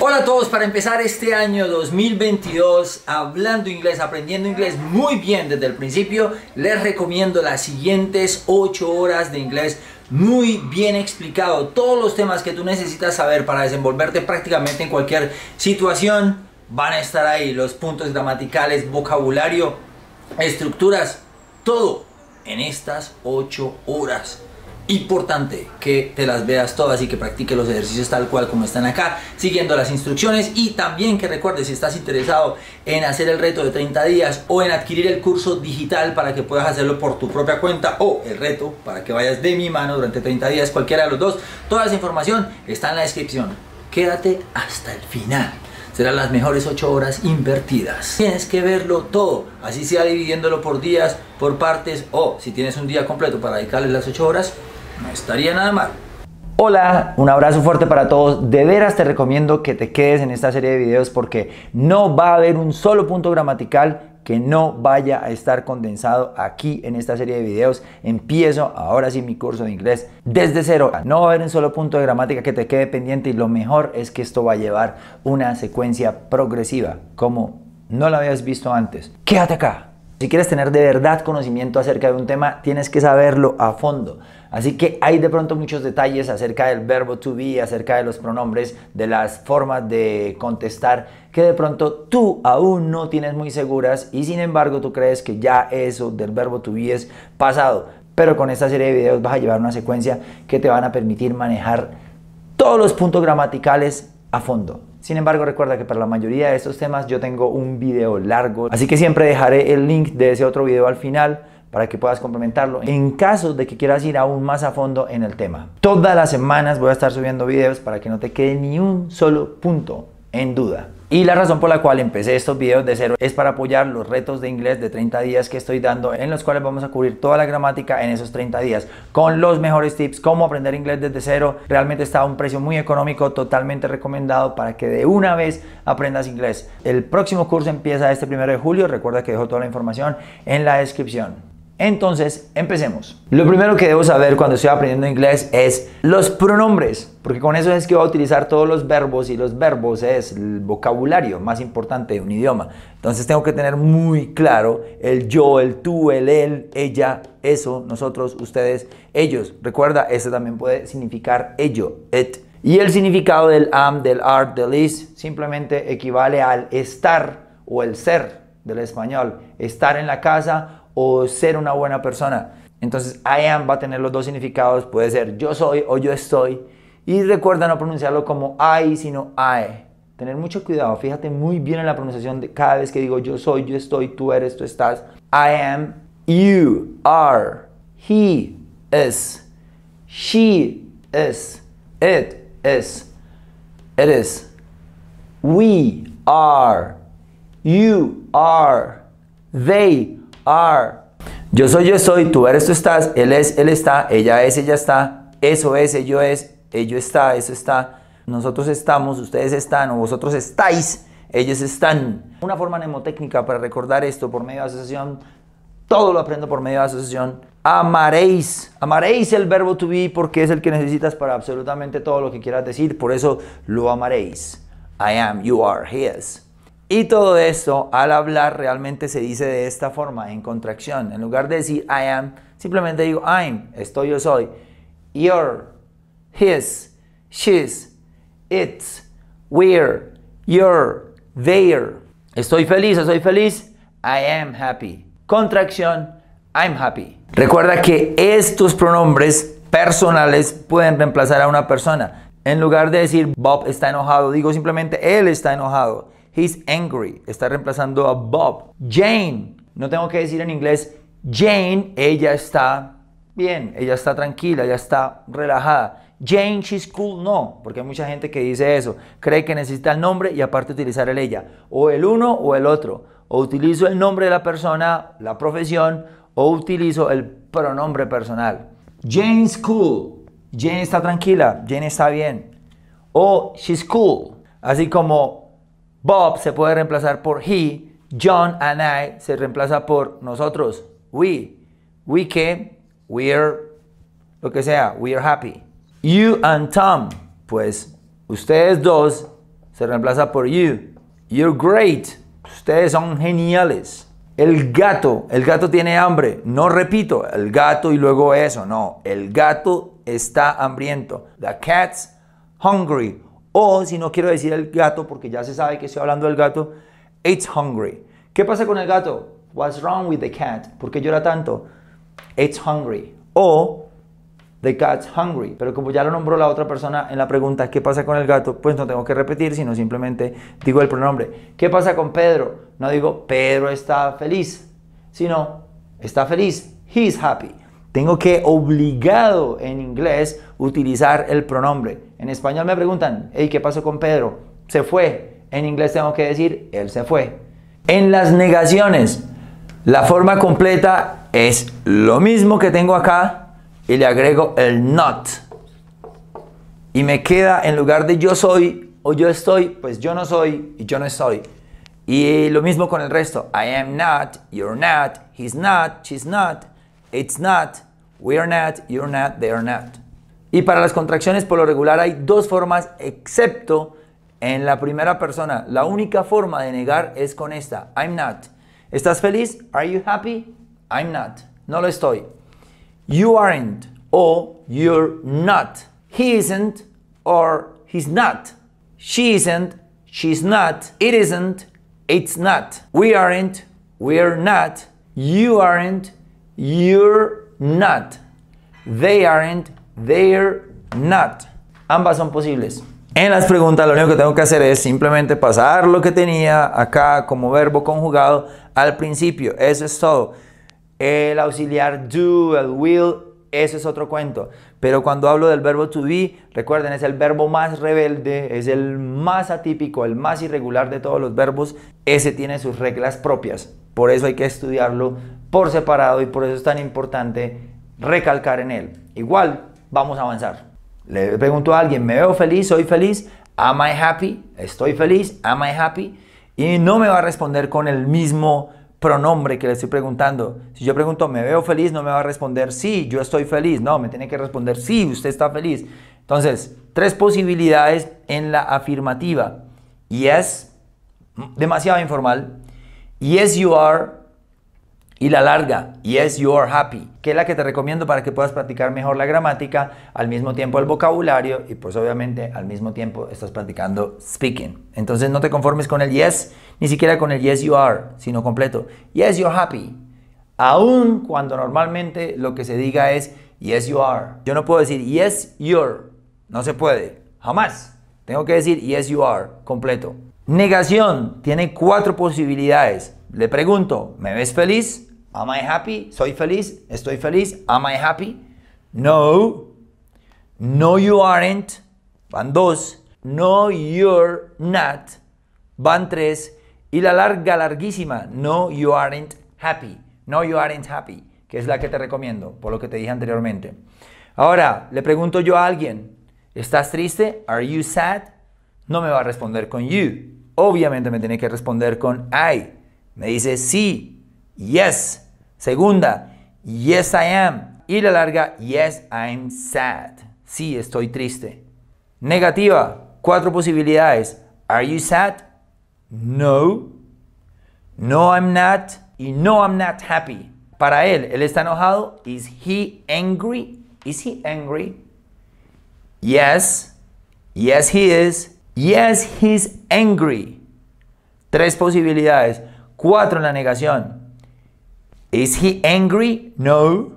Hola a todos, para empezar este año 2022 hablando inglés, aprendiendo inglés muy bien desde el principio, les recomiendo las siguientes 8 horas de inglés muy bien explicado. Todos los temas que tú necesitas saber para desenvolverte prácticamente en cualquier situación van a estar ahí. Los puntos gramaticales, vocabulario, estructuras, todo en estas 8 horas importante que te las veas todas y que practiques los ejercicios tal cual como están acá, siguiendo las instrucciones y también que recuerdes si estás interesado en hacer el reto de 30 días o en adquirir el curso digital para que puedas hacerlo por tu propia cuenta o el reto para que vayas de mi mano durante 30 días, cualquiera de los dos, toda esa información está en la descripción. Quédate hasta el final serán las mejores 8 horas invertidas. Tienes que verlo todo, así sea dividiéndolo por días, por partes o si tienes un día completo para dedicarle las 8 horas, no estaría nada mal. Hola, un abrazo fuerte para todos. De veras te recomiendo que te quedes en esta serie de videos porque no va a haber un solo punto gramatical que no vaya a estar condensado aquí en esta serie de videos. Empiezo ahora sí mi curso de inglés desde cero. No va a haber un solo punto de gramática que te quede pendiente y lo mejor es que esto va a llevar una secuencia progresiva como no la habías visto antes. Quédate acá. Si quieres tener de verdad conocimiento acerca de un tema, tienes que saberlo a fondo. Así que hay de pronto muchos detalles acerca del verbo to be, acerca de los pronombres, de las formas de contestar que de pronto tú aún no tienes muy seguras y sin embargo tú crees que ya eso del verbo to be es pasado. Pero con esta serie de videos vas a llevar una secuencia que te van a permitir manejar todos los puntos gramaticales a fondo. Sin embargo, recuerda que para la mayoría de estos temas yo tengo un video largo, así que siempre dejaré el link de ese otro video al final para que puedas complementarlo en caso de que quieras ir aún más a fondo en el tema. Todas las semanas voy a estar subiendo videos para que no te quede ni un solo punto en duda. Y la razón por la cual empecé estos videos de cero es para apoyar los retos de inglés de 30 días que estoy dando, en los cuales vamos a cubrir toda la gramática en esos 30 días, con los mejores tips, cómo aprender inglés desde cero. Realmente está a un precio muy económico, totalmente recomendado para que de una vez aprendas inglés. El próximo curso empieza este primero de julio, recuerda que dejo toda la información en la descripción. Entonces, empecemos. Lo primero que debo saber cuando estoy aprendiendo inglés es los pronombres, porque con eso es que voy a utilizar todos los verbos y los verbos es el vocabulario más importante de un idioma. Entonces tengo que tener muy claro el yo, el tú, el él, ella, eso, nosotros, ustedes, ellos. Recuerda, ese también puede significar ello, it. Y el significado del am, del are, del is simplemente equivale al estar o el ser del español. Estar en la casa o ser una buena persona. Entonces, I am va a tener los dos significados, puede ser yo soy o yo estoy. Y recuerda no pronunciarlo como I, sino I. Tener mucho cuidado, fíjate muy bien en la pronunciación de cada vez que digo yo soy, yo estoy, tú eres, tú estás. I am, you are, he is, she is, it is, it is, we are, you are, they yo soy, yo soy, tú eres, tú estás, él es, él está, ella es, ella está, eso es, ello es, ello está, eso está, nosotros estamos, ustedes están o vosotros estáis, ellos están. Una forma mnemotécnica para recordar esto por medio de asociación, todo lo aprendo por medio de asociación. Amaréis, amaréis el verbo to be porque es el que necesitas para absolutamente todo lo que quieras decir, por eso lo amaréis. I am, you are, he is. Y todo esto, al hablar realmente se dice de esta forma, en contracción. En lugar de decir I am, simplemente digo I'm, estoy yo soy. Your, his, she's, it's, we're, you're, they're. Estoy feliz, soy feliz. I am happy. Contracción, I'm happy. Recuerda que estos pronombres personales pueden reemplazar a una persona. En lugar de decir Bob está enojado, digo simplemente él está enojado He's angry. Está reemplazando a Bob. Jane. No tengo que decir en inglés Jane, ella está bien, ella está tranquila, ella está relajada. Jane, she's cool, no, porque hay mucha gente que dice eso. Cree que necesita el nombre y aparte utilizar el ella. O el uno o el otro. O utilizo el nombre de la persona, la profesión, o utilizo el pronombre personal. Jane's cool. Jane está tranquila, Jane está bien. O she's cool. Así como Bob se puede reemplazar por he, John and I se reemplaza por nosotros, we, we came, we're, lo que sea, we're happy. You and Tom, pues ustedes dos se reemplaza por you, you're great, ustedes son geniales. El gato, el gato tiene hambre. No repito, el gato y luego eso, no. El gato está hambriento. The cat's hungry. O si no quiero decir el gato, porque ya se sabe que estoy hablando del gato, it's hungry. ¿Qué pasa con el gato? What's wrong with the cat? ¿Por qué llora tanto? It's hungry. O the cat's hungry. Pero como ya lo nombró la otra persona en la pregunta, ¿qué pasa con el gato? Pues no tengo que repetir, sino simplemente digo el pronombre. ¿Qué pasa con Pedro? No digo Pedro está feliz, sino está feliz. He's happy. Tengo que obligado en inglés utilizar el pronombre. En español me preguntan, hey, ¿qué pasó con Pedro? Se fue. En inglés tengo que decir, él se fue. En las negaciones, la forma completa es lo mismo que tengo acá y le agrego el not. Y me queda en lugar de yo soy o yo estoy, pues yo no soy y yo no estoy. Y lo mismo con el resto. I am not, you're not, he's not, she's not, it's not, We are not, you're not, they are not. Y para las contracciones por lo regular hay dos formas, excepto en la primera persona. La única forma de negar es con esta. I'm not. ¿Estás feliz? Are you happy? I'm not. No lo estoy. You aren't o you're not. He isn't or he's not. She isn't, she's not. It isn't, it's not. We aren't, we're not. You aren't, you're not. They aren't, they're not. Ambas son posibles. En las preguntas lo único que tengo que hacer es simplemente pasar lo que tenía acá como verbo conjugado al principio. Eso es todo. El auxiliar do, el will, eso es otro cuento. Pero cuando hablo del verbo to be, recuerden, es el verbo más rebelde, es el más atípico, el más irregular de todos los verbos. Ese tiene sus reglas propias. Por eso hay que estudiarlo por separado y por eso es tan importante recalcar en él. Igual, vamos a avanzar. Le pregunto a alguien, ¿me veo feliz? ¿Soy feliz? ¿Am I happy? ¿Estoy feliz? ¿Am I happy? Y no me va a responder con el mismo pronombre que le estoy preguntando. Si yo pregunto, ¿me veo feliz? No me va a responder, sí, yo estoy feliz. No, me tiene que responder, sí, usted está feliz. Entonces, tres posibilidades en la afirmativa. Yes, demasiado informal. Yes, you are y la larga, yes, you are happy, que es la que te recomiendo para que puedas practicar mejor la gramática, al mismo tiempo el vocabulario y pues obviamente al mismo tiempo estás practicando speaking. Entonces no te conformes con el yes, ni siquiera con el yes, you are, sino completo. Yes, are happy. Aún cuando normalmente lo que se diga es yes, you are. Yo no puedo decir yes, you're. No se puede. Jamás. Tengo que decir yes, you are. Completo. Negación tiene cuatro posibilidades. Le pregunto, ¿me ves feliz? Am I happy? Soy feliz. Estoy feliz. Am I happy? No. No, you aren't. Van dos. No, you're not. Van tres. Y la larga, larguísima. No, you aren't happy. No, you aren't happy. Que es la que te recomiendo, por lo que te dije anteriormente. Ahora, le pregunto yo a alguien. ¿Estás triste? Are you sad? No me va a responder con you. Obviamente me tiene que responder con I. Me dice sí, Yes. Segunda, yes I am. Y la larga, yes I'm sad. Sí, estoy triste. Negativa, cuatro posibilidades. Are you sad? No. No I'm not. Y no I'm not happy. Para él, él está enojado. Is he angry? Is he angry? Yes. Yes he is. Yes he's angry. Tres posibilidades. Cuatro en la negación. Is he angry? No.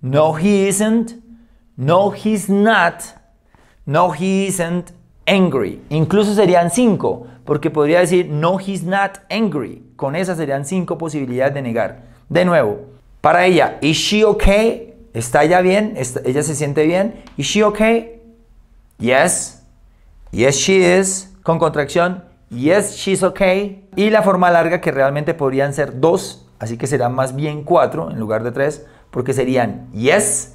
No, he isn't. No, he's not. No, he isn't angry. Incluso serían cinco, porque podría decir no, he's not angry. Con esas serían cinco posibilidades de negar. De nuevo, para ella, is she okay? ¿Está ella bien? ¿Ella se siente bien? Is she okay? Yes. Yes, she is. Con contracción, yes, she's okay. Y la forma larga que realmente podrían ser dos Así que será más bien cuatro en lugar de tres, porque serían yes,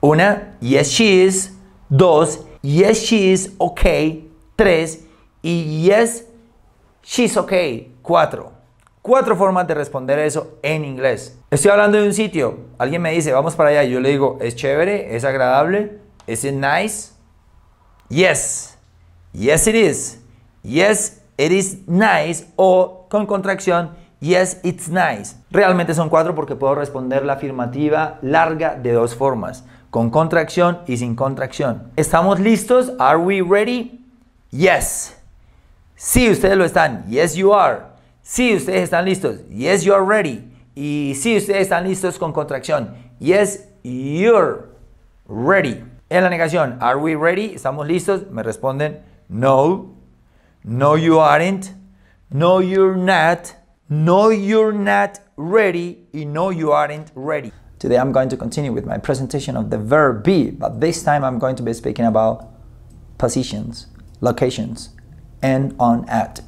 una, yes she is, dos, yes she is okay, tres, y yes she's okay, cuatro. Cuatro formas de responder eso en inglés. Estoy hablando de un sitio, alguien me dice, vamos para allá, yo le digo, es chévere, es agradable, es nice, yes, yes it is, yes it is nice, o con contracción, Yes, it's nice. Realmente son cuatro porque puedo responder la afirmativa larga de dos formas, con contracción y sin contracción. ¿Estamos listos? Are we ready? Yes. Sí, ustedes lo están. Yes, you are. Sí, ustedes están listos. Yes, you are ready. Y sí, ustedes están listos con contracción. Yes, you're ready. En la negación, are we ready? ¿Estamos listos? Me responden, no. No, you aren't. No, you're not. No, you're not ready y no, you aren't ready. Today I'm going to continue with my presentation of the verb be, but this time I'm going to be speaking about positions, locations, and on at.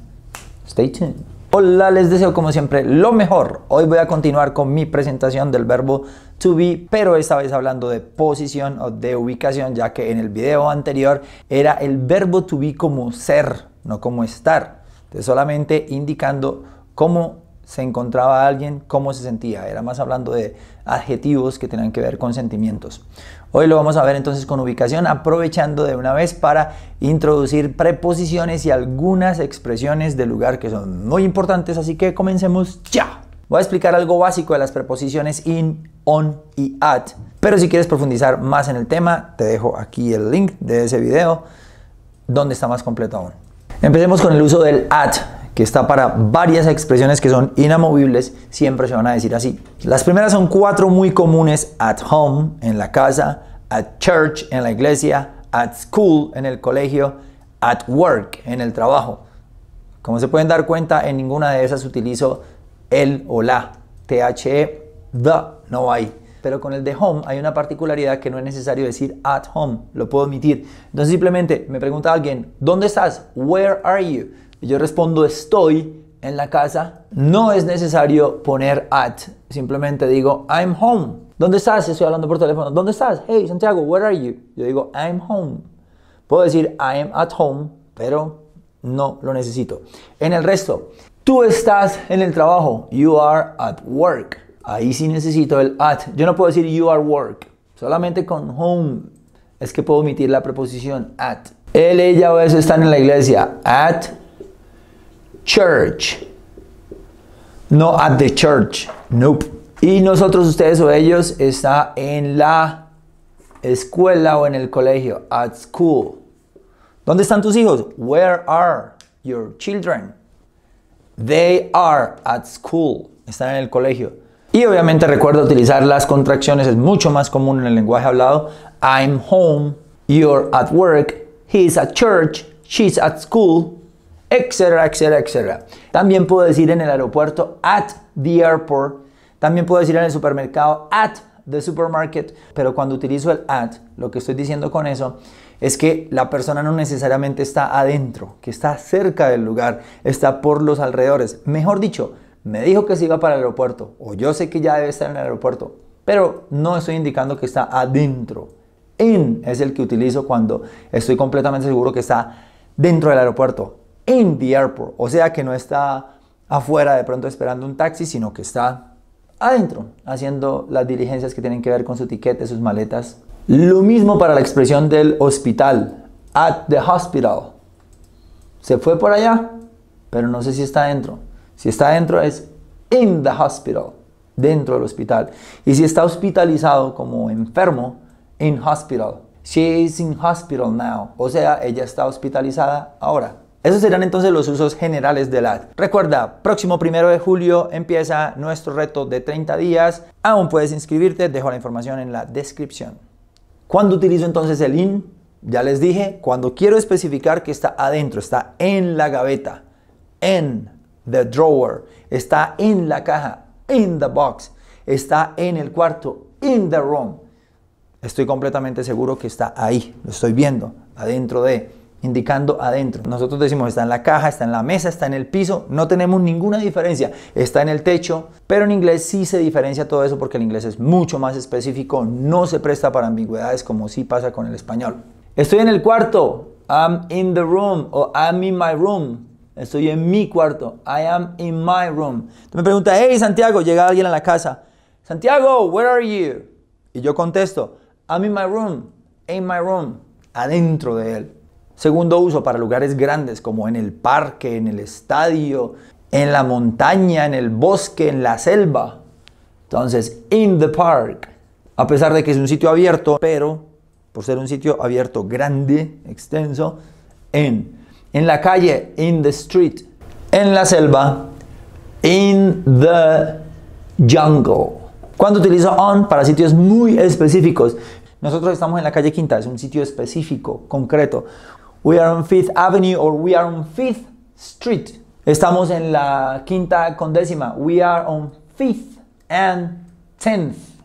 Stay tuned. Hola, les deseo como siempre lo mejor. Hoy voy a continuar con mi presentación del verbo to be, pero esta vez hablando de posición o de ubicación, ya que en el video anterior era el verbo to be como ser, no como estar. solamente indicando cómo se encontraba alguien, cómo se sentía. Era más hablando de adjetivos que tenían que ver con sentimientos. Hoy lo vamos a ver entonces con ubicación, aprovechando de una vez para introducir preposiciones y algunas expresiones de lugar que son muy importantes, así que comencemos ya. Voy a explicar algo básico de las preposiciones in, on y at, pero si quieres profundizar más en el tema, te dejo aquí el link de ese video donde está más completo aún. Empecemos con el uso del at que está para varias expresiones que son inamovibles, siempre se van a decir así. Las primeras son cuatro muy comunes, at home, en la casa, at church, en la iglesia, at school, en el colegio, at work, en el trabajo. Como se pueden dar cuenta, en ninguna de esas utilizo el o la, THE, the, no hay. Pero con el de home hay una particularidad que no es necesario decir at home, lo puedo omitir. Entonces simplemente me pregunta alguien, ¿dónde estás? Where are you? Y yo respondo estoy en la casa, no es necesario poner at. Simplemente digo I'm home. ¿Dónde estás? Estoy hablando por teléfono. ¿Dónde estás? Hey, Santiago, where are you? Yo digo I'm home. Puedo decir I am at home, pero no lo necesito. En el resto, tú estás en el trabajo. You are at work. Ahí sí necesito el at. Yo no puedo decir you are work. Solamente con home es que puedo omitir la preposición at. Él, ella o eso están en la iglesia. At church. No at the church. Nope. Y nosotros, ustedes o ellos, está en la escuela o en el colegio. At school. ¿Dónde están tus hijos? Where are your children? They are at school. Están en el colegio. Y obviamente recuerda utilizar las contracciones. Es mucho más común en el lenguaje hablado. I'm home. You're at work. He's at church. She's at school etcétera, etcétera, etcétera. También puedo decir en el aeropuerto, at the airport. También puedo decir en el supermercado, at the supermarket. Pero cuando utilizo el at, lo que estoy diciendo con eso es que la persona no necesariamente está adentro, que está cerca del lugar, está por los alrededores. Mejor dicho, me dijo que se iba para el aeropuerto, o yo sé que ya debe estar en el aeropuerto, pero no estoy indicando que está adentro. in es el que utilizo cuando estoy completamente seguro que está dentro del aeropuerto in the airport, o sea que no está afuera de pronto esperando un taxi, sino que está adentro haciendo las diligencias que tienen que ver con su tiquete, sus maletas. Lo mismo para la expresión del hospital, at the hospital. Se fue por allá, pero no sé si está adentro. Si está adentro es in the hospital, dentro del hospital. Y si está hospitalizado como enfermo, in hospital. She is in hospital now. O sea, ella está hospitalizada ahora. Esos serán entonces los usos generales del ad. Recuerda, próximo primero de julio empieza nuestro reto de 30 días. Aún puedes inscribirte, dejo la información en la descripción. ¿Cuándo utilizo entonces el in? Ya les dije, cuando quiero especificar que está adentro, está en la gaveta, en the drawer, está en la caja, in the box, está en el cuarto, in the room. Estoy completamente seguro que está ahí, lo estoy viendo, adentro de indicando adentro. Nosotros decimos está en la caja, está en la mesa, está en el piso, no tenemos ninguna diferencia, está en el techo, pero en inglés sí se diferencia todo eso porque el inglés es mucho más específico, no se presta para ambigüedades como sí pasa con el español. Estoy en el cuarto, I'm in the room o I'm in my room. Estoy en mi cuarto, I am in my room. Tú me preguntas, hey Santiago, llega alguien a la casa, Santiago, where are you? Y yo contesto, I'm in my room, in my room, adentro de él. Segundo uso para lugares grandes como en el parque, en el estadio, en la montaña, en el bosque, en la selva. Entonces, in the park. A pesar de que es un sitio abierto, pero por ser un sitio abierto grande, extenso, en. En la calle, in the street. En la selva, in the jungle. Cuando utilizo on para sitios muy específicos. Nosotros estamos en la calle Quinta, es un sitio específico, concreto. We are on Fifth Avenue or we are on Fifth Street. Estamos en la quinta con décima. We are on Fifth and Tenth.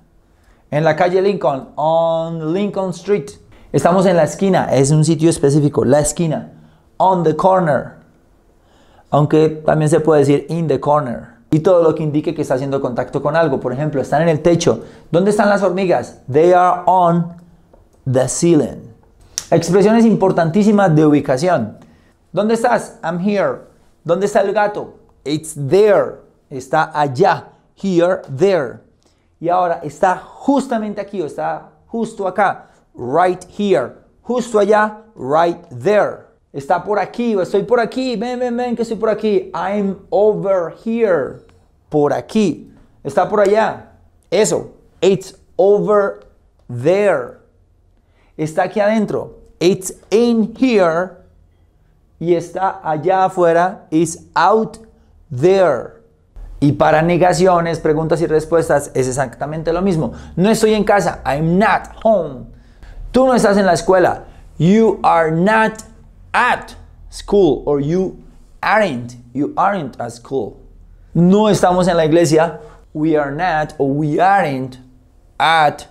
En la calle Lincoln, on Lincoln Street. Estamos en la esquina, es un sitio específico, la esquina. On the corner. Aunque también se puede decir in the corner. Y todo lo que indique que está haciendo contacto con algo. Por ejemplo, están en el techo. ¿Dónde están las hormigas? They are on the ceiling. Expresiones importantísimas de ubicación. ¿Dónde estás? I'm here. ¿Dónde está el gato? It's there. Está allá. Here, there. Y ahora está justamente aquí o está justo acá. Right here. Justo allá. Right there. Está por aquí o estoy por aquí. Ven, ven, ven que estoy por aquí. I'm over here. Por aquí. Está por allá. Eso. It's over there está aquí adentro. It's in here. Y está allá afuera. It's out there. Y para negaciones, preguntas y respuestas es exactamente lo mismo. No estoy en casa. I'm not home. Tú no estás en la escuela. You are not at school. Or you aren't. You aren't at school. No estamos en la iglesia. We are not or we aren't at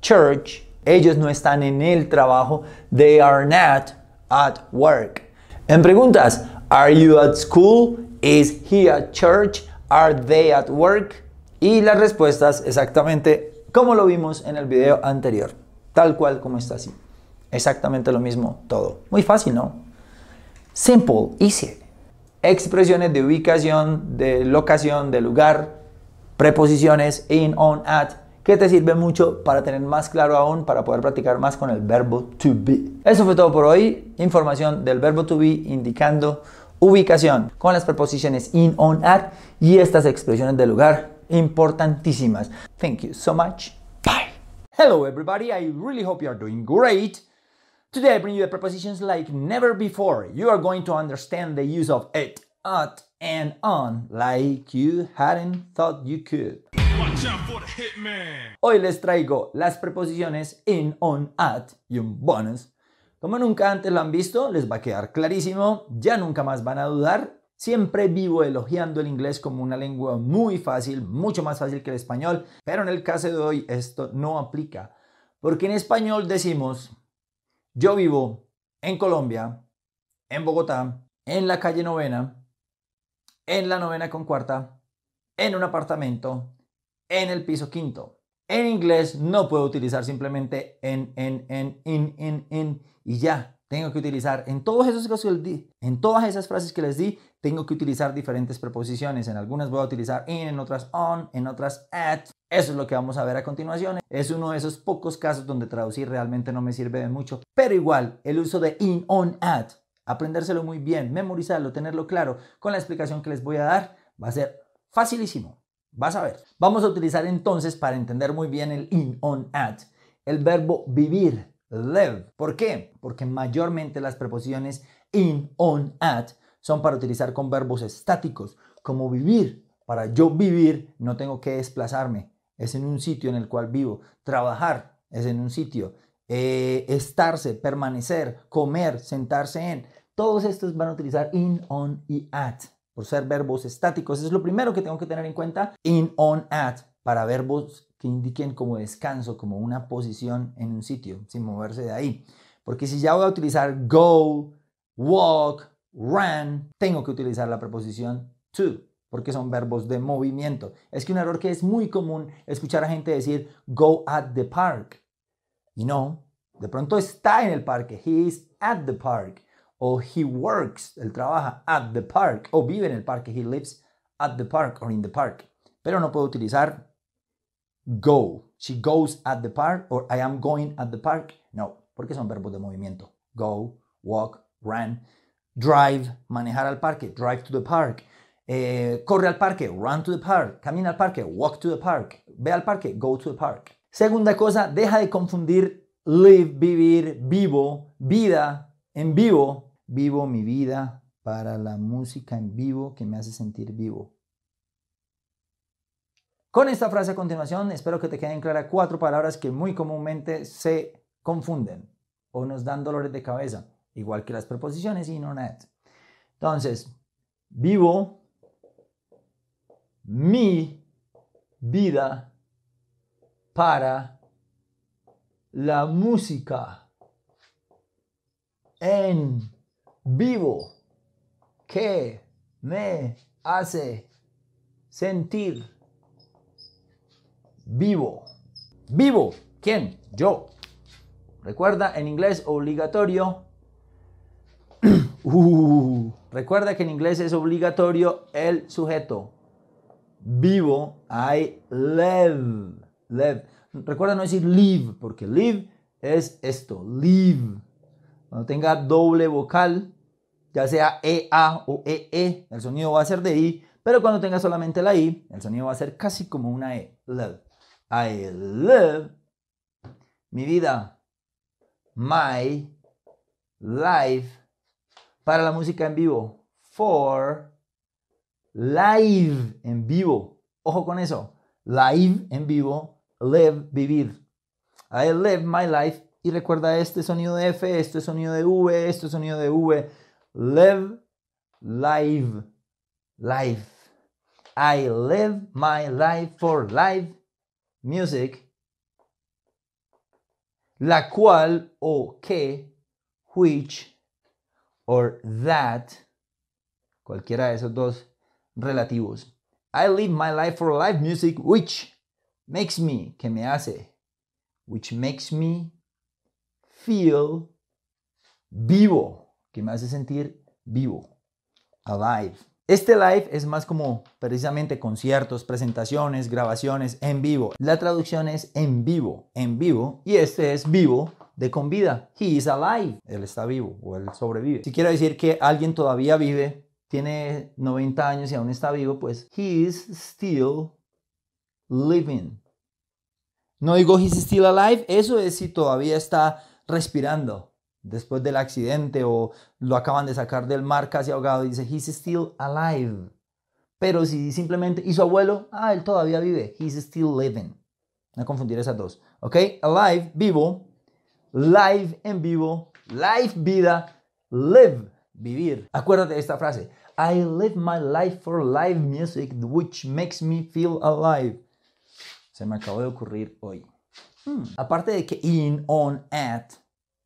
church. Ellos no están en el trabajo. They are not at work. En preguntas, are you at school? Is he at church? Are they at work? Y las respuestas exactamente como lo vimos en el video anterior. Tal cual como está así. Exactamente lo mismo todo. Muy fácil, ¿no? Simple, easy. Expresiones de ubicación, de locación, de lugar, preposiciones in, on, at, que te sirve mucho para tener más claro aún, para poder practicar más con el verbo to be. Eso fue todo por hoy. Información del verbo to be indicando ubicación con las preposiciones in, on, at y estas expresiones de lugar importantísimas. Thank you so much. Bye. Hello everybody. I really hope you are doing great. Today I bring you the prepositions like never before. You are going to understand the use of it, at, and on like you hadn't thought you could. Hoy les traigo las preposiciones in, on, at y un bonus. Como nunca antes lo han visto, les va a quedar clarísimo, ya nunca más van a dudar. Siempre vivo elogiando el inglés como una lengua muy fácil, mucho más fácil que el español, pero en el caso de hoy esto no aplica, porque en español decimos, yo vivo en Colombia, en Bogotá, en la calle novena, en la novena con cuarta, en un apartamento, en el piso quinto. En inglés no puedo utilizar simplemente en, en, en, in, en in y ya. Tengo que utilizar en todos esos casos que les di, en todas esas frases que les di, tengo que utilizar diferentes preposiciones. En algunas voy a utilizar in, en otras on, en otras at. Eso es lo que vamos a ver a continuación. Es uno de esos pocos casos donde traducir realmente no me sirve de mucho, pero igual el uso de in, on, at, aprendérselo muy bien, memorizarlo, tenerlo claro con la explicación que les voy a dar, va a ser facilísimo. Vas a ver. Vamos a utilizar entonces para entender muy bien el in, on, at, el verbo vivir, live. ¿Por qué? Porque mayormente las preposiciones in, on, at son para utilizar con verbos estáticos, como vivir. Para yo vivir no tengo que desplazarme, es en un sitio en el cual vivo. Trabajar es en un sitio. Eh, estarse, permanecer, comer, sentarse en. Todos estos van a utilizar in, on y at por ser verbos estáticos. es lo primero que tengo que tener en cuenta. In, on, at, para verbos que indiquen como descanso, como una posición en un sitio, sin moverse de ahí. Porque si ya voy a utilizar go, walk, run, tengo que utilizar la preposición to, porque son verbos de movimiento. Es que un error que es muy común escuchar a gente decir go at the park. Y no, de pronto está en el parque, he is at the park o he works, él trabaja at the park, o vive en el parque, he lives at the park or in the park. Pero no puedo utilizar go, she goes at the park or I am going at the park. No, porque son verbos de movimiento. Go, walk, run, drive, manejar al parque, drive to the park. Eh, corre al parque, run to the park. Camina al parque, walk to the park. Ve al parque, go to the park. Segunda cosa, deja de confundir live, vivir, vivo, vida, en vivo Vivo mi vida para la música en vivo que me hace sentir vivo. Con esta frase a continuación, espero que te queden claras cuatro palabras que muy comúnmente se confunden o nos dan dolores de cabeza, igual que las preposiciones y no net. Entonces, vivo mi vida para la música en vivo que me hace sentir vivo. Vivo. ¿Quién? Yo. Recuerda, en inglés obligatorio. Uh, recuerda que en inglés es obligatorio el sujeto. Vivo, I live. live. Recuerda no decir live, porque live es esto, live. Cuando tenga doble vocal, ya sea EA o EE, e, el sonido va a ser de I, pero cuando tenga solamente la I, el sonido va a ser casi como una E. I e, love mi vida, my life, para la música en vivo, for live en vivo. Ojo con eso, live en vivo, live, vivir. I live my life y recuerda este sonido de F, este sonido de V, este sonido de V live life, life. I live my life for live music, la cual o que, which, or that, cualquiera de esos dos relativos. I live my life for live music, which makes me, que me hace, which makes me feel vivo. que me hace sentir vivo, alive. Este live es más como precisamente conciertos, presentaciones, grabaciones en vivo. La traducción es en vivo, en vivo. Y este es vivo de con vida. He is alive. Él está vivo o él sobrevive. Si quiero decir que alguien todavía vive, tiene 90 años y aún está vivo, pues he is still living. No digo he is still alive, eso es si todavía está respirando después del accidente o lo acaban de sacar del mar casi ahogado dice, he's still alive. Pero si simplemente, y su abuelo, ah, él todavía vive, he's still living. No confundir esas dos. ¿Ok? Alive, vivo, live en vivo, life, vida, live, vivir. Acuérdate de esta frase. I live my life for live music, which makes me feel alive. Se me acabó de ocurrir hoy. Hmm. Aparte de que in, on, at,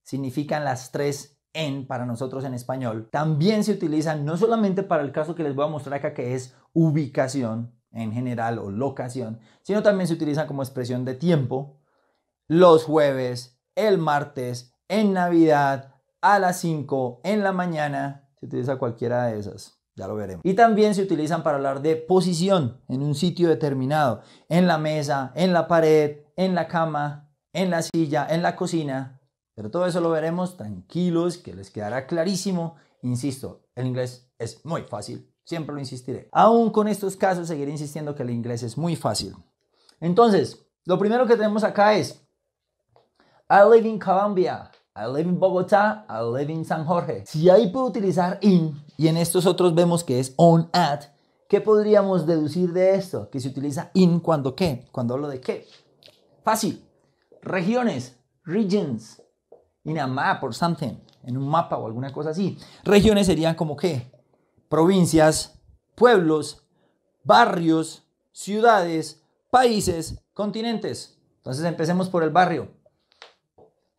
significan las tres en para nosotros en español, también se utilizan no solamente para el caso que les voy a mostrar acá, que es ubicación en general o locación, sino también se utilizan como expresión de tiempo los jueves, el martes, en Navidad, a las 5 en la mañana, se utiliza cualquiera de esas. Ya lo veremos. Y también se utilizan para hablar de posición en un sitio determinado, en la mesa, en la pared, en la cama, en la silla, en la cocina, pero todo eso lo veremos tranquilos, que les quedará clarísimo. Insisto, el inglés es muy fácil, siempre lo insistiré. Aún con estos casos seguiré insistiendo que el inglés es muy fácil. Entonces, lo primero que tenemos acá es, I live in Colombia, I live in Bogotá, I live in San Jorge. Si ahí puedo utilizar in y en estos otros vemos que es on at, ¿qué podríamos deducir de esto? Que se utiliza in cuando qué, cuando hablo de qué. Fácil. Regiones, regions in a map or something, en un mapa o alguna cosa así. Regiones serían como qué? Provincias, pueblos, barrios, ciudades, países, continentes. Entonces empecemos por el barrio.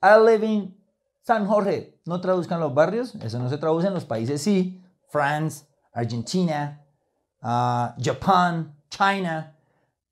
I live in San Jorge. No traduzcan los barrios, eso no se traduce en los países, sí. France, Argentina, uh, Japón, China,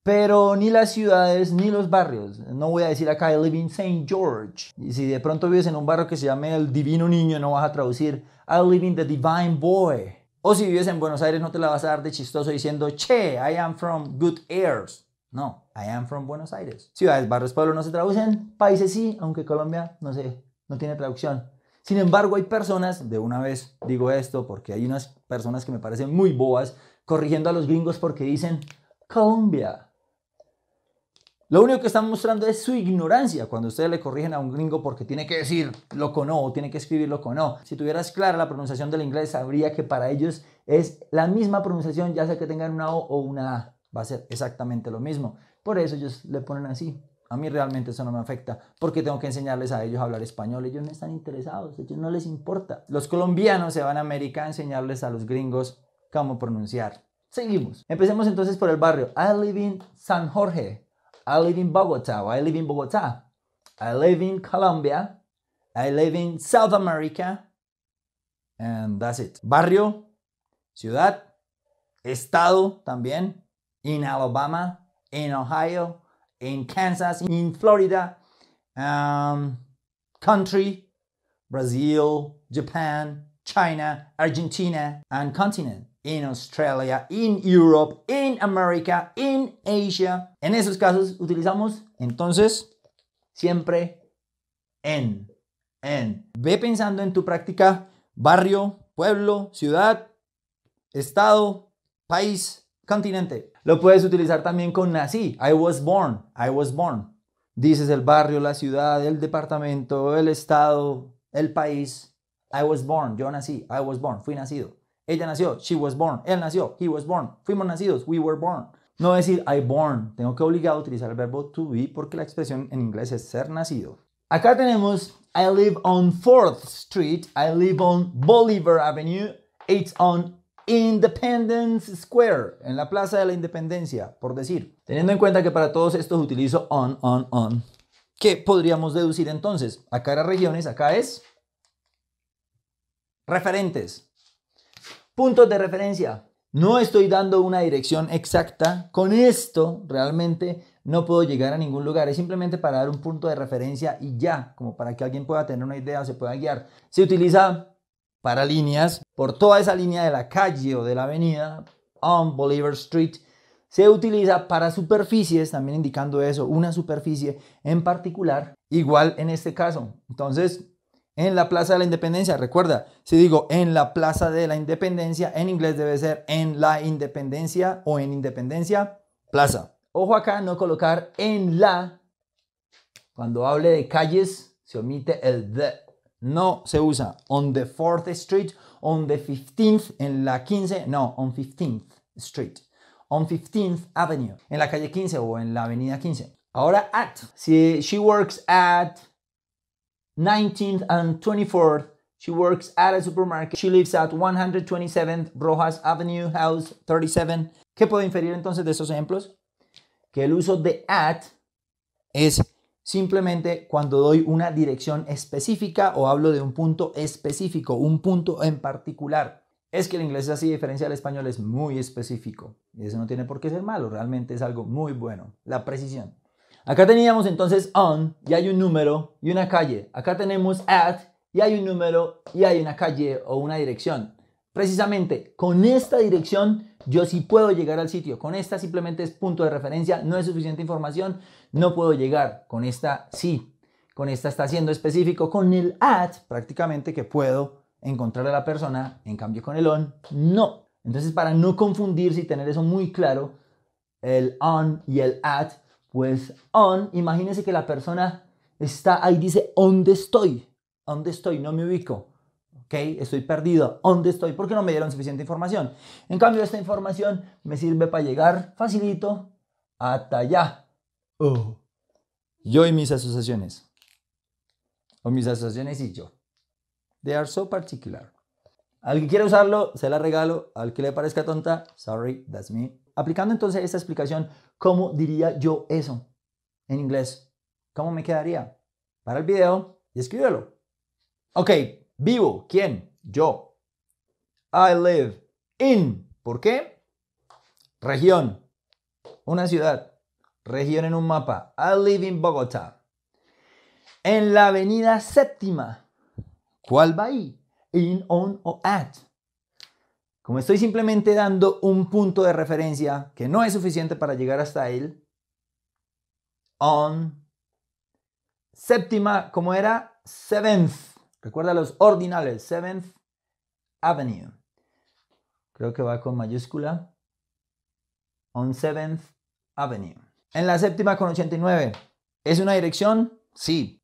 pero ni las ciudades ni los barrios. No voy a decir acá I live in St. George. Y si de pronto vives en un barrio que se llame el Divino Niño, no vas a traducir I live in the Divine Boy. O si vives en Buenos Aires, no te la vas a dar de chistoso diciendo Che, I am from Good Airs. No, I am from Buenos Aires. Ciudades, barrios, pueblos no se traducen, países sí, aunque Colombia no sé, no tiene traducción. Sin embargo, hay personas, de una vez digo esto porque hay unas personas que me parecen muy boas corrigiendo a los gringos porque dicen Colombia. Lo único que están mostrando es su ignorancia cuando ustedes le corrigen a un gringo porque tiene que decir lo no o tiene que escribir con no. Si tuvieras clara la pronunciación del inglés, sabría que para ellos es la misma pronunciación, ya sea que tengan una O o una A. Va a ser exactamente lo mismo. Por eso ellos le ponen así. A mí realmente eso no me afecta porque tengo que enseñarles a ellos a hablar español. Ellos no están interesados, a ellos no les importa. Los colombianos se van a América a enseñarles a los gringos cómo pronunciar. Seguimos. Empecemos entonces por el barrio. I live in San Jorge. I live in Bogota. I live in Bogota. I live in Colombia. I live in South America. And that's it. Barrio, ciudad, estado también. In Alabama, in Ohio, in Kansas, in Florida, um, country, Brazil, Japan, China, Argentina, and continent. in Australia, in Europe, in America, in Asia. En esos casos utilizamos entonces siempre en. En. Ve pensando en tu práctica barrio, pueblo, ciudad, estado, país, continente. Lo puedes utilizar también con nací. I was born. I was born. Dices el barrio, la ciudad, el departamento, el estado, el país. I was born. Yo nací. I was born. Fui nacido. Ella nació, she was born. Él nació, he was born. Fuimos nacidos, we were born. No decir I born. Tengo que obligar a utilizar el verbo to be porque la expresión en inglés es ser nacido. Acá tenemos I live on 4th Street, I live on Bolivar Avenue, it's on Independence Square, en la Plaza de la Independencia, por decir. Teniendo en cuenta que para todos estos utilizo on, on, on. ¿Qué podríamos deducir entonces? Acá era regiones, acá es referentes. Puntos de referencia. No estoy dando una dirección exacta. Con esto realmente no puedo llegar a ningún lugar. Es simplemente para dar un punto de referencia y ya, como para que alguien pueda tener una idea se pueda guiar. Se utiliza para líneas por toda esa línea de la calle o de la avenida on Bolivar Street. Se utiliza para superficies, también indicando eso, una superficie en particular, igual en este caso. Entonces, en la Plaza de la Independencia. Recuerda, si digo en la Plaza de la Independencia, en inglés debe ser en la Independencia o en Independencia Plaza. Ojo acá, no colocar en la. Cuando hable de calles, se omite el de. No se usa on the fourth Street, on the 15th, en la 15, no, on 15th Street, on 15th Avenue, en la calle 15 o en la avenida 15. Ahora at. Si she works at 19th and 24th. She works at a supermarket. She lives at 127th Rojas Avenue, House 37. ¿Qué puedo inferir entonces de esos ejemplos? Que el uso de at es simplemente cuando doy una dirección específica o hablo de un punto específico, un punto en particular. Es que el inglés es así, diferencia al español, es muy específico. Y eso no tiene por qué ser malo, realmente es algo muy bueno, la precisión. Acá teníamos entonces on y hay un número y una calle. Acá tenemos at y hay un número y hay una calle o una dirección. Precisamente con esta dirección yo sí puedo llegar al sitio. Con esta simplemente es punto de referencia, no es suficiente información, no puedo llegar. Con esta sí. Con esta está siendo específico. Con el at prácticamente que puedo encontrar a la persona. En cambio con el on no. Entonces para no confundirse y tener eso muy claro, el on y el at pues on, imagínense que la persona está ahí, dice, ¿dónde estoy? ¿Dónde estoy? No me ubico. ¿Ok? Estoy perdido. ¿Dónde estoy? Porque no me dieron suficiente información. En cambio, esta información me sirve para llegar facilito hasta allá. Oh. Yo y mis asociaciones. O mis asociaciones y yo. They are so particular. Alguien quiere usarlo, se la regalo. Al que le parezca tonta, sorry, that's me. Aplicando entonces esta explicación, ¿cómo diría yo eso en inglés? ¿Cómo me quedaría? Para el video y escríbelo. Ok, vivo. ¿Quién? Yo. I live in. ¿Por qué? Región. Una ciudad. Región en un mapa. I live in Bogotá. En la avenida séptima. ¿Cuál va ahí? In, on o at. Como estoy simplemente dando un punto de referencia que no es suficiente para llegar hasta él, on. Séptima, como era? Seventh. Recuerda los ordinales. Seventh Avenue. Creo que va con mayúscula. On Seventh Avenue. En la séptima con 89. ¿Es una dirección? Sí.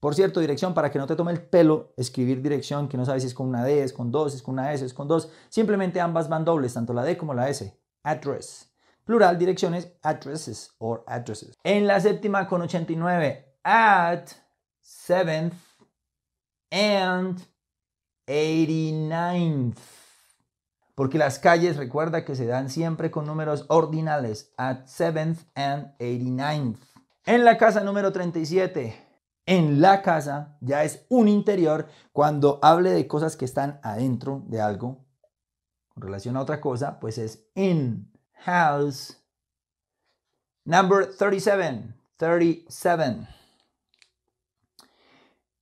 Por cierto, dirección, para que no te tome el pelo escribir dirección, que no sabes si es con una D, es con dos, es con una S, es con dos. Simplemente ambas van dobles, tanto la D como la S. Address. Plural, direcciones, addresses or addresses. En la séptima con 89. At, seventh, and, 89th. Porque las calles, recuerda que se dan siempre con números ordinales. At, seventh, and, 89th. En la casa número 37 en la casa ya es un interior cuando hable de cosas que están adentro de algo con relación a otra cosa, pues es in house. Number 37. 37.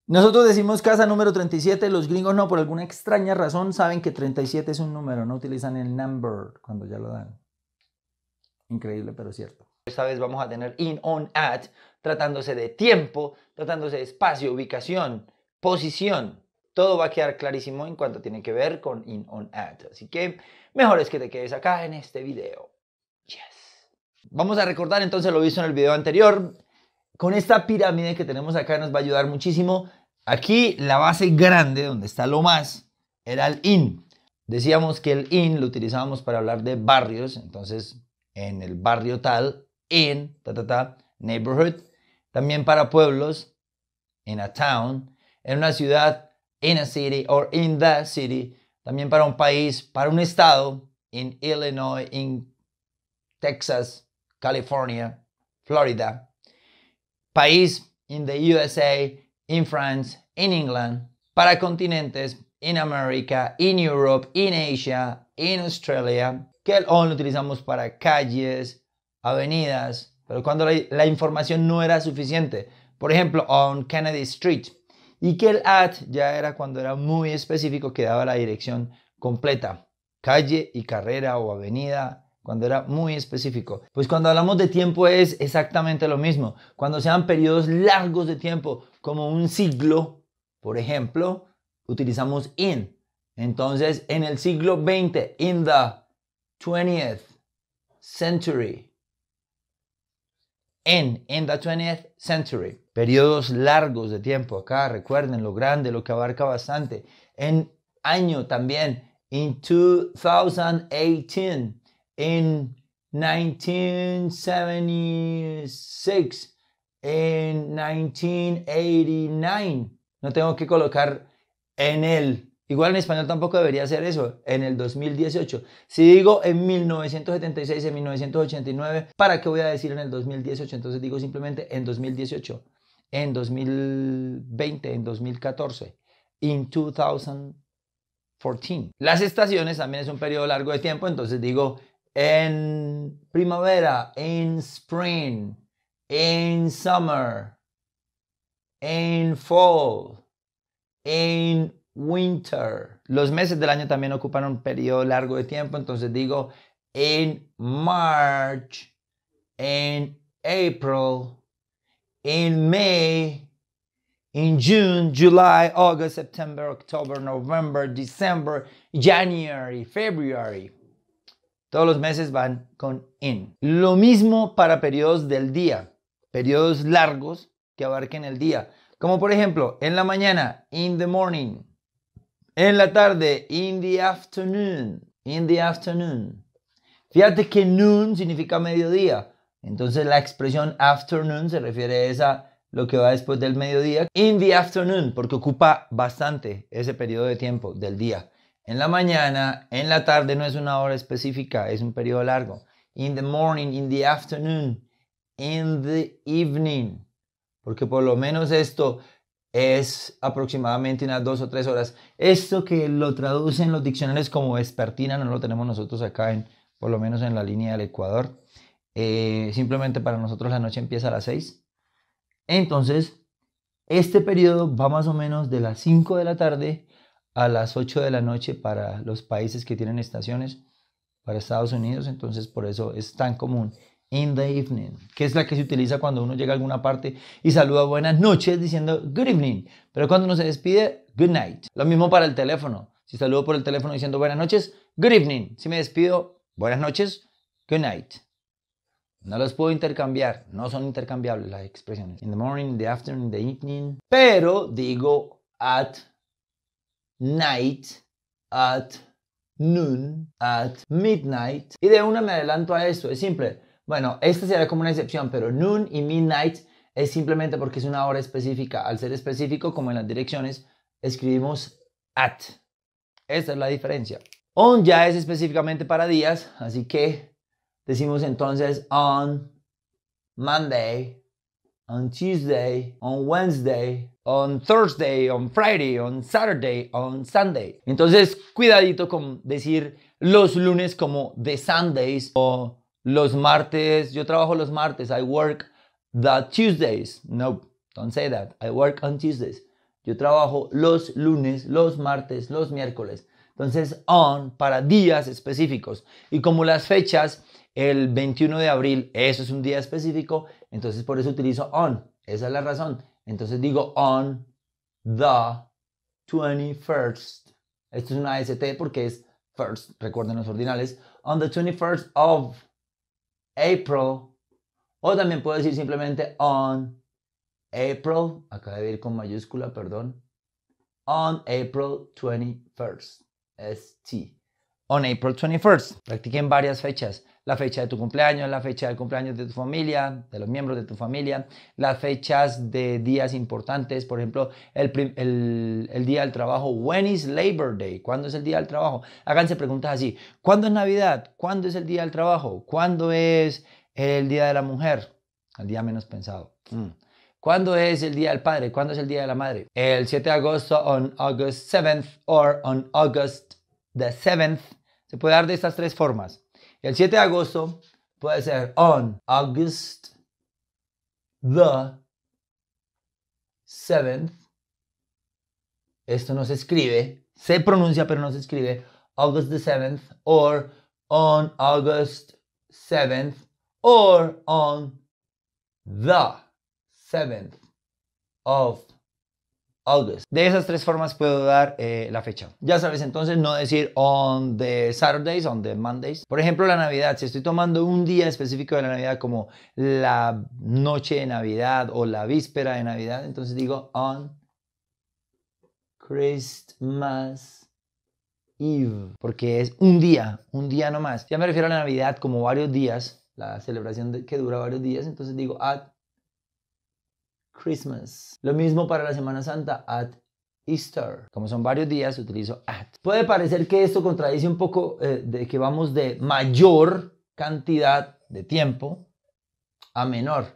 Nosotros decimos casa número 37, los gringos no, por alguna extraña razón saben que 37 es un número, no utilizan el number cuando ya lo dan. Increíble, pero cierto. Esta vez vamos a tener in, on, at, tratándose de tiempo, tratándose de espacio, ubicación, posición. Todo va a quedar clarísimo en cuanto tiene que ver con in, on, at. Así que mejor es que te quedes acá en este video. Yes. Vamos a recordar entonces lo visto en el video anterior. Con esta pirámide que tenemos acá nos va a ayudar muchísimo. Aquí la base grande, donde está lo más, era el in. Decíamos que el in lo utilizábamos para hablar de barrios. Entonces, en el barrio tal, in, ta, ta, ta, neighborhood, también para pueblos, in a town, en una ciudad, in a city or in the city. También para un país, para un estado, in Illinois, in Texas, California, Florida. País, in the USA, in France, in England. Para continentes, in America, in Europe, in Asia, in Australia, que aún utilizamos para calles, avenidas, pero cuando la, información no era suficiente. Por ejemplo, on Kennedy Street. Y que el ad ya era cuando era muy específico que daba la dirección completa, calle y carrera o avenida, cuando era muy específico. Pues cuando hablamos de tiempo es exactamente lo mismo. Cuando sean periodos largos de tiempo, como un siglo, por ejemplo, utilizamos in. Entonces, en el siglo XX, in the 20th century, en in the 20th century. Periodos largos de tiempo acá, recuerden lo grande, lo que abarca bastante. En año también, in 2018, in 1976, in 1989. No tengo que colocar en el Igual en español tampoco debería ser eso, en el 2018. Si digo en 1976, en 1989, ¿para qué voy a decir en el 2018? Entonces digo simplemente en 2018, en 2020, en 2014, in 2014. Las estaciones también es un periodo largo de tiempo, entonces digo en primavera, en spring, en summer, en fall, en winter. Los meses del año también ocupan un periodo largo de tiempo, entonces digo in March, in April, in May, in June, July, August, September, October, November, December, January, February. Todos los meses van con in. Lo mismo para periodos del día, periodos largos que abarquen el día. Como por ejemplo, en la mañana, in the morning. En la tarde, in the afternoon, in the afternoon. Fíjate que noon significa mediodía. Entonces la expresión afternoon se refiere a lo que va después del mediodía. In the afternoon, porque ocupa bastante ese periodo de tiempo del día. En la mañana, en la tarde no es una hora específica, es un periodo largo. In the morning, in the afternoon, in the evening. Porque por lo menos esto es aproximadamente unas dos o tres horas. Esto que lo traducen los diccionarios como vespertina, no lo tenemos nosotros acá, en, por lo menos en la línea del Ecuador. Eh, simplemente para nosotros la noche empieza a las seis. Entonces, este periodo va más o menos de las cinco de la tarde a las ocho de la noche para los países que tienen estaciones, para Estados Unidos. Entonces, por eso es tan común in the evening, que es la que se utiliza cuando uno llega a alguna parte y saluda buenas noches diciendo good evening, pero cuando uno se despide, good night. Lo mismo para el teléfono. Si saludo por el teléfono diciendo buenas noches, good evening. Si me despido, buenas noches, good night. No los puedo intercambiar, no son intercambiables las expresiones. In the morning, in the afternoon, in the evening. Pero digo at night, at noon, at midnight. Y de una me adelanto a esto, es simple. Bueno, esta será como una excepción, pero noon y midnight es simplemente porque es una hora específica. Al ser específico, como en las direcciones, escribimos at. Esta es la diferencia. On ya es específicamente para días, así que decimos entonces on Monday, on Tuesday, on Wednesday, on Thursday, on Friday, on Saturday, on Sunday. Entonces, cuidadito con decir los lunes como the Sundays o los martes, yo trabajo los martes, I work the Tuesdays. No, don't say that. I work on Tuesdays. Yo trabajo los lunes, los martes, los miércoles. Entonces, on para días específicos. Y como las fechas, el 21 de abril, eso es un día específico, entonces por eso utilizo on. Esa es la razón. Entonces digo on the 21st. Esto es una ST porque es first, recuerden los ordinales. On the 21st of April. O también puedo decir simplemente on April. Acaba de ir con mayúscula, perdón. On April 21st. ST on April 21st. Practiquen varias fechas. La fecha de tu cumpleaños, la fecha del cumpleaños de tu familia, de los miembros de tu familia, las fechas de días importantes, por ejemplo, el, el, el día del trabajo. When is Labor Day? ¿Cuándo es el día del trabajo? Háganse preguntas así. ¿Cuándo es Navidad? ¿Cuándo es el día del trabajo? ¿Cuándo es el día de la mujer? El día menos pensado. Mm. ¿Cuándo es el Día del Padre? ¿Cuándo es el Día de la Madre? El 7 de agosto, on August 7th, or on August the 7th, se puede dar de estas tres formas. El 7 de agosto puede ser on August the 7th. Esto no se escribe, se pronuncia pero no se escribe. August the 7th or on August 7th or on the 7th of de esas tres formas puedo dar eh, la fecha. Ya sabes entonces no decir on the Saturdays, on the Mondays. Por ejemplo, la Navidad. Si estoy tomando un día específico de la Navidad como la noche de Navidad o la víspera de Navidad, entonces digo on Christmas Eve, porque es un día, un día nomás. Ya me refiero a la Navidad como varios días, la celebración que dura varios días, entonces digo at Christmas. Lo mismo para la Semana Santa, at Easter. Como son varios días, utilizo at. Puede parecer que esto contradice un poco eh, de que vamos de mayor cantidad de tiempo a menor.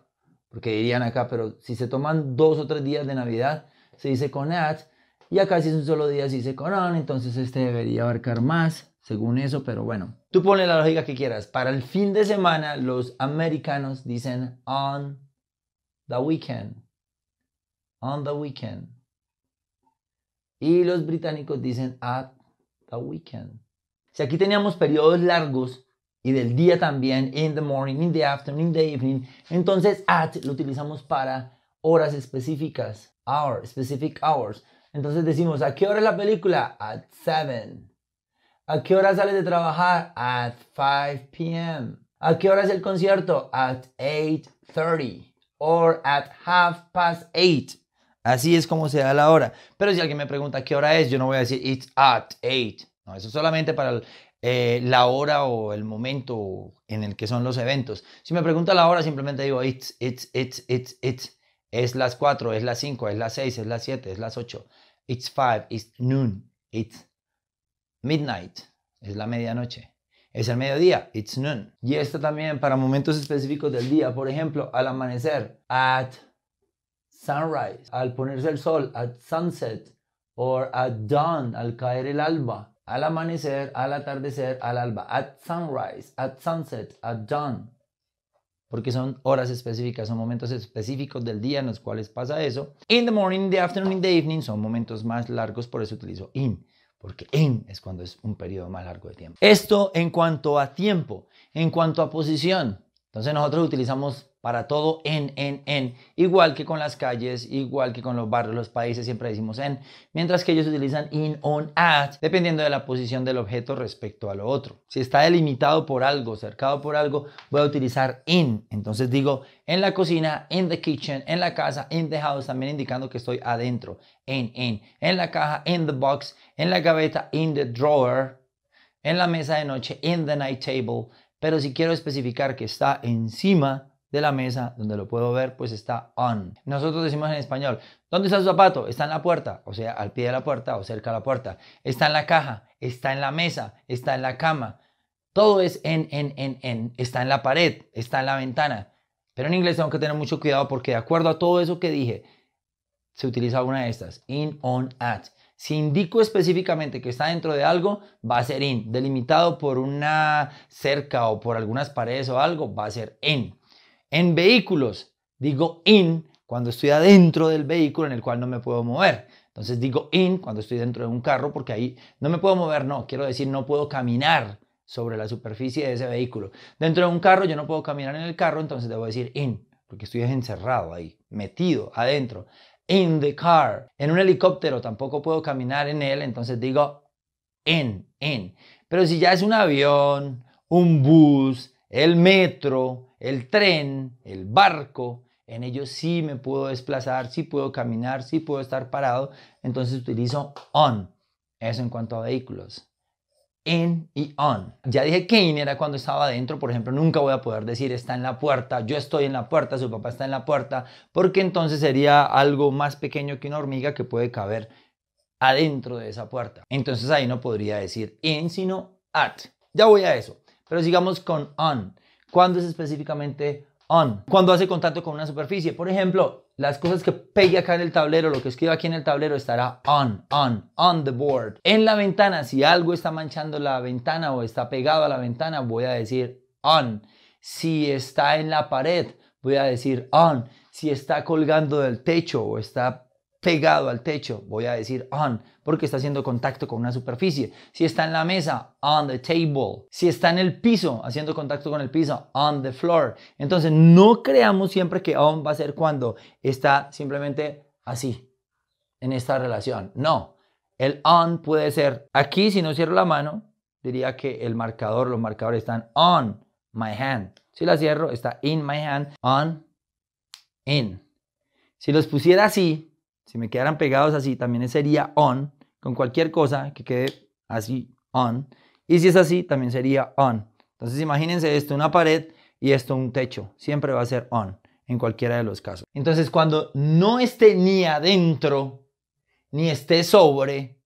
Porque dirían acá, pero si se toman dos o tres días de Navidad, se dice con at. Y acá si es un solo día, se dice con on. Entonces este debería abarcar más según eso, pero bueno. Tú ponle la lógica que quieras. Para el fin de semana, los americanos dicen on the weekend on the weekend. Y los británicos dicen at the weekend. Si aquí teníamos periodos largos y del día también, in the morning, in the afternoon, in the evening, entonces at lo utilizamos para horas específicas, hours, specific hours. Entonces decimos, ¿a qué hora es la película? At seven. ¿A qué hora sales de trabajar? At five p.m. ¿A qué hora es el concierto? At eight thirty. or at half past eight. Así es como se da la hora. Pero si alguien me pregunta qué hora es, yo no voy a decir it's at 8. No, eso es solamente para eh, la hora o el momento en el que son los eventos. Si me pregunta la hora, simplemente digo it's, it's, it's, it's, it's. Es las 4, es las 5, es las 6, es las 7, es las 8. It's 5, it's noon, it's midnight. Es la medianoche es el mediodía, it's noon. Y esto también para momentos específicos del día, por ejemplo, al amanecer, at sunrise, al ponerse el sol, at sunset, or at dawn, al caer el alba, al amanecer, al atardecer, al alba, at sunrise, at sunset, at dawn. Porque son horas específicas, son momentos específicos del día en los cuales pasa eso. In the morning, the afternoon, in the evening son momentos más largos, por eso utilizo in porque in es cuando es un periodo más largo de tiempo. Esto en cuanto a tiempo, en cuanto a posición. Entonces nosotros utilizamos para todo en, en, en, igual que con las calles, igual que con los barrios, los países, siempre decimos en, mientras que ellos utilizan in, on, at, dependiendo de la posición del objeto respecto a lo otro. Si está delimitado por algo, cercado por algo, voy a utilizar in. Entonces digo en la cocina, in the kitchen, en la casa, in the house, también indicando que estoy adentro, en, en, en la caja, in the box, en la gaveta, in the drawer, en la mesa de noche, in the night table, pero si quiero especificar que está encima de la mesa donde lo puedo ver, pues está on. Nosotros decimos en español, ¿dónde está su zapato? Está en la puerta, o sea, al pie de la puerta o cerca de la puerta. Está en la caja, está en la mesa, está en la cama. Todo es en, en, en, en. Está en la pared, está en la ventana. Pero en inglés tengo que tener mucho cuidado porque de acuerdo a todo eso que dije, se utiliza una de estas, in, on, at. Si indico específicamente que está dentro de algo, va a ser in. Delimitado por una cerca o por algunas paredes o algo, va a ser in. En vehículos, digo in cuando estoy adentro del vehículo en el cual no me puedo mover. Entonces digo in cuando estoy dentro de un carro porque ahí no me puedo mover, no, quiero decir no puedo caminar sobre la superficie de ese vehículo. Dentro de un carro yo no puedo caminar en el carro, entonces debo decir in, porque estoy encerrado ahí, metido, adentro in the car. En un helicóptero tampoco puedo caminar en él, entonces digo en, en. Pero si ya es un avión, un bus, el metro, el tren, el barco, en ellos sí me puedo desplazar, sí puedo caminar, sí puedo estar parado, entonces utilizo on. Eso en cuanto a vehículos. En y on. Ya dije que in era cuando estaba adentro, por ejemplo, nunca voy a poder decir está en la puerta, yo estoy en la puerta, su papá está en la puerta, porque entonces sería algo más pequeño que una hormiga que puede caber adentro de esa puerta. Entonces ahí no podría decir en, sino at. Ya voy a eso. Pero sigamos con on. ¿Cuándo es específicamente on, cuando hace contacto con una superficie. Por ejemplo, las cosas que pegue acá en el tablero, lo que escriba aquí en el tablero estará on, on, on the board. En la ventana, si algo está manchando la ventana o está pegado a la ventana, voy a decir on. Si está en la pared, voy a decir on. Si está colgando del techo o está pegado al techo, voy a decir on, porque está haciendo contacto con una superficie. Si está en la mesa, on the table. Si está en el piso, haciendo contacto con el piso, on the floor. Entonces, no creamos siempre que on va a ser cuando está simplemente así, en esta relación. No, el on puede ser aquí, si no cierro la mano, diría que el marcador, los marcadores están on my hand. Si la cierro, está in my hand, on, in. Si los pusiera así, si me quedaran pegados así, también sería on, con cualquier cosa que quede así, on. Y si es así, también sería on. Entonces imagínense esto, una pared y esto, un techo. Siempre va a ser on, en cualquiera de los casos. Entonces cuando no esté ni adentro, ni esté sobre,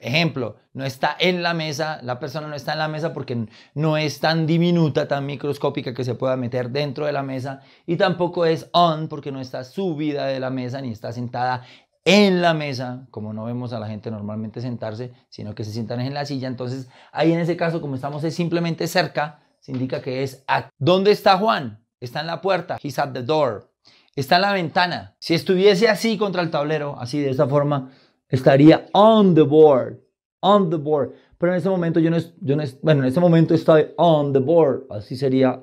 Ejemplo, no está en la mesa, la persona no está en la mesa porque no es tan diminuta, tan microscópica que se pueda meter dentro de la mesa y tampoco es on porque no está subida de la mesa ni está sentada en la mesa, como no vemos a la gente normalmente sentarse, sino que se sientan en la silla. Entonces, ahí en ese caso, como estamos es simplemente cerca, se indica que es at. ¿Dónde está Juan? Está en la puerta. He's at the door. Está en la ventana. Si estuviese así contra el tablero, así de esa forma, Estaría on the board, on the board. Pero en ese momento yo no, yo bueno, en ese momento estoy on the board. Así sería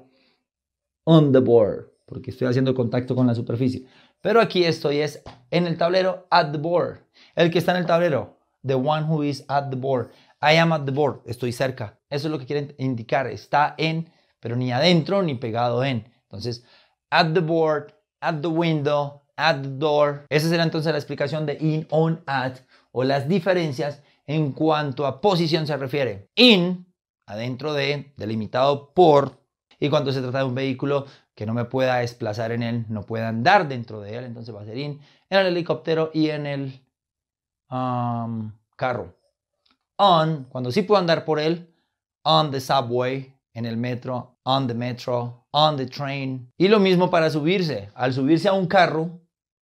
on the board, porque estoy haciendo contacto con la superficie. Pero aquí estoy es en el tablero at the board. El que está en el tablero, the one who is at the board. I am at the board, estoy cerca. Eso es lo que quieren indicar, está en, pero ni adentro ni pegado en. Entonces, at the board, at the window, at door. Esa será entonces la explicación de in, on, at o las diferencias en cuanto a posición se refiere. In, adentro de, delimitado por, y cuando se trata de un vehículo que no me pueda desplazar en él, no pueda andar dentro de él, entonces va a ser in, en el helicóptero y en el um, carro. On, cuando sí puedo andar por él, on the subway, en el metro, on the metro, on the train. Y lo mismo para subirse. Al subirse a un carro,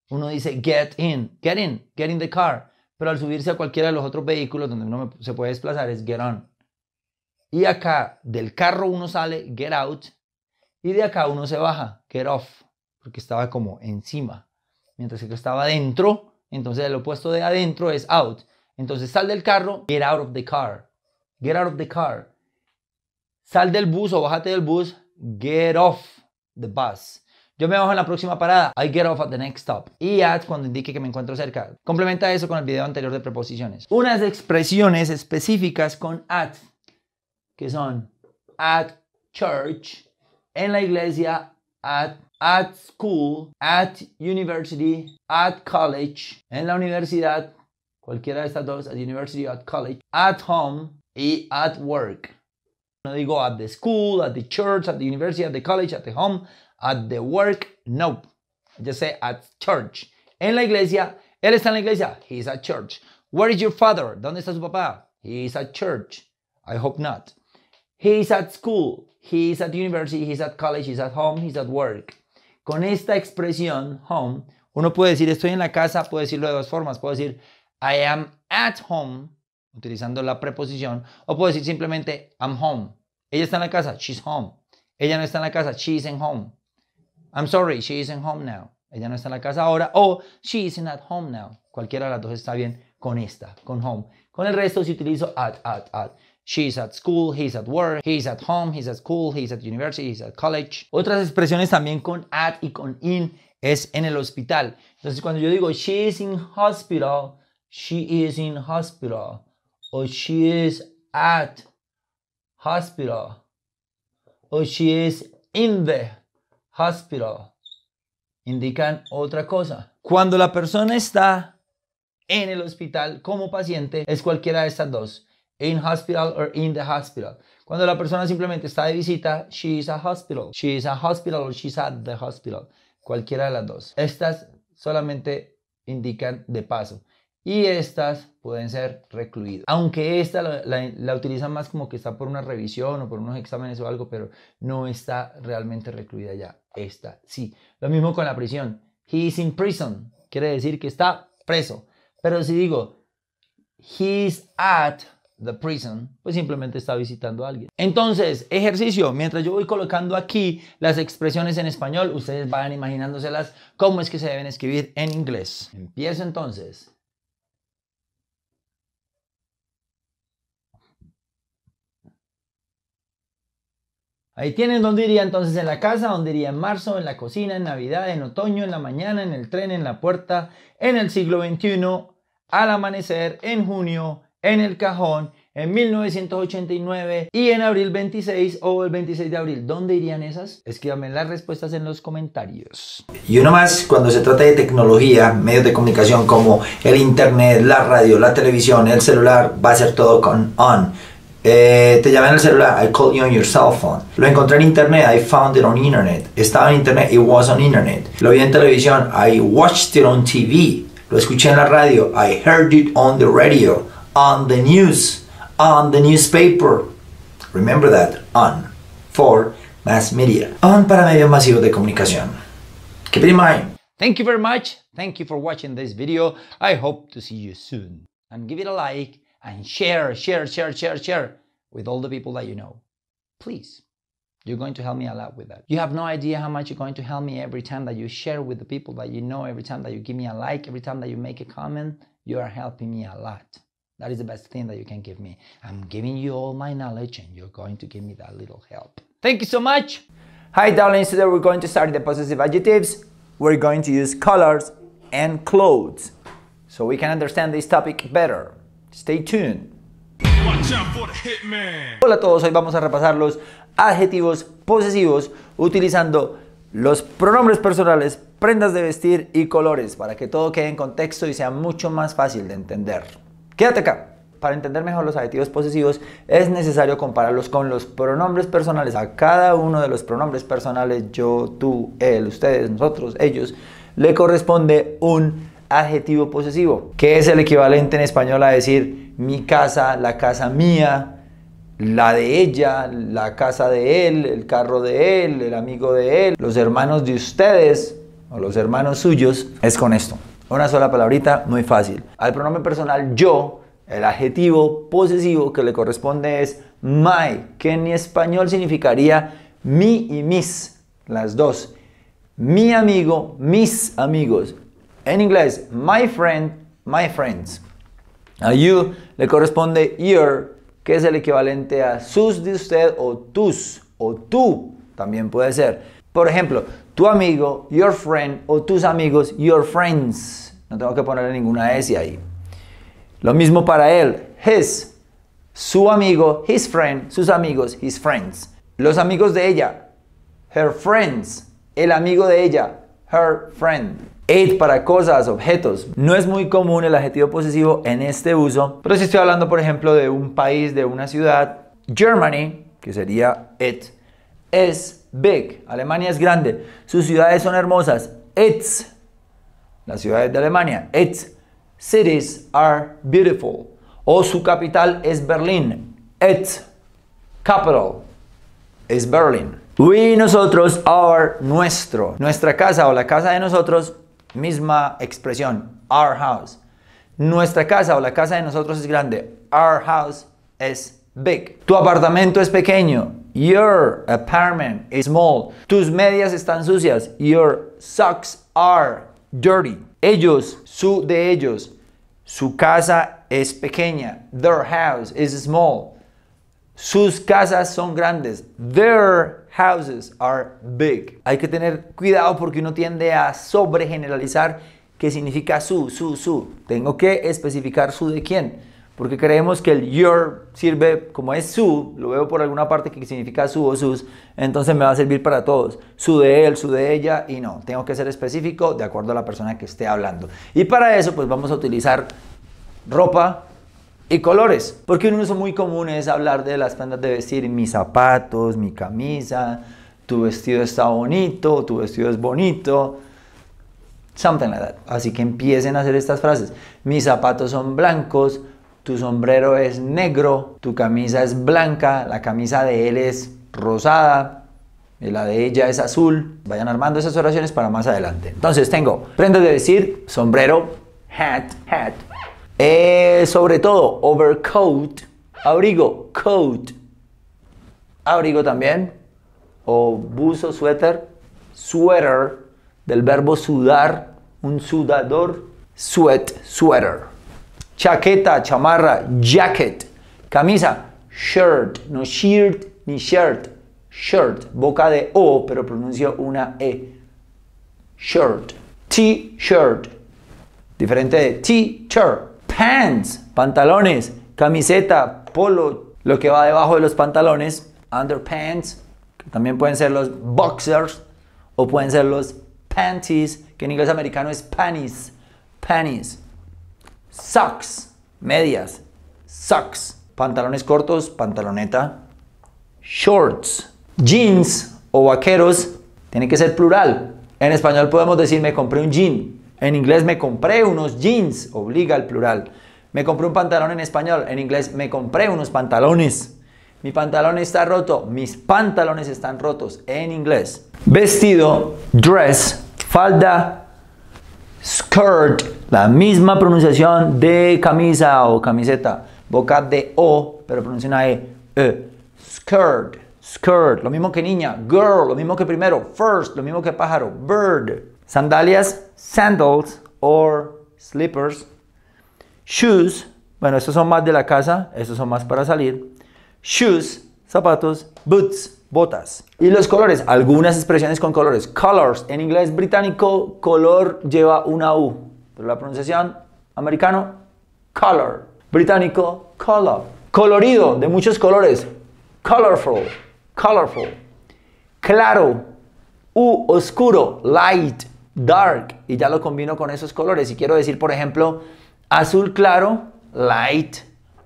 uno dice, get in, get in, get in the car. Pero al subirse a cualquiera de los otros vehículos donde uno se puede desplazar es get on. Y acá del carro uno sale, get out. Y de acá uno se baja, get off. Porque estaba como encima. Mientras que estaba adentro, entonces el opuesto de adentro es out. Entonces sal del carro, get out of the car. Get out of the car. Sal del bus o bájate del bus, get off the bus. Yo me bajo en la próxima parada. I get off at the next stop. Y at cuando indique que me encuentro cerca. Complementa eso con el video anterior de preposiciones. Unas expresiones específicas con at, que son at church, en la iglesia, at, at school, at university, at college, en la universidad, cualquiera de estas dos, at university, at college, at home y at work. No digo at the school, at the church, at the university, at the college, at the home, at the work, no. Yo sé, at church. En la iglesia, él está en la iglesia, he's at church. Where is your father? ¿Dónde está su papá? He's at church. I hope not. He's at school, he's at university, he's at college, he's at home, he's at work. Con esta expresión, home, uno puede decir estoy en la casa, puede decirlo de dos formas. Puedo decir I am at home, utilizando la preposición, o puede decir simplemente I'm home. Ella está en la casa, she's home. Ella no está en la casa, she's in home. I'm sorry, she isn't home now. Ella no está en la casa ahora. O oh, she isn't at home now. Cualquiera de las dos está bien con esta, con home. Con el resto si utilizo at, at, at. She's at school, he's at work, he's at home, he's at school, he's at university, he's at college. Otras expresiones también con at y con in es en el hospital. Entonces cuando yo digo she is in hospital, she is in hospital. O she is at hospital. O she is in the hospital indican otra cosa. Cuando la persona está en el hospital como paciente, es cualquiera de estas dos. In hospital or in the hospital. Cuando la persona simplemente está de visita, she is a hospital. She is a hospital or she's at the hospital. Cualquiera de las dos. Estas solamente indican de paso. Y estas pueden ser recluidas. Aunque esta la, la utilizan más como que está por una revisión o por unos exámenes o algo, pero no está realmente recluida ya está. Sí, lo mismo con la prisión. He is in prison, quiere decir que está preso. Pero si digo, he's at the prison, pues simplemente está visitando a alguien. Entonces, ejercicio. Mientras yo voy colocando aquí las expresiones en español, ustedes van imaginándoselas cómo es que se deben escribir en inglés. Empiezo entonces. Ahí tienen dónde iría entonces en la casa, dónde iría en marzo, en la cocina, en Navidad, en otoño, en la mañana, en el tren, en la puerta, en el siglo XXI, al amanecer, en junio, en el cajón, en 1989 y en abril 26 o el 26 de abril. ¿Dónde irían esas? Escríbanme las respuestas en los comentarios. Y uno más, cuando se trata de tecnología, medios de comunicación como el internet, la radio, la televisión, el celular, va a ser todo con on Eh, te llamé en el celular. I called you on your cell phone. Lo encontré en internet. I found it on internet. Estaba en internet. It was on internet. Lo vi en televisión. I watched it on TV. Lo escuché en la radio. I heard it on the radio. On the news. On the newspaper. Remember that. On. For mass media. On para medios masivos de comunicación. Keep it in mind. Thank you very much. Thank you for watching this video. I hope to see you soon. And give it a like and share, share, share, share, share with all the people that you know. Please. You're going to help me a lot with that. You have no idea how much you're going to help me every time that you share with the people that you know, every time that you give me a like, every time that you make a comment, you are helping me a lot. That is the best thing that you can give me. I'm giving you all my knowledge and you're going to give me that little help. Thank you so much. Hi darlings, today we're going to start the possessive adjectives. We're going to use colors and clothes so we can understand this topic better. Stay tuned. Hola a todos, hoy vamos a repasar los adjetivos posesivos utilizando los pronombres personales, prendas de vestir y colores para que todo quede en contexto y sea mucho más fácil de entender. Quédate acá. Para entender mejor los adjetivos posesivos es necesario compararlos con los pronombres personales. A cada uno de los pronombres personales, yo, tú, él, ustedes, nosotros, ellos, le corresponde un adjetivo posesivo, que es el equivalente en español a decir mi casa, la casa mía, la de ella, la casa de él, el carro de él, el amigo de él, los hermanos de ustedes o los hermanos suyos, es con esto. Una sola palabrita, muy fácil. Al pronombre personal yo, el adjetivo posesivo que le corresponde es my, que en español significaría mi y mis, las dos. Mi amigo, mis amigos, en inglés, my friend, my friends. A you le corresponde your, que es el equivalente a sus de usted o tus o tú también puede ser. Por ejemplo, tu amigo, your friend o tus amigos, your friends. No tengo que ponerle ninguna S ahí. Lo mismo para él, his, su amigo, his friend, sus amigos, his friends. Los amigos de ella, her friends, el amigo de ella, her friend. It para cosas, objetos. No es muy común el adjetivo posesivo en este uso, pero si estoy hablando, por ejemplo, de un país, de una ciudad, Germany, que sería it, es big. Alemania es grande. Sus ciudades son hermosas. Its, las ciudades de Alemania. Its cities are beautiful. O su capital es Berlín. Its capital es Berlín. We, nosotros, are, nuestro. Nuestra casa o la casa de nosotros misma expresión, our house. Nuestra casa o la casa de nosotros es grande, our house is big. Tu apartamento es pequeño, your apartment is small. Tus medias están sucias, your socks are dirty. Ellos, su de ellos, su casa es pequeña, their house is small. Sus casas son grandes, their houses are big. Hay que tener cuidado porque uno tiende a sobregeneralizar que significa su, su, su. Tengo que especificar su de quién. Porque creemos que el your sirve como es su, lo veo por alguna parte que significa su o sus, entonces me va a servir para todos. Su de él, su de ella y no. Tengo que ser específico de acuerdo a la persona que esté hablando. Y para eso pues vamos a utilizar ropa, y colores, porque un uso muy común es hablar de las prendas de vestir, mis zapatos, mi camisa, tu vestido está bonito, tu vestido es bonito, something like that. Así que empiecen a hacer estas frases. Mis zapatos son blancos, tu sombrero es negro, tu camisa es blanca, la camisa de él es rosada, y la de ella es azul. Vayan armando esas oraciones para más adelante. Entonces tengo prendas de vestir, sombrero, hat, hat, eh, sobre todo, overcoat, abrigo, coat, abrigo también, o buzo, suéter, sweater, del verbo sudar, un sudador, sweat, sweater. Chaqueta, chamarra, jacket. Camisa, shirt, no shirt ni shirt, shirt, boca de O, pero pronuncio una E. Shirt, t-shirt, diferente de t-shirt pants, pantalones, camiseta, polo, lo que va debajo de los pantalones, underpants, también pueden ser los boxers o pueden ser los panties, que en inglés americano es panties, panties, socks, medias, socks, pantalones cortos, pantaloneta, shorts, jeans o vaqueros, tiene que ser plural. En español podemos decir me compré un jean, en inglés me compré unos jeans, obliga al plural. Me compré un pantalón en español, en inglés me compré unos pantalones. Mi pantalón está roto, mis pantalones están rotos, en inglés. Vestido, dress, falda, skirt, la misma pronunciación de camisa o camiseta. boca de O, pero pronuncia una E. e. Skirt, skirt, lo mismo que niña. Girl, lo mismo que primero. First, lo mismo que pájaro. Bird, Sandalias, sandals or slippers. Shoes, bueno, estos son más de la casa, estos son más para salir. Shoes, zapatos, boots, botas. Y los colores, algunas expresiones con colores. Colors, en inglés británico, color lleva una U, pero la pronunciación americano, color. Británico, color. Colorido, de muchos colores. Colorful, colorful. Claro, U oscuro, light dark y ya lo combino con esos colores. Y quiero decir, por ejemplo, azul claro, light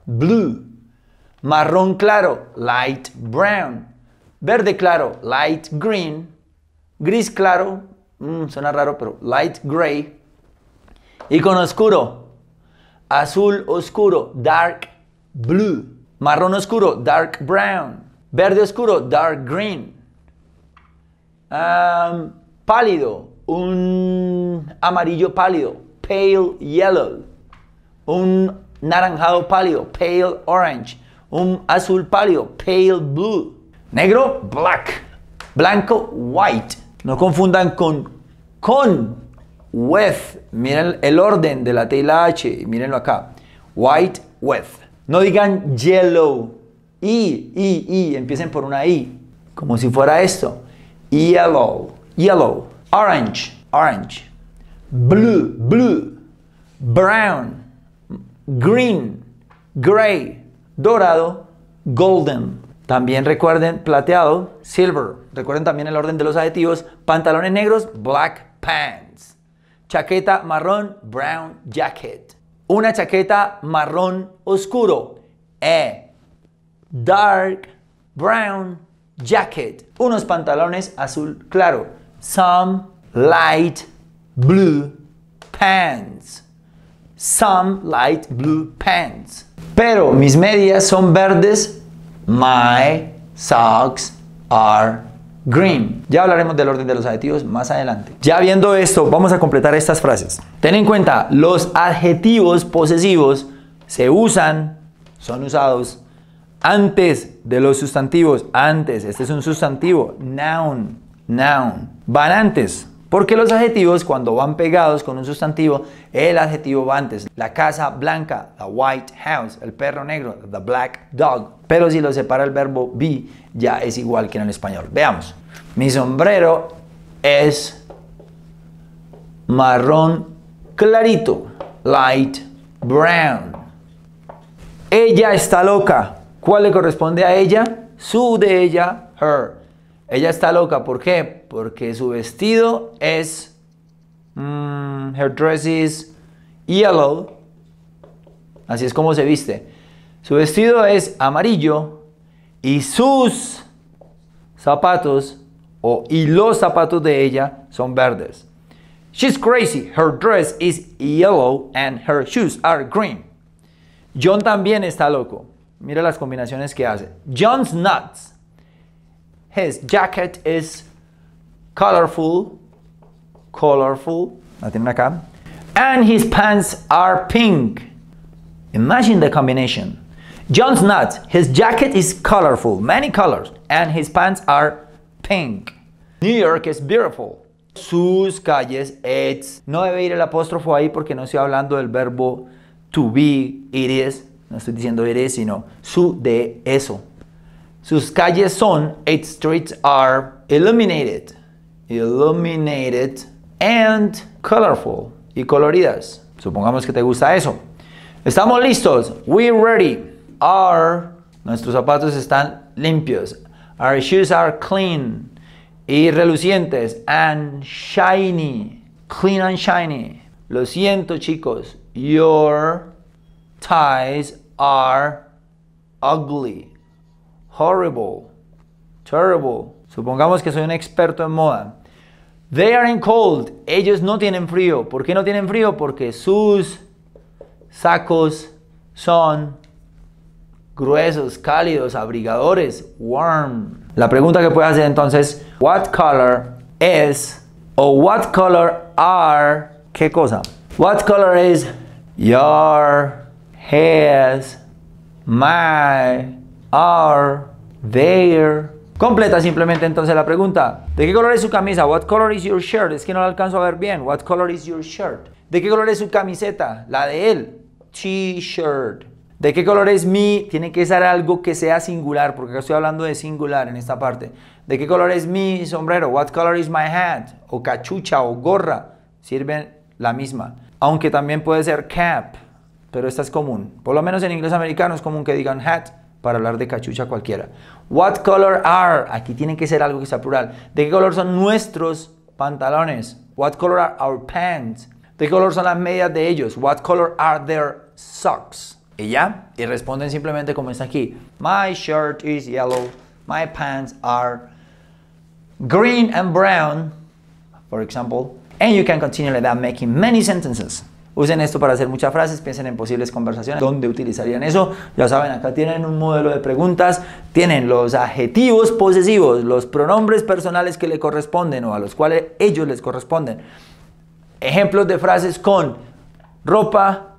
blue. Marrón claro, light brown. Verde claro, light green. Gris claro, mmm, suena raro, pero light gray. Y con oscuro, azul oscuro, dark blue. Marrón oscuro, dark brown. Verde oscuro, dark green. pálido, un amarillo pálido, pale yellow, un naranjado pálido, pale orange, un azul pálido, pale blue, negro, black, blanco, white. No confundan con con, with. Miren el orden de la T y H, mírenlo acá. White, with. No digan yellow, I, I, I, empiecen por una I, como si fuera esto. Yellow, yellow orange, orange, blue, blue, brown, green, gray, dorado, golden. También recuerden plateado, silver. Recuerden también el orden de los adjetivos. Pantalones negros, black pants. Chaqueta marrón, brown jacket. Una chaqueta marrón oscuro, eh. Dark brown jacket. Unos pantalones azul claro, some light blue pants. Some light blue pants. Pero mis medias son verdes. My socks are green. Ya hablaremos del orden de los adjetivos más adelante. Ya viendo esto, vamos a completar estas frases. Ten en cuenta, los adjetivos posesivos se usan, son usados antes de los sustantivos. Antes, este es un sustantivo, noun noun. Van antes, porque los adjetivos cuando van pegados con un sustantivo, el adjetivo va antes. La casa blanca, the white house, el perro negro, the black dog. Pero si lo separa el verbo be, ya es igual que en el español. Veamos. Mi sombrero es marrón clarito, light brown. Ella está loca. ¿Cuál le corresponde a ella? Su de ella, her. Ella está loca, ¿por qué? Porque su vestido es... Mm, her dress is yellow. Así es como se viste. Su vestido es amarillo y sus zapatos o y los zapatos de ella son verdes. She's crazy. Her dress is yellow and her shoes are green. John también está loco. Mira las combinaciones que hace. John's nuts. His jacket is colorful, colorful, and his pants are pink. Imagine the combination. John's nuts. His jacket is colorful, many colors, and his pants are pink. New York is beautiful. Sus calles, it's. No debe ir el apóstrofo ahí porque no estoy hablando del verbo to be, it is. No estoy diciendo it is, sino su de eso. Sus calles son, Eight streets are illuminated, illuminated and colorful y coloridas. Supongamos que te gusta eso. Estamos listos. We're ready. Our nuestros zapatos están limpios. Our shoes are clean y relucientes and shiny. Clean and shiny. Lo siento, chicos. Your ties are ugly horrible, terrible. Supongamos que soy un experto en moda. They are in cold. Ellos no tienen frío. ¿Por qué no tienen frío? Porque sus sacos son gruesos, cálidos, abrigadores, warm. La pregunta que puedes hacer entonces, what color is o what color are ¿qué cosa? What color is your, hair? my, are there. Completa simplemente entonces la pregunta. ¿De qué color es su camisa? What color is your shirt? Es que no la alcanzo a ver bien. What color is your shirt? ¿De qué color es su camiseta? La de él. T-shirt. ¿De qué color es mi? Tiene que ser algo que sea singular, porque acá estoy hablando de singular en esta parte. ¿De qué color es mi sombrero? What color is my hat? O cachucha o gorra. Sirven la misma. Aunque también puede ser cap, pero esta es común. Por lo menos en inglés americano es común que digan hat para hablar de cachucha cualquiera. What color are? Aquí tiene que ser algo que sea plural. ¿De qué color son nuestros pantalones? What color are our pants? ¿De qué color son las medias de ellos? What color are their socks? Y ya, y responden simplemente como está aquí. My shirt is yellow. My pants are green and brown, for example. And you can continue like that, making many sentences. Usen esto para hacer muchas frases, piensen en posibles conversaciones, dónde utilizarían eso. Ya saben, acá tienen un modelo de preguntas, tienen los adjetivos posesivos, los pronombres personales que le corresponden o a los cuales ellos les corresponden. Ejemplos de frases con ropa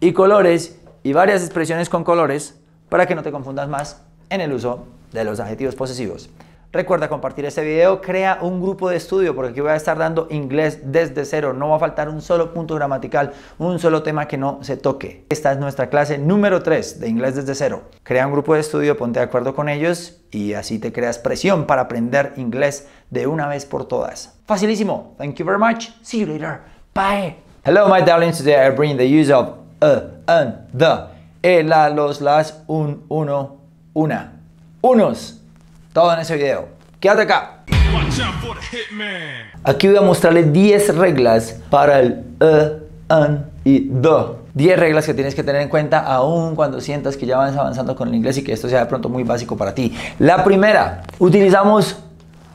y colores y varias expresiones con colores para que no te confundas más en el uso de los adjetivos posesivos. Recuerda compartir este video, crea un grupo de estudio porque aquí voy a estar dando inglés desde cero. No va a faltar un solo punto gramatical, un solo tema que no se toque. Esta es nuestra clase número 3 de inglés desde cero. Crea un grupo de estudio, ponte de acuerdo con ellos y así te creas presión para aprender inglés de una vez por todas. Facilísimo. Thank you very much. See you later. Bye. Hello, my darlings. Today I bring the use of the, el, la, los, las, un, uno, una. Unos. Todo en ese video. Quédate acá. Aquí voy a mostrarles 10 reglas para el e, an y do. 10 reglas que tienes que tener en cuenta aún cuando sientas que ya vas avanzando con el inglés y que esto sea de pronto muy básico para ti. La primera, utilizamos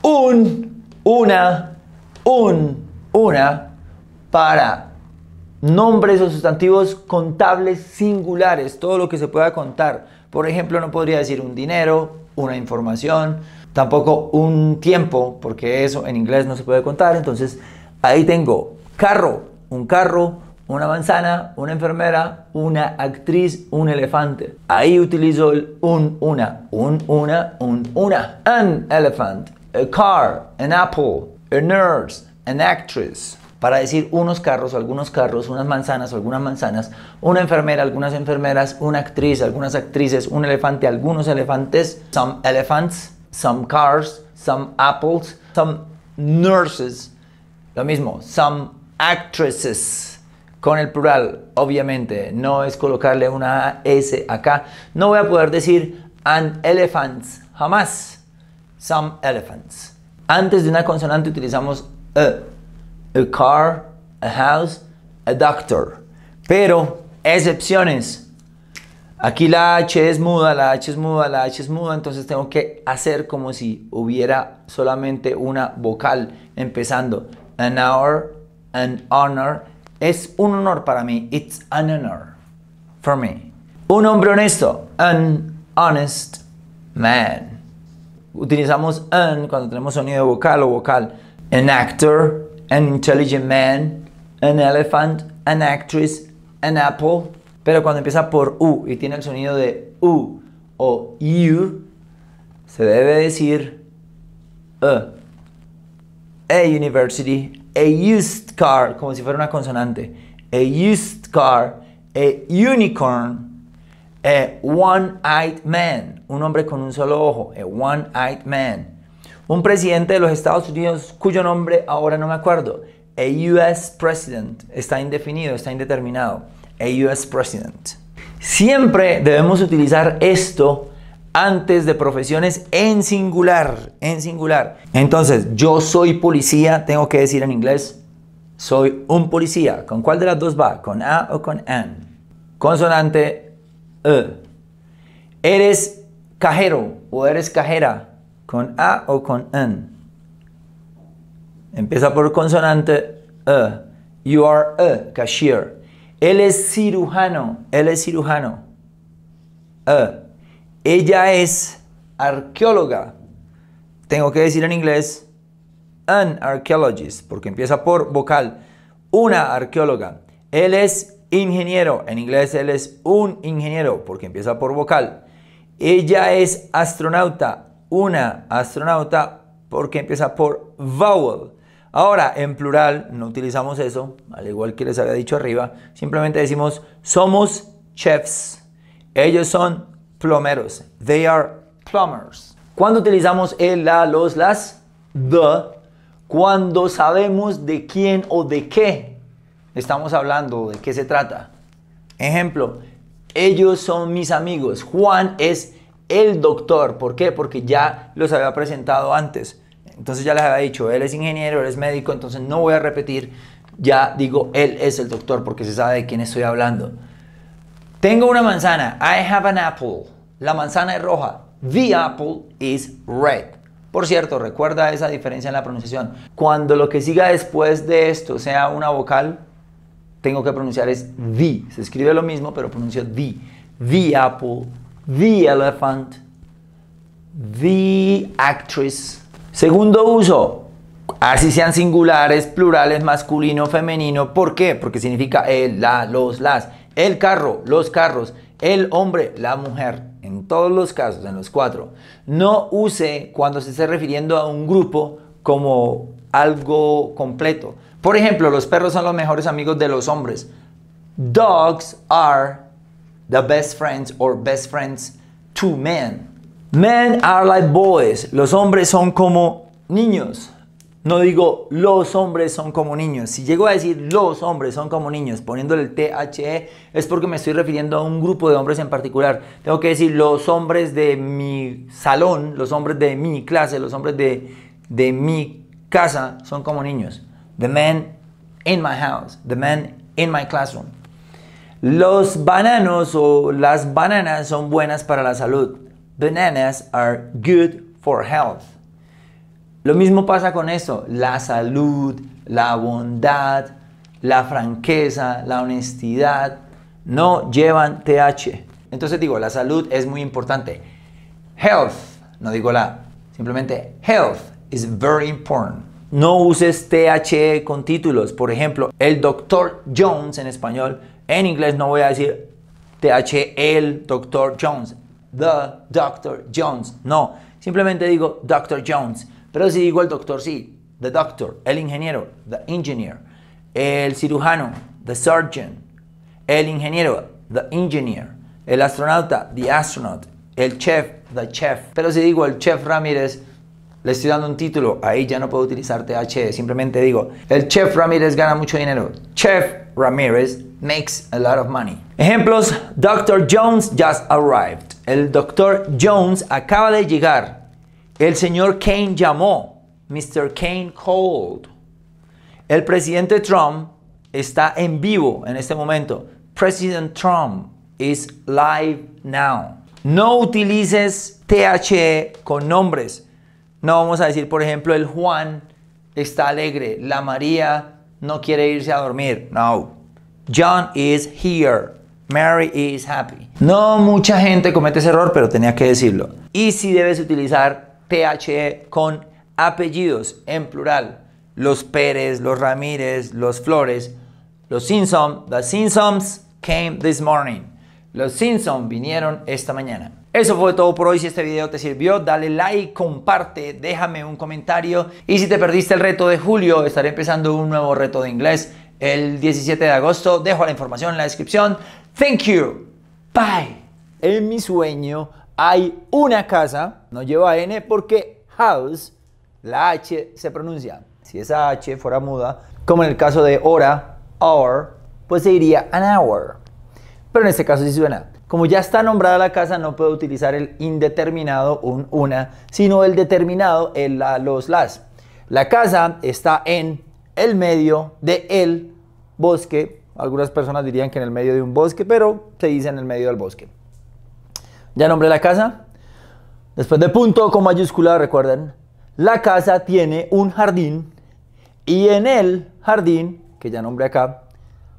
un, una, un, una para nombres o sustantivos contables singulares, todo lo que se pueda contar. Por ejemplo, no podría decir un dinero, una información, tampoco un tiempo, porque eso en inglés no se puede contar. Entonces, ahí tengo carro, un carro, una manzana, una enfermera, una actriz, un elefante. Ahí utilizo el un, una, un, una, un, una. An elephant, a car, an apple, a nurse, an actress para decir unos carros, algunos carros, unas manzanas, algunas manzanas, una enfermera, algunas enfermeras, una actriz, algunas actrices, un elefante, algunos elefantes, some elephants, some cars, some apples, some nurses, lo mismo, some actresses, con el plural, obviamente, no es colocarle una S acá, no voy a poder decir an elephants, jamás, some elephants. Antes de una consonante utilizamos e a car, a house, a doctor. Pero, excepciones. Aquí la H es muda, la H es muda, la H es muda, entonces tengo que hacer como si hubiera solamente una vocal empezando. An hour, an honor. Es un honor para mí. It's an honor for me. Un hombre honesto. An honest man. Utilizamos an cuando tenemos sonido vocal o vocal. An actor, an intelligent man, an elephant, an actress, an apple. Pero cuando empieza por U y tiene el sonido de U o U, se debe decir U. E". a university, a used car, como si fuera una consonante. A used car, a unicorn, a one-eyed man, un hombre con un solo ojo, a one-eyed man un presidente de los Estados Unidos cuyo nombre ahora no me acuerdo. A US President está indefinido, está indeterminado. A US President. Siempre debemos utilizar esto antes de profesiones en singular, en singular. Entonces, yo soy policía, tengo que decir en inglés, soy un policía. ¿Con cuál de las dos va? ¿Con A o con N? Consonante E. Eres cajero o eres cajera con A o con N. Empieza por consonante e. You are a cashier. Él es cirujano. Él es cirujano. E. Ella es arqueóloga. Tengo que decir en inglés an archaeologist, porque empieza por vocal. Una arqueóloga. Él es ingeniero. En inglés él es un ingeniero, porque empieza por vocal. Ella es astronauta una astronauta porque empieza por vowel. Ahora, en plural no utilizamos eso, al igual que les había dicho arriba, simplemente decimos somos chefs. Ellos son plomeros. They are plumbers. Cuando utilizamos el, la, los, las, the, cuando sabemos de quién o de qué estamos hablando, de qué se trata. Ejemplo, ellos son mis amigos. Juan es el doctor. ¿Por qué? Porque ya los había presentado antes. Entonces ya les había dicho, él es ingeniero, él es médico, entonces no voy a repetir. Ya digo, él es el doctor porque se sabe de quién estoy hablando. Tengo una manzana. I have an apple. La manzana es roja. The apple is red. Por cierto, recuerda esa diferencia en la pronunciación. Cuando lo que siga después de esto sea una vocal, tengo que pronunciar es the. Se escribe lo mismo, pero pronuncio the. The apple the elephant, the actress. Segundo uso, así sean singulares, plurales, masculino, femenino. ¿Por qué? Porque significa el, la, los, las. El carro, los carros. El hombre, la mujer. En todos los casos, en los cuatro. No use cuando se esté refiriendo a un grupo como algo completo. Por ejemplo, los perros son los mejores amigos de los hombres. Dogs are the best friends or best friends to men. Men are like boys. Los hombres son como niños. No digo los hombres son como niños. Si llego a decir los hombres son como niños poniéndole el THE es porque me estoy refiriendo a un grupo de hombres en particular. Tengo que decir los hombres de mi salón, los hombres de mi clase, los hombres de, de mi casa son como niños. The men in my house, the men in my classroom. Los bananos o las bananas son buenas para la salud. Bananas are good for health. Lo mismo pasa con eso. la salud, la bondad, la franqueza, la honestidad, no llevan TH. Entonces digo, la salud es muy importante. Health, no digo la, simplemente health is very important. No uses TH con títulos. Por ejemplo, el doctor Jones en español en inglés no voy a decir TH, el doctor Jones, the doctor Jones, no. Simplemente digo doctor Jones. Pero si digo el doctor, sí, the doctor, el ingeniero, the engineer, el cirujano, the surgeon, el ingeniero, the engineer, el astronauta, the astronaut, el chef, the chef. Pero si digo el chef Ramírez, le estoy dando un título, ahí ya no puedo utilizar THE, simplemente digo, el chef Ramírez gana mucho dinero, chef Ramírez makes a lot of money. Ejemplos, Dr. Jones just arrived, el doctor Jones acaba de llegar, el señor Kane llamó, Mr. Kane called, el presidente Trump está en vivo en este momento, President Trump is live now. No utilices THE con nombres no vamos a decir, por ejemplo, el Juan está alegre, la María no quiere irse a dormir. No. John is here. Mary is happy. No mucha gente comete ese error, pero tenía que decirlo. Y si debes utilizar PHE con apellidos en plural. Los Pérez, los Ramírez, los Flores, los Simpsons, the Simpsons came this morning. Los Simpsons vinieron esta mañana. Eso fue todo por hoy. Si este video te sirvió, dale like, comparte, déjame un comentario. Y si te perdiste el reto de julio, estaré empezando un nuevo reto de inglés el 17 de agosto. Dejo la información en la descripción. Thank you. Bye. En mi sueño hay una casa, no lleva N porque house, la H se pronuncia. Si esa H fuera muda, como en el caso de hora, hour, pues se diría an hour. Pero en este caso sí suena. Como ya está nombrada la casa, no puedo utilizar el indeterminado, un, una, sino el determinado, el, la, los, las. La casa está en el medio de el bosque. Algunas personas dirían que en el medio de un bosque, pero se dice en el medio del bosque. Ya nombré la casa. Después de punto con mayúscula, recuerden, la casa tiene un jardín y en el jardín, que ya nombré acá,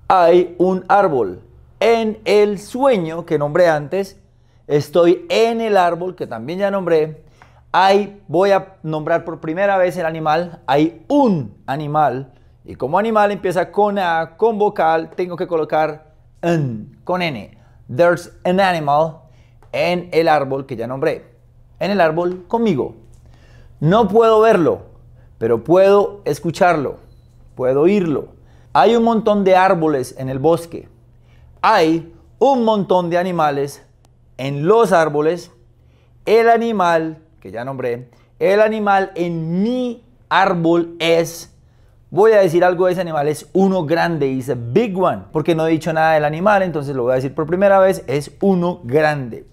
hay un árbol en el sueño que nombré antes, estoy en el árbol que también ya nombré, hay, voy a nombrar por primera vez el animal, hay un animal, y como animal empieza con A, con vocal, tengo que colocar N, con N. There's an animal en el árbol que ya nombré, en el árbol conmigo. No puedo verlo, pero puedo escucharlo, puedo oírlo. Hay un montón de árboles en el bosque hay un montón de animales en los árboles, el animal que ya nombré, el animal en mi árbol es, voy a decir algo de ese animal, es uno grande, Dice big one, porque no he dicho nada del animal, entonces lo voy a decir por primera vez, es uno grande.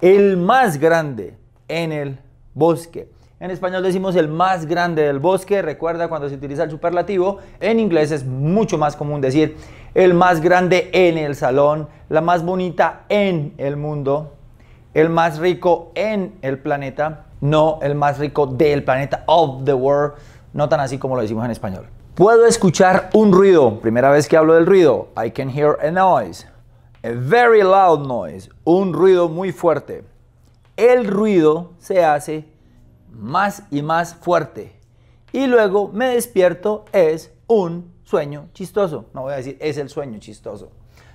El más grande en el bosque. En español decimos el más grande del bosque, recuerda cuando se utiliza el superlativo, en inglés es mucho más común decir el más grande en el salón, la más bonita en el mundo, el más rico en el planeta, no el más rico del planeta, of the world, no tan así como lo decimos en español. Puedo escuchar un ruido, primera vez que hablo del ruido, I can hear a noise, a very loud noise, un ruido muy fuerte. El ruido se hace más y más fuerte. Y luego me despierto, es un sueño chistoso. No voy a decir es el sueño chistoso.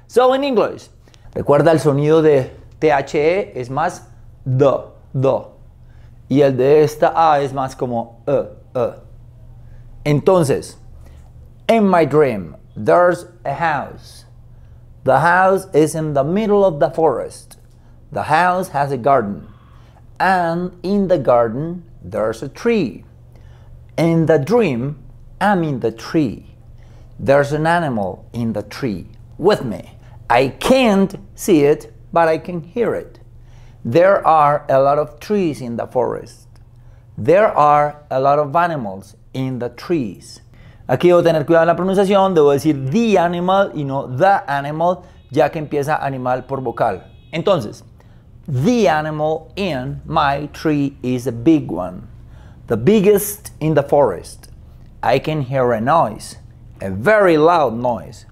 So in English, recuerda el sonido de THE es más do, do. Y el de esta A es más como e, e. Entonces, in my dream, there's a house. The house is in the middle of the forest. The house has a garden. And in the garden, there's a tree. In the dream, I'm in the tree there's an animal in the tree with me. I can't see it, but I can hear it. There are a lot of trees in the forest. There are a lot of animals in the trees. Aquí debo tener cuidado en la pronunciación, debo decir the animal y no the animal, ya que empieza animal por vocal. Entonces, the animal in my tree is a big one, the biggest in the forest. I can hear a noise a very loud noise.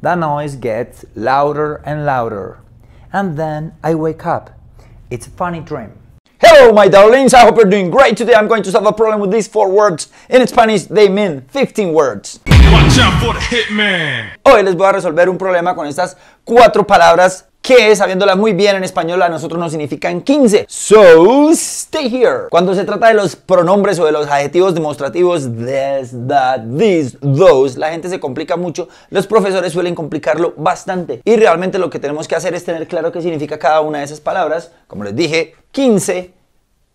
The noise gets louder and louder. And then I wake up. It's a funny dream. Hello, my darlings. I hope you're doing great. Today I'm going to solve a problem with these four words. In Spanish, they mean 15 words. Hoy les voy a resolver un problema con estas cuatro palabras que sabiéndola muy bien en español a nosotros nos significan 15. So, stay here. Cuando se trata de los pronombres o de los adjetivos demostrativos this, that, these, those, la gente se complica mucho, los profesores suelen complicarlo bastante. Y realmente lo que tenemos que hacer es tener claro qué significa cada una de esas palabras. Como les dije, 15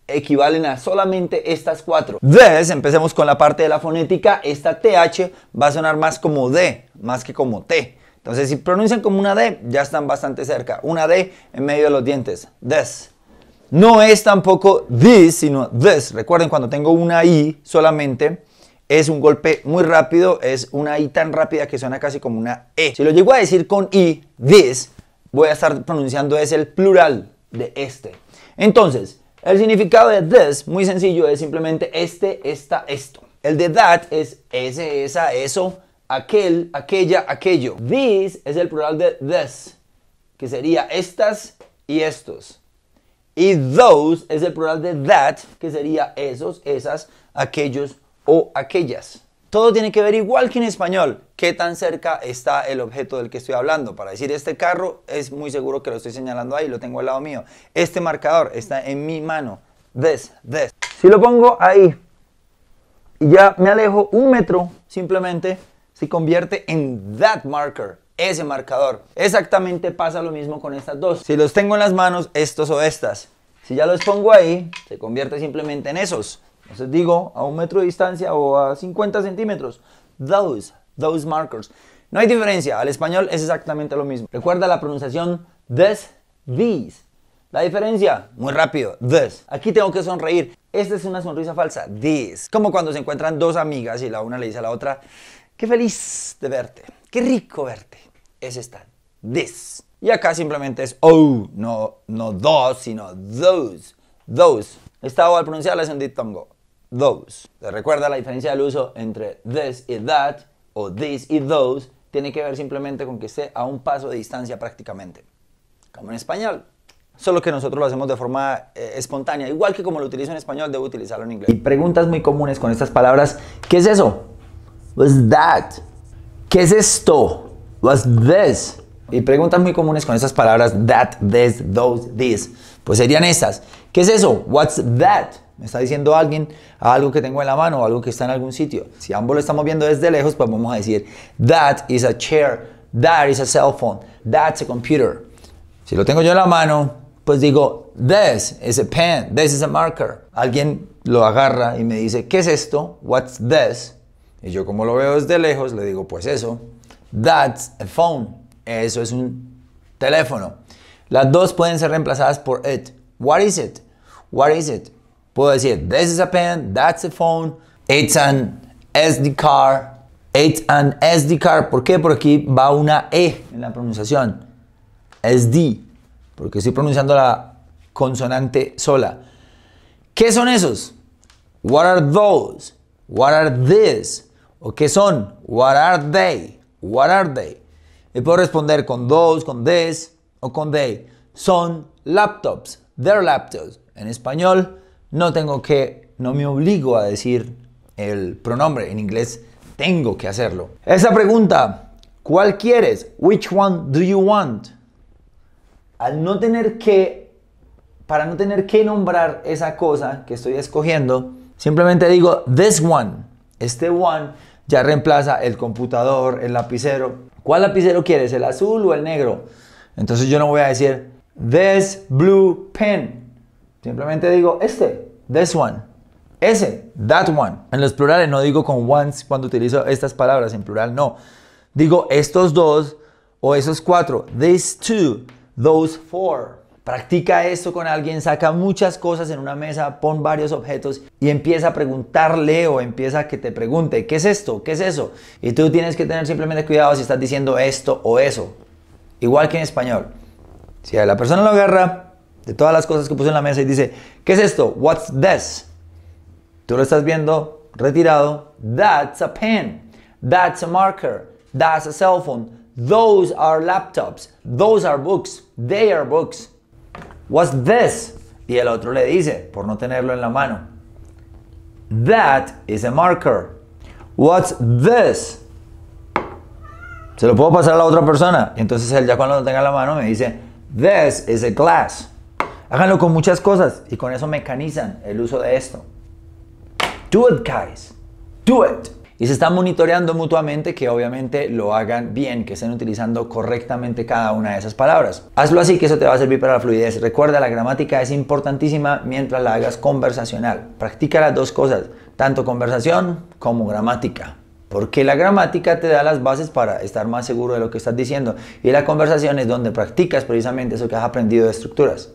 equivalen a solamente estas cuatro. This, empecemos con la parte de la fonética, esta TH va a sonar más como D, más que como T. Entonces, si pronuncian como una D, ya están bastante cerca. Una D en medio de los dientes. This. No es tampoco this, sino this. Recuerden, cuando tengo una I solamente, es un golpe muy rápido, es una I tan rápida que suena casi como una E. Si lo llego a decir con I, this, voy a estar pronunciando es el plural de este. Entonces, el significado de this, muy sencillo, es simplemente este, esta, esto. El de that es ese, esa, eso aquel, aquella, aquello. This es el plural de this, que sería estas y estos. Y those es el plural de that, que sería esos, esas, aquellos o aquellas. Todo tiene que ver igual que en español, qué tan cerca está el objeto del que estoy hablando. Para decir este carro, es muy seguro que lo estoy señalando ahí, lo tengo al lado mío. Este marcador está en mi mano. This, this. Si lo pongo ahí y ya me alejo un metro, simplemente se convierte en that marker, ese marcador. Exactamente pasa lo mismo con estas dos. Si los tengo en las manos, estos o estas. Si ya los pongo ahí, se convierte simplemente en esos. Entonces digo a un metro de distancia o a 50 centímetros. Those, those markers. No hay diferencia, al español es exactamente lo mismo. Recuerda la pronunciación this, these. La diferencia, muy rápido, this. Aquí tengo que sonreír. Esta es una sonrisa falsa, this. Como cuando se encuentran dos amigas y la una le dice a la otra, Qué feliz de verte. Qué rico verte. es esta, this. Y acá simplemente es oh, no, no dos, sino those. Those. Esta O al pronunciarla es un diptongo. Those. ¿Te recuerda la diferencia del uso entre this y that o this y those? Tiene que ver simplemente con que esté a un paso de distancia prácticamente. Como en español. Solo que nosotros lo hacemos de forma eh, espontánea. Igual que como lo utilizo en español, debo utilizarlo en inglés. Y preguntas muy comunes con estas palabras. ¿Qué es eso? What's that? ¿Qué es esto? What's this? Y preguntas muy comunes con esas palabras that, this, those, this. Pues serían estas. ¿Qué es eso? What's that? Me está diciendo alguien algo que tengo en la mano o algo que está en algún sitio. Si ambos lo estamos viendo desde lejos, pues vamos a decir that is a chair, that is a cell phone, that's a computer. Si lo tengo yo en la mano, pues digo this is a pen, this is a marker. Alguien lo agarra y me dice, ¿qué es esto? What's this? Y yo como lo veo desde lejos, le digo, pues eso, that's a phone. Eso es un teléfono. Las dos pueden ser reemplazadas por it. What is it? What is it? Puedo decir, this is a pen, that's a phone, it's an SD card, it's an SD card. ¿Por qué? Porque aquí va una E en la pronunciación. SD, porque estoy pronunciando la consonante sola. ¿Qué son esos? What are those? What are these? qué son? What are they? What are they? Y puedo responder con those, con this o con they. Son laptops, their laptops. En español no tengo que, no me obligo a decir el pronombre. En inglés tengo que hacerlo. Esa pregunta, ¿cuál quieres? Which one do you want? Al no tener que, para no tener que nombrar esa cosa que estoy escogiendo, simplemente digo this one, este one ya reemplaza el computador, el lapicero. ¿Cuál lapicero quieres? ¿El azul o el negro? Entonces yo no voy a decir this blue pen. Simplemente digo este, this one, ese, that one. En los plurales no digo con ones cuando utilizo estas palabras, en plural no. Digo estos dos o esos cuatro, these two, those four. Practica esto con alguien, saca muchas cosas en una mesa, pon varios objetos y empieza a preguntarle o empieza a que te pregunte, ¿qué es esto? ¿Qué es eso? Y tú tienes que tener simplemente cuidado si estás diciendo esto o eso. Igual que en español. Si la persona lo agarra de todas las cosas que puso en la mesa y dice, ¿qué es esto? What's this? Tú lo estás viendo retirado. That's a pen. That's a marker. That's a cell phone. Those are laptops. Those are books. They are books. What's this? Y el otro le dice, por no tenerlo en la mano, That is a marker. What's this? Se lo puedo pasar a la otra persona. Y entonces él ya cuando lo tenga en la mano me dice, This is a glass. Háganlo con muchas cosas y con eso mecanizan el uso de esto. Do it, guys. Do it. Y se están monitoreando mutuamente que obviamente lo hagan bien, que estén utilizando correctamente cada una de esas palabras. Hazlo así que eso te va a servir para la fluidez. Recuerda, la gramática es importantísima mientras la hagas conversacional. Practica las dos cosas, tanto conversación como gramática. Porque la gramática te da las bases para estar más seguro de lo que estás diciendo. Y la conversación es donde practicas precisamente eso que has aprendido de estructuras.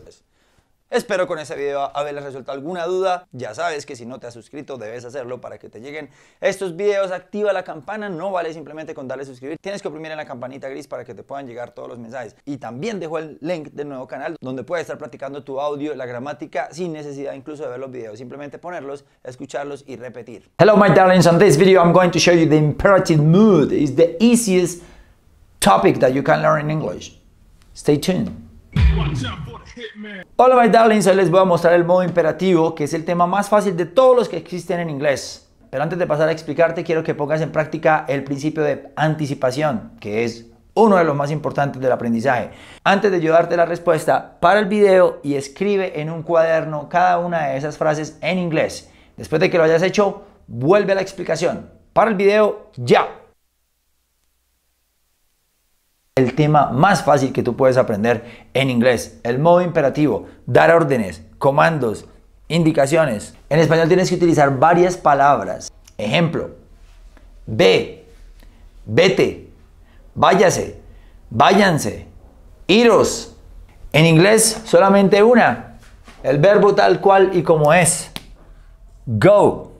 Espero con ese video haberles resuelto alguna duda. Ya sabes que si no te has suscrito debes hacerlo para que te lleguen estos videos. Activa la campana, no vale simplemente con darle suscribir. Tienes que oprimir en la campanita gris para que te puedan llegar todos los mensajes. Y también dejo el link del nuevo canal donde puedes estar practicando tu audio, la gramática, sin necesidad incluso de ver los videos. Simplemente ponerlos, escucharlos y repetir. Hello my darlings, on this video I'm going to show you the imperative mood. It's the easiest topic that you can learn in English. Stay tuned. Hola my darlings, hoy les voy a mostrar el modo imperativo, que es el tema más fácil de todos los que existen en inglés. Pero antes de pasar a explicarte, quiero que pongas en práctica el principio de anticipación, que es uno de los más importantes del aprendizaje. Antes de yo darte la respuesta, para el video y escribe en un cuaderno cada una de esas frases en inglés. Después de que lo hayas hecho, vuelve a la explicación. Para el video, ya el tema más fácil que tú puedes aprender en inglés. El modo imperativo, dar órdenes, comandos, indicaciones. En español tienes que utilizar varias palabras. Ejemplo, ve, vete, váyase, váyanse, iros. En inglés solamente una. El verbo tal cual y como es. Go.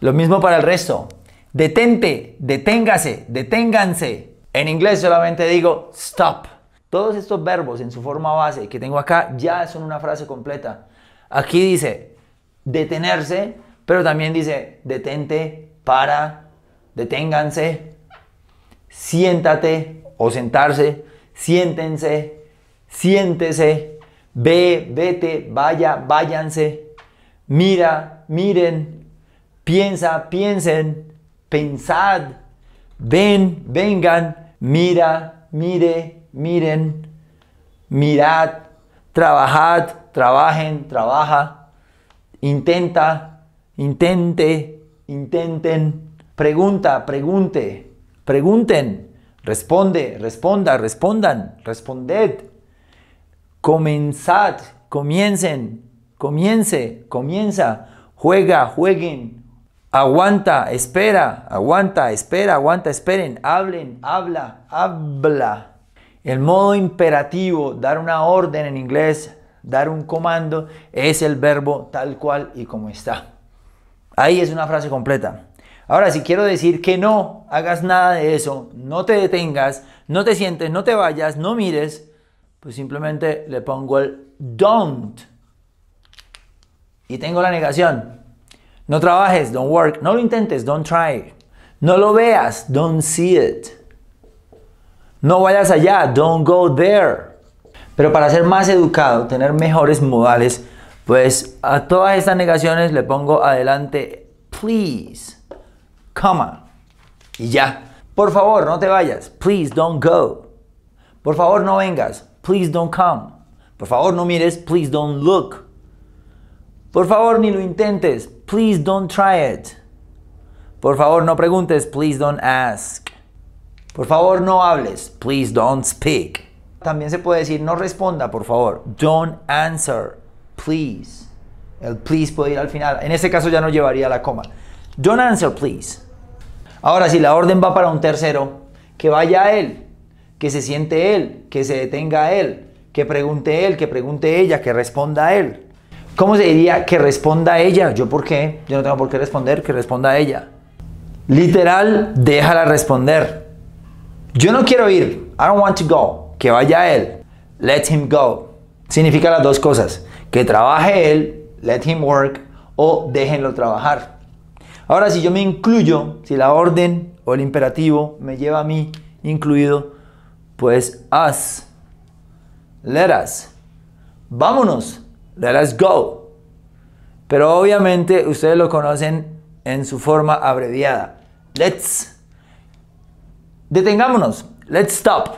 Lo mismo para el resto. Detente, deténgase, deténganse. En inglés solamente digo stop. Todos estos verbos en su forma base que tengo acá ya son una frase completa. Aquí dice detenerse, pero también dice detente, para, deténganse, siéntate o sentarse, siéntense, siéntese, ve, vete, vaya, váyanse, mira, miren, piensa, piensen, pensad, ven, vengan, mira, mire, miren, mirad, trabajad, trabajen, trabaja, intenta, intente, intenten, pregunta, pregunte, pregunten, responde, responda, respondan, responded, comenzad, comiencen, comience, comienza, juega, jueguen, Aguanta, espera, aguanta, espera, aguanta, esperen, hablen, habla, habla. El modo imperativo, dar una orden en inglés, dar un comando, es el verbo tal cual y como está. Ahí es una frase completa. Ahora, si quiero decir que no hagas nada de eso, no te detengas, no te sientes, no te vayas, no mires, pues simplemente le pongo el don't. Y tengo la negación. No trabajes, don't work. No lo intentes, don't try. No lo veas, don't see it. No vayas allá, don't go there. Pero para ser más educado, tener mejores modales, pues a todas estas negaciones le pongo adelante please, coma, y ya. Por favor, no te vayas. Please don't go. Por favor, no vengas. Please don't come. Por favor, no mires. Please don't look. Por favor, ni lo intentes. Please don't try it. Por favor, no preguntes. Please don't ask. Por favor, no hables. Please don't speak. También se puede decir no responda, por favor. Don't answer. Please. El please puede ir al final. En este caso ya no llevaría la coma. Don't answer, please. Ahora, si la orden va para un tercero, que vaya a él, que se siente él, que se detenga él, que pregunte él, que pregunte ella, que responda él. ¿Cómo se diría que responda a ella? ¿Yo por qué? Yo no tengo por qué responder, que responda a ella. Literal, déjala responder. Yo no quiero ir. I don't want to go. Que vaya él. Let him go. Significa las dos cosas. Que trabaje él, let him work, o déjenlo trabajar. Ahora, si yo me incluyo, si la orden o el imperativo me lleva a mí incluido, pues us, let us, vámonos, Let's go. Pero obviamente ustedes lo conocen en su forma abreviada. Let's. Detengámonos. Let's stop.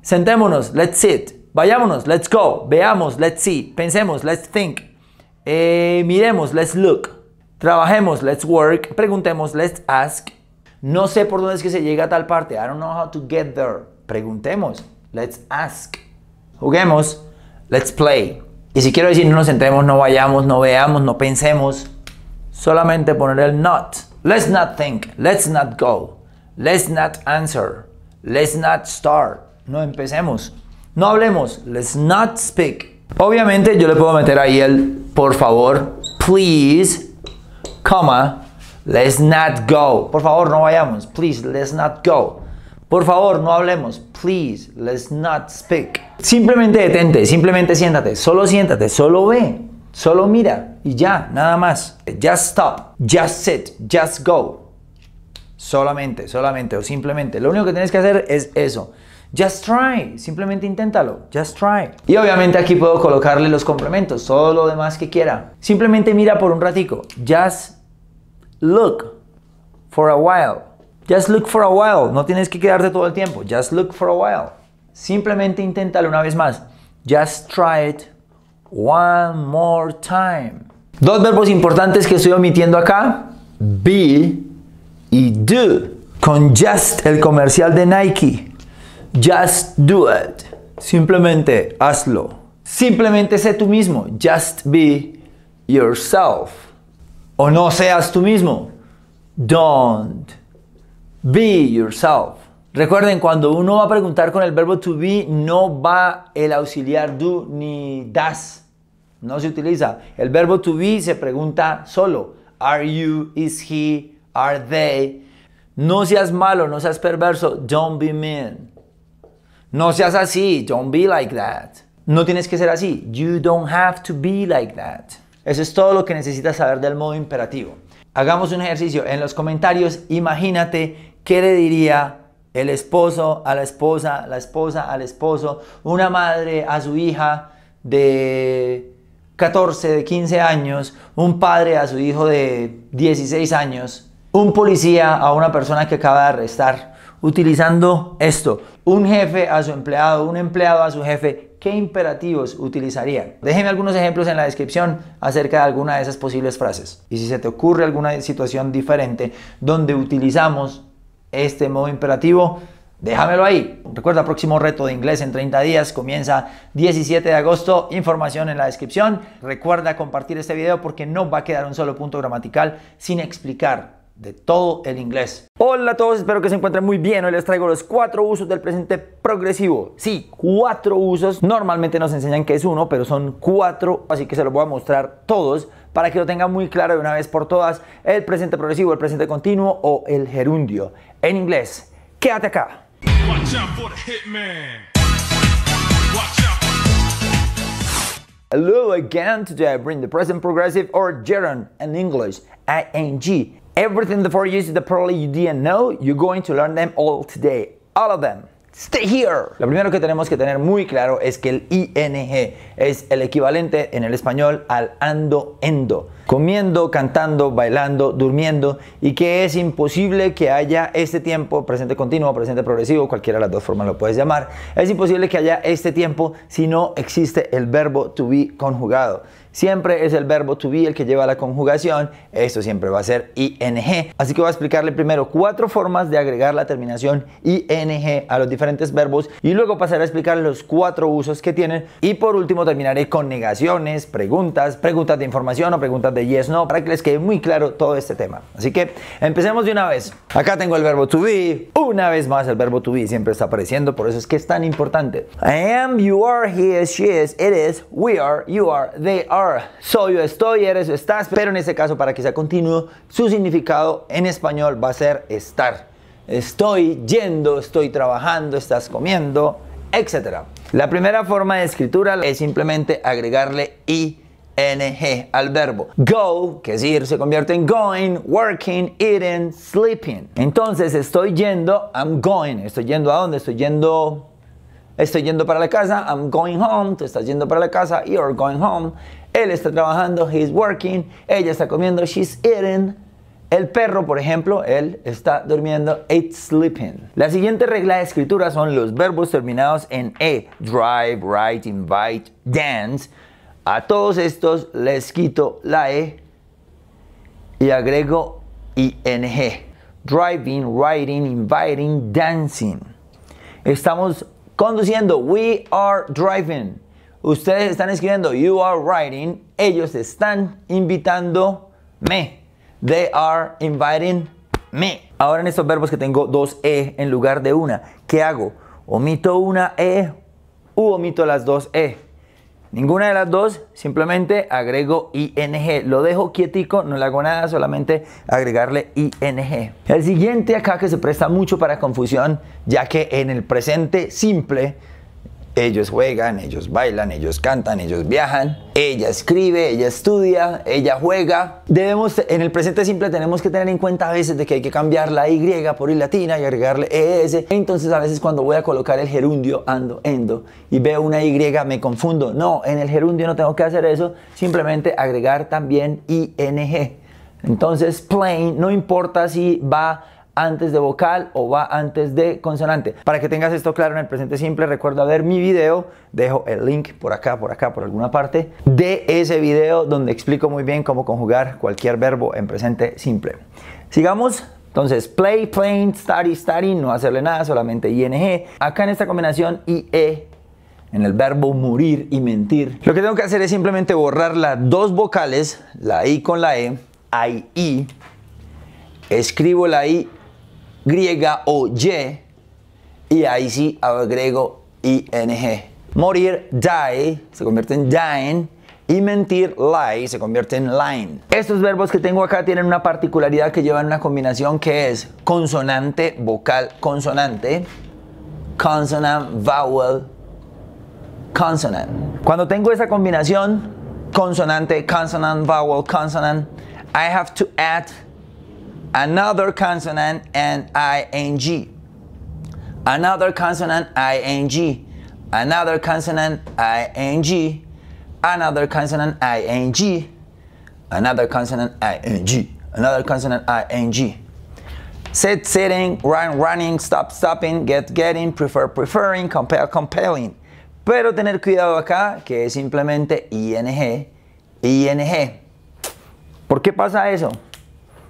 Sentémonos. Let's sit. Vayámonos. Let's go. Veamos. Let's see. Pensemos. Let's think. Eh, miremos. Let's look. Trabajemos. Let's work. Preguntemos. Let's ask. No sé por dónde es que se llega a tal parte. I don't know how to get there. Preguntemos. Let's ask. Juguemos. Let's play. Y si quiero decir no nos entremos no vayamos, no veamos, no pensemos, solamente poner el not. Let's not think, let's not go, let's not answer, let's not start. No empecemos, no hablemos, let's not speak. Obviamente yo le puedo meter ahí el por favor, please, coma, let's not go. Por favor, no vayamos, please, let's not go. Por favor, no hablemos. Please, let's not speak. Simplemente detente, simplemente siéntate, solo siéntate, solo ve, solo mira y ya, nada más. Just stop, just sit, just go. Solamente, solamente o simplemente. Lo único que tienes que hacer es eso. Just try, simplemente inténtalo, just try. Y obviamente aquí puedo colocarle los complementos, todo lo demás que quiera. Simplemente mira por un ratico, just look for a while. Just look for a while. No tienes que quedarte todo el tiempo. Just look for a while. Simplemente inténtalo una vez más. Just try it one more time. Dos verbos importantes que estoy omitiendo acá. Be y do. Con just el comercial de Nike. Just do it. Simplemente hazlo. Simplemente sé tú mismo. Just be yourself. O no seas tú mismo. Don't Be yourself. Recuerden, cuando uno va a preguntar con el verbo to be, no va el auxiliar do ni das. No se utiliza. El verbo to be se pregunta solo. Are you? Is he? Are they? No seas malo, no seas perverso. Don't be mean. No seas así. Don't be like that. No tienes que ser así. You don't have to be like that. Eso es todo lo que necesitas saber del modo imperativo. Hagamos un ejercicio. En los comentarios, imagínate ¿Qué le diría el esposo a la esposa, la esposa al esposo, una madre a su hija de 14, de 15 años, un padre a su hijo de 16 años, un policía a una persona que acaba de arrestar, utilizando esto, un jefe a su empleado, un empleado a su jefe, ¿qué imperativos utilizaría? Déjenme algunos ejemplos en la descripción acerca de alguna de esas posibles frases. Y si se te ocurre alguna situación diferente donde utilizamos este modo imperativo, déjamelo ahí. Recuerda, próximo reto de inglés en 30 días comienza 17 de agosto. Información en la descripción. Recuerda compartir este video porque no va a quedar un solo punto gramatical sin explicar de todo el inglés. Hola a todos, espero que se encuentren muy bien. Hoy les traigo los cuatro usos del presente progresivo. Sí, cuatro usos. Normalmente nos enseñan que es uno, pero son cuatro, así que se los voy a mostrar todos para que lo tengan muy claro de una vez por todas. El presente progresivo, el presente continuo o el gerundio. En inglés, quédate acá. Hello again. Today I bring the present progressive or gerund in English, ing. Everything the four uses that probably you didn't know, you're going to learn them all today. All of them. Stay here. Lo primero que tenemos que tener muy claro es que el ING es el equivalente en el español al ando endo. Comiendo, cantando, bailando, durmiendo y que es imposible que haya este tiempo, presente continuo, presente progresivo, cualquiera de las dos formas lo puedes llamar. Es imposible que haya este tiempo si no existe el verbo to be conjugado. Siempre es el verbo to be el que lleva la conjugación. Esto siempre va a ser ing. Así que voy a explicarle primero cuatro formas de agregar la terminación ing a los diferentes verbos y luego pasaré a explicar los cuatro usos que tienen. Y por último terminaré con negaciones, preguntas, preguntas de información o preguntas de yes, no, para que les quede muy claro todo este tema. Así que empecemos de una vez. Acá tengo el verbo to be. Una vez más el verbo to be siempre está apareciendo, por eso es que es tan importante. I am, you are, he is, she is, it is, we are, you are, they are soy o estoy, eres o estás, pero en este caso para que sea continuo, su significado en español va a ser estar. Estoy yendo, estoy trabajando, estás comiendo, etc. La primera forma de escritura es simplemente agregarle ing al verbo. Go, que es ir, se convierte en going, working, eating, sleeping. Entonces estoy yendo, I'm going. Estoy yendo a dónde? Estoy yendo. Estoy yendo para la casa, I'm going home. Tú estás yendo para la casa, you're going home él está trabajando, he's working, ella está comiendo, she's eating. El perro, por ejemplo, él está durmiendo, it's sleeping. La siguiente regla de escritura son los verbos terminados en e, drive, write, invite, dance. A todos estos les quito la e y agrego ing. Driving, writing, inviting, dancing. Estamos conduciendo, we are driving. Ustedes están escribiendo you are writing. Ellos están invitando me. They are inviting me. Ahora en estos verbos que tengo dos e en lugar de una, ¿qué hago? ¿Omito una e u omito las dos e? Ninguna de las dos, simplemente agrego ing. Lo dejo quietico, no le hago nada, solamente agregarle ing. El siguiente acá que se presta mucho para confusión, ya que en el presente simple ellos juegan, ellos bailan, ellos cantan, ellos viajan. Ella escribe, ella estudia, ella juega. Debemos, en el presente simple tenemos que tener en cuenta a veces de que hay que cambiar la Y por Y latina y agregarle ES. Entonces a veces cuando voy a colocar el gerundio ando, endo y veo una Y me confundo. No, en el gerundio no tengo que hacer eso, simplemente agregar también ING. Entonces, plain, no importa si va antes de vocal o va antes de consonante. Para que tengas esto claro en el presente simple, recuerda ver mi video. Dejo el link por acá, por acá, por alguna parte de ese video donde explico muy bien cómo conjugar cualquier verbo en presente simple. Sigamos entonces, play, plain, study, study, no hacerle nada, solamente ing. Acá en esta combinación, ie, en el verbo morir y mentir. Lo que tengo que hacer es simplemente borrar las dos vocales, la i con la e, i, i. Escribo la i griega o Y, y ahí sí agrego ing. Morir, die, se convierte en dying, y mentir, lie, se convierte en line. Estos verbos que tengo acá tienen una particularidad que llevan una combinación que es consonante, vocal, consonante, consonant, vowel, consonant. Cuando tengo esa combinación, consonante, consonant, vowel, consonant, I have to add another consonant and ing, another consonant ing, another consonant ing, another consonant ing, another consonant ing, another consonant ing. Sit, sitting, run, running, stop, stopping, get, getting, prefer, preferring, compare, compelling. Pero tener cuidado acá, que es simplemente ing, ing. ¿Por qué pasa eso?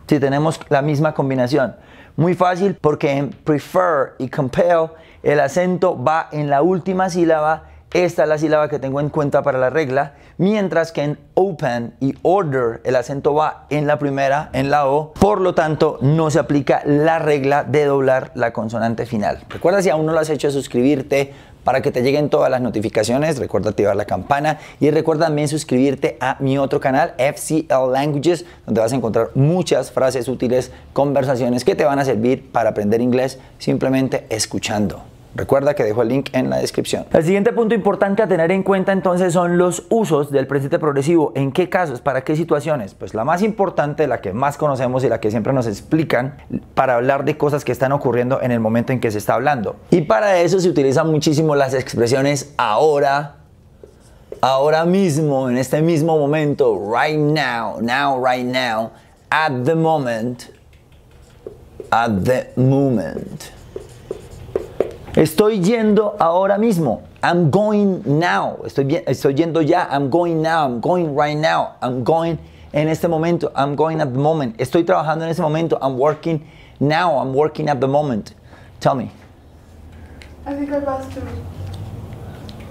si tenemos la misma combinación. Muy fácil porque en prefer y compel el acento va en la última sílaba. Esta es la sílaba que tengo en cuenta para la regla. Mientras que en open y order el acento va en la primera, en la O. Por lo tanto, no se aplica la regla de doblar la consonante final. Recuerda si aún no lo has hecho, suscribirte, para que te lleguen todas las notificaciones, recuerda activar la campana y recuerda también suscribirte a mi otro canal, FCL Languages, donde vas a encontrar muchas frases útiles, conversaciones que te van a servir para aprender inglés simplemente escuchando. Recuerda que dejo el link en la descripción. El siguiente punto importante a tener en cuenta entonces son los usos del presente progresivo. ¿En qué casos? ¿Para qué situaciones? Pues la más importante, la que más conocemos y la que siempre nos explican para hablar de cosas que están ocurriendo en el momento en que se está hablando. Y para eso se utilizan muchísimo las expresiones ahora, ahora mismo, en este mismo momento, right now, now, right now, at the moment, at the moment. Estoy yendo ahora mismo. I'm going now. Estoy, yendo ya. I'm going now. I'm going right now. I'm going en este momento. I'm going at the moment. Estoy trabajando en este momento. I'm working now. I'm working at the moment. Tell me. I think I passed through.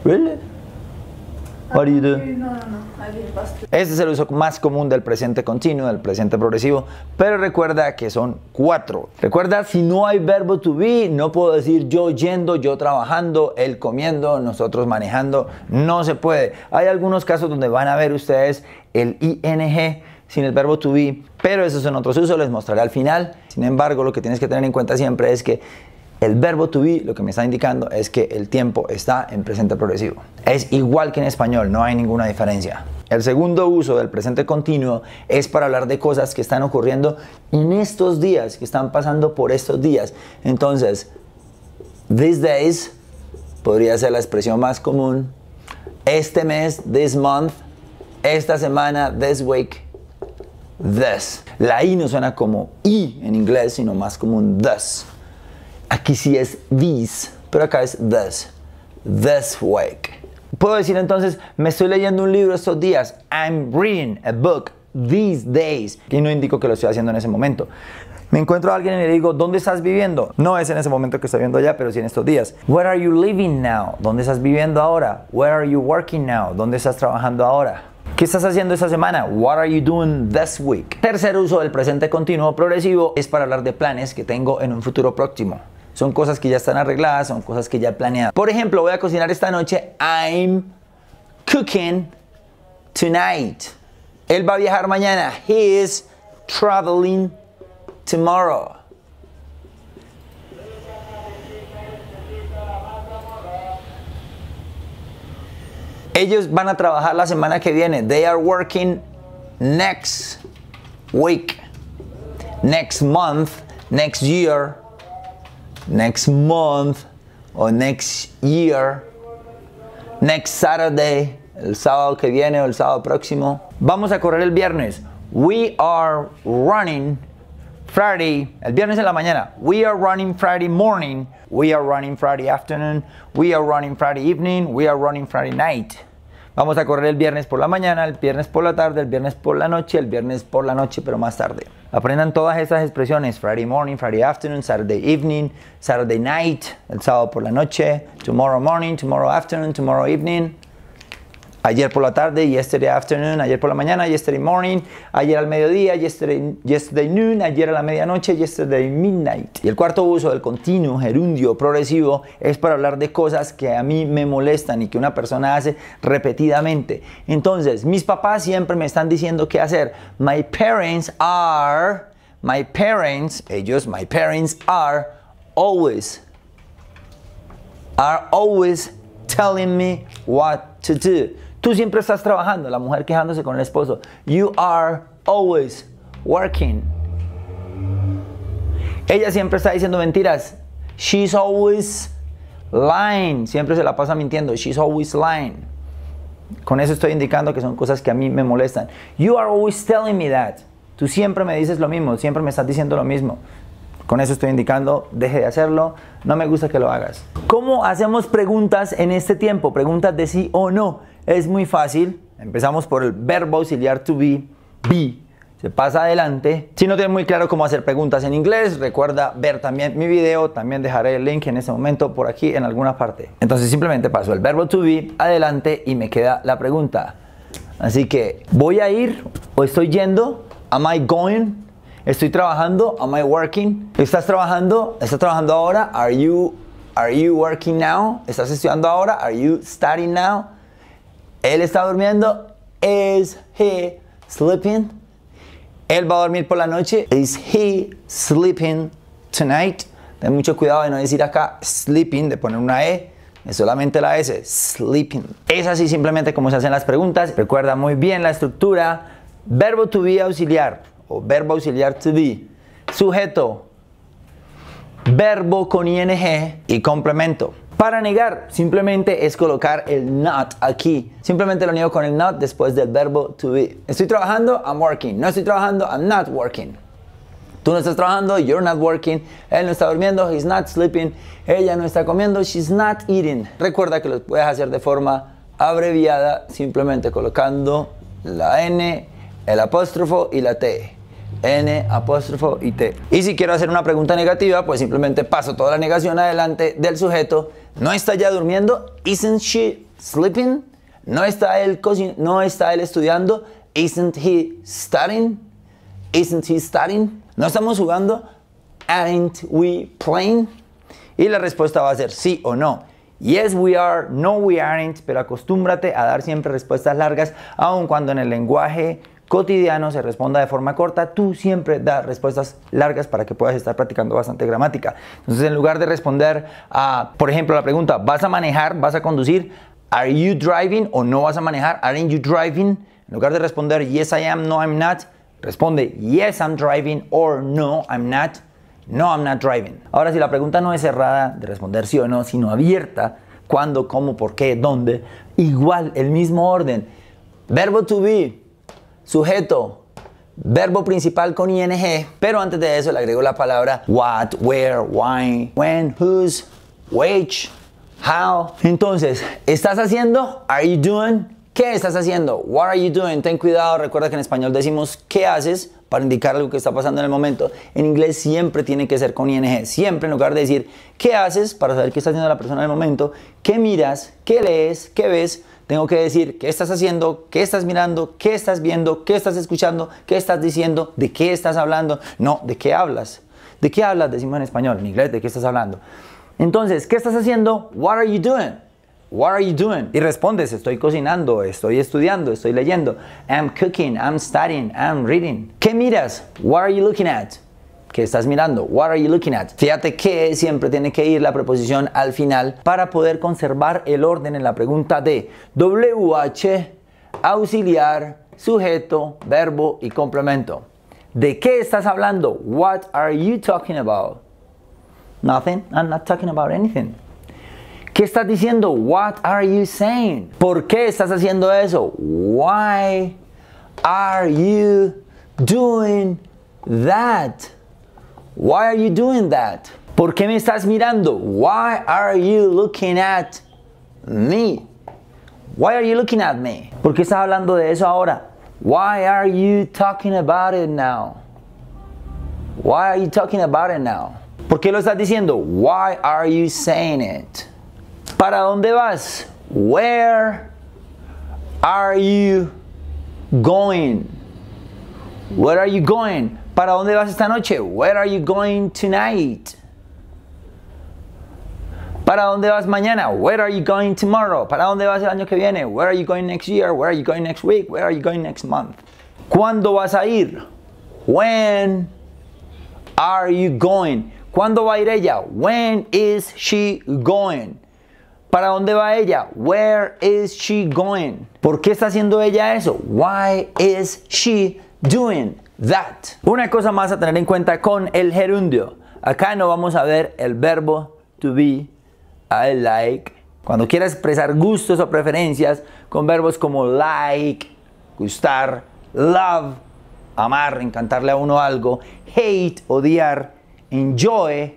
Really? Este es el uso más común del presente continuo, del presente progresivo, pero recuerda que son cuatro. Recuerda, si no hay verbo to be, no puedo decir yo yendo, yo trabajando, él comiendo, nosotros manejando, no se puede. Hay algunos casos donde van a ver ustedes el ing sin el verbo to be, pero esos son otros usos, les mostraré al final. Sin embargo, lo que tienes que tener en cuenta siempre es que el verbo to be lo que me está indicando es que el tiempo está en presente progresivo. Es igual que en español, no hay ninguna diferencia. El segundo uso del presente continuo es para hablar de cosas que están ocurriendo en estos días, que están pasando por estos días. Entonces, these days podría ser la expresión más común. Este mes, this month, esta semana, this week, this. La i no suena como i en inglés, sino más como un thus. Aquí sí es this, pero acá es this. This week. Puedo decir entonces, me estoy leyendo un libro estos días. I'm reading a book these days. Y no indico que lo estoy haciendo en ese momento. Me encuentro a alguien y le digo, ¿dónde estás viviendo? No es en ese momento que estoy viendo allá, pero sí en estos días. Where are you living now? ¿Dónde estás viviendo ahora? Where are you working now? ¿Dónde estás trabajando ahora? ¿Qué estás haciendo esta semana? What are you doing this week? Tercer uso del presente continuo progresivo es para hablar de planes que tengo en un futuro próximo. Son cosas que ya están arregladas, son cosas que ya he Por ejemplo, voy a cocinar esta noche. I'm cooking tonight. Él va a viajar mañana. He is traveling tomorrow. Ellos van a trabajar la semana que viene. They are working next week, next month, next year next month o next year, next Saturday, el sábado que viene o el sábado próximo. Vamos a correr el viernes. We are running Friday, el viernes en la mañana. We are running Friday morning. We are running Friday afternoon. We are running Friday evening. We are running Friday night. Vamos a correr el viernes por la mañana, el viernes por la tarde, el viernes por la noche, el viernes por la noche, pero más tarde. Aprendan todas esas expresiones, Friday morning, Friday afternoon, Saturday evening, Saturday night, el sábado por la noche, tomorrow morning, tomorrow afternoon, tomorrow evening ayer por la tarde, yesterday afternoon, ayer por la mañana, yesterday morning, ayer al mediodía, yesterday, yesterday noon, ayer a la medianoche, yesterday midnight. Y el cuarto uso del continuo, gerundio, progresivo es para hablar de cosas que a mí me molestan y que una persona hace repetidamente. Entonces, mis papás siempre me están diciendo qué hacer. My parents are, my parents, ellos, my parents are always, are always telling me what to do. Tú siempre estás trabajando, la mujer quejándose con el esposo. You are always working. Ella siempre está diciendo mentiras. She's always lying. Siempre se la pasa mintiendo. She's always lying. Con eso estoy indicando que son cosas que a mí me molestan. You are always telling me that. Tú siempre me dices lo mismo, siempre me estás diciendo lo mismo. Con eso estoy indicando, deje de hacerlo, no me gusta que lo hagas. ¿Cómo hacemos preguntas en este tiempo? Preguntas de sí o no. Es muy fácil. Empezamos por el verbo auxiliar to be, be. Se pasa adelante. Si no tienes muy claro cómo hacer preguntas en inglés, recuerda ver también mi video. También dejaré el link en este momento por aquí en alguna parte. Entonces simplemente paso el verbo to be adelante y me queda la pregunta. Así que, ¿voy a ir o estoy yendo? ¿Am I going? ¿Estoy trabajando? ¿Am I working? ¿Estás trabajando? ¿Estás trabajando ahora? ¿Are you, are you working now? ¿Estás estudiando ahora? ¿Are you studying now? Él está durmiendo. Is he sleeping? Él va a dormir por la noche. Is he sleeping tonight? Ten mucho cuidado de no decir acá sleeping, de poner una E. Es solamente la S, sleeping. Es así simplemente como se hacen las preguntas. Recuerda muy bien la estructura. Verbo to be auxiliar o verbo auxiliar to be. Sujeto, verbo con ing y complemento. Para negar, simplemente es colocar el not aquí. Simplemente lo niego con el not después del verbo to be. Estoy trabajando, I'm working. No estoy trabajando, I'm not working. Tú no estás trabajando, you're not working. Él no está durmiendo, he's not sleeping. Ella no está comiendo, she's not eating. Recuerda que lo puedes hacer de forma abreviada, simplemente colocando la N, el apóstrofo y la T. N apóstrofo y T. Y si quiero hacer una pregunta negativa, pues simplemente paso toda la negación adelante del sujeto no está ya durmiendo. Isn't she sleeping? No está él no está él estudiando. Isn't he studying? Isn't he studying? No estamos jugando. Aren't we playing? Y la respuesta va a ser sí o no. Yes, we are, no, we aren't, pero acostúmbrate a dar siempre respuestas largas, aun cuando en el lenguaje cotidiano se responda de forma corta, tú siempre das respuestas largas para que puedas estar practicando bastante gramática. Entonces, en lugar de responder a, por ejemplo, la pregunta, ¿vas a manejar? ¿Vas a conducir? ¿Are you driving? ¿O no vas a manejar? ¿Aren't you driving? En lugar de responder yes I am, no I'm not, responde yes I'm driving or no I'm not. No, I'm not driving. Ahora, si la pregunta no es cerrada de responder sí o no, sino abierta, cuándo, cómo, por qué, dónde, igual, el mismo orden. Verbo to be, sujeto, verbo principal con ing, pero antes de eso le agrego la palabra what, where, why, when, whose, which, how. Entonces, ¿estás haciendo? Are you doing? ¿Qué estás haciendo? What are you doing? Ten cuidado, recuerda que en español decimos ¿qué haces? para indicar lo que está pasando en el momento. En inglés siempre tiene que ser con ing. Siempre en lugar de decir ¿qué haces? para saber qué está haciendo la persona en el momento, ¿qué miras? ¿qué lees? ¿qué ves? tengo que decir qué estás haciendo, qué estás mirando, qué estás viendo, qué estás escuchando, qué estás diciendo, de qué estás hablando. No, de qué hablas. ¿De qué hablas? Decimos en español, en inglés, ¿de qué estás hablando? Entonces, ¿qué estás haciendo? What are you doing? What are you doing? Y respondes, estoy cocinando, estoy estudiando, estoy leyendo. I'm cooking, I'm studying, I'm reading. ¿Qué miras? What are you looking at? ¿Qué estás mirando? What are you looking at? Fíjate que siempre tiene que ir la preposición al final para poder conservar el orden en la pregunta de WH, auxiliar, sujeto, verbo y complemento. ¿De qué estás hablando? What are you talking about? Nothing. I'm not talking about anything. ¿Qué estás diciendo? What are you saying? ¿Por qué estás haciendo eso? Why are you doing that? Why are you doing that? ¿Por qué me estás mirando? Why are you looking at me? Why are you looking at me? ¿Por qué estás hablando de eso ahora? Why are you talking about it now? Why are you talking about it now? ¿Por qué lo estás diciendo? Why are you saying it? ¿Para dónde vas? Where are you going? Where are you going? ¿Para dónde vas esta noche? Where are you going tonight? ¿Para dónde vas mañana? Where are you going tomorrow? ¿Para dónde vas el año que viene? Where are you going next year? Where are you going next week? Where are you going next month? ¿Cuándo vas a ir? When are you going? ¿Cuándo va a ir ella? When is she going? ¿Para dónde va ella? Where is she going? ¿Por qué está haciendo ella eso? Why is she doing that. Una cosa más a tener en cuenta con el gerundio. Acá no vamos a ver el verbo to be, I like. Cuando quieras expresar gustos o preferencias con verbos como like, gustar, love, amar, encantarle a uno algo, hate, odiar, enjoy,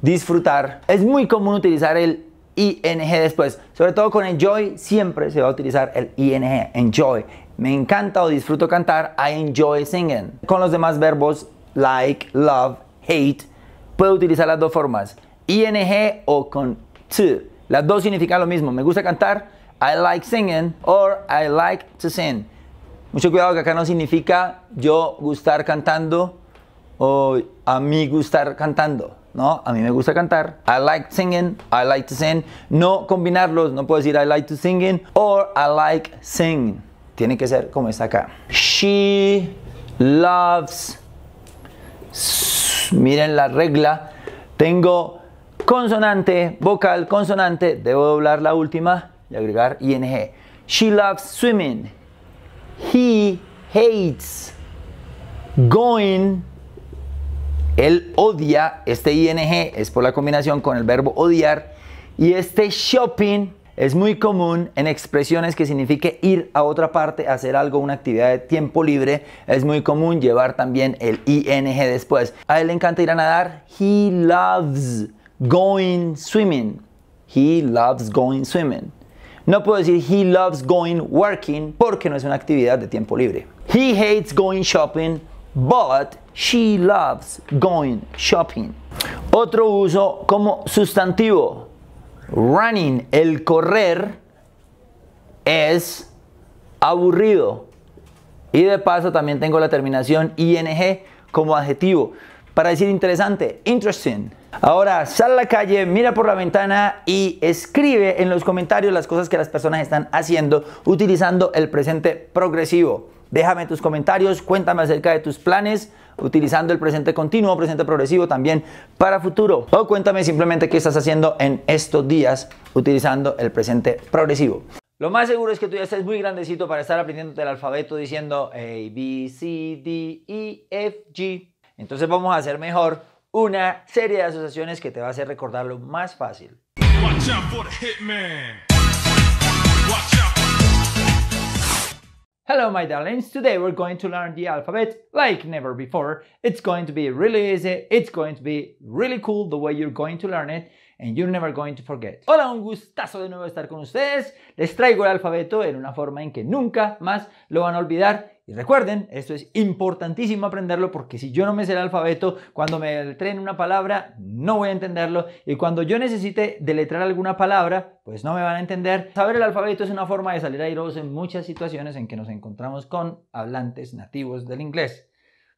disfrutar. Es muy común utilizar el ing después, sobre todo con enjoy siempre se va a utilizar el ing, enjoy, me encanta o disfruto cantar, I enjoy singing. Con los demás verbos like, love, hate, puedo utilizar las dos formas, ing o con to. Las dos significan lo mismo, me gusta cantar, I like singing or I like to sing. Mucho cuidado que acá no significa yo gustar cantando o a mí gustar cantando. No, a mí me gusta cantar. I like singing, I like to sing. No combinarlos, no puedo decir I like to singing or I like sing tiene que ser como está acá. She loves. Miren la regla. Tengo consonante, vocal, consonante. Debo doblar la última y agregar ing. She loves swimming. He hates going. Él odia. Este ing es por la combinación con el verbo odiar. Y este shopping es muy común en expresiones que signifique ir a otra parte, hacer algo, una actividad de tiempo libre. Es muy común llevar también el ing después. A él le encanta ir a nadar. He loves going swimming. He loves going swimming. No puedo decir he loves going working porque no es una actividad de tiempo libre. He hates going shopping, but she loves going shopping. Otro uso como sustantivo running, el correr, es aburrido. Y de paso también tengo la terminación ing como adjetivo para decir interesante, interesting. Ahora sal a la calle, mira por la ventana y escribe en los comentarios las cosas que las personas están haciendo utilizando el presente progresivo. Déjame tus comentarios, cuéntame acerca de tus planes utilizando el presente continuo, presente progresivo también para futuro. O cuéntame simplemente qué estás haciendo en estos días utilizando el presente progresivo. Lo más seguro es que tú ya estés muy grandecito para estar aprendiendo el alfabeto diciendo A, B, C, D, E, F, G. Entonces vamos a hacer mejor una serie de asociaciones que te va a hacer recordarlo más fácil. Watch out for hitman. Hello my darlings, today we're going to learn the alphabet like never before. It's going to be really easy, it's going to be really cool the way you're going to learn it and you're never going to forget. Hola, un gustazo de nuevo estar con ustedes. Les traigo el alfabeto en una forma en que nunca más lo van a olvidar Y recuerden, esto es importantísimo aprenderlo porque si yo no me sé el alfabeto, cuando me deletreen una palabra, no voy a entenderlo. Y cuando yo necesite deletrear alguna palabra, pues no me van a entender. Saber el alfabeto es una forma de salir airoso en muchas situaciones en que nos encontramos con hablantes nativos del inglés.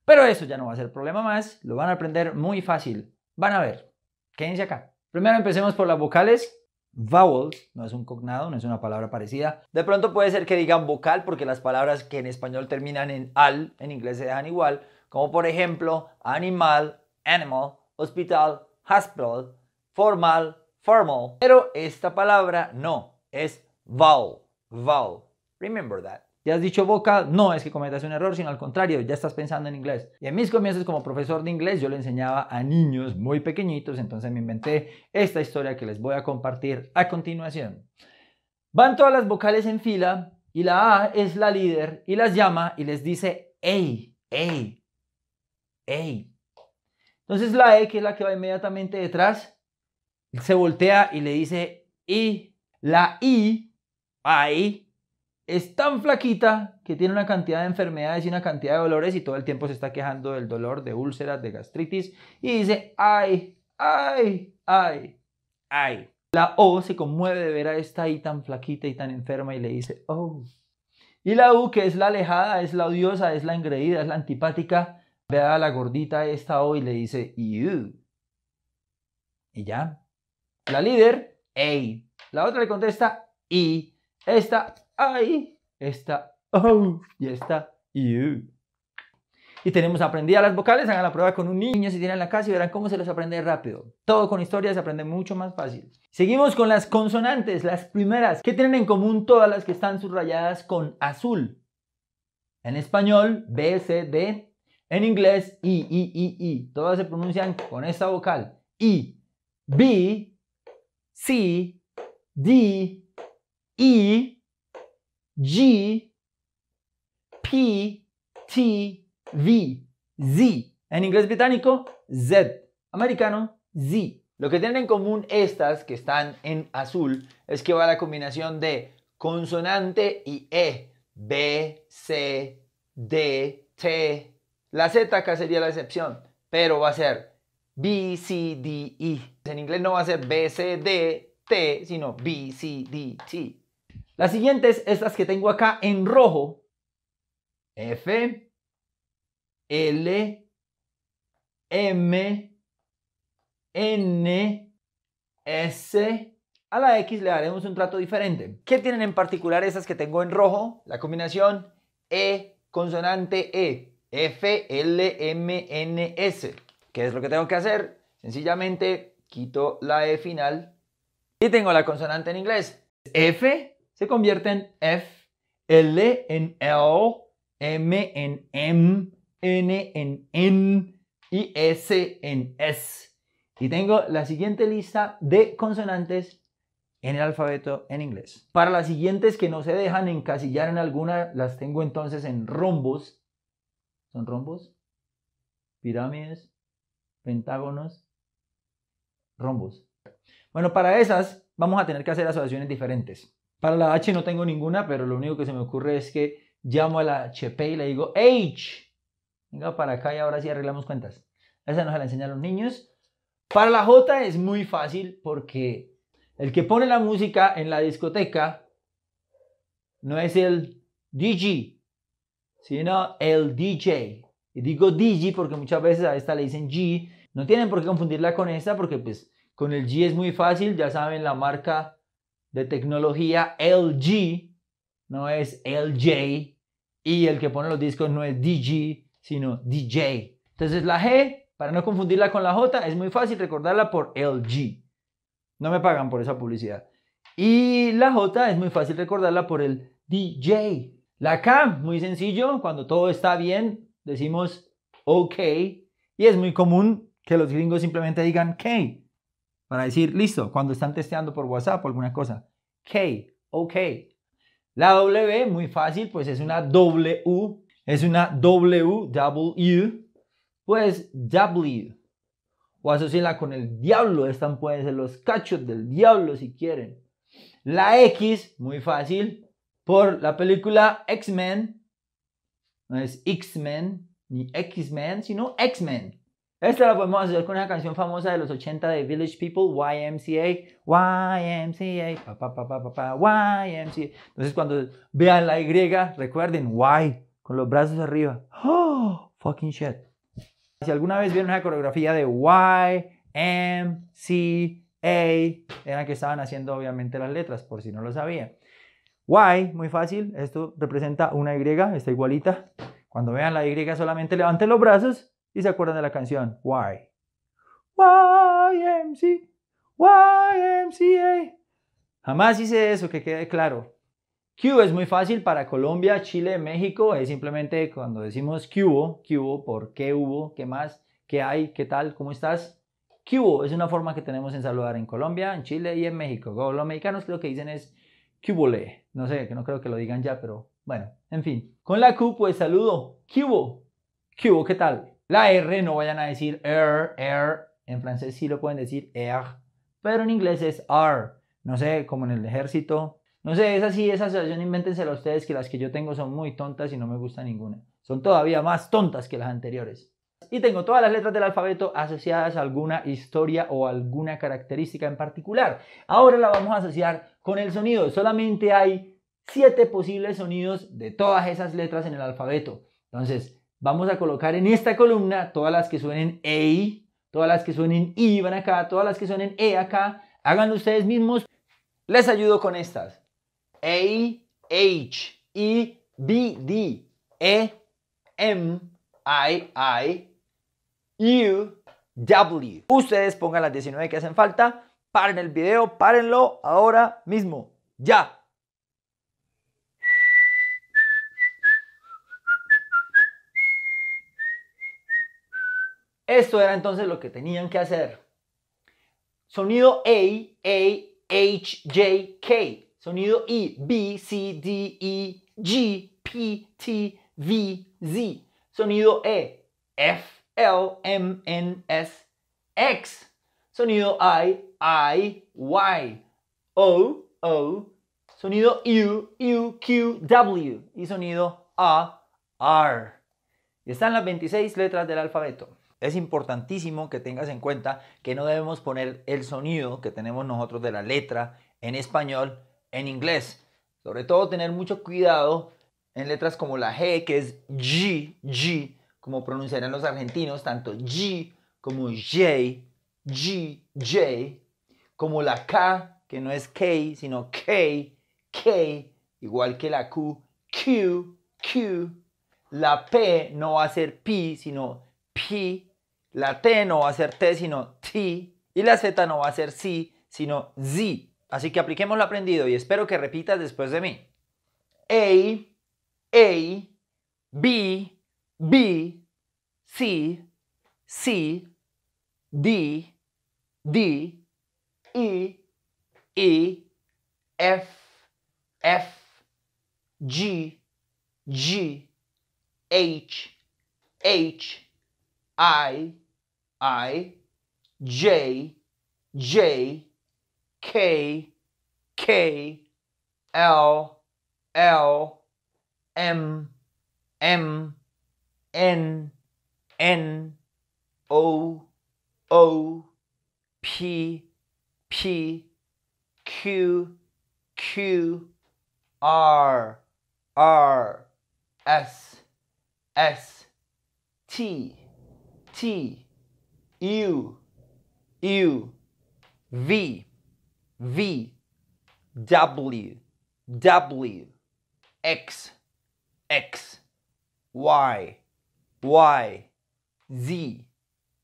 Pero eso ya no va a ser problema más, lo van a aprender muy fácil. Van a ver. qué Quédense acá. Primero empecemos por las vocales vowels, no es un cognado, no es una palabra parecida. De pronto puede ser que digan vocal porque las palabras que en español terminan en al, en inglés se dejan igual, como por ejemplo animal, animal, hospital, hospital, formal, formal. Pero esta palabra no, es vowel, vowel. Remember that. Ya has dicho boca? No es que cometas un error, sino al contrario, ya estás pensando en inglés. Y en mis comienzos como profesor de inglés yo le enseñaba a niños muy pequeñitos, entonces me inventé esta historia que les voy a compartir a continuación. Van todas las vocales en fila y la A es la líder y las llama y les dice, hey, EY, EY. Entonces la E, que es la que va inmediatamente detrás, se voltea y le dice, I, La I, ay, es tan flaquita que tiene una cantidad de enfermedades y una cantidad de dolores y todo el tiempo se está quejando del dolor, de úlceras, de gastritis y dice, ay, ay, ay, ay. La O se conmueve de ver a esta I tan flaquita y tan enferma y le dice, oh. Y la U, que es la alejada, es la odiosa, es la engreída, es la antipática, ve a la gordita esta O y le dice, you. Y ya. La líder, ey. La otra le contesta, y. Esta, Ahí está O y está Y tenemos aprendidas las vocales, hagan la prueba con un niño si tienen la casa y verán cómo se los aprende rápido. Todo con historias se aprende mucho más fácil. Seguimos con las consonantes, las primeras. ¿Qué tienen en común todas las que están subrayadas con azul? En español, B, C, D. En inglés, I, I, I, I. Todas se pronuncian con esta vocal. I, B, C, D, I, e. G, P, T, V, Z. En inglés británico, Z. Americano, Z. Lo que tienen en común estas que están en azul es que va la combinación de consonante y E. B, C, D, T. La Z acá sería la excepción, pero va a ser B, C, D, E. En inglés no va a ser B, C, D, T, sino B, C, D, T. Las siguientes, estas que tengo acá en rojo. F, L, M, N, S. A la X le haremos un trato diferente. ¿Qué tienen en particular esas que tengo en rojo? La combinación E, consonante E, F, L, M, N, S. ¿Qué es lo que tengo que hacer? Sencillamente quito la E final y tengo la consonante en inglés. F, se convierte en F, L e en L, M en M, N en N y S en S. Y tengo la siguiente lista de consonantes en el alfabeto en inglés. Para las siguientes que no se dejan encasillar en alguna, las tengo entonces en rombos. ¿Son rombos? Pirámides, pentágonos, rombos. Bueno, para esas vamos a tener que hacer asociaciones diferentes. Para la H no tengo ninguna, pero lo único que se me ocurre es que llamo a la HP y le digo, H, venga para acá y ahora sí arreglamos cuentas. Esa nos la enseñan los niños. Para la J es muy fácil porque el que pone la música en la discoteca no es el DJ, sino el DJ. Y digo DJ porque muchas veces a esta le dicen G. No tienen por qué confundirla con esta porque pues con el G es muy fácil, ya saben la marca de tecnología LG, no es LJ, y el que pone los discos no es DG, sino DJ. Entonces la G, para no confundirla con la J, es muy fácil recordarla por LG. No me pagan por esa publicidad. Y la J es muy fácil recordarla por el DJ. La K, muy sencillo, cuando todo está bien, decimos OK. Y es muy común que los gringos simplemente digan K. Para decir, listo, cuando están testeando por WhatsApp o alguna cosa. K, OK. La W, muy fácil, pues es una W, es una W, W, pues W. O asociarla con el diablo, están pueden ser los cachos del diablo si quieren. La X, muy fácil, por la película X-Men, no es X-Men ni X-Men, sino X-Men. Esta la podemos hacer con una canción famosa de los 80 de Village People, YMCA, YMCA, pa, pa, pa, pa, pa, YMCA. Entonces cuando vean la Y, recuerden Y, con los brazos arriba. Oh, fucking shit. Si alguna vez vieron una coreografía de YMCA, era que estaban haciendo obviamente las letras, por si no lo sabían. Y, muy fácil, esto representa una Y, está igualita. Cuando vean la Y solamente levanten los brazos y se acuerdan de la canción Why. YMC, YMCA. Jamás hice eso, que quede claro. Q es muy fácil para Colombia, Chile, México. Es simplemente cuando decimos cubo cubo por qué hubo, qué más, qué hay, qué tal, cómo estás. cubo es una forma que tenemos en saludar en Colombia, en Chile y en México. Los mexicanos lo que dicen es Cubole. No sé, que no creo que lo digan ya, pero bueno, en fin. Con la Q pues saludo. cubo cubo qué tal. La R no vayan a decir air, er, R. Er, en francés sí lo pueden decir R, er, pero en inglés es R. No sé, como en el ejército. No sé, es así, esa asociación invéntensela ustedes que las que yo tengo son muy tontas y no me gusta ninguna. Son todavía más tontas que las anteriores. Y tengo todas las letras del alfabeto asociadas a alguna historia o alguna característica en particular. Ahora la vamos a asociar con el sonido. Solamente hay siete posibles sonidos de todas esas letras en el alfabeto. Entonces, vamos a colocar en esta columna todas las que suenen a, e todas las que suenen I van acá, todas las que suenen E acá. Háganlo ustedes mismos. Les ayudo con estas. a, e H, e B, D, E, M, I, I, U, W. Ustedes pongan las 19 que hacen falta. Paren el video, párenlo ahora mismo. Ya. Esto era entonces lo que tenían que hacer. Sonido A, A, H, J, K. Sonido I, B, C, D, E, G, P, T, V, Z. Sonido E, F, L, M, N, S, X. Sonido I, I, Y. O, O. Sonido U, U, Q, W. Y sonido A, R. Y están las 26 letras del alfabeto. Es importantísimo que tengas en cuenta que no debemos poner el sonido que tenemos nosotros de la letra en español en inglés. Sobre todo tener mucho cuidado en letras como la G, que es G, G, como pronunciarán los argentinos, tanto G como J, G, J, como la K, que no es K, sino K, K, igual que la Q, Q, Q. La P no va a ser P, sino pi, la T no va a ser T sino ti y la Z no va a ser si sino Z. Así que apliquemos lo aprendido y espero que repitas después de mí. A, A, B, B, C, C, D, D, E, E, F, F, G, G, H, H, I, I, J, J, K, K, L, L, M, M, N, N, O, O, P, P, Q, Q, R, R, S, S, T, T, U, U, V, V, W, W, X, X, Y, Y, Z,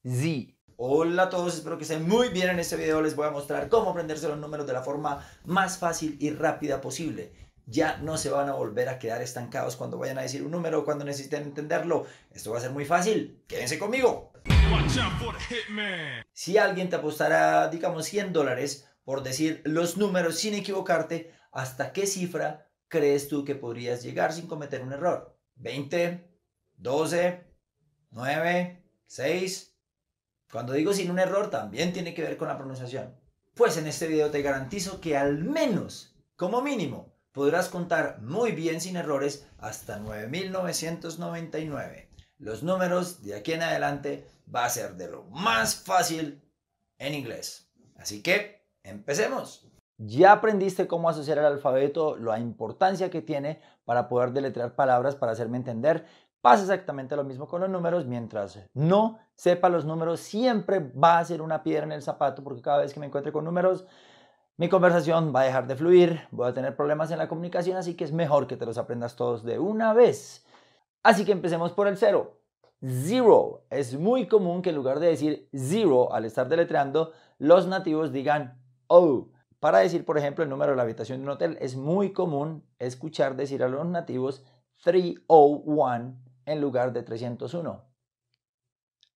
Z. Hola a todos, espero que estén muy bien en este video. Les voy a mostrar cómo aprenderse los números de la forma más fácil y rápida posible ya no se van a volver a quedar estancados cuando vayan a decir un número o cuando necesiten entenderlo. Esto va a ser muy fácil. Quédense conmigo. Si alguien te apostará, digamos, 100 dólares por decir los números sin equivocarte, ¿hasta qué cifra crees tú que podrías llegar sin cometer un error? ¿20? ¿12? ¿9? ¿6? Cuando digo sin un error, también tiene que ver con la pronunciación. Pues en este video te garantizo que al menos, como mínimo, podrás contar muy bien sin errores hasta 9.999. Los números de aquí en adelante va a ser de lo más fácil en inglés. Así que, empecemos. Ya aprendiste cómo asociar el alfabeto, la importancia que tiene para poder deletrear palabras, para hacerme entender. Pasa exactamente lo mismo con los números. Mientras no sepa los números, siempre va a ser una piedra en el zapato porque cada vez que me encuentre con números, mi conversación va a dejar de fluir, voy a tener problemas en la comunicación, así que es mejor que te los aprendas todos de una vez. Así que empecemos por el cero. Zero. Es muy común que en lugar de decir zero al estar deletreando, los nativos digan oh. Para decir, por ejemplo, el número de la habitación de un hotel, es muy común escuchar decir a los nativos 301 en lugar de 301.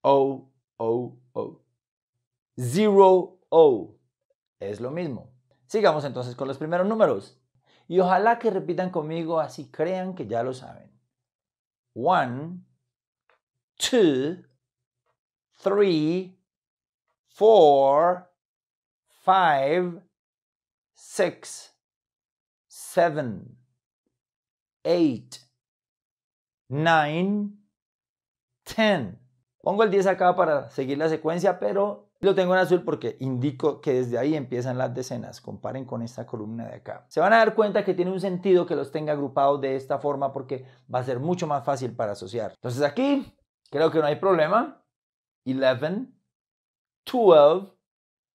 O o o Zero, o Es lo mismo. Sigamos entonces con los primeros números. Y ojalá que repitan conmigo así crean que ya lo saben. 1, 2, 3, 4, 5, 6, 7, 8, 9, 10. Pongo el 10 acá para seguir la secuencia, pero... Lo tengo en azul porque indico que desde ahí empiezan las decenas. Comparen con esta columna de acá. Se van a dar cuenta que tiene un sentido que los tenga agrupados de esta forma porque va a ser mucho más fácil para asociar. Entonces aquí creo que no hay problema. 11, 12.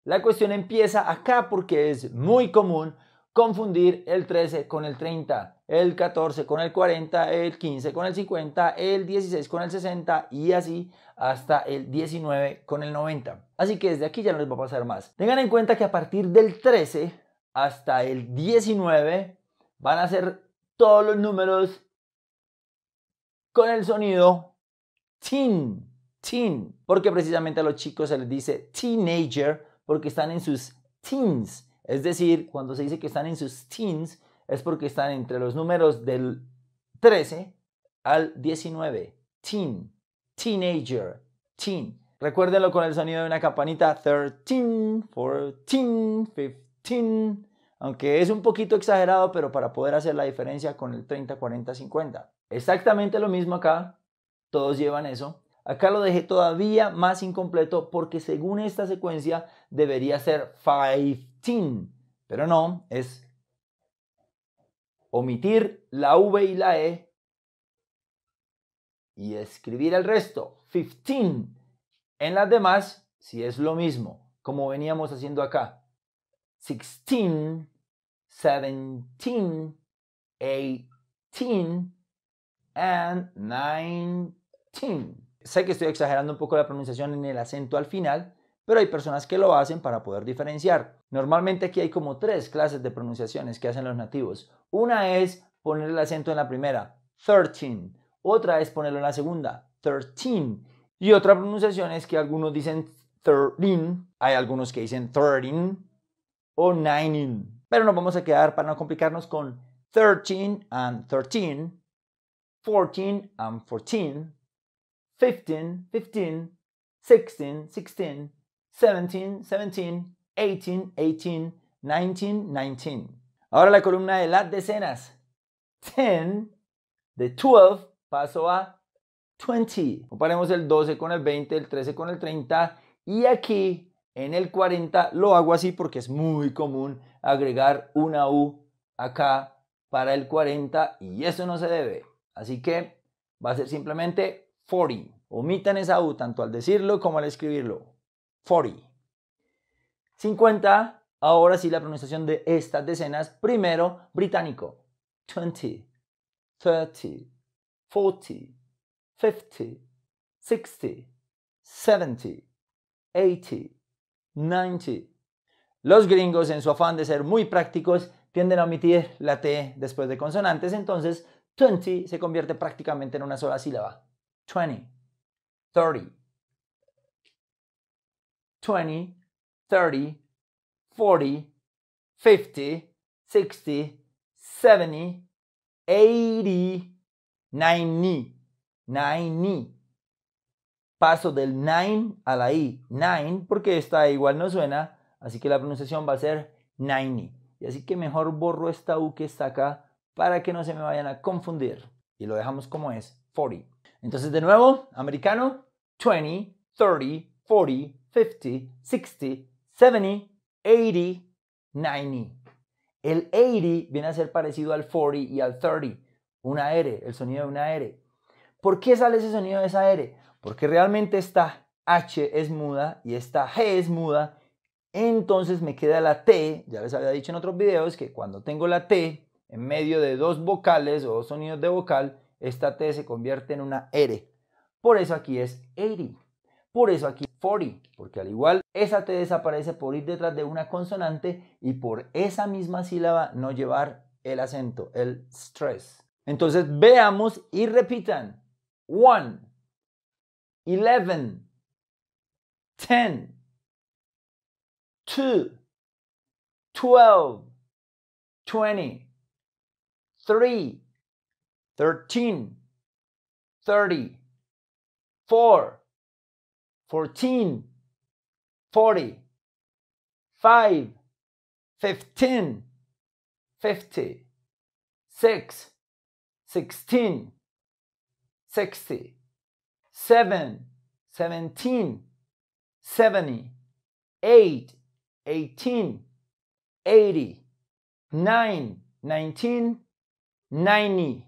La cuestión empieza acá porque es muy común confundir el 13 con el 30, el 14 con el 40, el 15 con el 50, el 16 con el 60 y así hasta el 19 con el 90. Así que desde aquí ya no les va a pasar más. Tengan en cuenta que a partir del 13 hasta el 19 van a ser todos los números con el sonido teen, teen, porque precisamente a los chicos se les dice teenager porque están en sus teens. Es decir, cuando se dice que están en sus teens, es porque están entre los números del 13 al 19. Teen, teenager, teen. Recuérdenlo con el sonido de una campanita. 13, 14, 15. Aunque es un poquito exagerado, pero para poder hacer la diferencia con el 30, 40, 50. Exactamente lo mismo acá. Todos llevan eso. Acá lo dejé todavía más incompleto porque según esta secuencia debería ser 15, pero no, es omitir la V y la E y escribir el resto, 15. En las demás, si es lo mismo, como veníamos haciendo acá. 16, 17, 18 and 19 sé que estoy exagerando un poco la pronunciación en el acento al final, pero hay personas que lo hacen para poder diferenciar. Normalmente aquí hay como tres clases de pronunciaciones que hacen los nativos. Una es poner el acento en la primera, 13. Otra es ponerlo en la segunda, 13. Y otra pronunciación es que algunos dicen 13, hay algunos que dicen 13 o 9. Pero nos vamos a quedar para no complicarnos con 13 and 13, 14 and 14. 15, 15, 16, 16, 17, 17, 18, 18, 19, 19. Ahora la columna de las decenas. 10, de 12 paso a 20. Comparemos el 12 con el 20, el 13 con el 30 y aquí en el 40 lo hago así porque es muy común agregar una U acá para el 40 y eso no se debe. Así que va a ser simplemente 40. Omitan esa U tanto al decirlo como al escribirlo. 40. 50. Ahora sí la pronunciación de estas decenas. Primero, británico. 20, 30, 40, 50, 60, 70, 80, 90. Los gringos, en su afán de ser muy prácticos, tienden a omitir la T después de consonantes, entonces 20 se convierte prácticamente en una sola sílaba. 20, 30, 20, 30, 40, 50, 60, 70, 80, 90, 90. Paso del 9 a la I. 9 porque esta igual no suena, así que la pronunciación va a ser 90. Y así que mejor borro esta U que está acá para que no se me vayan a confundir. Y lo dejamos como es, 40. Entonces, de nuevo, americano, 20, 30, 40, 50, 60, 70, 80, 90. El 80 viene a ser parecido al 40 y al 30, una R, el sonido de una R. ¿Por qué sale ese sonido de esa R? Porque realmente esta H es muda y esta G es muda. Entonces me queda la T, ya les había dicho en otros videos que cuando tengo la T en medio de dos vocales o dos sonidos de vocal, esta T se convierte en una R. Por eso aquí es 80. Por eso aquí 40. Porque al igual, esa T desaparece por ir detrás de una consonante y por esa misma sílaba no llevar el acento, el stress. Entonces veamos y repitan. 1. 11. 10. 2. 12. 20. 3. thirteen, thirty, four, fourteen, forty, five, fifteen, fifty, six, sixteen, sixty, seven, seventeen, seventy, eight, eighteen, eighty, nine, nineteen, ninety.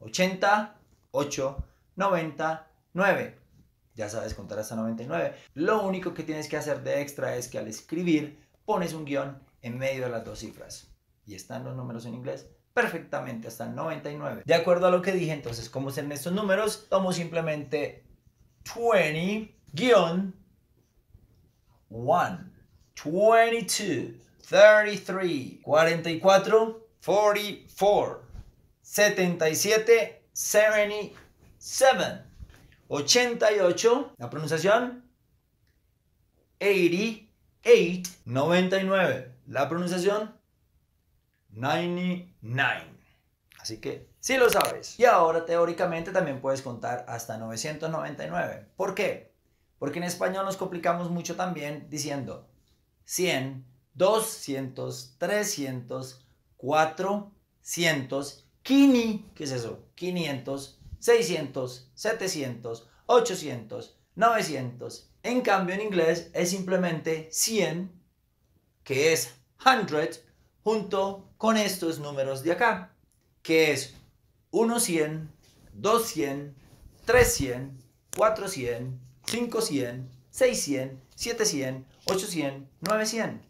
80, 8, 90, 9. Ya sabes contar hasta 99. Lo único que tienes que hacer de extra es que al escribir pones un guión en medio de las dos cifras. Y están los números en inglés perfectamente hasta 99. De acuerdo a lo que dije, entonces, ¿cómo serán estos números? Tomo simplemente 20 guión 1, 22, 33, 44, 44. 77, 77. 88, la pronunciación. 88, 99, la pronunciación. 99. Así que sí lo sabes. Y ahora teóricamente también puedes contar hasta 999. ¿Por qué? Porque en español nos complicamos mucho también diciendo 100, 200, 300, 400 Kini, ¿qué es eso? 500, 600, 700, 800, 900. En cambio, en inglés es simplemente 100, que es 100, junto con estos números de acá, que es 100, 200, 300, 400, 500, 600, 700, 800, 900.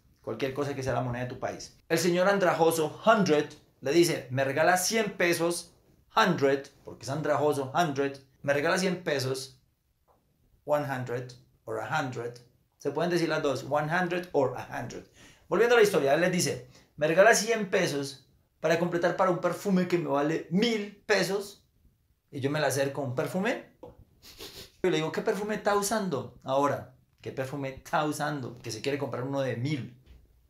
cualquier cosa que sea la moneda de tu país. El señor andrajoso 100 le dice, me regala 100 pesos, 100, porque es andrajoso 100, me regala 100 pesos, 100 or 100. Se pueden decir las dos, 100 or 100. Volviendo a la historia, él le dice, me regala 100 pesos para completar para un perfume que me vale 1000 pesos. Y yo me la acerco un perfume. Yo le digo, ¿qué perfume está usando ahora? ¿Qué perfume está usando? Que se quiere comprar uno de 1000.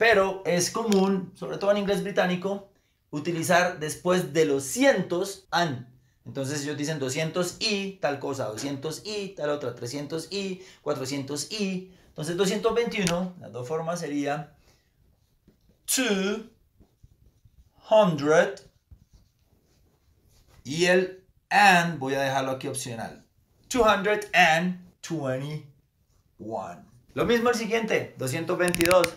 pero es común, sobre todo en inglés británico, utilizar después de los cientos and. Entonces ellos dicen 200 y tal cosa, 200 y tal otra, 300 y, 400 y. Entonces 221, las dos formas sería 200 y el and voy a dejarlo aquí opcional. 221. Lo mismo el siguiente, 222.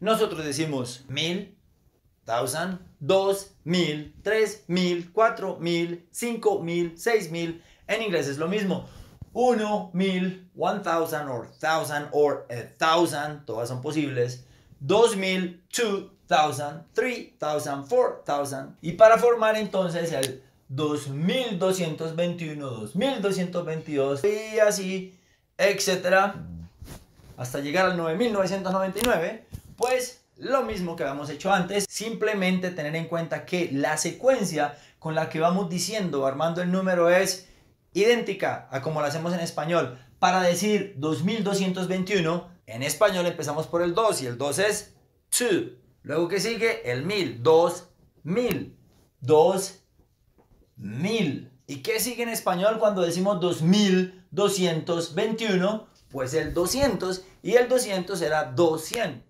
Nosotros decimos mil, thousand, dos mil, tres mil, cuatro mil, cinco mil, seis En inglés es lo mismo. Uno mil, one thousand or thousand or a thousand, todas son posibles. 2.000, mil, two thousand, four Y para formar entonces el 2221, 2222 y así, etcétera, hasta llegar al 9999. Pues lo mismo que habíamos hecho antes, simplemente tener en cuenta que la secuencia con la que vamos diciendo, armando el número es idéntica a como la hacemos en español. Para decir 2221, en español empezamos por el 2 y el 2 es 2. Luego que sigue el 1000, 2000, 2000. ¿Y qué sigue en español cuando decimos 2221? Pues el 200 y el 200 será 200.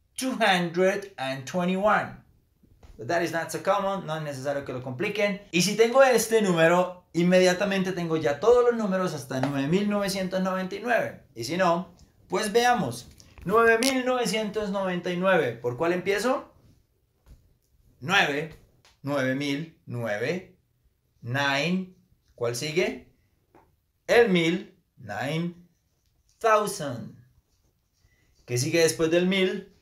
221. But that is not so common, no es necesario que lo compliquen. Y si tengo este número, inmediatamente tengo ya todos los números hasta 9999. Y si no, pues veamos. 9999, ¿por cuál empiezo? 9, 9009, 9, ¿cuál sigue? El 1000, 9000. ¿Qué sigue después del 1000?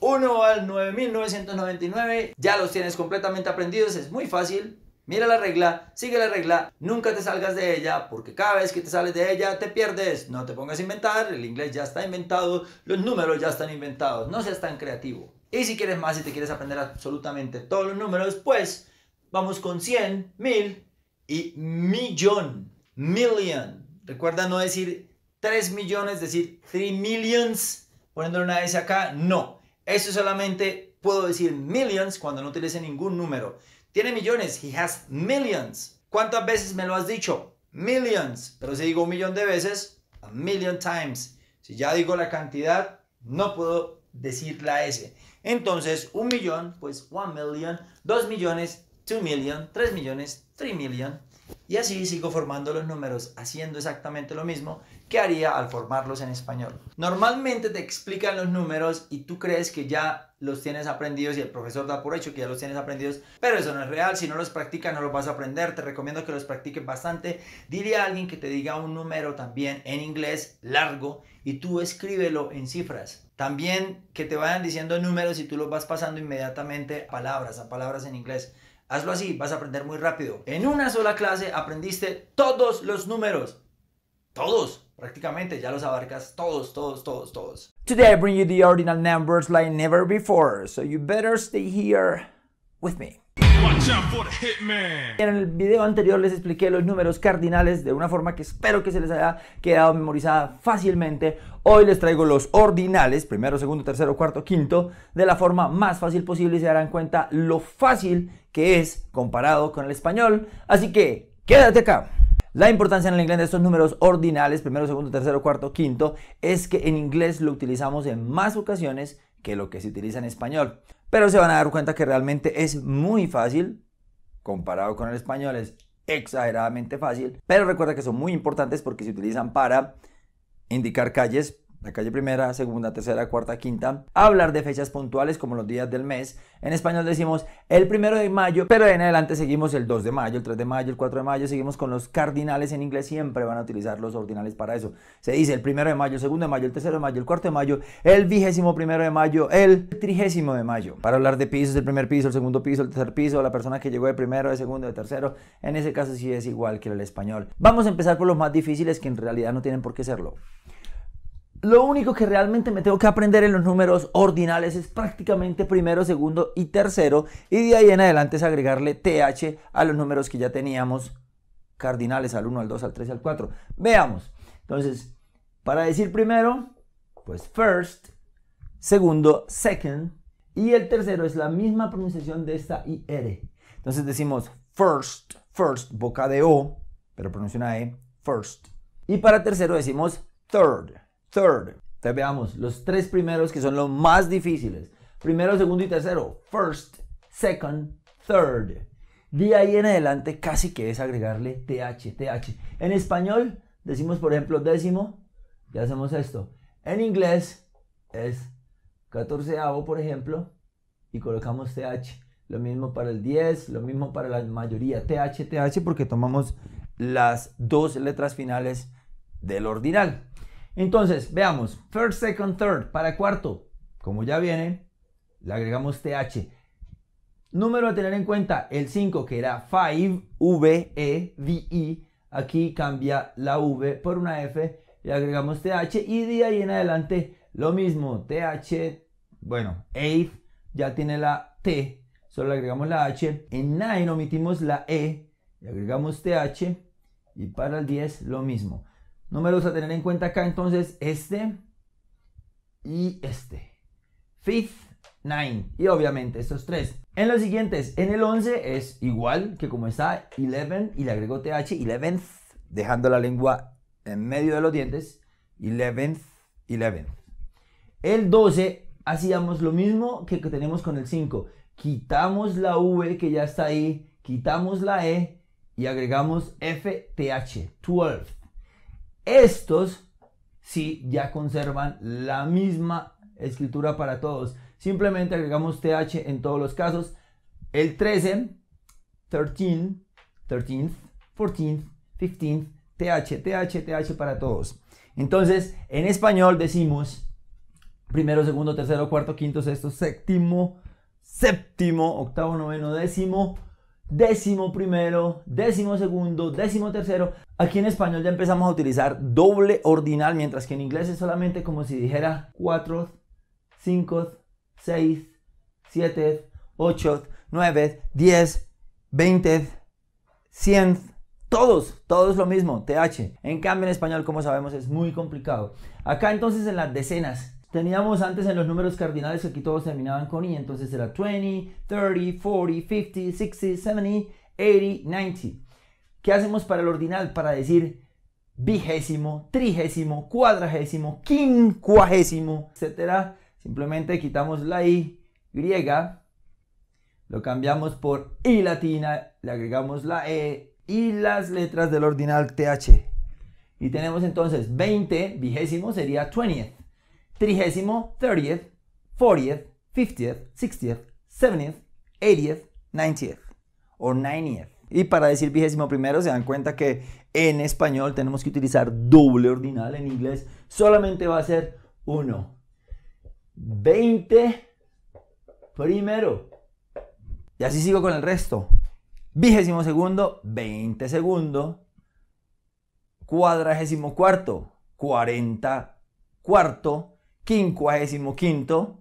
1 al 9999 ya los tienes completamente aprendidos, es muy fácil. Mira la regla, sigue la regla, nunca te salgas de ella, porque cada vez que te sales de ella te pierdes. No te pongas a inventar, el inglés ya está inventado, los números ya están inventados, no seas tan creativo. Y si quieres más y si te quieres aprender absolutamente todos los números, pues vamos con 100, 1000 y millón, million. Recuerda no decir 3 millones, decir 3 millions, poniendo una S acá, no. Eso solamente puedo decir millions cuando no utilice ningún número. Tiene millones, he has millions. ¿Cuántas veces me lo has dicho? Millions. Pero si digo un millón de veces, a million times. Si ya digo la cantidad, no puedo decir la S. Entonces, un millón, pues one million, dos millones, two million, tres millones, three million. Y así sigo formando los números, haciendo exactamente lo mismo, ¿Qué haría al formarlos en español? Normalmente te explican los números y tú crees que ya los tienes aprendidos y el profesor da por hecho que ya los tienes aprendidos, pero eso no es real, si no los practicas no los vas a aprender, te recomiendo que los practiques bastante, dile a alguien que te diga un número también en inglés largo y tú escríbelo en cifras. También que te vayan diciendo números y tú los vas pasando inmediatamente a palabras, a palabras en inglés. Hazlo así, vas a aprender muy rápido. En una sola clase aprendiste todos los números. Todos. Prácticamente ya los abarcas todos, todos, todos, todos. Today I bring you the ordinal numbers like never before, so you better stay here with me. En el video anterior les expliqué los números cardinales de una forma que espero que se les haya quedado memorizada fácilmente. Hoy les traigo los ordinales, primero, segundo, tercero, cuarto, quinto, de la forma más fácil posible y se darán cuenta lo fácil que es comparado con el español. Así que quédate acá. La importancia en el inglés de estos números ordinales, primero, segundo, tercero, cuarto, quinto, es que en inglés lo utilizamos en más ocasiones que lo que se utiliza en español. Pero se van a dar cuenta que realmente es muy fácil, comparado con el español, es exageradamente fácil. Pero recuerda que son muy importantes porque se utilizan para indicar calles, la calle primera, segunda, tercera, cuarta, quinta, hablar de fechas puntuales como los días del mes. En español decimos el primero de mayo, pero en adelante seguimos el 2 de mayo, el 3 de mayo, el 4 de mayo, seguimos con los cardinales en inglés, siempre van a utilizar los ordinales para eso. Se dice el primero de mayo, el segundo de mayo, el tercero de mayo, el cuarto de mayo, el vigésimo primero de mayo, el trigésimo de mayo. Para hablar de pisos, el primer piso, el segundo piso, el tercer piso, la persona que llegó de primero, de segundo, de tercero, en ese caso sí es igual que el español. Vamos a empezar con los más difíciles que en realidad no tienen por qué serlo. Lo único que realmente me tengo que aprender en los números ordinales es prácticamente primero, segundo y tercero. Y de ahí en adelante es agregarle TH a los números que ya teníamos cardinales al 1, al 2, al 3, al 4. Veamos. Entonces, para decir primero, pues first, segundo, second. Y el tercero es la misma pronunciación de esta IR. Entonces decimos first, first, boca de O, pero pronuncia una E, first. Y para tercero decimos third third. Entonces veamos los tres primeros que son los más difíciles. Primero, segundo y tercero. First, second, third. De ahí en adelante casi que es agregarle th, th. En español decimos, por ejemplo, décimo y hacemos esto. En inglés es catorceavo, por ejemplo, y colocamos th. Lo mismo para el 10, lo mismo para la mayoría. th, th porque tomamos las dos letras finales del ordinal. Entonces, veamos, first, second, third, para cuarto, como ya viene, le agregamos th. Número a tener en cuenta, el 5 que era 5, V, E, V, I, e, aquí cambia la V por una F, le agregamos th y de ahí en adelante lo mismo, th, bueno, 8 ya tiene la T, solo le agregamos la H, en nine omitimos la E, le agregamos th y para el 10 lo mismo. Números a tener en cuenta acá entonces, este y este. Fifth, nine. Y obviamente estos tres. En los siguientes, en el 11 es igual que como está, eleven, y le agrego th, 11 dejando la lengua en medio de los dientes. 11th, El 12 hacíamos lo mismo que, tenemos con el 5. Quitamos la V que ya está ahí, quitamos la E y agregamos FTH, 12. Estos sí ya conservan la misma escritura para todos. Simplemente agregamos TH en todos los casos. El 13, 13, 13, 14, 15, TH, TH, TH para todos. Entonces, en español decimos primero, segundo, tercero, cuarto, quinto, sexto, séptimo, séptimo, octavo, noveno, décimo, décimo primero, décimo segundo, décimo tercero. Aquí en español ya empezamos a utilizar doble ordinal, mientras que en inglés es solamente como si dijera cuatro, cinco, seis, siete, ocho, nueve, diez, veinte, cien. Todos, todos lo mismo, TH. En cambio en español, como sabemos, es muy complicado. Acá entonces en las decenas, Teníamos antes en los números cardinales que aquí todos terminaban con i, entonces era 20, 30, 40, 50, 60, 70, 80, 90. ¿Qué hacemos para el ordinal? Para decir vigésimo, trigésimo, cuadragésimo, quincuagésimo, etcétera. Simplemente quitamos la i griega, lo cambiamos por i latina, le agregamos la e y las letras del ordinal th. Y tenemos entonces 20, vigésimo sería 20 th trigésimo, 30th, 40th, 50th, 60th, 70th, 80th, 90th o 90th. Y para decir vigésimo primero se dan cuenta que en español tenemos que utilizar doble ordinal, en inglés solamente va a ser uno. 20 primero. Y así sigo con el resto. Vigésimo segundo, 20 segundo. Cuadragésimo cuarto, 40 cuarto quincuagésimo quinto,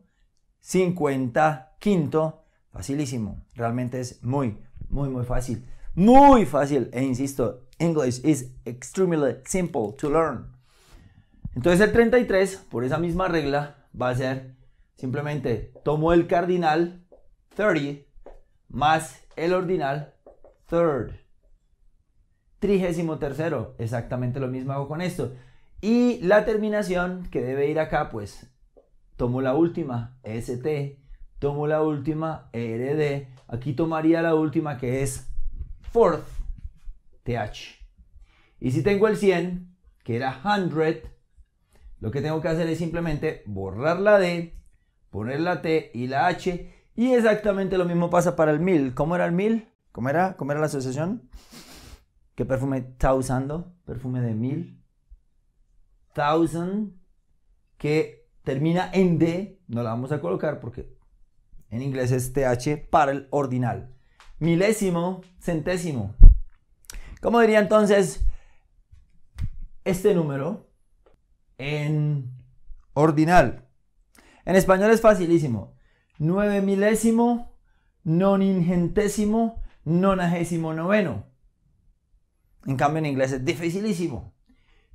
cincuenta quinto. Facilísimo. Realmente es muy, muy, muy fácil. Muy fácil. E insisto, English is extremely simple to learn. Entonces el 33, por esa misma regla, va a ser simplemente tomo el cardinal 30 más el ordinal third. Trigésimo tercero, exactamente lo mismo hago con esto. Y la terminación que debe ir acá, pues tomo la última, e ST, tomo la última, e RD. Aquí tomaría la última que es fourth, TH. Y si tengo el 100, que era 100, lo que tengo que hacer es simplemente borrar la D, poner la T y la H. Y exactamente lo mismo pasa para el 1000. ¿Cómo era el 1000? ¿Cómo era? ¿Cómo la asociación? ¿Qué perfume está usando? Perfume de 1000 thousand, que termina en D, no la vamos a colocar porque en inglés es TH para el ordinal. Milésimo, centésimo. ¿Cómo diría entonces este número en ordinal? En español es facilísimo. Nueve milésimo, noningentésimo, nonagésimo noveno. En cambio en inglés es dificilísimo.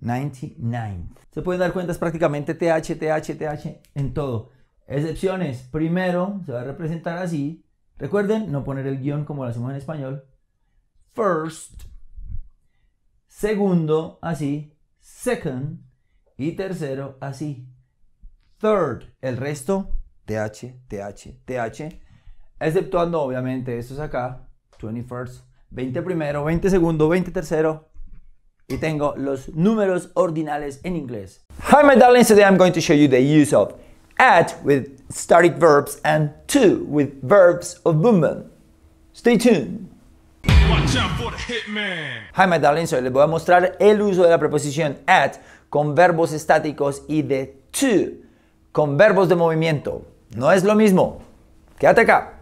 99. Se pueden dar cuenta, prácticamente TH, TH, TH en todo. Excepciones. Primero, se va a representar así. Recuerden, no poner el guión como lo hacemos en español. First. Segundo, así. Second. Y tercero, así. Third. El resto, TH, TH, TH. Exceptuando, obviamente, es acá. 21st, 20 primero, 20 segundo, 20 tercero, y tengo los números ordinales en inglés. Hi my darlings, today I'm going to show you the use of at with static verbs and to with verbs of movement. Stay tuned. Hi my darlings, hoy les voy a mostrar el uso de la preposición at con verbos estáticos y de to con verbos de movimiento. No es lo mismo. Quédate acá.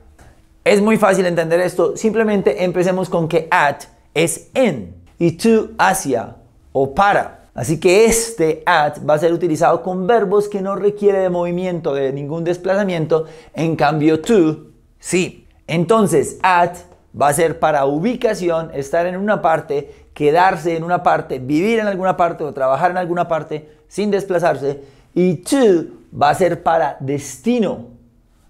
Es muy fácil entender esto, simplemente empecemos con que at es en y to hacia o para. Así que este at va a ser utilizado con verbos que no requiere de movimiento, de ningún desplazamiento. En cambio, to, sí. Entonces, at va a ser para ubicación, estar en una parte, quedarse en una parte, vivir en alguna parte o trabajar en alguna parte sin desplazarse. Y to va a ser para destino,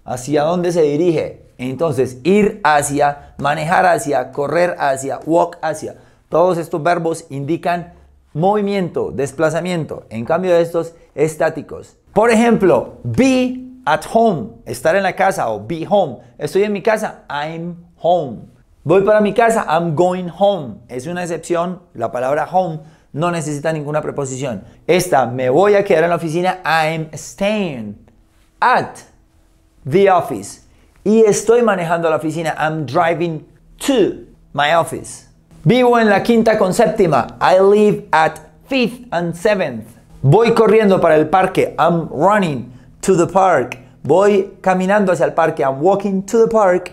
hacia dónde se dirige. Entonces, ir hacia, manejar hacia, correr hacia, walk hacia. Todos estos verbos indican movimiento, desplazamiento. En cambio estos estáticos. Por ejemplo, be at home, estar en la casa o be home. Estoy en mi casa, I'm home. Voy para mi casa, I'm going home. Es una excepción, la palabra home no necesita ninguna preposición. Esta, me voy a quedar en la oficina, I'm staying at the office. Y estoy manejando la oficina, I'm driving to my office. Vivo en la quinta con séptima. I live at fifth and seventh. Voy corriendo para el parque. I'm running to the park. Voy caminando hacia el parque. I'm walking to the park.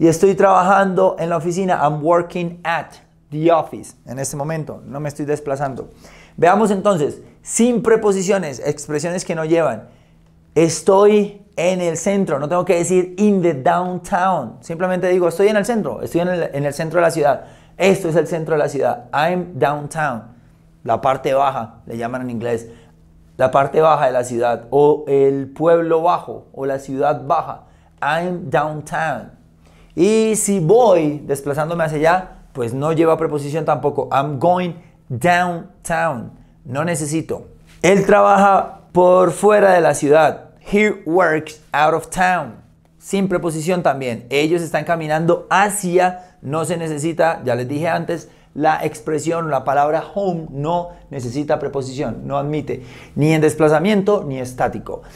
Y estoy trabajando en la oficina. I'm working at the office. En este momento no me estoy desplazando. Veamos entonces, sin preposiciones, expresiones que no llevan. Estoy en el centro, no tengo que decir in the downtown. Simplemente digo, estoy en el centro, estoy en el, en el centro de la ciudad. Esto es el centro de la ciudad. I'm downtown. La parte baja, le llaman en inglés. La parte baja de la ciudad. O el pueblo bajo. O la ciudad baja. I'm downtown. Y si voy desplazándome hacia allá, pues no lleva preposición tampoco. I'm going downtown. No necesito. Él trabaja por fuera de la ciudad. He works out of town sin preposición también. Ellos están caminando hacia, no se necesita, ya les dije antes, la expresión, la palabra home no necesita preposición, no admite ni en desplazamiento ni estático.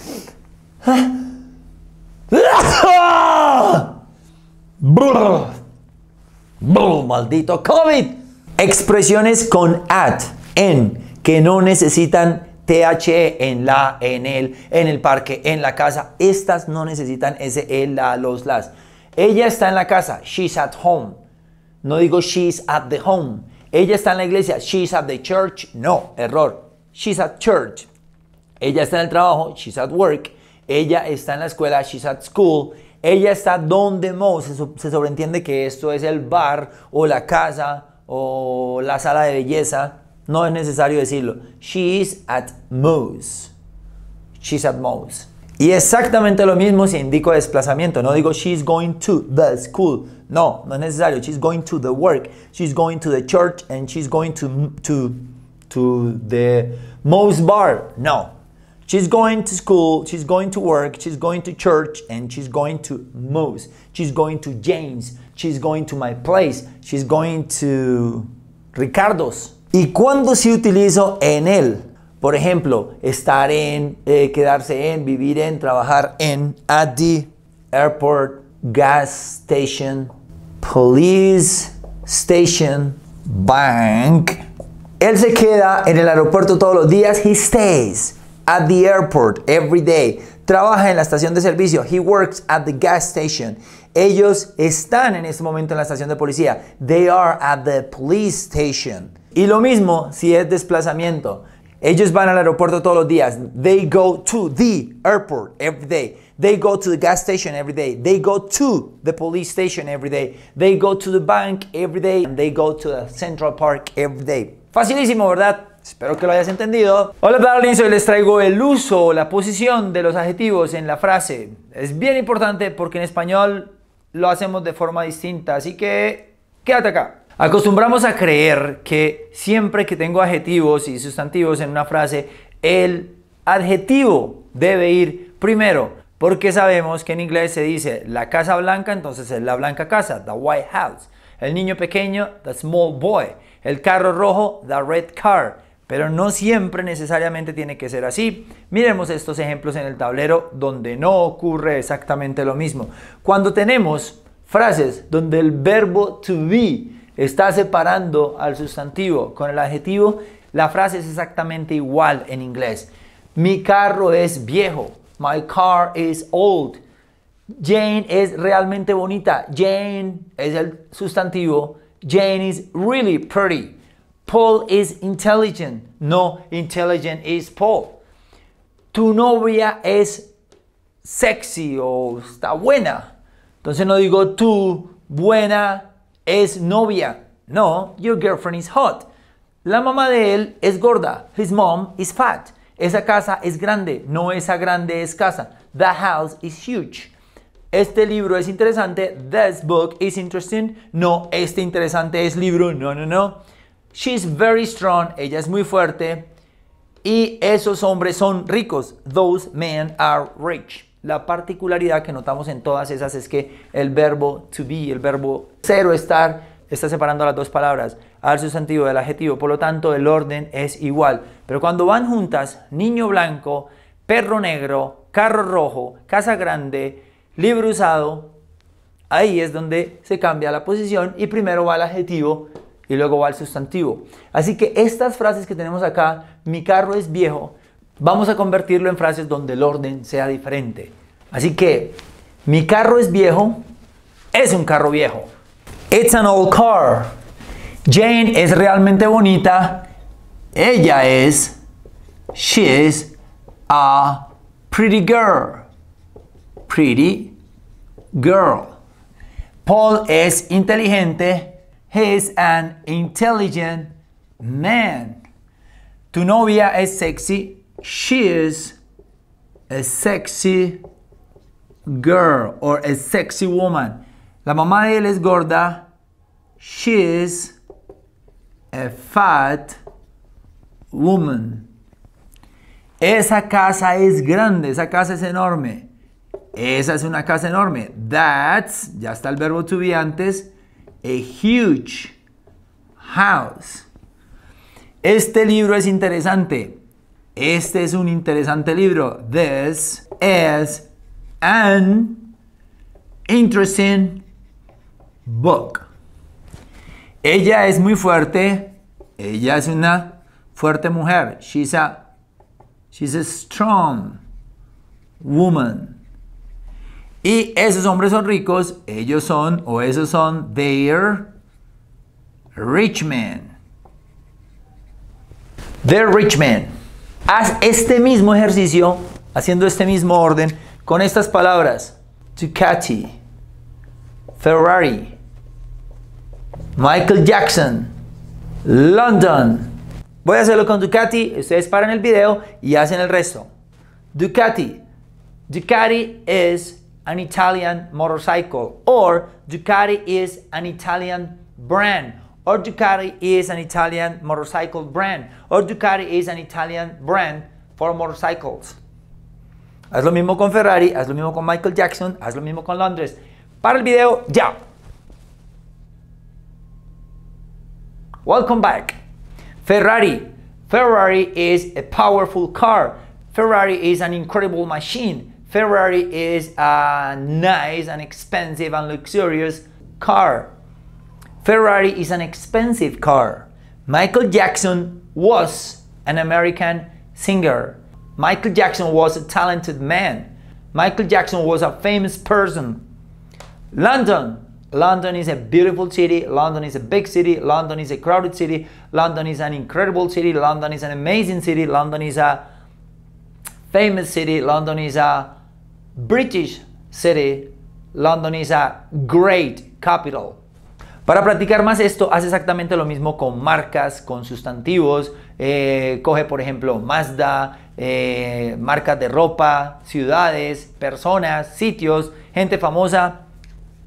Maldito COVID. Expresiones con at, en, que no necesitan THE en la, en el, en el parque, en la casa. Estas no necesitan ese el, eh, la, los, las. Ella está en la casa, she's at home. No digo she's at the home. Ella está en la iglesia, she's at the church. No, error. She's at church. Ella está en el trabajo, she's at work. Ella está en la escuela, she's at school. Ella está donde Mo. Se, se sobreentiende que esto es el bar o la casa o la sala de belleza no es necesario decirlo. She is at moose She's at moose. Y exactamente lo mismo si indico desplazamiento. No digo she's going to the school. No, no es necesario. She's going to the work. She's going to the church and she's going to, to, to the moose bar. No. She's going to school, she's going to work, she's going to church, and she's going to Moose. She's going to James, she's going to my place, she's going to Ricardo's y cuándo se utilizo en él. Por ejemplo, estar en, eh, quedarse en, vivir en, trabajar en, at the airport, gas station, police station, bank. Él se queda en el aeropuerto todos los días. He stays at the airport every day. Trabaja en la estación de servicio. He works at the gas station. Ellos están en este momento en la estación de policía. They are at the police station. Y lo mismo si es desplazamiento. Ellos van al aeropuerto todos los días. They go to the airport every day. They go to the gas station every day. They go to the police station every day. They go to the bank every day. And they go to the Central Park every day. Facilísimo, ¿verdad? Espero que lo hayas entendido. Hola darlings, hoy les traigo el uso o la posición de los adjetivos en la frase. Es bien importante porque en español lo hacemos de forma distinta, así que quédate acá. Acostumbramos a creer que siempre que tengo adjetivos y sustantivos en una frase, el adjetivo debe ir primero, porque sabemos que en inglés se dice la casa blanca, entonces es la blanca casa, the White House. El niño pequeño, the small boy. El carro rojo, the red car. Pero no siempre necesariamente tiene que ser así. Miremos estos ejemplos en el tablero donde no ocurre exactamente lo mismo. Cuando tenemos frases donde el verbo to be Está separando al sustantivo con el adjetivo. La frase es exactamente igual en inglés. Mi carro es viejo. My car is old. Jane es realmente bonita. Jane es el sustantivo. Jane is really pretty. Paul is intelligent. No, intelligent is Paul. Tu novia es sexy o está buena. Entonces no digo tu buena es novia. No, your girlfriend is hot. La mamá de él es gorda. His mom is fat. Esa casa es grande. No esa grande es casa. The house is huge. Este libro es interesante. This book is interesting. No, este interesante es libro. No, no, no. She's very strong. Ella es muy fuerte. Y esos hombres son ricos. Those men are rich. La particularidad que notamos en todas esas es que el verbo to be, el verbo ser estar, está separando las dos palabras, al sustantivo del adjetivo, por lo tanto el orden es igual. Pero cuando van juntas, niño blanco, perro negro, carro rojo, casa grande, libro usado, ahí es donde se cambia la posición y primero va el adjetivo y luego va el sustantivo. Así que estas frases que tenemos acá, mi carro es viejo, vamos a convertirlo en frases donde el orden sea diferente. Así que, mi carro es viejo, es un carro viejo. It's an old car. Jane es realmente bonita. Ella es, she is a pretty girl. Pretty girl. Paul es inteligente. He is an intelligent man. Tu novia es sexy. She is a sexy girl or a sexy woman. La mamá de él es gorda. She is a fat woman. Esa casa es grande, esa casa es enorme. Esa es una casa enorme. That's, ya está el verbo to be antes, a huge house. Este libro es interesante este es un interesante libro. This is an interesting book. Ella es muy fuerte. Ella es una fuerte mujer. She's a, she's a strong woman. Y esos hombres son ricos. Ellos son, o esos son, their rich men. They're rich men. Haz este mismo ejercicio, haciendo este mismo orden, con estas palabras. Ducati, Ferrari, Michael Jackson, London. Voy a hacerlo con Ducati, ustedes paran el video y hacen el resto. Ducati. Ducati is an Italian motorcycle or Ducati is an Italian brand or Ducati is an Italian motorcycle brand, or Ducati is an Italian brand for motorcycles. Haz lo mismo con Ferrari, haz lo mismo con Michael Jackson, haz lo mismo con Londres. Para el video, ya. Welcome back. Ferrari. Ferrari is a powerful car. Ferrari is an incredible machine. Ferrari is a nice and expensive and luxurious car. Ferrari is an expensive car. Michael Jackson was an American singer. Michael Jackson was a talented man. Michael Jackson was a famous person. London. London is a beautiful city. London is a big city. London is a crowded city. London is an incredible city. London is an amazing city. London is a famous city. London is a British city. London is a great capital. Para practicar más esto, haz exactamente lo mismo con marcas, con sustantivos. Eh, coge, por ejemplo, Mazda, eh, marcas de ropa, ciudades, personas, sitios, gente famosa.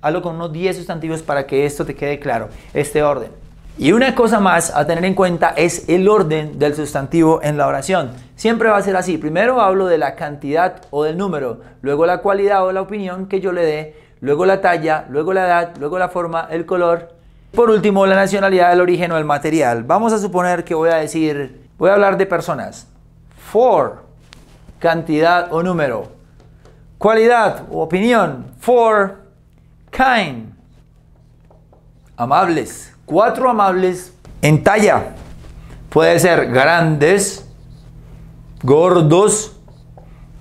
Hazlo con unos 10 sustantivos para que esto te quede claro, este orden. Y una cosa más a tener en cuenta es el orden del sustantivo en la oración. Siempre va a ser así. Primero hablo de la cantidad o del número, luego la cualidad o la opinión que yo le dé luego la talla, luego la edad, luego la forma, el color. Por último, la nacionalidad, el origen o el material. Vamos a suponer que voy a decir, voy a hablar de personas. For, cantidad o número. Cualidad o opinión. For, kind. Amables. Cuatro amables en talla. Puede ser grandes, gordos,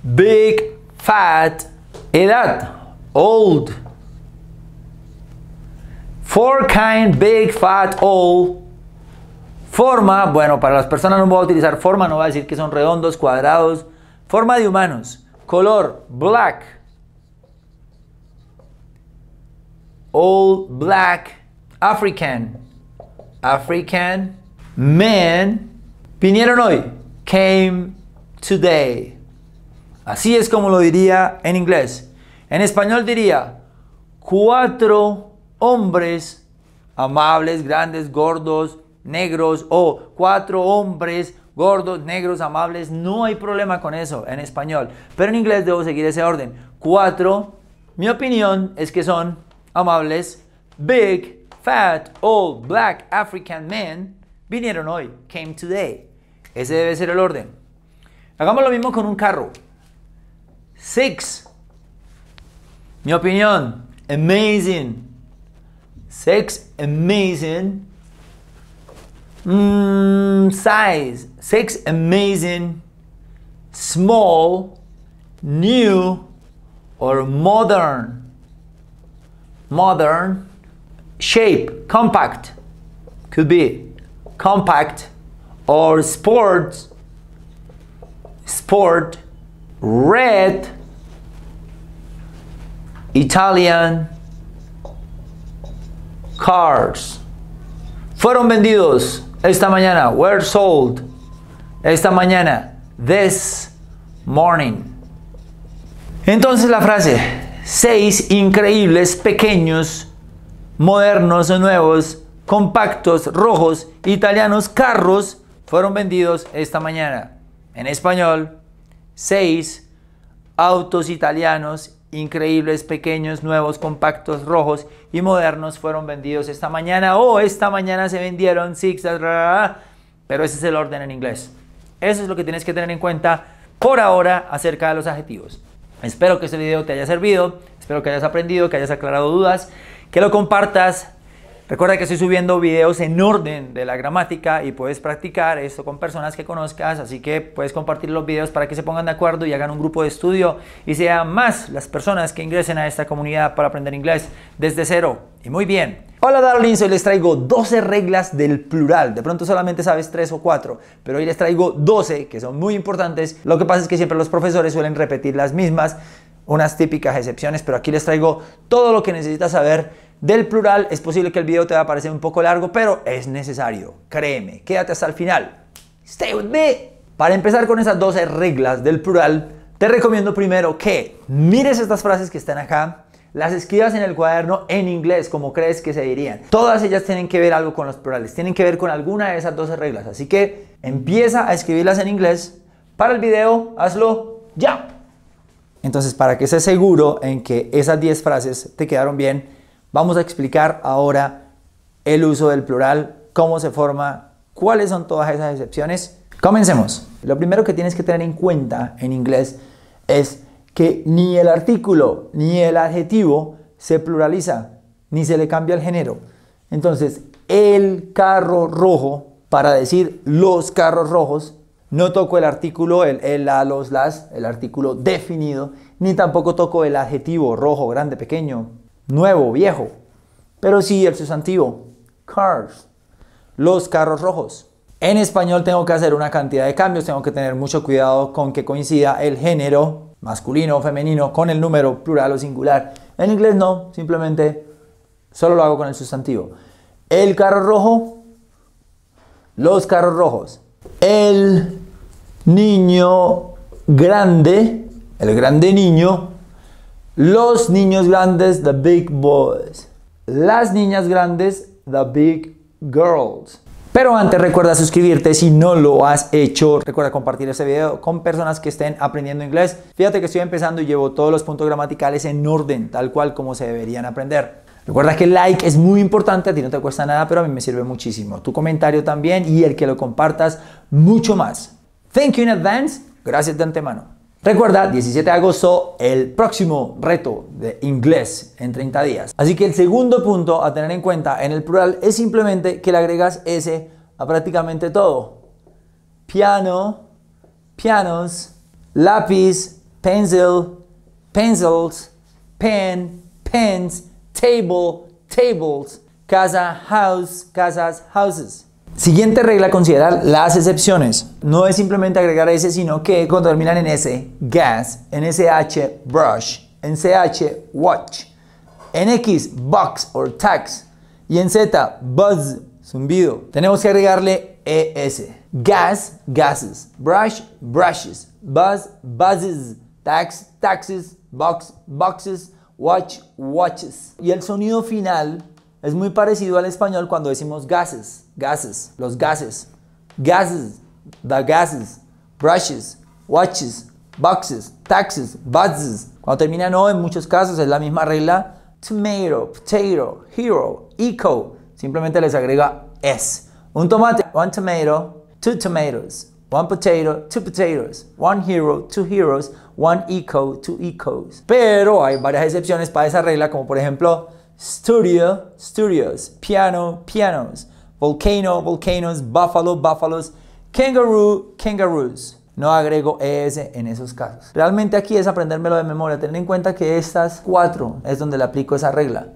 big, fat, edad old. Four kind big fat old. Forma, bueno, para las personas no voy a utilizar forma, no voy a decir que son redondos, cuadrados. Forma de humanos. Color, black. Old black. African. African. Men. Vinieron hoy. Came today. Así es como lo diría en inglés. En español diría, cuatro hombres amables, grandes, gordos, negros, o cuatro hombres gordos, negros, amables, no hay problema con eso en español. Pero en inglés debo seguir ese orden. Cuatro, mi opinión es que son amables, big, fat, old, black, African men, vinieron hoy, came today. Ese debe ser el orden. Hagamos lo mismo con un carro. Six Mi opinión, amazing. Sex, amazing. Mm, size, sex, amazing. Small, new, or modern. Modern, shape, compact. Could be compact or sports. Sport, red, Italian cars fueron vendidos esta mañana. Were sold esta mañana. This morning. Entonces la frase, seis increíbles, pequeños, modernos, nuevos, compactos, rojos, italianos, carros fueron vendidos esta mañana. En español, seis autos italianos increíbles, pequeños, nuevos, compactos, rojos y modernos fueron vendidos esta mañana o esta mañana se vendieron six pero ese es el orden en inglés. Eso es lo que tienes que tener en cuenta por ahora acerca de los adjetivos. Espero que este video te haya servido, espero que hayas aprendido, que hayas aclarado dudas, que lo compartas, Recuerda que estoy subiendo videos en orden de la gramática y puedes practicar esto con personas que conozcas, así que puedes compartir los videos para que se pongan de acuerdo y hagan un grupo de estudio y sean más las personas que ingresen a esta comunidad para aprender inglés desde cero. Y muy bien. Hola darlings, hoy les traigo 12 reglas del plural. De pronto solamente sabes 3 o 4, pero hoy les traigo 12 que son muy importantes. Lo que pasa es que siempre los profesores suelen repetir las mismas, unas típicas excepciones, pero aquí les traigo todo lo que necesitas saber del plural. Es posible que el video te va a parecer un poco largo, pero es necesario. Créeme, quédate hasta el final. Stay with me. Para empezar con esas 12 reglas del plural, te recomiendo primero que mires estas frases que están acá, las escribas en el cuaderno en inglés, como crees que se dirían. Todas ellas tienen que ver algo con los plurales, tienen que ver con alguna de esas 12 reglas. Así que empieza a escribirlas en inglés. Para el video, hazlo ya. Entonces, para que estés seguro en que esas 10 frases te quedaron bien, Vamos a explicar ahora el uso del plural, cómo se forma, cuáles son todas esas excepciones. Comencemos. Lo primero que tienes que tener en cuenta en inglés es que ni el artículo ni el adjetivo se pluraliza, ni se le cambia el género. Entonces, el carro rojo, para decir los carros rojos, no toco el artículo, el, el, la, los, las, el artículo definido, ni tampoco toco el adjetivo rojo, grande, pequeño, nuevo, viejo. Pero sí el sustantivo, cars, los carros rojos. En español tengo que hacer una cantidad de cambios, tengo que tener mucho cuidado con que coincida el género masculino o femenino con el número plural o singular. En inglés no, simplemente solo lo hago con el sustantivo. El carro rojo, los carros rojos. El niño grande, el grande niño, los niños grandes, the big boys. Las niñas grandes, the big girls. Pero antes recuerda suscribirte si no lo has hecho. Recuerda compartir este video con personas que estén aprendiendo inglés. Fíjate que estoy empezando y llevo todos los puntos gramaticales en orden, tal cual como se deberían aprender. Recuerda que el like es muy importante, a ti no te cuesta nada, pero a mí me sirve muchísimo. Tu comentario también y el que lo compartas mucho más. Thank you in advance. Gracias de antemano. Recuerda, 17 de agosto, el próximo reto de inglés en 30 días. Así que el segundo punto a tener en cuenta en el plural es simplemente que le agregas S a prácticamente todo. Piano, pianos, lápiz, pencil, pencils, pen, pens, table, tables, casa, house, casas, houses. Siguiente regla, considerar las excepciones. No es simplemente agregar S, sino que cuando terminan en S, gas, en SH, brush, en CH, watch, en X, box or tax, y en Z, buzz, zumbido. Tenemos que agregarle ES. Gas, gases, brush, brushes, buzz, buzzes, tax, taxes, box, boxes, watch, watches. Y el sonido final es muy parecido al español cuando decimos gases, gases, los gases, gases, the gases, brushes, watches, boxes, taxes, buzzes. Cuando termina no en muchos casos es la misma regla. Tomato, potato, hero, eco. Simplemente les agrega S. Un tomate, one tomato, two tomatoes. One potato, two potatoes. One hero, two heroes. One eco, two ecos. Pero hay varias excepciones para esa regla, como por ejemplo Studio, studios. Piano, pianos. Volcano, volcanoes. Buffalo, buffaloes. Kangaroo, kangaroos. No agrego ES en esos casos. Realmente aquí es aprendérmelo de memoria. Tener en cuenta que estas cuatro es donde le aplico esa regla.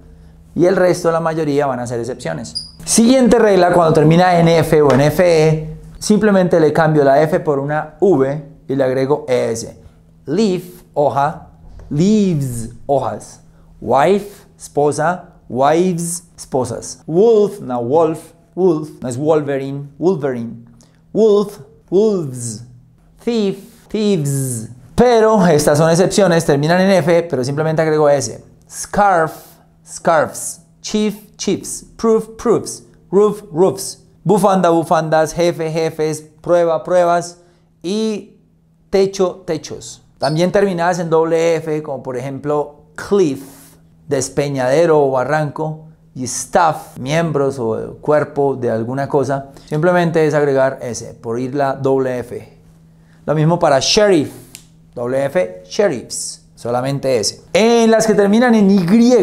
Y el resto, la mayoría, van a ser excepciones. Siguiente regla, cuando termina en F o en FE, simplemente le cambio la F por una V y le agrego ES. Leaf, hoja. Leaves, hojas. Wife, esposa, wives, esposas. Wolf, now wolf, wolf, no es Wolverine, Wolverine. Wolf, wolves. Thief, thieves. Pero estas son excepciones, terminan en F, pero simplemente agrego S. Scarf, scarfs, Chief, chiefs. Proof, proofs. Roof, roofs. Bufanda, bufandas. Jefe, jefes. Prueba, pruebas. Y techo, techos. También terminadas en doble F, como por ejemplo cliff, despeñadero o barranco y staff, miembros o cuerpo de alguna cosa, simplemente es agregar S por ir la doble F. Lo mismo para sheriff, doble F, sheriffs, solamente S. En las que terminan en Y,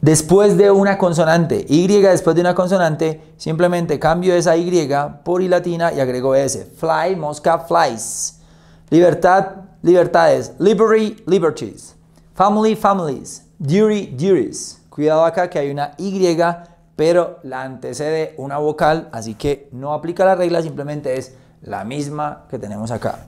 después de una consonante, Y después de una consonante, simplemente cambio esa Y por I latina y agrego S. Fly, mosca, flies. Libertad, libertades. Liberty, liberties. Family, families. Duri, duris. Cuidado acá que hay una Y, pero la antecede una vocal, así que no aplica la regla, simplemente es la misma que tenemos acá.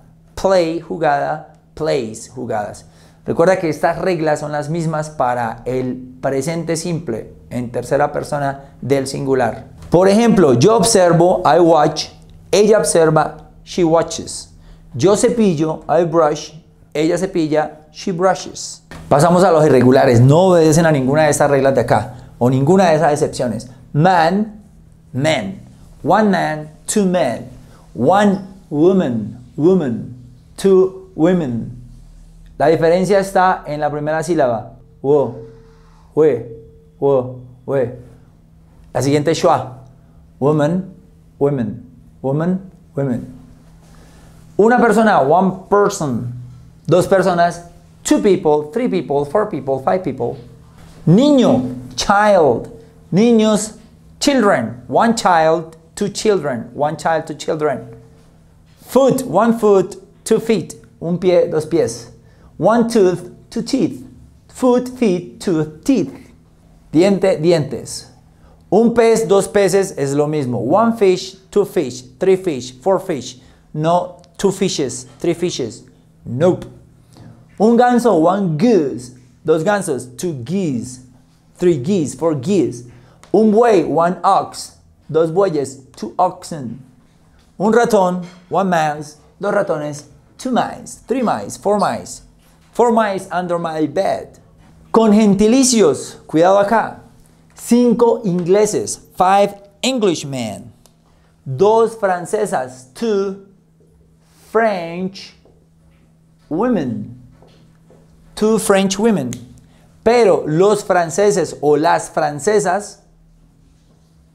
Play, jugada, plays, jugadas. Recuerda que estas reglas son las mismas para el presente simple en tercera persona del singular. Por ejemplo, yo observo, I watch, ella observa, she watches. Yo cepillo, I brush, ella cepilla, she brushes. Pasamos a los irregulares. No obedecen a ninguna de estas reglas de acá. O ninguna de esas excepciones. Man, men. One man, two men. One woman, woman. Two women. La diferencia está en la primera sílaba. Wo, we, wo, we. La siguiente es Woman, women. Woman, women. Una persona, one person. Dos personas, two people, three people, four people, five people. Niño, child. Niños, children. One child, two children. One child, two children. Foot, one foot, two feet. Un pie, dos pies. One tooth, two teeth. Foot, feet, tooth, teeth. Diente, dientes. Un pez, dos peces es lo mismo. One fish, two fish, three fish, four fish. No, two fishes, three fishes. Nope. Un ganso, one goose. Dos gansos, two geese. Three geese, four geese. Un buey, one ox. Dos bueyes, two oxen. Un ratón, one mouse. Dos ratones, two mice. Three mice, four mice. Four mice under my bed. Con gentilicios, cuidado acá. Cinco ingleses, five Englishmen. Dos francesas, two French women two French women. Pero los franceses o las francesas,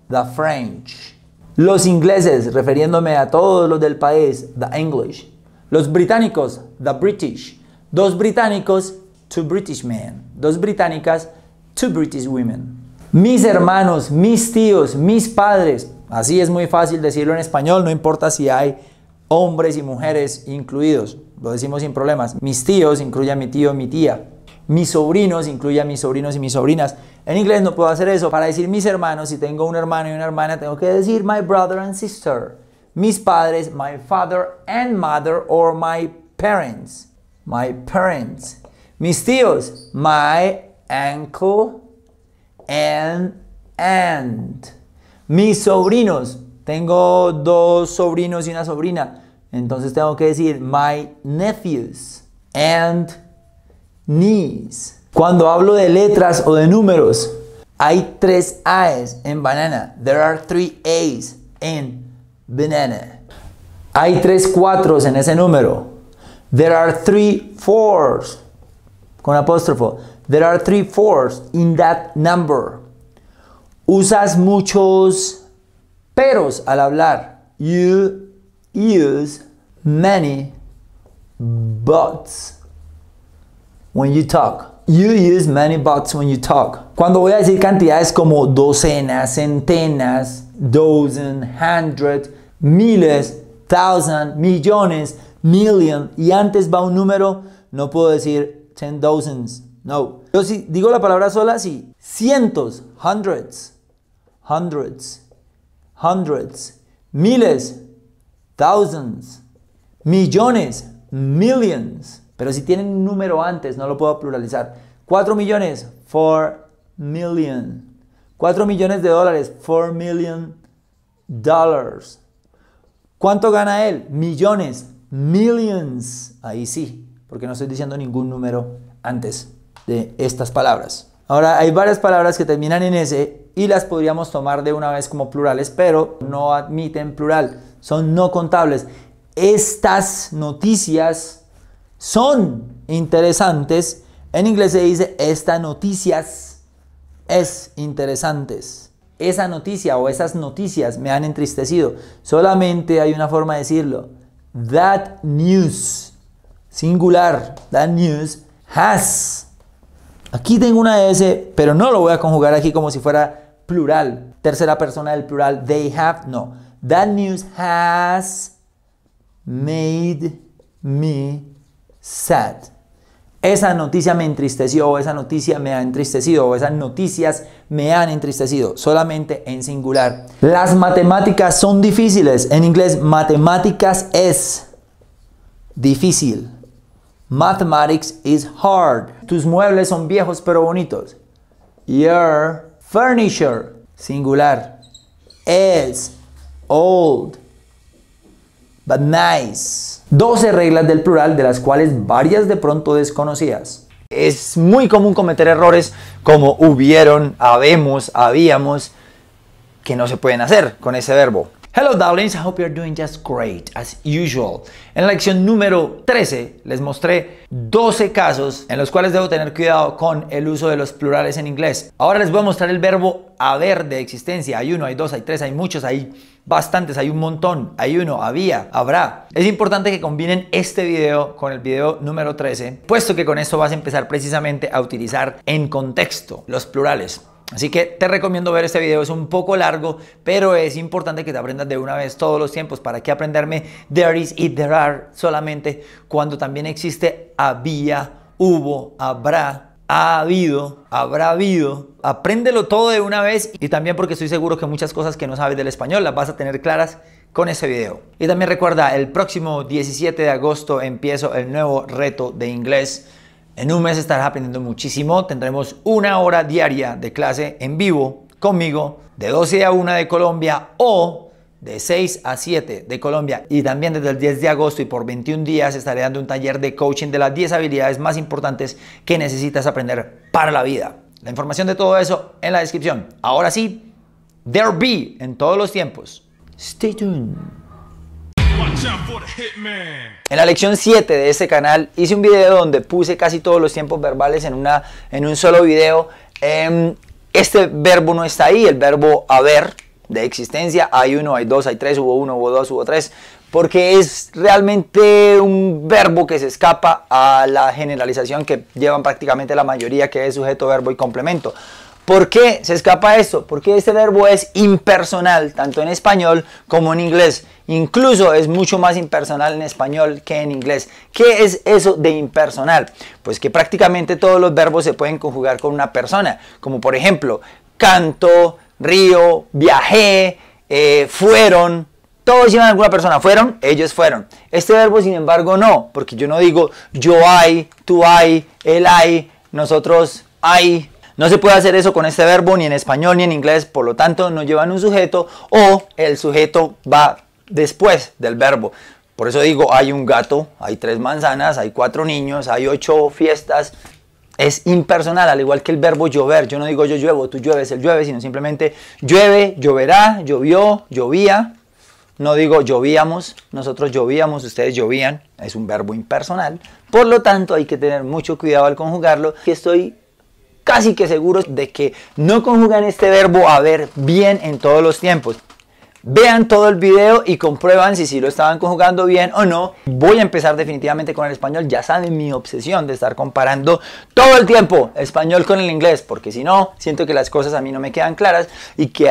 the French. Los ingleses, refiriéndome a todos los del país, the English. Los británicos, the British. Dos británicos, two British men. Dos británicas, two British women. Mis hermanos, mis tíos, mis padres. Así es muy fácil decirlo en español, no importa si hay hombres y mujeres incluidos, lo decimos sin problemas. Mis tíos incluye a mi tío, y mi tía. Mis sobrinos incluye a mis sobrinos y mis sobrinas. En inglés no puedo hacer eso. Para decir mis hermanos, si tengo un hermano y una hermana, tengo que decir my brother and sister. Mis padres, my father and mother, or my parents. My parents. Mis tíos, my uncle and aunt. Mis sobrinos, tengo dos sobrinos y una sobrina. Entonces tengo que decir my nephews and niece. Cuando hablo de letras o de números, hay tres A's en banana. There are three A's in banana. Hay tres cuatros en ese número. There are three fours. Con apóstrofo. There are three fours in that number. Usas muchos pero al hablar, you use many buts when you talk. You use many buts when you talk. Cuando voy a decir cantidades como docenas, centenas, dozen, hundred, miles, thousand, millones, million y antes va un número, no puedo decir ten thousands. No. Yo si digo la palabra sola, sí. Cientos, hundreds, hundreds hundreds, miles, thousands, millones, millions. Pero si tienen un número antes, no lo puedo pluralizar. cuatro millones, four million. cuatro millones de dólares, four million dollars. ¿Cuánto gana él? Millones, millions. Ahí sí, porque no estoy diciendo ningún número antes de estas palabras. Ahora, hay varias palabras que terminan en S y las podríamos tomar de una vez como plurales, pero no admiten plural, son no contables. Estas noticias son interesantes. En inglés se dice estas noticias es interesantes. Esa noticia o esas noticias me han entristecido. Solamente hay una forma de decirlo. That news, singular, that news has. Aquí tengo una S, pero no lo voy a conjugar aquí como si fuera plural. Tercera persona del plural, they have, no. That news has made me sad. Esa noticia me entristeció, o esa noticia me ha entristecido, o esas noticias me han entristecido, solamente en singular. Las matemáticas son difíciles. En inglés, matemáticas es difícil. Mathematics is hard. Tus muebles son viejos pero bonitos. Your Furniture, singular. Es, old, but nice. 12 reglas del plural, de las cuales varias de pronto desconocías. Es muy común cometer errores como hubieron, habemos, habíamos, que no se pueden hacer con ese verbo. Hello darlings, I hope you're doing just great as usual. En la lección número 13 les mostré 12 casos en los cuales debo tener cuidado con el uso de los plurales en inglés. Ahora les voy a mostrar el verbo haber de existencia. Hay uno, hay dos, hay tres, hay muchos, hay bastantes, hay un montón, hay uno, había, habrá. Es importante que combinen este video con el video número 13, puesto que con esto vas a empezar precisamente a utilizar en contexto los plurales. Así que te recomiendo ver este video, es un poco largo, pero es importante que te aprendas de una vez todos los tiempos. ¿Para que aprenderme there is y there are solamente cuando también existe había, hubo, habrá, ha habido, habrá habido. Apréndelo todo de una vez y también porque estoy seguro que muchas cosas que no sabes del español las vas a tener claras con ese video. Y también recuerda, el próximo 17 de agosto empiezo el nuevo reto de inglés en un mes estarás aprendiendo muchísimo. Tendremos una hora diaria de clase en vivo conmigo de 12 a 1 de Colombia o de 6 a 7 de Colombia. Y también desde el 10 de agosto y por 21 días estaré dando un taller de coaching de las 10 habilidades más importantes que necesitas aprender para la vida. La información de todo eso en la descripción. Ahora sí, there be en todos los tiempos. Stay tuned. En la lección 7 de este canal hice un video donde puse casi todos los tiempos verbales en, una, en un solo video. Em, este verbo no está ahí, el verbo haber de existencia. Hay uno, hay dos, hay tres, hubo uno, hubo dos, hubo tres. Porque es realmente un verbo que se escapa a la generalización que llevan prácticamente la mayoría, que es sujeto, verbo y complemento. ¿Por qué se escapa esto? Porque este verbo es impersonal, tanto en español como en inglés. Incluso es mucho más impersonal en español que en inglés. ¿Qué es eso de impersonal? Pues que prácticamente todos los verbos se pueden conjugar con una persona, como por ejemplo, canto, río, viajé, eh, fueron, todos llevan alguna persona. Fueron, ellos fueron. Este verbo, sin embargo, no, porque yo no digo yo hay, tú hay, él hay, nosotros hay, no se puede hacer eso con este verbo ni en español ni en inglés, por lo tanto no llevan un sujeto o el sujeto va después del verbo. Por eso digo, hay un gato, hay tres manzanas, hay cuatro niños, hay ocho fiestas. Es impersonal, al igual que el verbo llover. Yo no digo yo lluevo, tú llueves, él llueve, sino simplemente llueve, lloverá, llovió, llovía. No digo llovíamos, nosotros llovíamos, ustedes llovían. Es un verbo impersonal. Por lo tanto, hay que tener mucho cuidado al conjugarlo. estoy casi que seguros de que no conjugan este verbo a ver bien en todos los tiempos. Vean todo el video y comprueban si, si lo estaban conjugando bien o no. Voy a empezar definitivamente con el español. Ya saben mi obsesión de estar comparando todo el tiempo español con el inglés, porque si no, siento que las cosas a mí no me quedan claras y que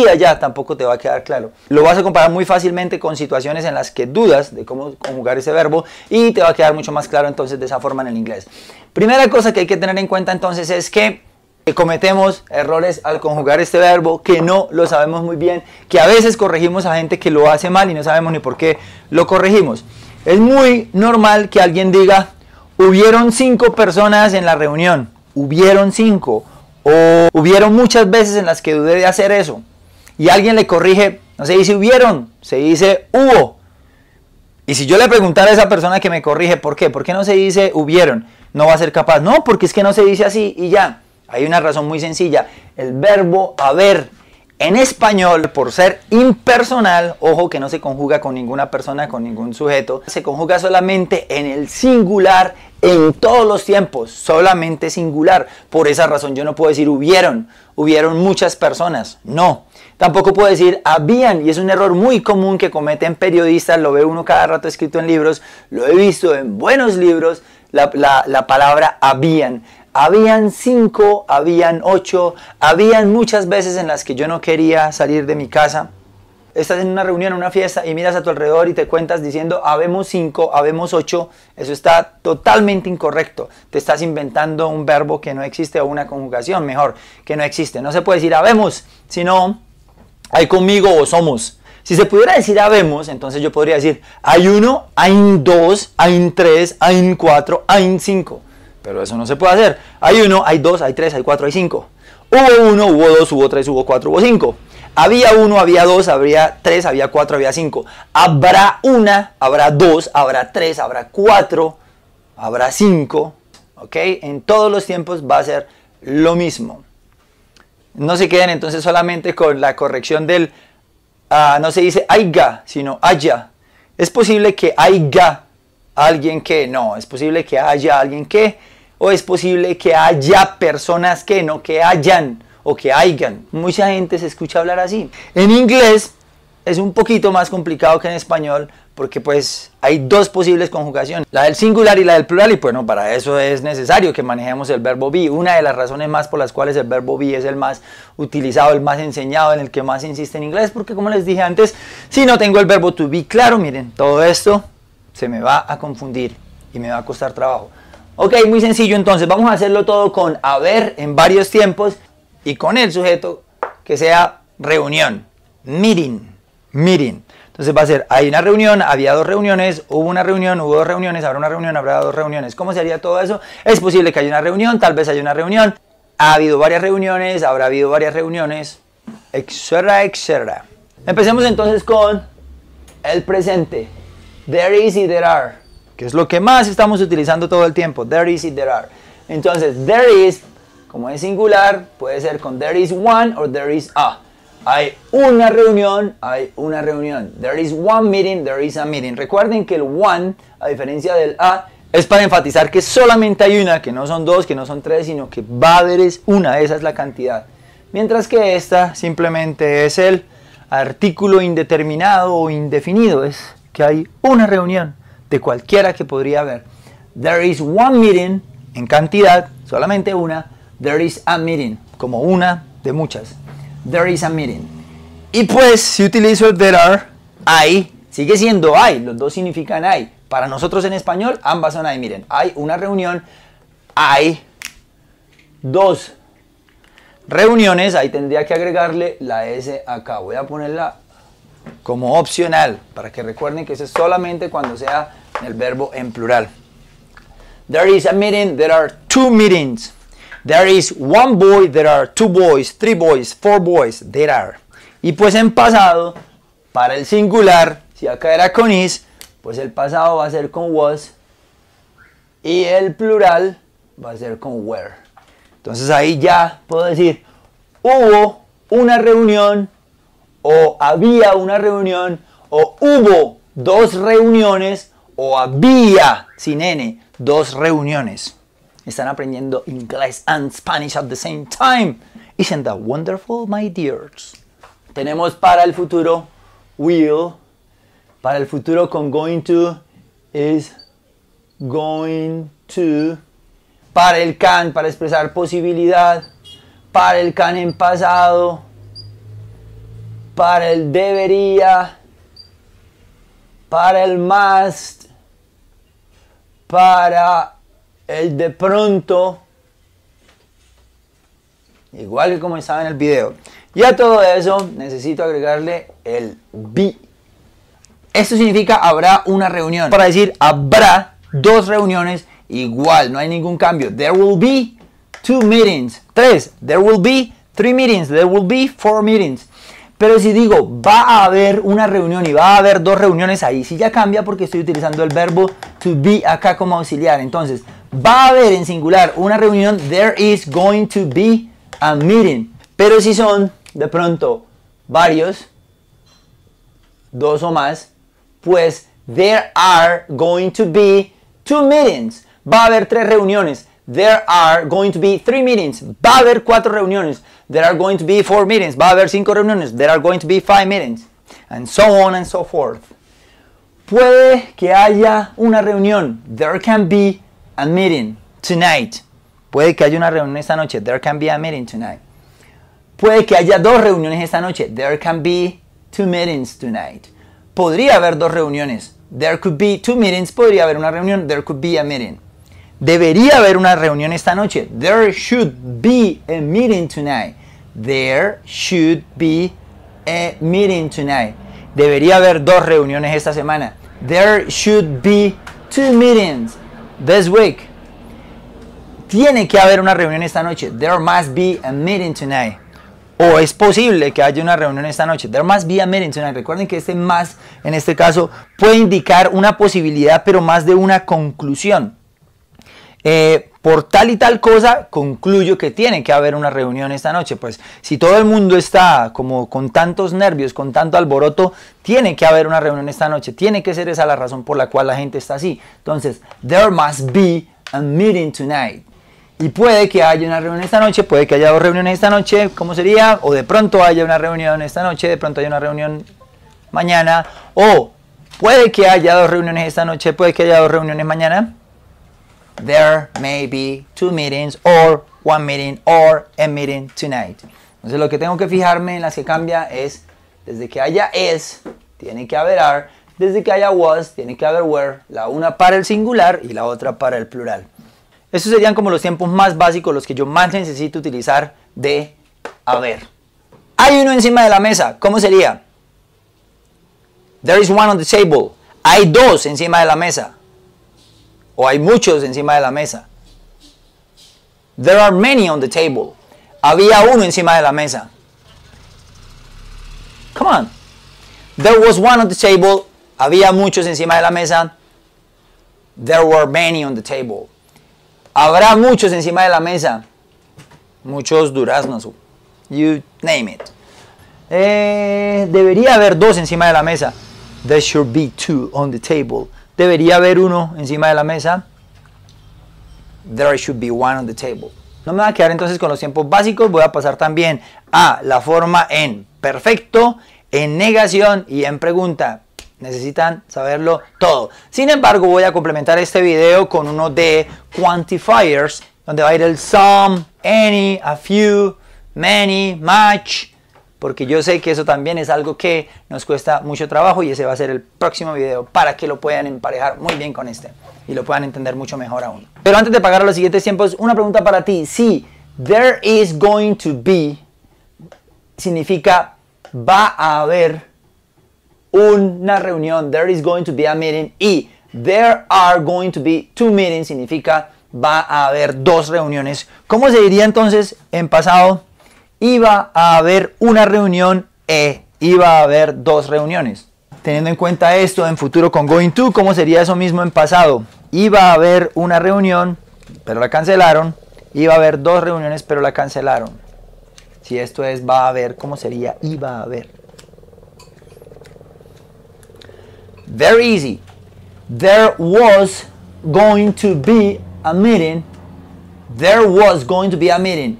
existía ya tampoco te va a quedar claro. Lo vas a comparar muy fácilmente con situaciones en las que dudas de cómo conjugar ese verbo y te va a quedar mucho más claro entonces de esa forma en el inglés. Primera cosa que hay que tener en cuenta entonces es que cometemos errores al conjugar este verbo, que no lo sabemos muy bien, que a veces corregimos a gente que lo hace mal y no sabemos ni por qué lo corregimos. Es muy normal que alguien diga, hubieron cinco personas en la reunión, hubieron cinco, o hubieron muchas veces en las que dudé de hacer eso, y alguien le corrige, no se dice hubieron, se dice hubo. Y si yo le preguntara a esa persona que me corrige, ¿por qué? ¿Por qué no se dice hubieron? No va a ser capaz. No, porque es que no se dice así y ya. Hay una razón muy sencilla. El verbo haber en español, por ser impersonal, ojo que no se conjuga con ninguna persona, con ningún sujeto, se conjuga solamente en el singular, en todos los tiempos, solamente singular. Por esa razón yo no puedo decir hubieron, hubieron muchas personas. No, Tampoco puedo decir habían, ah, y es un error muy común que cometen periodistas, lo ve uno cada rato escrito en libros, lo he visto en buenos libros, la, palabra habían. Habían cinco, habían ocho, habían muchas veces en las que yo no quería salir de mi casa. Estás en una reunión, en una fiesta y miras a tu alrededor y te cuentas diciendo habemos cinco, habemos ocho. Eso está totalmente incorrecto. Te estás inventando un verbo que no existe o una conjugación, mejor, que no existe. No se puede decir habemos, sino hay conmigo o somos. Si se pudiera decir habemos, entonces yo podría decir hay uno, hay dos, hay tres, hay cuatro, hay cinco. Pero eso no se puede hacer. Hay uno, hay dos, hay tres, hay cuatro, hay cinco. Hubo uno, hubo dos, hubo tres, hubo cuatro, hubo cinco. Había uno, había dos, habría tres, había cuatro, había cinco. Habrá una, habrá dos, habrá tres, habrá cuatro, habrá cinco. ¿Ok? En todos los tiempos va a ser lo mismo. No se queden entonces solamente con la corrección del, ah, no se dice aiga, sino haya. Es posible que haya alguien que no, es posible que haya alguien que, o es posible que haya personas que no, que hayan o que hayan. Mucha gente se escucha hablar así. En inglés es un poquito más complicado que en español porque pues hay dos posibles conjugaciones, la del singular y la del plural, y bueno, pues, para eso es necesario que manejemos el verbo be. Una de las razones más por las cuales el verbo be es el más utilizado, el más enseñado, en el que más insiste en inglés, porque como les dije antes, si no tengo el verbo to be claro, miren, todo esto se me va a confundir y me va a costar trabajo. Ok, muy sencillo entonces, vamos a hacerlo todo con haber en varios tiempos y con el sujeto que sea reunión, meeting, meeting. Entonces va a ser, hay una reunión, había dos reuniones, hubo una reunión, hubo dos reuniones, habrá una reunión, habrá dos reuniones. ¿Cómo se haría todo eso? Es posible que haya una reunión, tal vez haya una reunión, ha habido varias reuniones, habrá habido varias reuniones, etcétera, etcétera. Empecemos entonces con el presente. There is y there are, que es lo que más estamos utilizando todo el tiempo. There is y there are. Entonces, there is, como es singular, puede ser con there is one o there is a. Hay una reunión, hay una reunión. There is one meeting, there is a meeting. Recuerden que el one, a diferencia del a, es para enfatizar que solamente hay una, que no son dos, que no son tres, sino que va a haber es una, esa es la cantidad. Mientras que esta simplemente es el artículo indeterminado o indefinido, es que hay una reunión de cualquiera que podría haber. There is one meeting en cantidad, solamente una. There is a meeting, como una de muchas there is a meeting. Y pues, si utilizo there are, hay, sigue siendo hay, los dos significan hay. Para nosotros en español, ambas son hay. Miren, hay una reunión, hay dos reuniones. Ahí tendría que agregarle la S acá. Voy a ponerla como opcional para que recuerden que eso es solamente cuando sea el verbo en plural. There is a meeting, there are two meetings. There is one boy, there are two boys, three boys, four boys, there are. Y pues en pasado, para el singular, si acá era con is, pues el pasado va a ser con was y el plural va a ser con were. Entonces ahí ya puedo decir, hubo una reunión o había una reunión o hubo dos reuniones o había, sin n, dos reuniones. Están aprendiendo inglés and Spanish at the same time. Isn't that wonderful, my dears? Tenemos para el futuro will. Para el futuro con going to is going to. Para el can, para expresar posibilidad. Para el can en pasado. Para el debería. Para el must. Para de pronto, igual que como estaba en el video. Y a todo eso necesito agregarle el be. Esto significa habrá una reunión. Para decir habrá dos reuniones igual, no hay ningún cambio. There will be two meetings. Tres. There will be three meetings. There will be four meetings. Pero si digo va a haber una reunión y va a haber dos reuniones ahí, Si ya cambia porque estoy utilizando el verbo to be acá como auxiliar. Entonces, va a haber en singular una reunión, there is going to be a meeting. Pero si son de pronto varios, dos o más, pues there are going to be two meetings. Va a haber tres reuniones. There are going to be three meetings. Va a haber cuatro reuniones. There are going to be four meetings. Va a haber cinco reuniones. There are going to be five meetings. And so on and so forth. Puede que haya una reunión. There can be a meeting tonight. Puede que haya una reunión esta noche. There can be a meeting tonight. Puede que haya dos reuniones esta noche. There can be two meetings tonight. Podría haber dos reuniones. There could be two meetings. Podría haber una reunión. There could be a meeting. Debería haber una reunión esta noche. There should be a meeting tonight. There should be a meeting tonight. Debería haber dos reuniones esta semana. There should be two meetings this week. Tiene que haber una reunión esta noche. There must be a meeting tonight. O es posible que haya una reunión esta noche. There must be a meeting tonight. Recuerden que este más, en este caso, puede indicar una posibilidad, pero más de una conclusión. Eh, por tal y tal cosa, concluyo que tiene que haber una reunión esta noche. Pues si todo el mundo está como con tantos nervios, con tanto alboroto, tiene que haber una reunión esta noche. Tiene que ser esa la razón por la cual la gente está así. Entonces, there must be a meeting tonight. Y puede que haya una reunión esta noche, puede que haya dos reuniones esta noche, ¿cómo sería? O de pronto haya una reunión esta noche, de pronto haya una reunión mañana, o puede que haya dos reuniones esta noche, puede que haya dos reuniones mañana there may be two meetings or one meeting or a meeting tonight. Entonces lo que tengo que fijarme en las que cambia es desde que haya is, tiene que haber are, desde que haya was, tiene que haber were, la una para el singular y la otra para el plural. Estos serían como los tiempos más básicos, los que yo más necesito utilizar de haber. Hay uno encima de la mesa, ¿cómo sería? There is one on the table. Hay dos encima de la mesa o hay muchos encima de la mesa. There are many on the table. Había uno encima de la mesa. Come on. There was one on the table. Había muchos encima de la mesa. There were many on the table. Habrá muchos encima de la mesa. Muchos duraznos. You name it. Eh, debería haber dos encima de la mesa. There should be two on the table debería haber uno encima de la mesa. There should be one on the table. No me va a quedar entonces con los tiempos básicos, voy a pasar también a la forma en perfecto, en negación y en pregunta. Necesitan saberlo todo. Sin embargo, voy a complementar este video con uno de quantifiers, donde va a ir el some, any, a few, many, much, porque yo sé que eso también es algo que nos cuesta mucho trabajo y ese va a ser el próximo video para que lo puedan emparejar muy bien con este y lo puedan entender mucho mejor aún. Pero antes de pagar los siguientes tiempos, una pregunta para ti. Si there is going to be significa va a haber una reunión, there is going to be a meeting y there are going to be two meetings significa va a haber dos reuniones. ¿Cómo se diría entonces en pasado? iba a haber una reunión e iba a haber dos reuniones. Teniendo en cuenta esto en futuro con Going To, ¿cómo sería eso mismo en pasado? Iba a haber una reunión, pero la cancelaron. Iba a haber dos reuniones, pero la cancelaron. Si esto es va a haber, ¿cómo sería iba a haber? Very easy. There was going to be a meeting. There was going to be a meeting.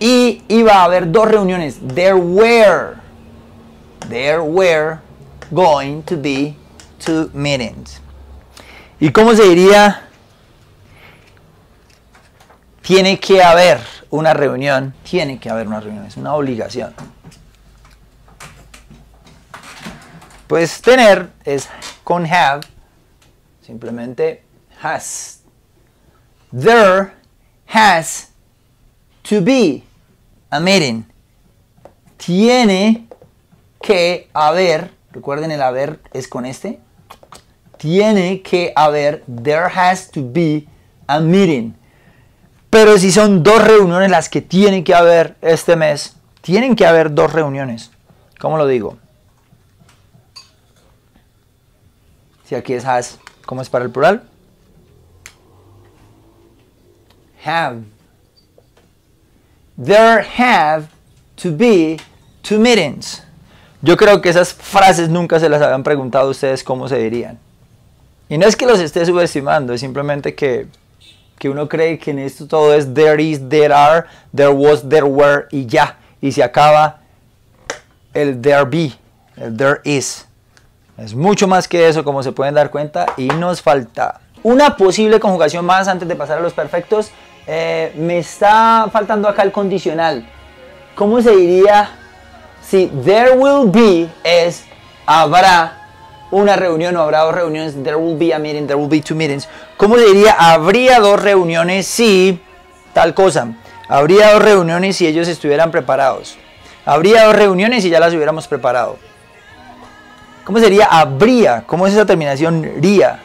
Y iba a haber dos reuniones. There were. There were going to be two meetings. ¿Y cómo se diría? Tiene que haber una reunión. Tiene que haber una reunión. Es una obligación. Pues tener es con have. Simplemente has. There has to be a meeting. Tiene que haber, recuerden el haber es con este, tiene que haber, there has to be a meeting. Pero si son dos reuniones las que tiene que haber este mes, tienen que haber dos reuniones. ¿Cómo lo digo? Si aquí es has, ¿cómo es para el plural? Have There have to be two meetings. Yo creo que esas frases nunca se las habían preguntado ustedes cómo se dirían. Y no es que los esté subestimando, es simplemente que, que uno cree que en esto todo es there is, there are, there was, there were y ya. Y se acaba el there be, el there is. Es mucho más que eso, como se pueden dar cuenta, y nos falta una posible conjugación más antes de pasar a los perfectos eh, me está faltando acá el condicional. ¿Cómo se diría si there will be es habrá una reunión o habrá dos reuniones? There will be a meeting, there will be two meetings. ¿Cómo se diría habría dos reuniones si tal cosa? Habría dos reuniones si ellos estuvieran preparados. Habría dos reuniones si ya las hubiéramos preparado. ¿Cómo sería habría? ¿Cómo es esa terminación ría?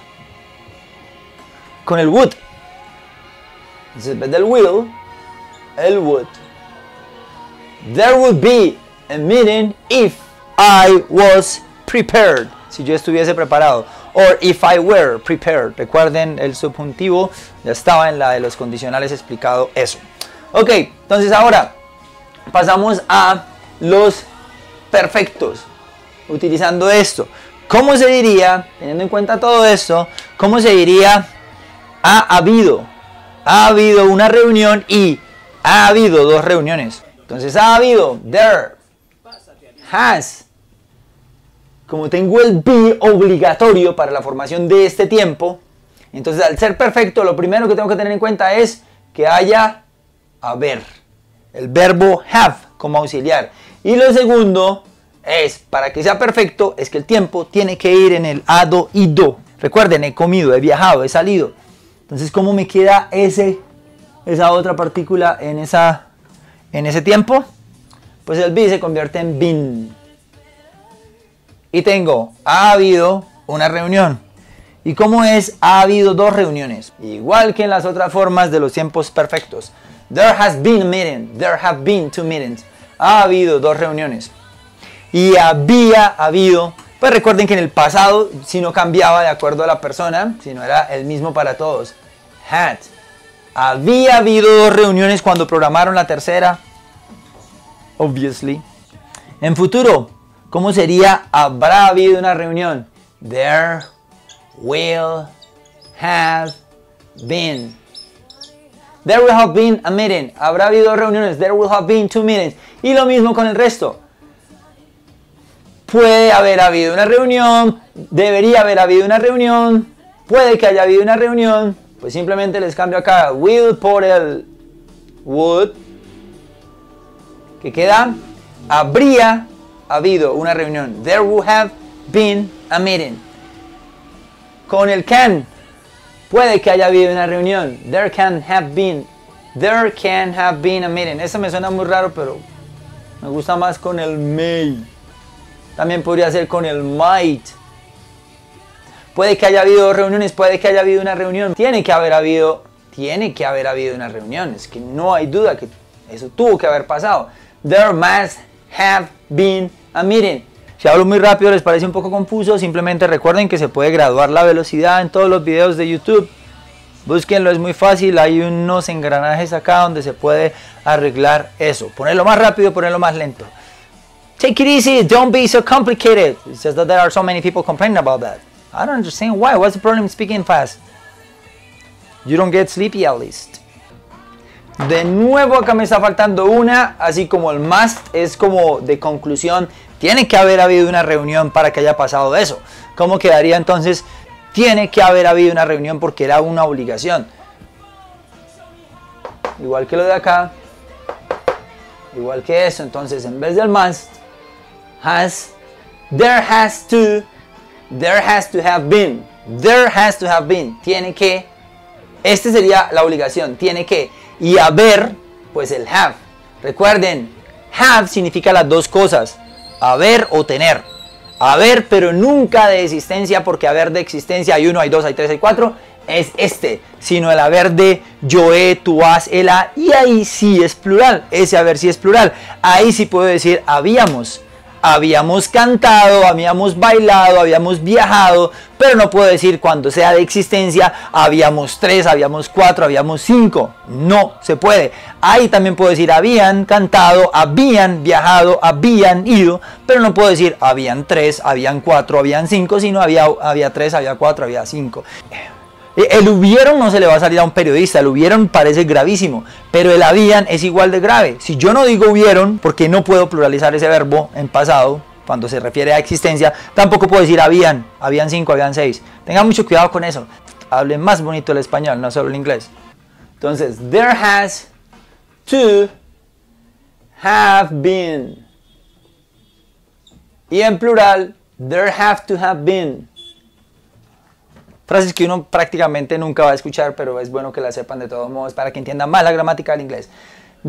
Con el would entonces, del will, el would. There would be a meeting if I was prepared. Si yo estuviese preparado. Or if I were prepared. Recuerden, el subjuntivo ya estaba en la de los condicionales explicado eso. Ok, entonces ahora pasamos a los perfectos. Utilizando esto. ¿Cómo se diría, teniendo en cuenta todo esto, cómo se diría ha habido? ha habido una reunión y ha habido dos reuniones. Entonces ha habido, there has. Como tengo el be obligatorio para la formación de este tiempo, entonces al ser perfecto, lo primero que tengo que tener en cuenta es que haya haber. El verbo have como auxiliar. Y lo segundo es, para que sea perfecto, es que el tiempo tiene que ir en el ado y do. Recuerden, he comido, he viajado, he salido. Entonces, ¿cómo me queda ese, esa otra partícula en, esa, en ese tiempo? Pues el b se convierte en bin. Y tengo, ha habido una reunión. ¿Y cómo es? Ha habido dos reuniones. Igual que en las otras formas de los tiempos perfectos. There has been a meeting. There have been two meetings. Ha habido dos reuniones. Y había habido pues recuerden que en el pasado, si no cambiaba de acuerdo a la persona, si no era el mismo para todos. Had. Había habido dos reuniones cuando programaron la tercera. Obviously. En futuro, ¿cómo sería habrá habido una reunión? There will have been. There will have been a meeting. Habrá habido reuniones. There will have been two meetings. Y lo mismo con el resto puede haber habido una reunión, debería haber habido una reunión, puede que haya habido una reunión, pues simplemente les cambio acá will por el would, que queda habría habido una reunión. There would have been a meeting. Con el can, puede que haya habido una reunión. There can have been. There can have been a meeting. Eso me suena muy raro, pero me gusta más con el may. También podría ser con el might. Puede que haya habido reuniones, puede que haya habido una reunión. Tiene que haber habido, tiene que haber habido una reunión. Es que no hay duda que eso tuvo que haber pasado. There must have been a meeting. Si hablo muy rápido, les parece un poco confuso, simplemente recuerden que se puede graduar la velocidad en todos los videos de YouTube. Búsquenlo, es muy fácil, hay unos engranajes acá donde se puede arreglar eso. Ponerlo más rápido, ponerlo más lento. Take it easy, don't be so complicated. It's just that there are so many people complaining about that. I don't understand why. What's the problem speaking fast? You don't get sleepy at least. De nuevo acá me está faltando una, así como el must es como de conclusión, tiene que haber habido una reunión para que haya pasado eso. ¿Cómo quedaría entonces? Tiene que haber habido una reunión porque era una obligación. Igual que lo de acá, igual que eso, entonces en vez del must has, there has to, there has to have been, there has to have been, tiene que, este sería la obligación, tiene que, y haber, pues el have. Recuerden, have significa las dos cosas, haber o tener. Haber, pero nunca de existencia, porque haber de existencia hay uno, hay dos, hay tres, hay cuatro, es este, sino el haber de yo he, tú has, él ha, y ahí sí es plural, ese haber sí es plural. Ahí sí puedo decir habíamos, habíamos cantado, habíamos bailado, habíamos viajado, pero no puedo decir cuando sea de existencia, habíamos tres, habíamos cuatro, habíamos cinco. No se puede. Ahí también puedo decir habían cantado, habían viajado, habían ido, pero no puedo decir habían tres, habían cuatro, habían cinco, sino había, había tres, había cuatro, había cinco. Eh, el hubieron no se le va a salir a un periodista, el hubieron parece gravísimo, pero el habían es igual de grave. Si yo no digo hubieron, porque no puedo pluralizar ese verbo en pasado, cuando se refiere a existencia, tampoco puedo decir habían, habían cinco, habían seis. Tengan mucho cuidado con eso. Hablen más bonito el español, no solo el inglés. Entonces, there has to have been. Y en plural, there have to have been. Frases que uno prácticamente nunca va a escuchar, pero es bueno que las sepan de todos modos para que entiendan más la gramática del inglés.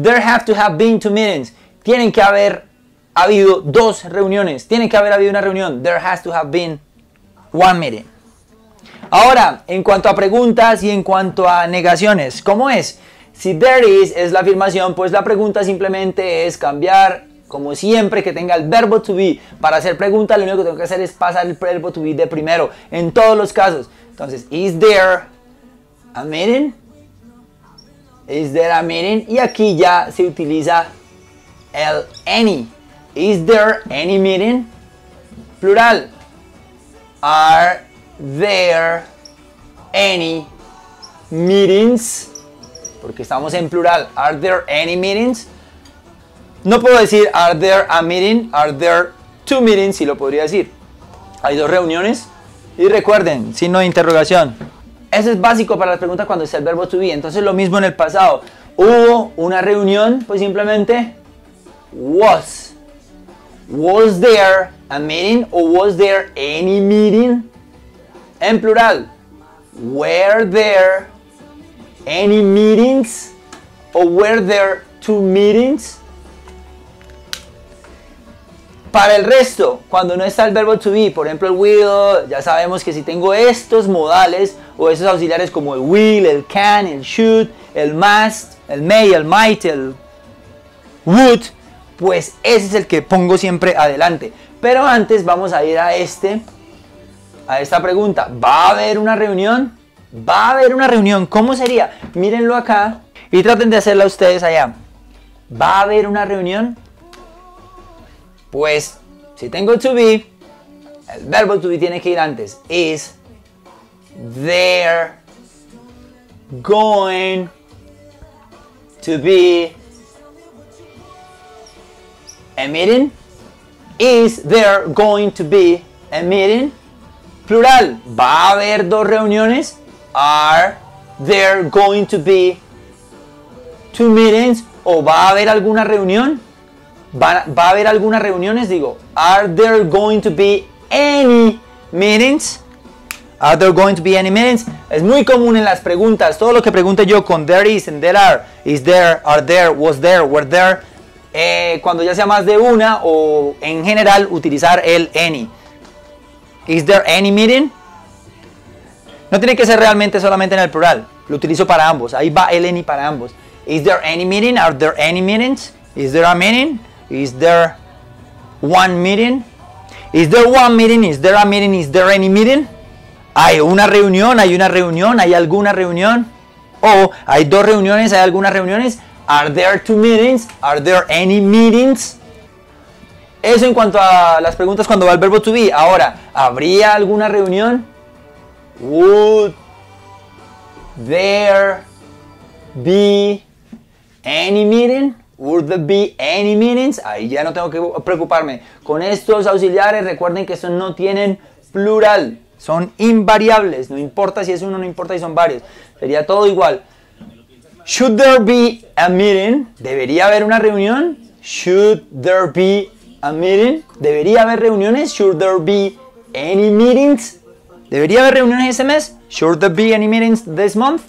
There have to have been two meetings. Tienen que haber habido dos reuniones. Tienen que haber habido una reunión. There has to have been one meeting. Ahora, en cuanto a preguntas y en cuanto a negaciones, ¿cómo es? Si there is es la afirmación, pues la pregunta simplemente es cambiar, como siempre, que tenga el verbo to be. Para hacer pregunta, lo único que tengo que hacer es pasar el verbo to be de primero, en todos los casos. Entonces, is there a meeting? Is there a meeting? Y aquí ya se utiliza el any. Is there any meeting? Plural. Are there any meetings? Porque estamos en plural. Are there any meetings? No puedo decir are there a meeting, are there two meetings, si lo podría decir. Hay dos reuniones. Y recuerden, signo de interrogación. Eso es básico para la pregunta cuando es el verbo to be. Entonces lo mismo en el pasado. Hubo una reunión, pues simplemente was. Was there a meeting o was there any meeting? En plural. Were there any meetings o were there two meetings? Para el resto, cuando no está el verbo to be, por ejemplo el will, ya sabemos que si tengo estos modales o esos auxiliares como el will, el can, el should, el must, el may, el might, el would, pues ese es el que pongo siempre adelante. Pero antes vamos a ir a este, a esta pregunta. ¿Va a haber una reunión? ¿Va a haber una reunión? ¿Cómo sería? Mírenlo acá y traten de hacerla ustedes allá. ¿Va a haber una reunión? Pues, si tengo to be, el verbo to be tiene que ir antes. Is there going to be a meeting? Is there going to be a meeting? Plural, ¿va a haber dos reuniones? Are there going to be two meetings? ¿O va a haber alguna reunión? ¿Va, a haber algunas reuniones? Digo, ¿are there going to be any meetings? Are there going to be any meetings? Es muy común en las preguntas. Todo lo que pregunte yo con there is and there are, is there, are there, was there, were there. Eh, cuando ya sea más de una o en general utilizar el any. Is there any meeting? No tiene que ser realmente solamente en el plural. Lo utilizo para ambos. Ahí va el any para ambos. Is there any meeting? Are there any meetings? Is there a meeting? Is there one meeting? Is there one meeting? Is there a meeting? Is there any meeting? Hay una reunión, hay una reunión, hay alguna reunión. O hay dos reuniones, hay algunas reuniones. Are there two meetings? Are there any meetings? Eso en cuanto a las preguntas cuando va el verbo to be. Ahora, ¿habría alguna reunión? Would there be any meeting? Would there be any meetings? Ahí ya no tengo que preocuparme. Con estos auxiliares, recuerden que estos no tienen plural. Son invariables. No importa si es uno, no importa si son varios. Sería todo igual. Should there be a meeting? ¿Debería haber una reunión? Should there be a meeting? ¿Debería haber reuniones? Should there be any meetings? ¿Debería haber reuniones este mes? Should there be any meetings this month?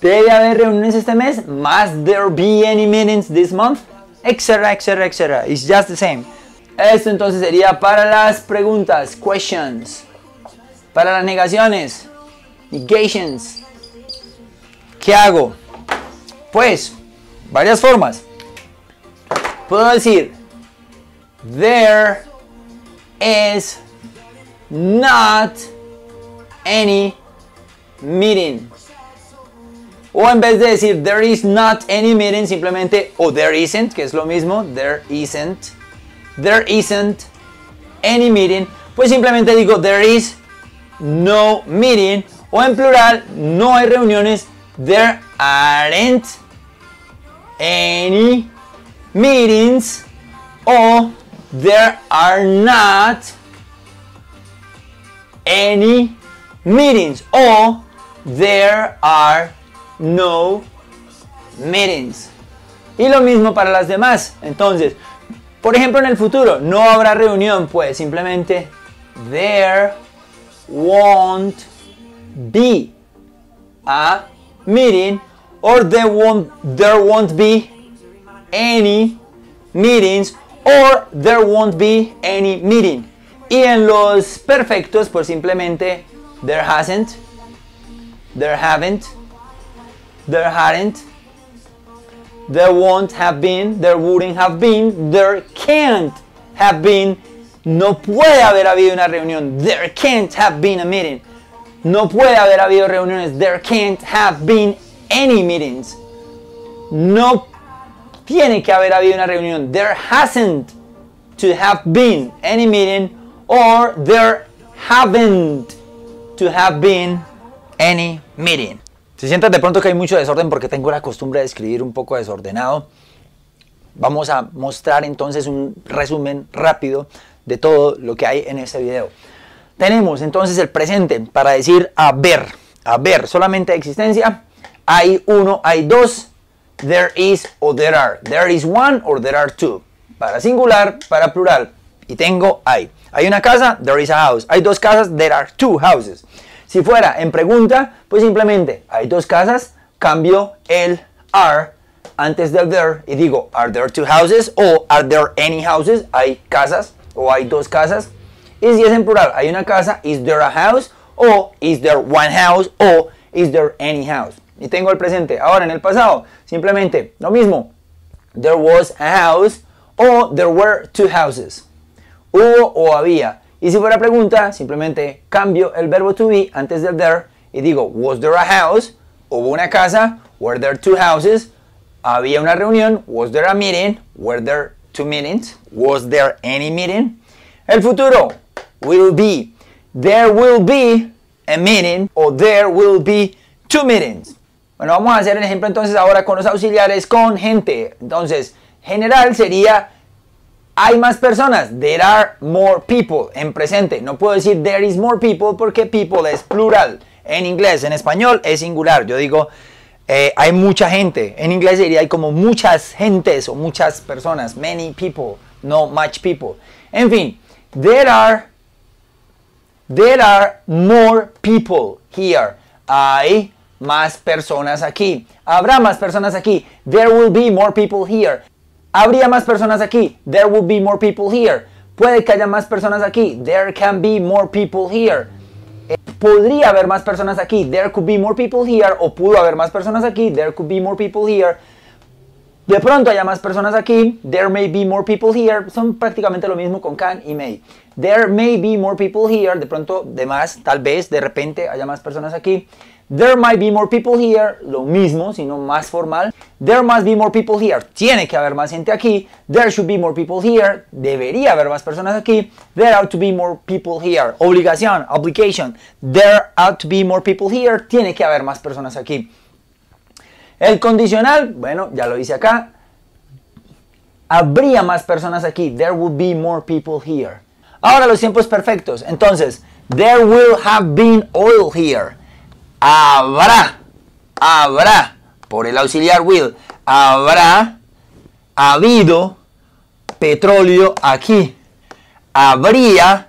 Debe haber reuniones este mes. Must there be any meetings this month? Etcétera, etcétera, etcétera. It's just the same. Esto entonces sería para las preguntas, questions. Para las negaciones, negations. ¿Qué hago? Pues, varias formas. Puedo decir, there is not any meeting. O en vez de decir there is not any meeting, simplemente o there isn't, que es lo mismo, there isn't, there isn't any meeting, pues simplemente digo there is no meeting. O en plural, no hay reuniones, there aren't any meetings. O there are not any meetings. O there are no meetings. Y lo mismo para las demás. Entonces, por ejemplo, en el futuro no habrá reunión, pues simplemente there won't be a meeting or there won't, there won't be any meetings or there won't be any meeting. Y en los perfectos, pues simplemente there hasn't, there haven't, there hadn't, there won't have been, there wouldn't have been, there can't have been, no puede haber habido una reunión, there can't have been a meeting, no puede haber habido reuniones, there can't have been any meetings, no tiene que haber habido una reunión, there hasn't to have been any meeting or there haven't to have been any meeting. Si sientes de pronto que hay mucho desorden porque tengo la costumbre de escribir un poco desordenado, vamos a mostrar entonces un resumen rápido de todo lo que hay en este video. Tenemos entonces el presente para decir haber, haber, solamente existencia, hay uno, hay dos, there is o there are, there is one or there are two, para singular, para plural, y tengo hay. Hay una casa, there is a house, hay dos casas, there are two houses. Si fuera en pregunta, pues simplemente hay dos casas, cambio el are antes del there y digo are there two houses o are there any houses, hay casas o hay dos casas. Y si es en plural, hay una casa, is there a house o is there one house o is there any house. Y tengo el presente. Ahora en el pasado, simplemente lo mismo. There was a house o there were two houses. Hubo o había. Y si fuera pregunta, simplemente cambio el verbo to be antes del there y digo, was there a house? Hubo una casa. Were there two houses? Había una reunión. Was there a meeting? Were there two meetings? Was there any meeting? El futuro will be. There will be a meeting o there will be two meetings. Bueno, vamos a hacer el ejemplo entonces ahora con los auxiliares con gente. Entonces, general sería hay más personas. There are more people en presente. No puedo decir there is more people porque people es plural. En inglés, en español es singular. Yo digo eh, hay mucha gente. En inglés diría hay como muchas gentes o muchas personas. Many people, no much people. En fin, there are There are more people here. Hay más personas aquí. Habrá más personas aquí. There will be more people here. Habría más personas aquí. There would be more people here. Puede que haya más personas aquí. There can be more people here. Eh, podría haber más personas aquí. There could be more people here. O pudo haber más personas aquí. There could be more people here. De pronto haya más personas aquí. There may be more people here. Son prácticamente lo mismo con can y may. There may be more people here. De pronto, de más, tal vez, de repente haya más personas aquí. There might be more people here, lo mismo, sino más formal. There must be more people here, tiene que haber más gente aquí. There should be more people here, debería haber más personas aquí. There ought to be more people here, obligación, obligation. There ought to be more people here, tiene que haber más personas aquí. El condicional, bueno, ya lo hice acá. Habría más personas aquí. There would be more people here. Ahora los tiempos perfectos. Entonces, there will have been oil here habrá, habrá, por el auxiliar will, habrá habido petróleo aquí. Habría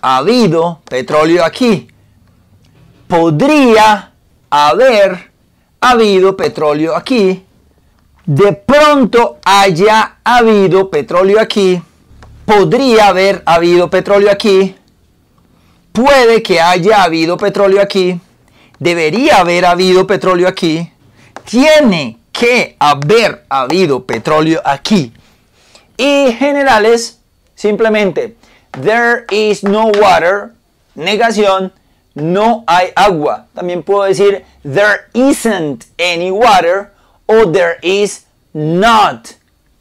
habido petróleo aquí. Podría haber habido petróleo aquí. De pronto haya habido petróleo aquí. Podría haber habido petróleo aquí. Puede que haya habido petróleo aquí debería haber habido petróleo aquí, tiene que haber habido petróleo aquí. Y generales, simplemente, there is no water, negación, no hay agua. También puedo decir, there isn't any water o there is not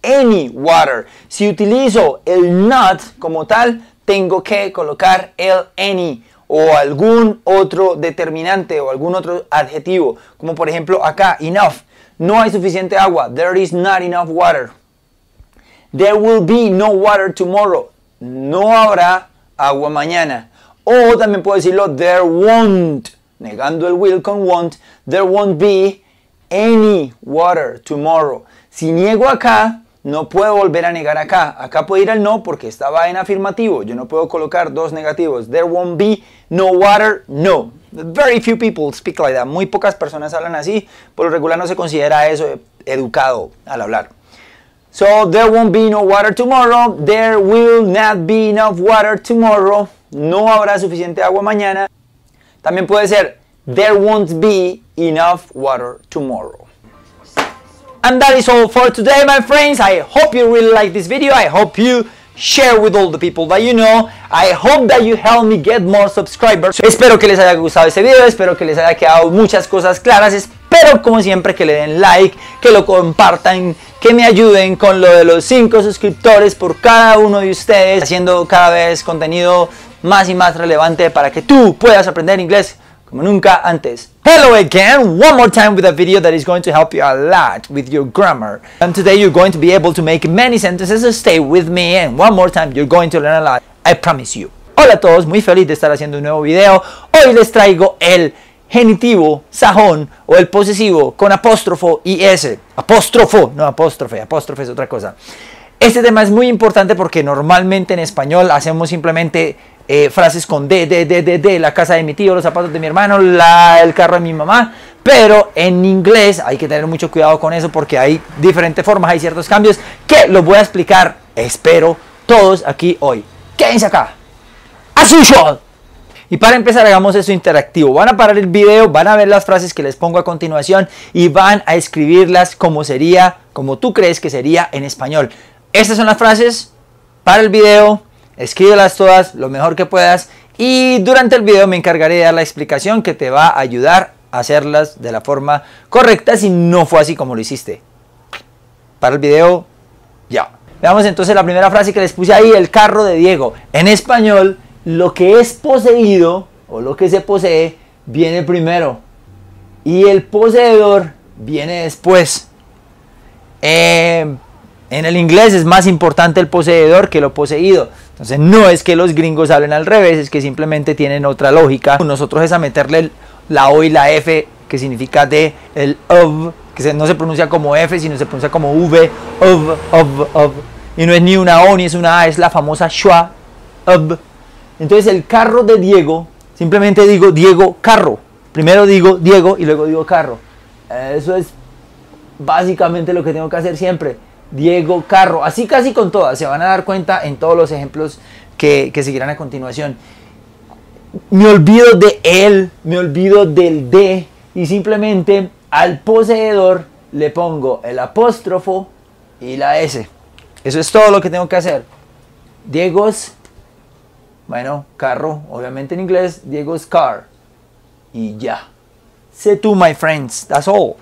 any water. Si utilizo el not como tal, tengo que colocar el any o algún otro determinante o algún otro adjetivo, como por ejemplo acá, enough, no hay suficiente agua, there is not enough water. There will be no water tomorrow, no habrá agua mañana. O también puedo decirlo, there won't, negando el will con won't, there won't be any water tomorrow. Si niego acá, no puedo volver a negar acá. Acá puedo ir al no porque estaba en afirmativo. Yo no puedo colocar dos negativos. There won't be no water, no. Very few people speak like that. Muy pocas personas hablan así. Por lo regular no se considera eso educado al hablar. So there won't be no water tomorrow. There will not be enough water tomorrow. No habrá suficiente agua mañana. También puede ser there won't be enough water tomorrow. And that is all for today, my friends. I hope you really like this video. I hope you share with all the people that you know. I hope that you help me get more subscribers. Espero que les haya gustado este video, espero que les haya quedado muchas cosas claras. Espero como siempre que le den like, que lo compartan, que me ayuden con lo de los 5 suscriptores por cada uno de ustedes, haciendo cada vez contenido más y más relevante para que tú puedas aprender inglés como nunca antes. Hello again, one more time with a video that is going to help you a lot with your grammar. And today you're going to be able to make many sentences, so stay with me and one more time you're going to learn a lot, I promise you. Hola a todos, muy feliz de estar haciendo un nuevo video. Hoy les traigo el genitivo sajón o el posesivo con apóstrofo y s. Apóstrofo, no apóstrofe, apóstrofe es otra cosa. Este tema es muy importante porque normalmente en español hacemos simplemente eh, frases con de, de, de, de, de, la casa de mi tío, los zapatos de mi hermano, la, el carro de mi mamá. Pero en inglés hay que tener mucho cuidado con eso porque hay diferentes formas, hay ciertos cambios que los voy a explicar, espero, todos aquí hoy. Quédense acá. As usual. Y para empezar hagamos eso interactivo. Van a parar el video, van a ver las frases que les pongo a continuación y van a escribirlas como sería, como tú crees que sería en español. Estas son las frases para el video Escríbelas todas lo mejor que puedas y durante el video me encargaré de dar la explicación que te va a ayudar a hacerlas de la forma correcta si no fue así como lo hiciste. Para el video, ya. Veamos entonces la primera frase que les puse ahí, el carro de Diego. En español, lo que es poseído o lo que se posee viene primero y el poseedor viene después. Eh, en el inglés es más importante el poseedor que lo poseído. Entonces no es que los gringos hablen al revés, es que simplemente tienen otra lógica. Nosotros es a meterle la O y la F, que significa de, el of, que no se pronuncia como F, sino se pronuncia como V, of, of, of. Y no es ni una O ni es una A, es la famosa schwa, of. Entonces el carro de Diego, simplemente digo Diego carro. Primero digo Diego y luego digo carro. Eso es básicamente lo que tengo que hacer siempre. Diego Carro, así casi con todas, se van a dar cuenta en todos los ejemplos que, seguirán a continuación. Me olvido de él, me olvido del de y simplemente al poseedor le pongo el apóstrofo y la S. Eso es todo lo que tengo que hacer. Diego's, bueno, carro, obviamente en inglés, Diego's car. Y ya. Say to my friends, that's all.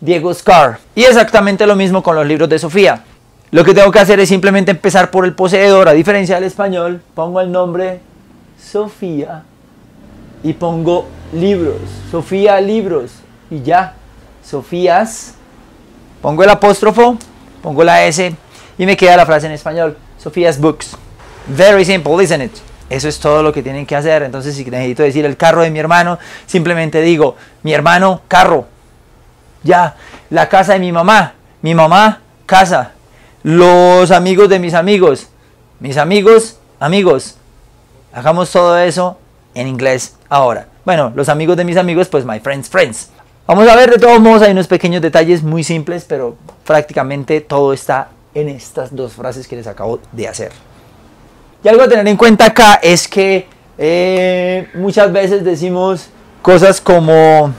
Diego Scar. Y exactamente lo mismo con los libros de Sofía. Lo que tengo que hacer es simplemente empezar por el poseedor. A diferencia del español, pongo el nombre Sofía y pongo libros. Sofía libros. Y ya. Sofías. Pongo el apóstrofo, pongo la S y me queda la frase en español. Sofías books. Very simple, isn't it? Eso es todo lo que tienen que hacer. Entonces, si necesito decir el carro de mi hermano, simplemente digo, mi hermano, carro ya, la casa de mi mamá, mi mamá, casa, los amigos de mis amigos, mis amigos, amigos. Hagamos todo eso en inglés ahora. Bueno, los amigos de mis amigos, pues my friends, friends. Vamos a ver, de todos modos hay unos pequeños detalles muy simples, pero prácticamente todo está en estas dos frases que les acabo de hacer. Y algo a tener en cuenta acá es que eh, muchas veces decimos cosas como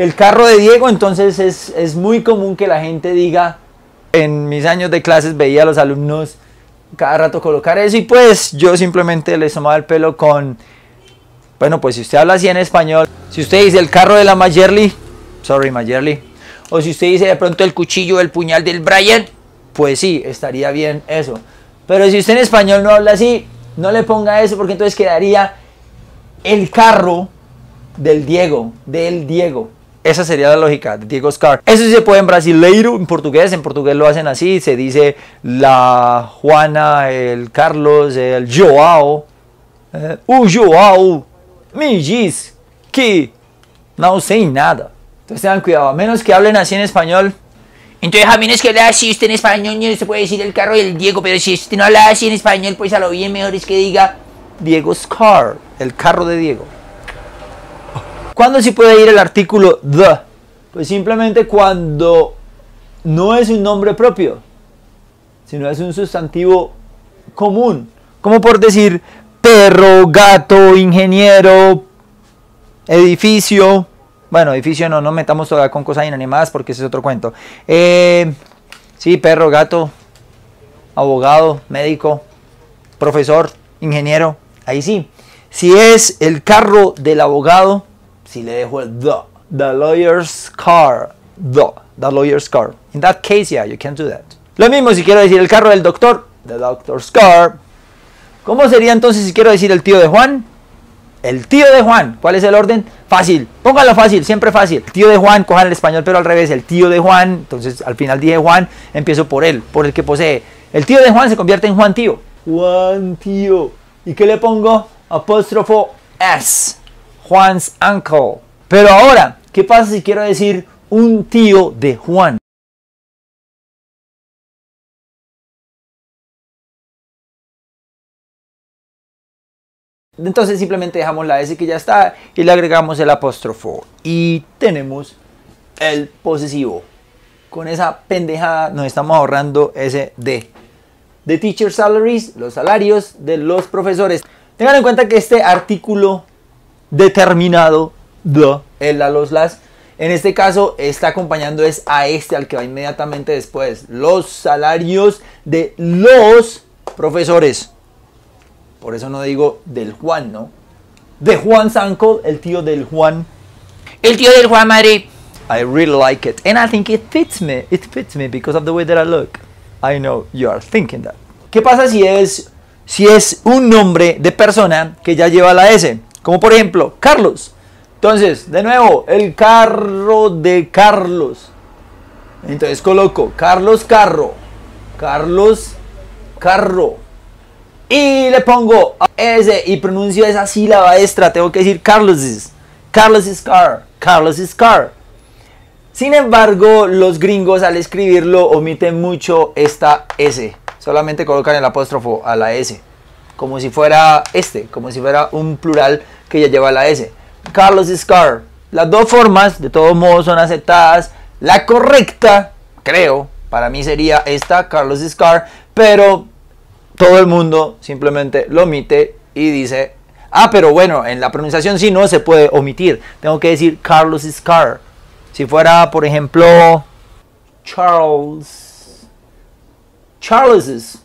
el carro de Diego, entonces es, muy común que la gente diga, en mis años de clases veía a los alumnos cada rato colocar eso y pues yo simplemente les tomaba el pelo con, bueno, pues si usted habla así en español, si usted dice el carro de la Mayerly, sorry Mayerly, o si usted dice de pronto el cuchillo, el puñal del Brian, pues sí, estaría bien eso. Pero si usted en español no habla así, no le ponga eso porque entonces quedaría el carro del Diego, del Diego. Esa sería la lógica de Diego Scar. Eso sí se puede en brasileiro, en portugués. En portugués lo hacen así. Se dice la Juana, el Carlos, el Joao. Eh, o Joao me diz que no sé nada. Entonces tengan cuidado. A menos que hablen así en español, entonces, a es que hable así usted en español, no se puede decir el carro del Diego, pero si usted no habla así en español, pues a lo bien mejor es que diga Diego Scar, el carro de Diego. ¿Cuándo se puede ir el artículo the? Pues simplemente cuando no es un nombre propio, sino es un sustantivo común. Como por decir perro, gato, ingeniero, edificio. Bueno, edificio no, no metamos todavía con cosas inanimadas porque ese es otro cuento. Eh, sí, perro, gato, abogado, médico, profesor, ingeniero. Ahí sí. Si es el carro del abogado, si le dejo el the, the lawyer's car, the, the lawyer's car. In that case, yeah, you can do that. Lo mismo si quiero decir el carro del doctor, the doctor's car. ¿Cómo sería entonces si quiero decir el tío de Juan? El tío de Juan, ¿cuál es el orden? Fácil, póngalo fácil, siempre fácil. tío de Juan, cojan el español pero al revés, el tío de Juan, entonces al final dije Juan, empiezo por él, por el que posee. El tío de Juan se convierte en Juan tío. Juan tío. ¿Y qué le pongo? Apóstrofo S. Juan's uncle. Pero ahora, ¿qué pasa si quiero decir un tío de Juan? Entonces simplemente dejamos la S que ya está y le agregamos el apóstrofo. Y tenemos el posesivo. Con esa pendejada nos estamos ahorrando ese D. De teacher salaries, los salarios de los profesores. Tengan en cuenta que este artículo determinado de el a los, las. En este caso está acompañando es a este al que va inmediatamente después. Los salarios de los profesores. Por eso no digo del Juan, ¿no? De Juan sanco el tío del Juan. El tío del Juan Madrid. I really like it. And I think it fits me. It fits me because of the way that I look. I know you are thinking that. ¿Qué pasa si es, si es un nombre de persona que ya lleva la S? Como por ejemplo, Carlos. Entonces, de nuevo, el carro de Carlos. Entonces coloco Carlos Carro. Carlos Carro. Y le pongo S y pronuncio esa sílaba extra. Tengo que decir Carlos is. Carlos is car. Carlos car. Sin embargo, los gringos al escribirlo omiten mucho esta S. Solamente colocan el apóstrofo a la S como si fuera este, como si fuera un plural que ya lleva la S. Carlos Scar. Las dos formas, de todos modos, son aceptadas. La correcta, creo, para mí sería esta, Carlos Scar. pero todo el mundo simplemente lo omite y dice, ah, pero bueno, en la pronunciación sí no se puede omitir. Tengo que decir Carlos Scar. Si fuera, por ejemplo, Charles. Charles's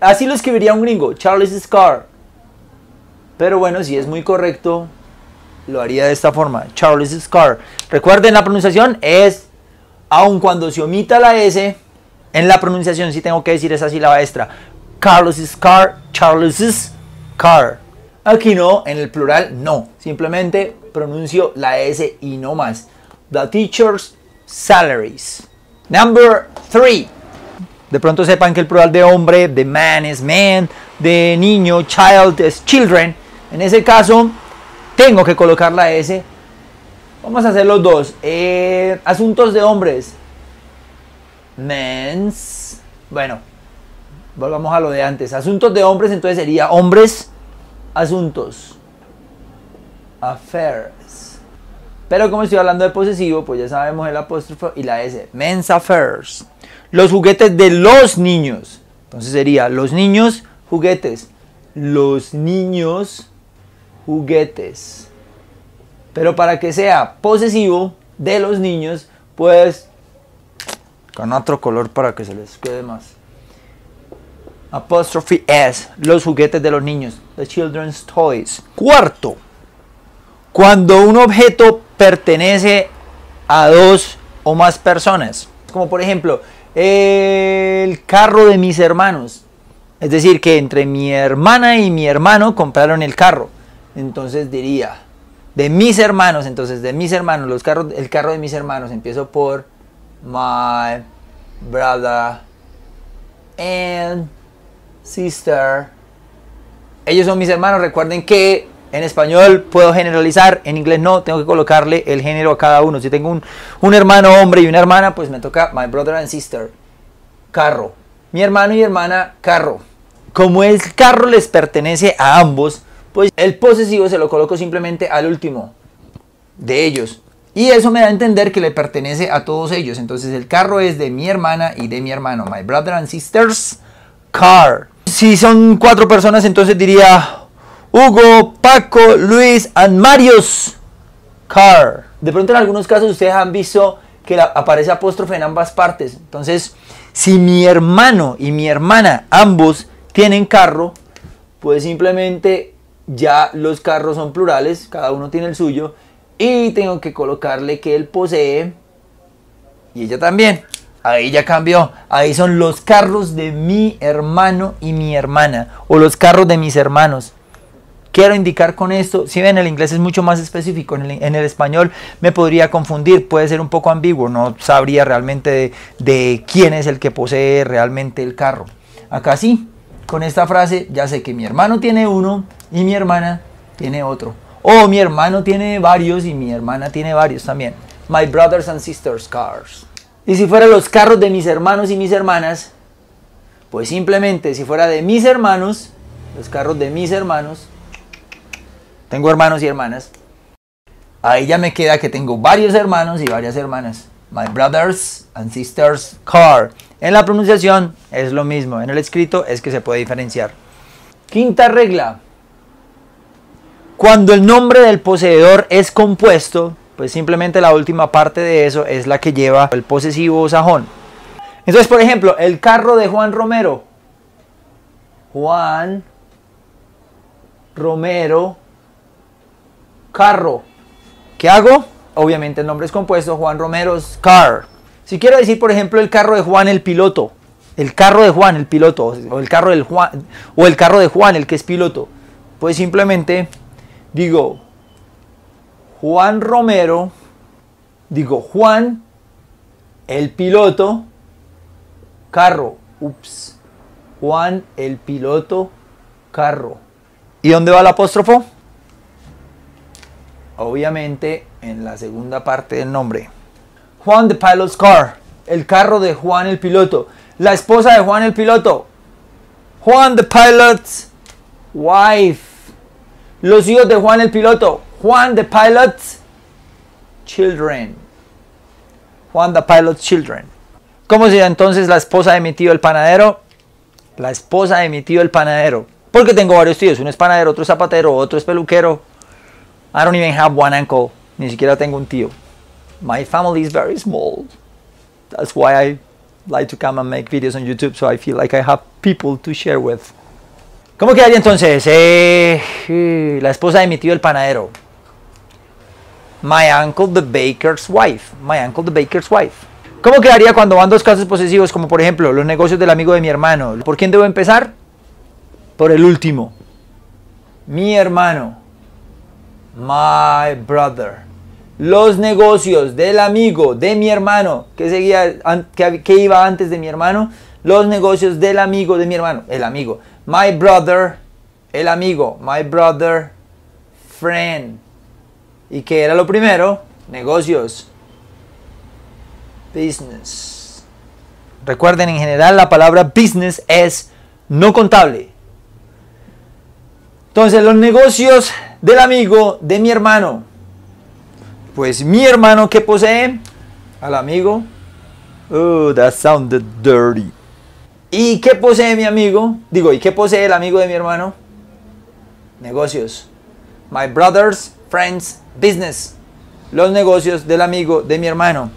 así lo escribiría un gringo, Charles Scar. Pero bueno, si es muy correcto, lo haría de esta forma, Charles Scar. Recuerden, la pronunciación es, aun cuando se omita la S, en la pronunciación sí tengo que decir esa sílaba extra. Carlos Scar, Charles car. Aquí no, en el plural no. Simplemente pronuncio la S y no más. The teacher's salaries. Number 3. De pronto sepan que el plural de hombre, de man es men, de niño, child es children. En ese caso, tengo que colocar la S. Vamos a hacer los dos. Eh, asuntos de hombres. Men's. Bueno, volvamos a lo de antes. Asuntos de hombres, entonces sería hombres, asuntos. Affairs. Pero como estoy hablando de posesivo, pues ya sabemos el apóstrofo y la S. Men's affairs los juguetes de los niños. Entonces sería los niños, juguetes. Los niños, juguetes. Pero para que sea posesivo de los niños, pues con otro color para que se les quede más. apostrofe S, los juguetes de los niños, the children's toys. Cuarto, cuando un objeto pertenece a dos o más personas, como por ejemplo, el carro de mis hermanos. Es decir, que entre mi hermana y mi hermano compraron el carro. Entonces diría, de mis hermanos, entonces de mis hermanos, los carros, el carro de mis hermanos, empiezo por my brother and sister. Ellos son mis hermanos, recuerden que en español puedo generalizar, en inglés no, tengo que colocarle el género a cada uno. Si tengo un, hermano hombre y una hermana, pues me toca my brother and sister, carro. Mi hermano y hermana, carro. Como el carro les pertenece a ambos, pues el posesivo se lo coloco simplemente al último de ellos. Y eso me da a entender que le pertenece a todos ellos. Entonces el carro es de mi hermana y de mi hermano. My brother and sister's car. Si son cuatro personas, entonces diría Hugo, Paco, Luis and Marius car De pronto en algunos casos ustedes han visto que aparece apóstrofe en ambas partes. Entonces, si mi hermano y mi hermana ambos tienen carro, pues simplemente ya los carros son plurales, cada uno tiene el suyo, y tengo que colocarle que él posee y ella también. Ahí ya cambió. Ahí son los carros de mi hermano y mi hermana, o los carros de mis hermanos quiero indicar con esto, si ven el inglés es mucho más específico, en el, español me podría confundir, puede ser un poco ambiguo, no sabría realmente de, quién es el que posee realmente el carro. Acá sí, con esta frase ya sé que mi hermano tiene uno y mi hermana tiene otro. O mi hermano tiene varios y mi hermana tiene varios también. My brothers and sisters cars. Y si fuera los carros de mis hermanos y mis hermanas, pues simplemente si fuera de mis hermanos, los carros de mis hermanos, tengo hermanos y hermanas. Ahí ya me queda que tengo varios hermanos y varias hermanas. My brothers and sisters car. En la pronunciación es lo mismo, en el escrito es que se puede diferenciar. Quinta regla. Cuando el nombre del poseedor es compuesto, pues simplemente la última parte de eso es la que lleva el posesivo sajón. Entonces, por ejemplo, el carro de Juan Romero. Juan Romero carro. ¿Qué hago? Obviamente el nombre es compuesto, Juan Romero's car. Si quiero decir, por ejemplo, el carro de Juan el piloto, el carro de Juan el piloto, o el carro, del Juan, o el carro de Juan el que es piloto, pues simplemente digo Juan Romero, digo Juan el piloto, carro, ups, Juan el piloto, carro. ¿Y dónde va el apóstrofo? obviamente en la segunda parte del nombre. Juan the Pilot's Car, el carro de Juan el piloto, la esposa de Juan el piloto, Juan the Pilot's Wife, los hijos de Juan el piloto, Juan the Pilot's Children, Juan the Pilot's Children. ¿Cómo sería entonces la esposa de mi tío el panadero? La esposa de mi tío el panadero. Porque tengo varios tíos, uno es panadero, otro es zapatero, otro es peluquero, I don't even have one uncle. Ni siquiera tengo un tío. My family is very small. That's why I like to come and make videos on YouTube so I feel like I have people to share with. ¿Cómo quedaría entonces? Eh, la esposa de mi tío el panadero. My uncle the baker's wife. My uncle the baker's wife. ¿Cómo quedaría cuando van dos casos posesivos como por ejemplo los negocios del amigo de mi hermano? ¿Por quién debo empezar? Por el último. Mi hermano my brother. Los negocios del amigo, de mi hermano, que, seguía, que, iba antes de mi hermano. Los negocios del amigo, de mi hermano, el amigo. My brother, el amigo. My brother, friend. ¿Y que era lo primero? Negocios. Business. Recuerden, en general la palabra business es no contable. Entonces, los negocios del amigo de mi hermano. Pues mi hermano que posee al amigo. Oh, that sounded dirty. ¿Y qué posee mi amigo? Digo, ¿y qué posee el amigo de mi hermano? Negocios. My brother's friends business. Los negocios del amigo de mi hermano.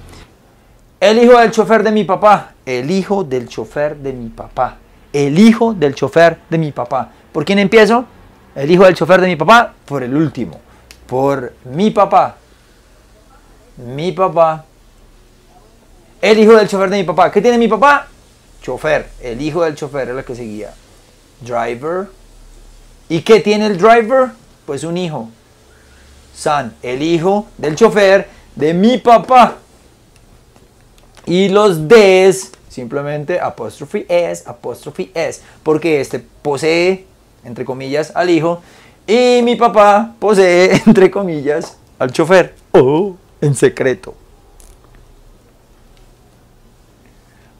El hijo del chofer de mi papá. El hijo del chofer de mi papá. El hijo del chofer de mi papá. ¿Por quién empiezo? el hijo del chofer de mi papá por el último, por mi papá, mi papá, el hijo del chofer de mi papá. ¿Qué tiene mi papá? Chofer, el hijo del chofer es lo que seguía. Driver. ¿Y qué tiene el driver? Pues un hijo. San, el hijo del chofer de mi papá. Y los des, simplemente apóstrofe es, apóstrofe es, porque este posee entre comillas, al hijo. Y mi papá posee, entre comillas, al chofer. o oh. en secreto.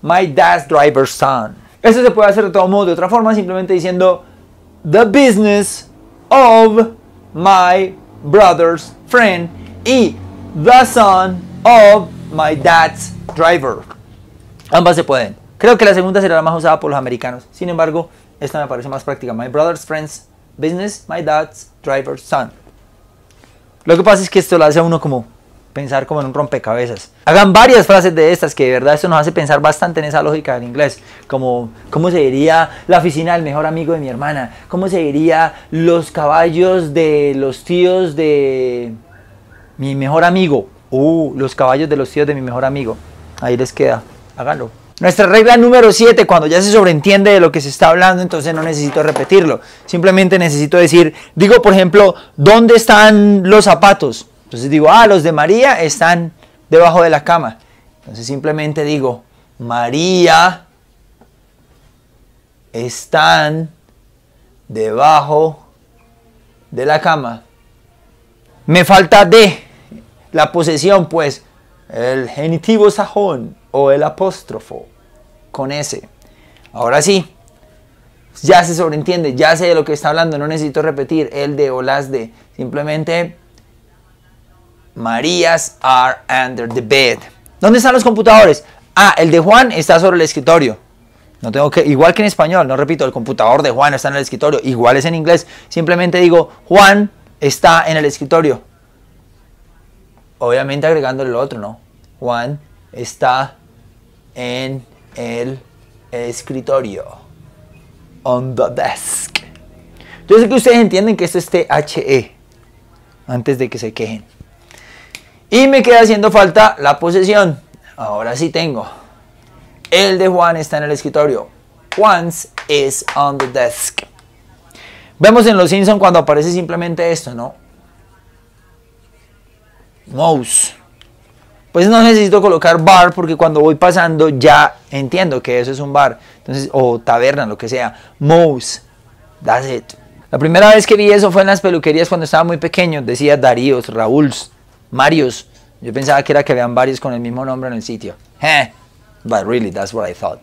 My dad's driver's son. eso se puede hacer de todo modo, de otra forma, simplemente diciendo The business of my brother's friend y The son of my dad's driver. Ambas se pueden. Creo que la segunda será la más usada por los americanos. Sin embargo, esta me parece más práctica. My brother's friend's business, my dad's driver's son. Lo que pasa es que esto lo hace a uno como pensar como en un rompecabezas. Hagan varias frases de estas que de verdad esto nos hace pensar bastante en esa lógica del inglés, como cómo se diría la oficina del mejor amigo de mi hermana, cómo se diría los caballos de los tíos de mi mejor amigo, uh, los caballos de los tíos de mi mejor amigo. Ahí les queda, háganlo. Nuestra regla número 7, cuando ya se sobreentiende de lo que se está hablando, entonces no necesito repetirlo. Simplemente necesito decir, digo por ejemplo, ¿dónde están los zapatos? Entonces digo, ah, los de María están debajo de la cama. Entonces simplemente digo, María están debajo de la cama. Me falta de la posesión, pues el genitivo sajón o el apóstrofo con ese. Ahora sí, ya se sobreentiende, ya sé de lo que está hablando, no necesito repetir el de o las de. Simplemente, Marías are under the bed. ¿Dónde están los computadores? Ah, el de Juan está sobre el escritorio. No tengo que, igual que en español, no repito, el computador de Juan está en el escritorio, igual es en inglés. Simplemente digo, Juan está en el escritorio. Obviamente agregándole el otro, ¿no? Juan está en el escritorio. On the desk. Yo sé que ustedes entienden que esto es THE. Antes de que se quejen. Y me queda haciendo falta la posesión. Ahora sí tengo. El de Juan está en el escritorio. Juan's is on the desk. Vemos en Los Simpsons cuando aparece simplemente esto, ¿no? Mouse. Pues no necesito colocar bar porque cuando voy pasando ya entiendo que eso es un bar. Entonces, o taberna, lo que sea. Mouse. That's it. La primera vez que vi eso fue en las peluquerías cuando estaba muy pequeño. Decía Daríos, Raúls, Marios. Yo pensaba que era que habían varios con el mismo nombre en el sitio. Eh, but really, that's what I thought.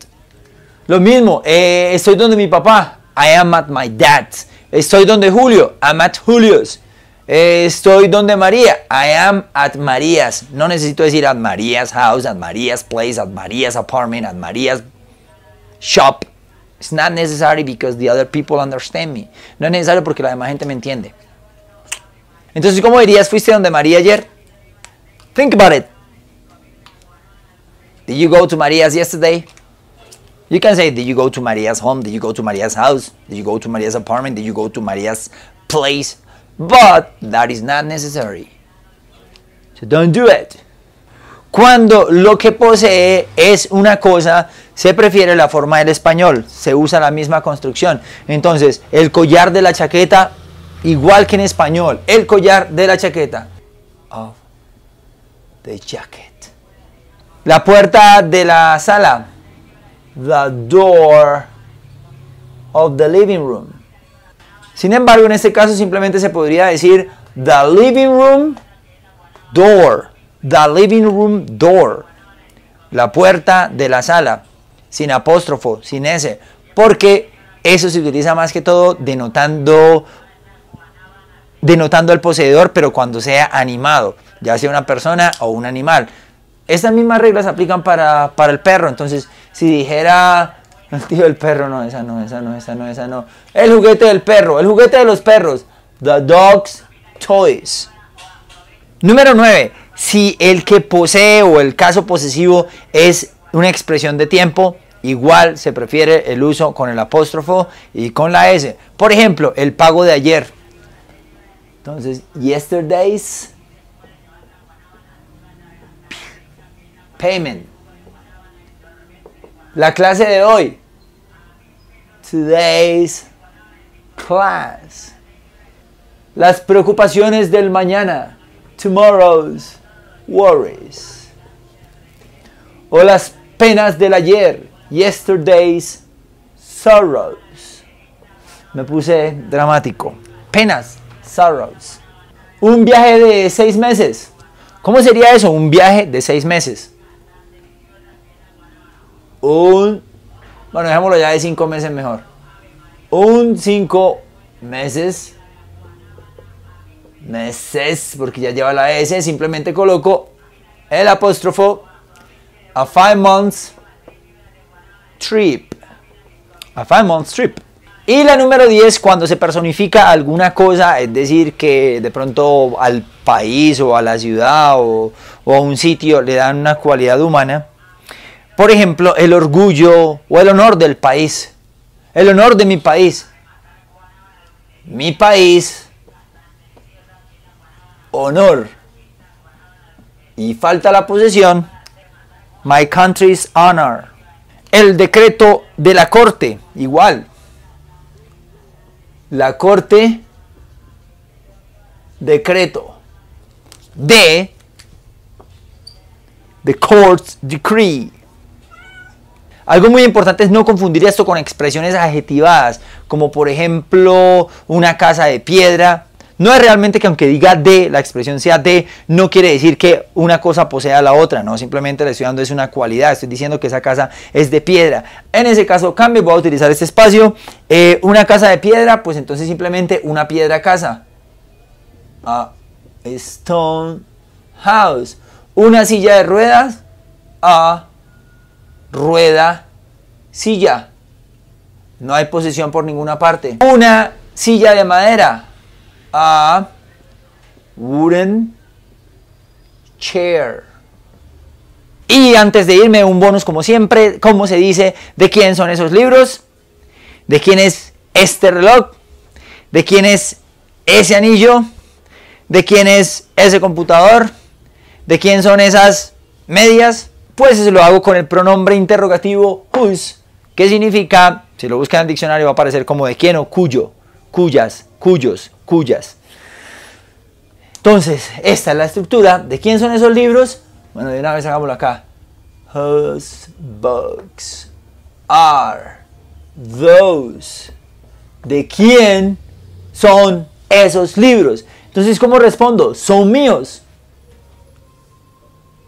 Lo mismo, eh, estoy donde mi papá. I am at my dad's. Estoy donde Julio. I'm at Julio's estoy donde María. I am at María's. No necesito decir at María's house, at María's place, at María's apartment, at María's shop. It's not necessary because the other people understand me. No es necesario porque la demás gente me entiende. Entonces, ¿cómo dirías fuiste donde María ayer? Think about it. Did you go to María's yesterday? You can say, Did you go to María's home? Did you go to María's house? Did you go to María's apartment? Did you go to María's place? But that is not necessary. So don't do it. Cuando lo que posee es una cosa, se prefiere la forma del español, se usa la misma construcción. Entonces, el collar de la chaqueta, igual que en español, el collar de la chaqueta. Of the jacket. La puerta de la sala. The door of the living room. Sin embargo, en este caso simplemente se podría decir the living room door, the living room door, la puerta de la sala, sin apóstrofo, sin S, porque eso se utiliza más que todo denotando denotando al poseedor, pero cuando sea animado, ya sea una persona o un animal. Estas mismas reglas aplican para, para el perro, entonces si dijera El tío del perro, no, esa no, esa no, esa no, esa no. El juguete del perro, el juguete de los perros. The dog's toys. Número 9. Si el que posee o el caso posesivo es una expresión de tiempo, igual se prefiere el uso con el apóstrofo y con la S. Por ejemplo, el pago de ayer. Entonces, yesterday's payment. La clase de hoy. Today's class. Las preocupaciones del mañana. Tomorrow's worries. O las penas del ayer. Yesterday's sorrows. Me puse dramático. Penas, sorrows. Un viaje de seis meses. ¿Cómo sería eso? Un viaje de seis meses un, bueno, dejémoslo ya de cinco meses mejor. Un cinco meses, meses, porque ya lleva la S, simplemente coloco el apóstrofo a five months trip. A five months trip. Y la número 10, cuando se personifica alguna cosa, es decir, que de pronto al país o a la ciudad o a un sitio le dan una cualidad humana, por ejemplo, el orgullo o el honor del país. El honor de mi país. Mi país. Honor. Y falta la posesión. My country's honor. El decreto de la corte. Igual. La corte. Decreto. De. The court's decree algo muy importante es no confundir esto con expresiones adjetivadas, como por ejemplo una casa de piedra. No es realmente que aunque diga de, la expresión sea de, no quiere decir que una cosa posea la otra, no, simplemente le estoy dando es una cualidad, estoy diciendo que esa casa es de piedra. En ese caso cambio, voy a utilizar este espacio, eh, una casa de piedra, pues entonces simplemente una piedra casa. A stone house. Una silla de ruedas, a rueda, silla. No hay posición por ninguna parte. Una silla de madera. A wooden chair. Y antes de irme, un bonus como siempre. ¿Cómo se dice? ¿De quién son esos libros? ¿De quién es este reloj? ¿De quién es ese anillo? ¿De quién es ese computador? ¿De quién son esas medias? pues se lo hago con el pronombre interrogativo whose, que significa, si lo buscan en el diccionario va a aparecer como de quién o cuyo, cuyas, cuyos, cuyas. Entonces, esta es la estructura. ¿De quién son esos libros? Bueno, de una vez hagámoslo acá. Whose books are those? ¿De quién son esos libros? Entonces, ¿cómo respondo? Son míos.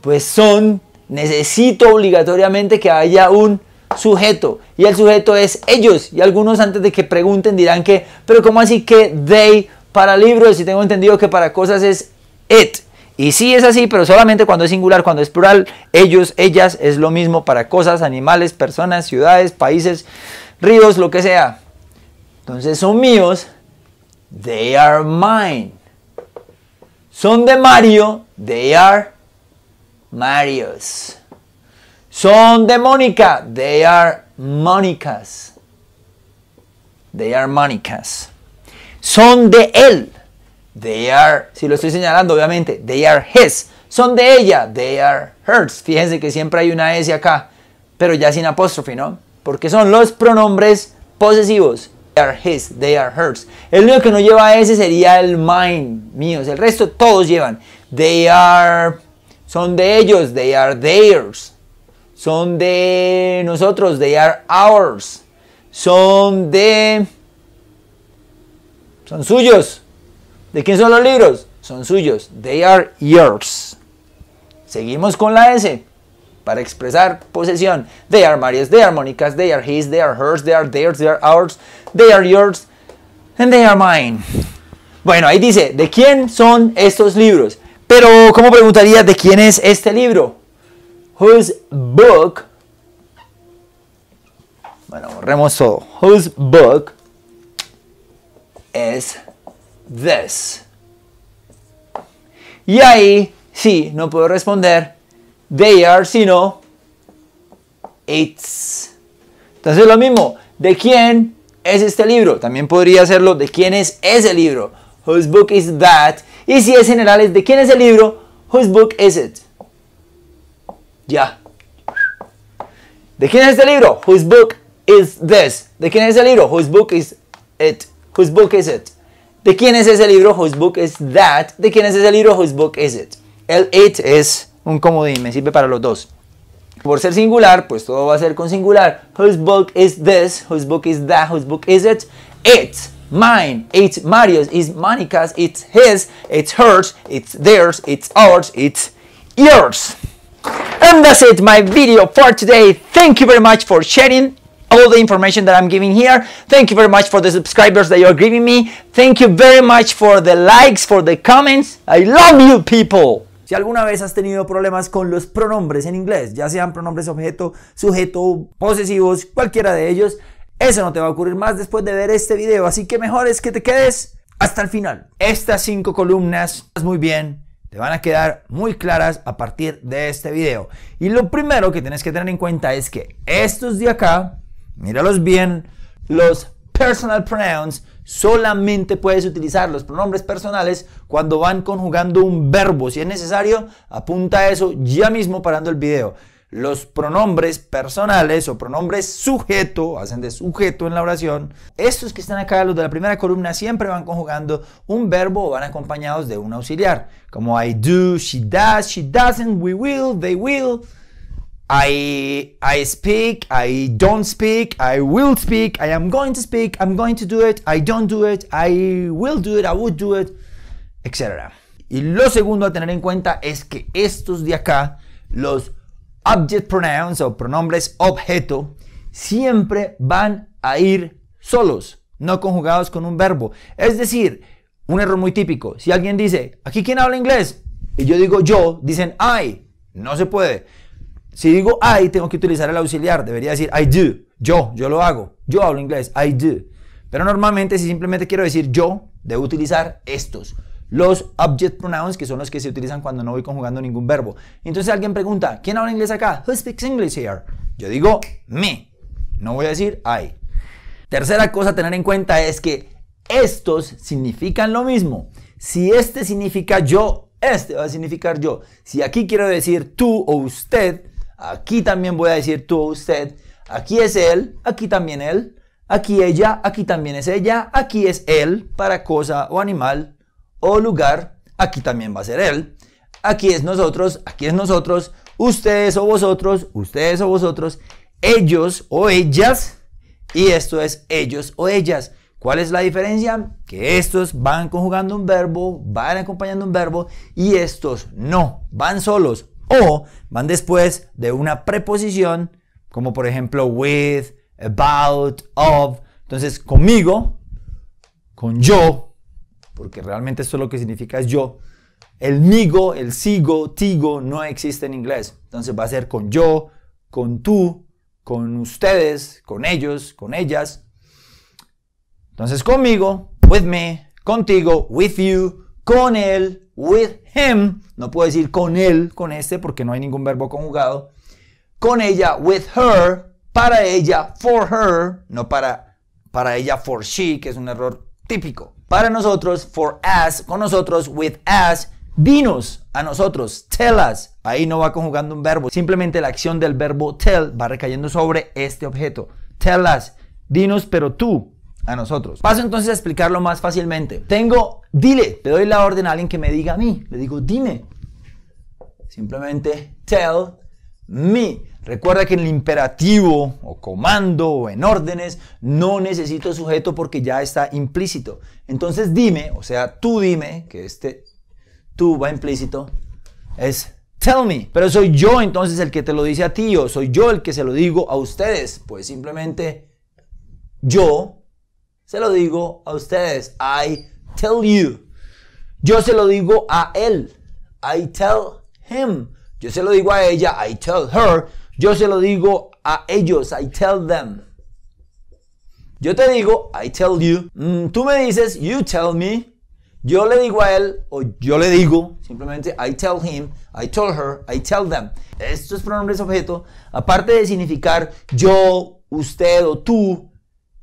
Pues son necesito obligatoriamente que haya un sujeto. Y el sujeto es ellos. Y algunos antes de que pregunten dirán que, pero ¿cómo así que they para libros? Si tengo entendido que para cosas es it. Y sí es así, pero solamente cuando es singular, cuando es plural, ellos, ellas, es lo mismo para cosas, animales, personas, ciudades, países, ríos, lo que sea. Entonces son míos, they are mine. Son de Mario, they are Marios. Son de Mónica. They are Mónicas. They are Mónicas. Son de él. They are, si lo estoy señalando, obviamente, they are his. Son de ella. They are hers. Fíjense que siempre hay una S acá, pero ya sin apóstrofe, ¿no? Porque son los pronombres posesivos. They are his, they are hers. El único que no lleva S sería el mine, míos. El resto todos llevan. They are son de ellos, they are theirs. Son de nosotros, they are ours. Son de... Son suyos. ¿De quién son los libros? Son suyos. They are yours. Seguimos con la S para expresar posesión. They are Marias, they are Monica's. they are his, they are hers, they are theirs, they are ours, they are yours, and they are mine. Bueno, ahí dice, ¿de quién son estos libros? Pero, ¿cómo preguntaría de quién es este libro? Whose book? Bueno, borremos todo. Whose book is this? Y ahí, sí, no puedo responder they are, sino it's. Entonces lo mismo, ¿de quién es este libro? También podría hacerlo, ¿de quién es ese libro? Whose book is that? Y si es general, de quién es el libro, whose book is it. Ya. ¿De quién es este libro? Whose book is this? ¿De quién es el libro? Whose book is it? Whose book is it? ¿De quién es ese libro? Whose book is that? ¿De quién es ese libro? Whose book is it? El it es un comodín, me sirve para los dos. Por ser singular, pues todo va a ser con singular. Whose book is this? Whose book is that? Whose book is it? It mine, it's Mario's, it's Monica's, it's his, it's hers, it's theirs, it's ours, it's yours. And that's it, my video for today. Thank you very much for sharing all the information that I'm giving here. Thank you very much for the subscribers that you're giving me. Thank you very much for the likes, for the comments. I love you people. Si alguna vez has tenido problemas con los pronombres en inglés, ya sean pronombres objeto, sujeto, posesivos, cualquiera de ellos, Eso no te va a ocurrir más después de ver este video, así que mejor es que te quedes hasta el final. Estas cinco columnas, muy bien, te van a quedar muy claras a partir de este video. Y lo primero que tienes que tener en cuenta es que estos de acá, míralos bien, los personal pronouns, solamente puedes utilizar los pronombres personales cuando van conjugando un verbo. Si es necesario, apunta eso ya mismo parando el video. Los pronombres personales o pronombres sujeto, hacen de sujeto en la oración. Estos que están acá, los de la primera columna, siempre van conjugando un verbo o van acompañados de un auxiliar. Como I do, she does, she doesn't, we will, they will. I, I speak, I don't speak, I will speak, I am going to speak, I'm going to do it, I don't do it, I will do it, I would do it, etc. Y lo segundo a tener en cuenta es que estos de acá, los Object pronouns o pronombres objeto siempre van a ir solos, no conjugados con un verbo. Es decir, un error muy típico. Si alguien dice, ¿aquí quién habla inglés? Y yo digo yo, dicen I. No se puede. Si digo I, tengo que utilizar el auxiliar. Debería decir I do. Yo, yo lo hago. Yo hablo inglés. I do. Pero normalmente, si simplemente quiero decir yo, debo utilizar estos los object pronouns, que son los que se utilizan cuando no voy conjugando ningún verbo. Entonces alguien pregunta, ¿quién habla inglés acá? Who speaks English here? Yo digo me, no voy a decir I. Tercera cosa a tener en cuenta es que estos significan lo mismo. Si este significa yo, este va a significar yo. Si aquí quiero decir tú o usted, aquí también voy a decir tú o usted. Aquí es él, aquí también él, aquí ella, aquí también es ella, aquí es él para cosa o animal, o lugar, aquí también va a ser él. Aquí es nosotros, aquí es nosotros, ustedes o vosotros, ustedes o vosotros, ellos o ellas, y esto es ellos o ellas. ¿Cuál es la diferencia? Que estos van conjugando un verbo, van acompañando un verbo y estos no, van solos o van después de una preposición, como por ejemplo with, about, of. Entonces, conmigo, con yo, porque realmente esto es lo que significa es yo. El migo, el sigo, tigo no existe en inglés. Entonces va a ser con yo, con tú, con ustedes, con ellos, con ellas. Entonces conmigo, with me, contigo, with you, con él, with him. No puedo decir con él, con este, porque no hay ningún verbo conjugado. Con ella, with her, para ella, for her, no para, para ella, for she, que es un error típico para nosotros, for us, con nosotros, with us, dinos a nosotros, tell us. Ahí no va conjugando un verbo, simplemente la acción del verbo tell va recayendo sobre este objeto. Tell us, dinos, pero tú a nosotros. Paso entonces a explicarlo más fácilmente. Tengo, dile, le doy la orden a alguien que me diga a mí, le digo, dime. Simplemente tell me. Recuerda que en el imperativo o comando o en órdenes no necesito sujeto porque ya está implícito. Entonces dime, o sea, tú dime, que este tú va implícito, es tell me. Pero soy yo entonces el que te lo dice a ti o soy yo el que se lo digo a ustedes. Pues simplemente yo se lo digo a ustedes. I tell you. Yo se lo digo a él. I tell him. Yo se lo digo a ella. I tell her. Yo se lo digo a ellos, I tell them. Yo te digo, I tell you. Mm, tú me dices, you tell me. Yo le digo a él, o yo le digo, simplemente I tell him, I told her, I tell them. Estos pronombres objeto, aparte de significar yo, usted o tú,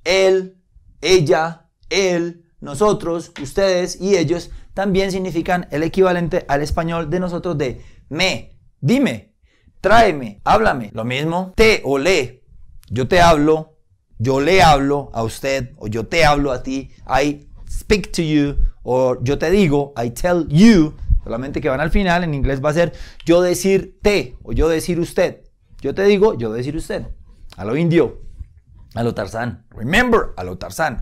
él, ella, él, nosotros, ustedes y ellos, también significan el equivalente al español de nosotros de me, dime, tráeme, háblame. Lo mismo, te o le, yo te hablo, yo le hablo a usted o yo te hablo a ti, I speak to you o yo te digo, I tell you, solamente que van al final, en inglés va a ser yo decir te o yo decir usted. Yo te digo, yo decir usted. A lo indio. A Remember, a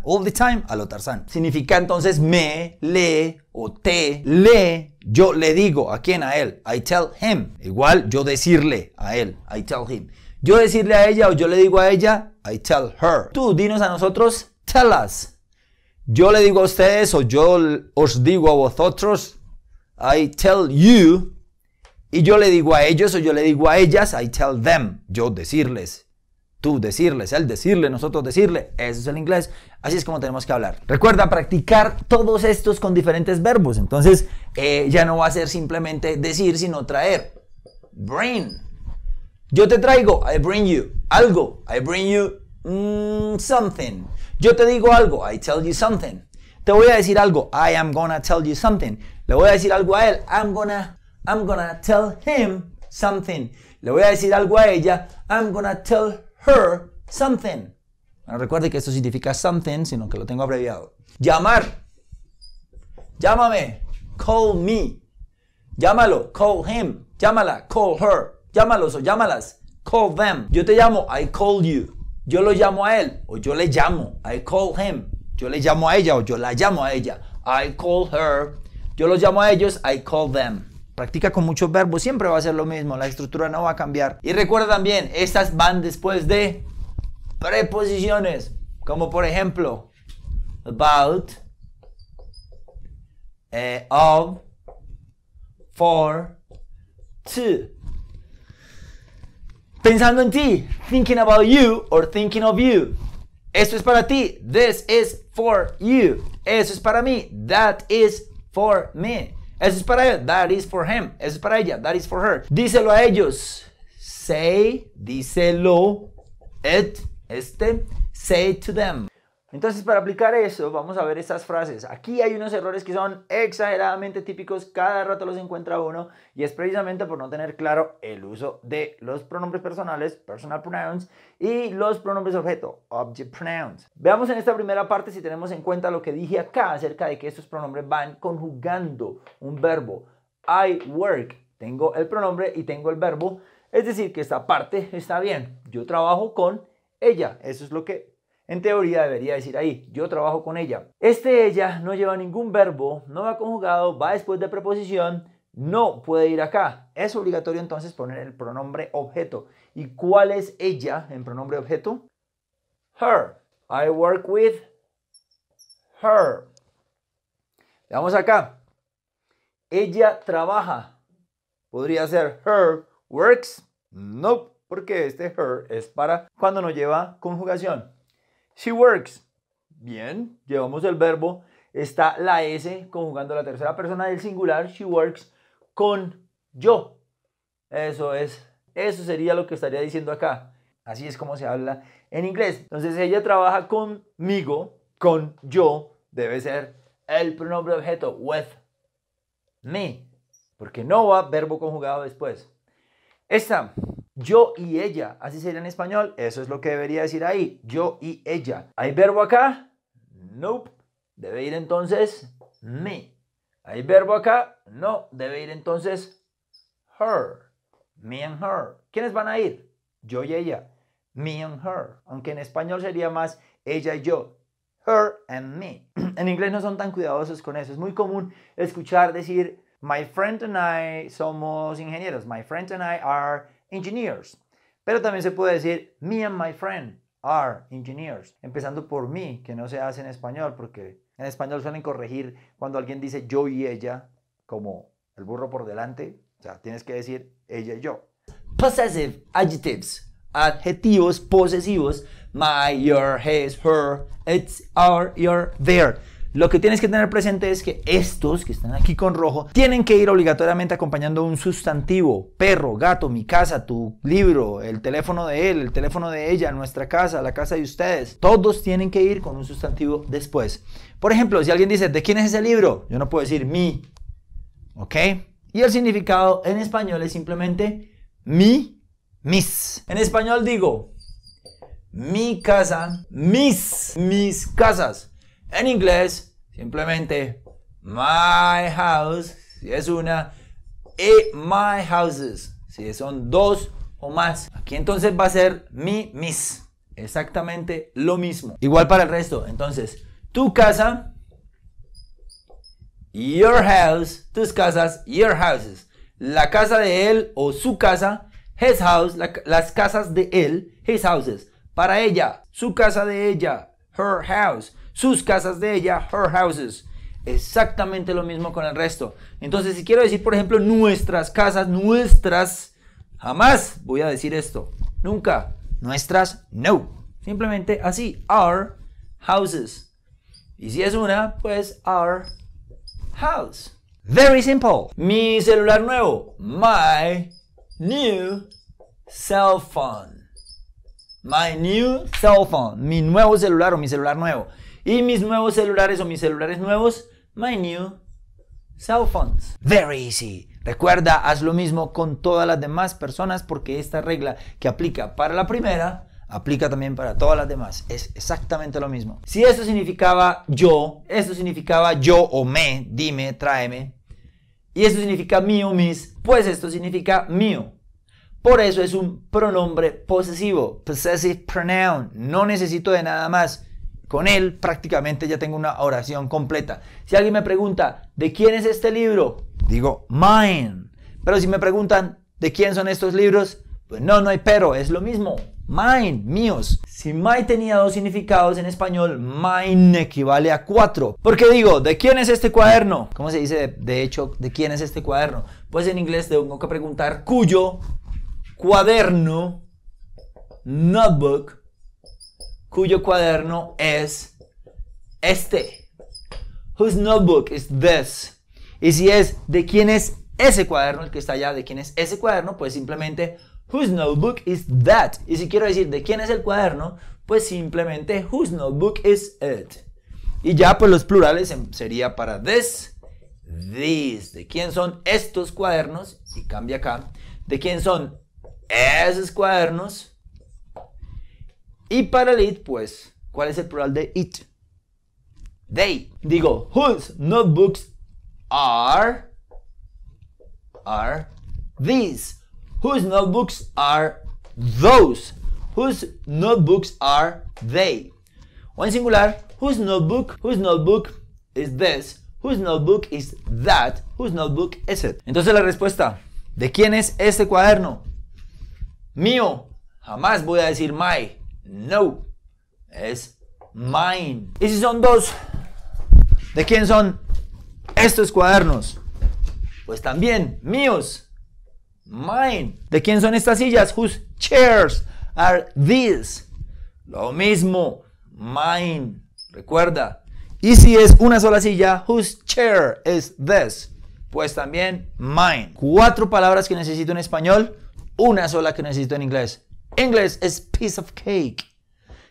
All the time, a lo Significa entonces me, le o te, le. Yo le digo a quién, a él. I tell him. Igual yo decirle a él. I tell him. Yo decirle a ella o yo le digo a ella. I tell her. Tú dinos a nosotros. Tell us. Yo le digo a ustedes o yo os digo a vosotros. I tell you. Y yo le digo a ellos o yo le digo a ellas. I tell them. Yo decirles. Tú decirles, él decirle, nosotros decirle. Eso es el inglés. Así es como tenemos que hablar. Recuerda practicar todos estos con diferentes verbos. Entonces eh, ya no va a ser simplemente decir, sino traer. Bring. Yo te traigo, I bring you. Algo, I bring you mm, something. Yo te digo algo, I tell you something. Te voy a decir algo, I am gonna tell you something. Le voy a decir algo a él, I'm gonna, I'm gonna tell him something. Le voy a decir algo a ella, I'm gonna tell her something. recuerde que esto significa something, sino que lo tengo abreviado. Llamar. Llámame. Call me. Llámalo. Call him. Llámala. Call her. Llámalos o llámalas. Call them. Yo te llamo. I call you. Yo lo llamo a él o yo le llamo. I call him. Yo le llamo a ella o yo la llamo a ella. I call her. Yo los llamo a ellos. I call them practica con muchos verbos, siempre va a ser lo mismo, la estructura no va a cambiar. Y recuerda también, estas van después de preposiciones, como por ejemplo, about, eh, of, for, to. Pensando en ti, thinking about you or thinking of you. Esto es para ti, this is for you. Eso es para mí, that is for me. Eso es para él. That is for him. Eso es para ella. That is for her. Díselo a ellos. Say, díselo. It, este. Say to them. Entonces, para aplicar eso, vamos a ver estas frases. Aquí hay unos errores que son exageradamente típicos, cada rato los encuentra uno, y es precisamente por no tener claro el uso de los pronombres personales, personal pronouns, y los pronombres objeto, object pronouns. Veamos en esta primera parte si tenemos en cuenta lo que dije acá acerca de que estos pronombres van conjugando un verbo. I work, tengo el pronombre y tengo el verbo, es decir, que esta parte está bien. Yo trabajo con ella, eso es lo que en teoría debería decir ahí, yo trabajo con ella. Este ella no lleva ningún verbo, no va conjugado, va después de preposición, no puede ir acá. Es obligatorio entonces poner el pronombre objeto. ¿Y cuál es ella en pronombre objeto? Her. I work with her. Veamos acá. Ella trabaja. Podría ser her works. No, porque este her es para cuando no lleva conjugación. She works. Bien, llevamos el verbo. Está la S conjugando la tercera persona del singular, she works, con yo. Eso es, eso sería lo que estaría diciendo acá. Así es como se habla en inglés. Entonces ella trabaja conmigo, con yo, debe ser el pronombre objeto, with me, porque no va verbo conjugado después. Esta, yo y ella, así sería en español, eso es lo que debería decir ahí, yo y ella. ¿Hay verbo acá? Nope. Debe ir entonces me. ¿Hay verbo acá? No. Debe ir entonces her. Me and her. ¿Quiénes van a ir? Yo y ella. Me and her. Aunque en español sería más ella y yo. Her and me. En inglés no son tan cuidadosos con eso. Es muy común escuchar decir, my friend and I somos ingenieros. My friend and I are engineers. Pero también se puede decir me and my friend are engineers, empezando por mí, que no se hace en español, porque en español suelen corregir cuando alguien dice yo y ella, como el burro por delante, o sea, tienes que decir ella y yo. Possessive adjectives, adjetivos posesivos, my, your, his, her, it's, our, your, their. Lo que tienes que tener presente es que estos que están aquí con rojo tienen que ir obligatoriamente acompañando un sustantivo, perro, gato, mi casa, tu libro, el teléfono de él, el teléfono de ella, nuestra casa, la casa de ustedes. Todos tienen que ir con un sustantivo después. Por ejemplo, si alguien dice, ¿de quién es ese libro? Yo no puedo decir mi, ¿ok? Y el significado en español es simplemente mi, mis. En español digo mi casa, mis, mis casas. En inglés, simplemente my house, si es una, y my houses, si son dos o más. Aquí entonces va a ser mi, mis. Exactamente lo mismo. Igual para el resto. Entonces, tu casa, your house, tus casas, your houses. La casa de él o su casa, his house, las casas de él, his houses. Para ella, su casa de ella, her house sus casas de ella, her houses. Exactamente lo mismo con el resto. Entonces, si quiero decir, por ejemplo, nuestras casas, nuestras, jamás voy a decir esto. Nunca. Nuestras, no. Simplemente así, our houses. Y si es una, pues our house. Very simple. Mi celular nuevo, my new cell phone. My new cell phone. Mi nuevo celular o mi celular nuevo. Y mis nuevos celulares o mis celulares nuevos, my new cell phones. Very easy. Recuerda, haz lo mismo con todas las demás personas porque esta regla que aplica para la primera aplica también para todas las demás. Es exactamente lo mismo. Si esto significaba yo, esto significaba yo o me, dime, tráeme. Y esto significa mío, mis, pues esto significa mío. Por eso es un pronombre posesivo, possessive pronoun. No necesito de nada más. Con él prácticamente ya tengo una oración completa. Si alguien me pregunta, ¿de quién es este libro? Digo, mine. Pero si me preguntan, ¿de quién son estos libros? Pues no, no hay pero, es lo mismo. Mine, míos. Si my tenía dos significados en español, mine equivale a cuatro. Porque digo, ¿de quién es este cuaderno? ¿Cómo se dice de hecho, de quién es este cuaderno? Pues en inglés tengo que preguntar cuyo cuaderno, notebook, cuyo cuaderno es este. Whose notebook is this? Y si es de quién es ese cuaderno, el que está allá, de quién es ese cuaderno, pues simplemente whose notebook is that? Y si quiero decir de quién es el cuaderno, pues simplemente whose notebook is it? Y ya pues los plurales em, sería para this, these, de quién son estos cuadernos, y cambia acá, de quién son esos cuadernos, y para el it, pues, ¿cuál es el plural de it? They. Digo, whose notebooks are are these? Whose notebooks are those? Whose notebooks are they? O en singular, whose notebook, whose notebook is this? Whose notebook is that? Whose notebook is it? Entonces la respuesta, ¿de quién es este cuaderno? Mío. Jamás voy a decir my. No, es mine. Y si son dos, ¿de quién son estos cuadernos? Pues también míos. Mine. ¿De quién son estas sillas? Whose chairs are these? Lo mismo. Mine. Recuerda. Y si es una sola silla, whose chair is this? Pues también mine. Cuatro palabras que necesito en español, una sola que necesito en inglés. English is piece of cake.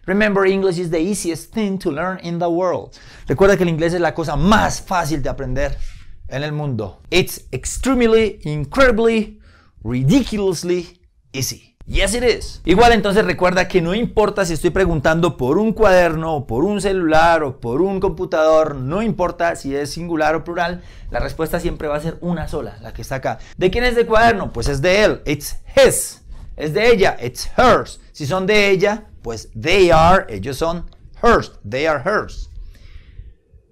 Remember, English is the easiest thing to learn in the world. Recuerda que el inglés es la cosa más fácil de aprender en el mundo. It's extremely, incredibly, ridiculously easy. Yes, it is. Igual entonces recuerda que no importa si estoy preguntando por un cuaderno, o por un celular o por un computador, no importa si es singular o plural, la respuesta siempre va a ser una sola, la que está acá. ¿De quién es de cuaderno? Pues es de él. It's his es de ella, it's hers. Si son de ella, pues they are, ellos son hers, they are hers.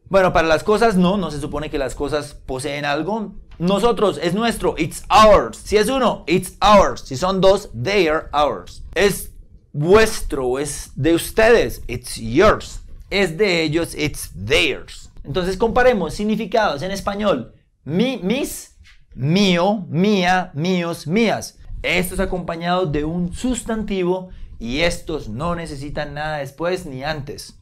Bueno, para las cosas no, no se supone que las cosas poseen algo. Nosotros es nuestro, it's ours. Si es uno, it's ours. Si son dos, they are ours. Es vuestro, es de ustedes, it's yours. Es de ellos, it's theirs. Entonces comparemos significados en español. Mi, mis, mío, mía, míos, mías. Esto es acompañado de un sustantivo y estos no necesitan nada después ni antes.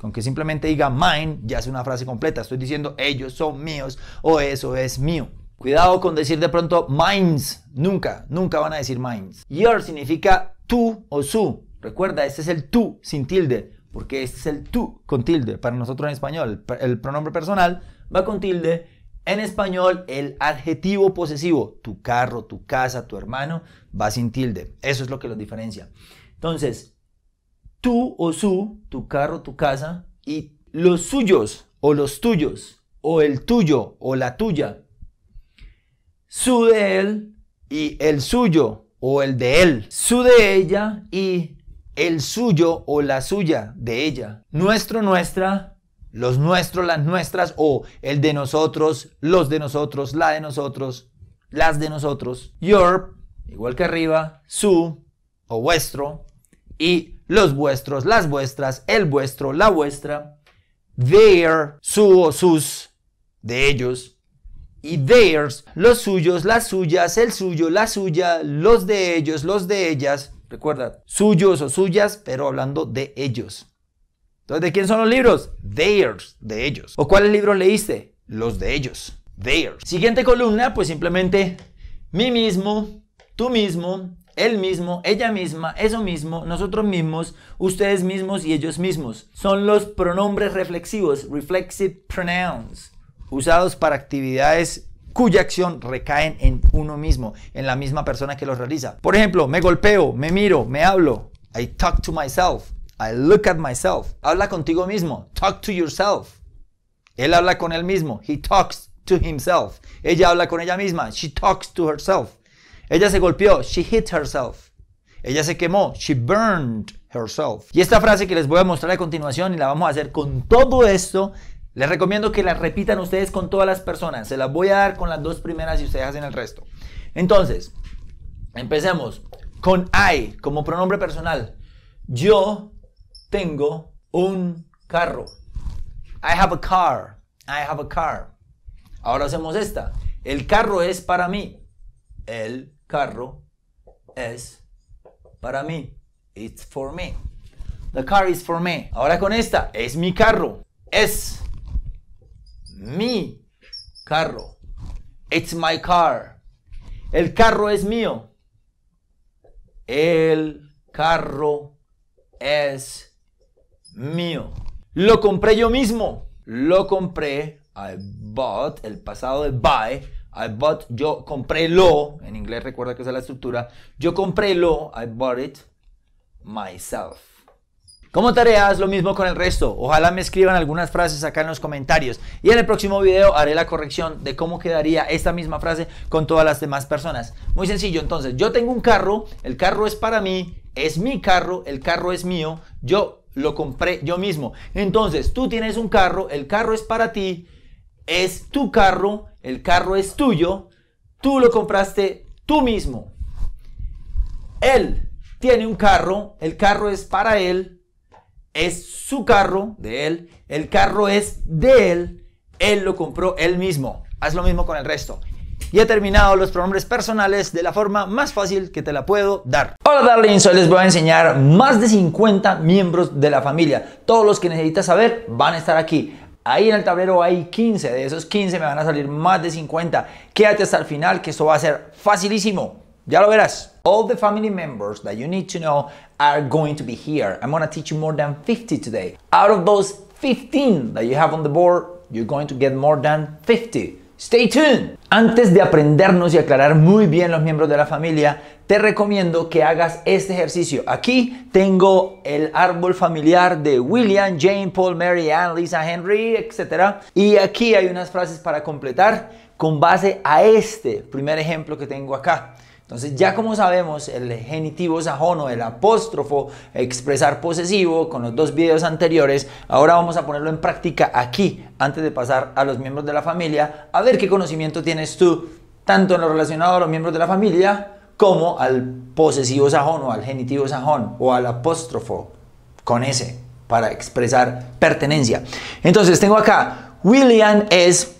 Con que simplemente diga mine ya es una frase completa. Estoy diciendo ellos son míos o eso es mío. Cuidado con decir de pronto mines. Nunca, nunca van a decir mines. Your significa tú o su. Recuerda, este es el tú sin tilde, porque este es el tú con tilde. Para nosotros en español, el pronombre personal va con tilde en español, el adjetivo posesivo, tu carro, tu casa, tu hermano, va sin tilde. Eso es lo que los diferencia. Entonces, tú o su, tu carro, tu casa, y los suyos o los tuyos, o el tuyo o la tuya, su de él y el suyo o el de él, su de ella y el suyo o la suya de ella, nuestro, nuestra, los nuestros, las nuestras, o el de nosotros, los de nosotros, la de nosotros, las de nosotros, your, igual que arriba, su o vuestro, y los vuestros, las vuestras, el vuestro, la vuestra, their, su o sus, de ellos, y theirs, los suyos, las suyas, el suyo, la suya, los de ellos, los de ellas, recuerda, suyos o suyas, pero hablando de ellos. Entonces, ¿de quién son los libros? Theirs, de ellos. ¿O cuáles libros leíste? Los de ellos. Theirs. Siguiente columna, pues simplemente mí mismo, tú mismo, él mismo, ella misma, eso mismo, nosotros mismos, ustedes mismos y ellos mismos. Son los pronombres reflexivos, reflexive pronouns, usados para actividades cuya acción recae en uno mismo, en la misma persona que los realiza. Por ejemplo, me golpeo, me miro, me hablo. I talk to myself. I look at myself. Habla contigo mismo. Talk to yourself. Él habla con él mismo. He talks to himself. Ella habla con ella misma. She talks to herself. Ella se golpeó. She hit herself. Ella se quemó. She burned herself. Y esta frase que les voy a mostrar a continuación y la vamos a hacer con todo esto les recomiendo que la repitan ustedes con todas las personas. Se las voy a dar con las dos primeras y ustedes hacen el resto. Entonces, empecemos con I como pronombre personal. Yo tengo un carro. I have a car. I have a car. Ahora hacemos esta. El carro es para mí. El carro es para mí. It's for me. The car is for me. Ahora con esta. Es mi carro. Es mi carro. It's my car. El carro es mío. El carro es mío. Lo compré yo mismo. Lo compré. I bought. El pasado de buy. I bought. Yo compré lo. En inglés recuerda que esa es la estructura. Yo compré lo. I bought it myself. Como tareas, lo mismo con el resto. Ojalá me escriban algunas frases acá en los comentarios. Y en el próximo video haré la corrección de cómo quedaría esta misma frase con todas las demás personas. Muy sencillo, entonces, yo tengo un carro, el carro es para mí, es mi carro, el carro es mío, yo lo compré yo mismo. Entonces, tú tienes un carro, el carro es para ti, es tu carro, el carro es tuyo, tú lo compraste tú mismo. Él tiene un carro, el carro es para él, es su carro de él, el carro es de él, él lo compró él mismo. Haz lo mismo con el resto y he terminado los pronombres personales de la forma más fácil que te la puedo dar. Hola darlings, hoy les voy a enseñar más de 50 miembros de la familia. Todos los que necesitas saber van a estar aquí. Ahí en el tablero hay 15, de esos 15 me van a salir más de 50. Quédate hasta el final que esto va a ser facilísimo. Ya lo verás. All the family members that you need to know are going to be here. I'm going to teach you more than 50 today. Out of those 15 that you have on the board, you're going to get more than 50. Stay tuned. Antes de aprendernos y aclarar muy bien los miembros de la familia, te recomiendo que hagas este ejercicio. Aquí tengo el árbol familiar de William, Jane, Paul, Mary, Anne, Lisa, Henry, etc. Y aquí hay unas frases para completar con base a este primer ejemplo que tengo acá. Entonces ya como sabemos, el genitivo sajón o el apóstrofo expresar posesivo con los dos videos anteriores, ahora vamos a ponerlo en práctica aquí, antes de pasar a los miembros de la familia, a ver qué conocimiento tienes tú, tanto en lo relacionado a los miembros de la familia, como al posesivo sajón o al genitivo sajón o al apóstrofo con ese para expresar pertenencia. Entonces tengo acá, William es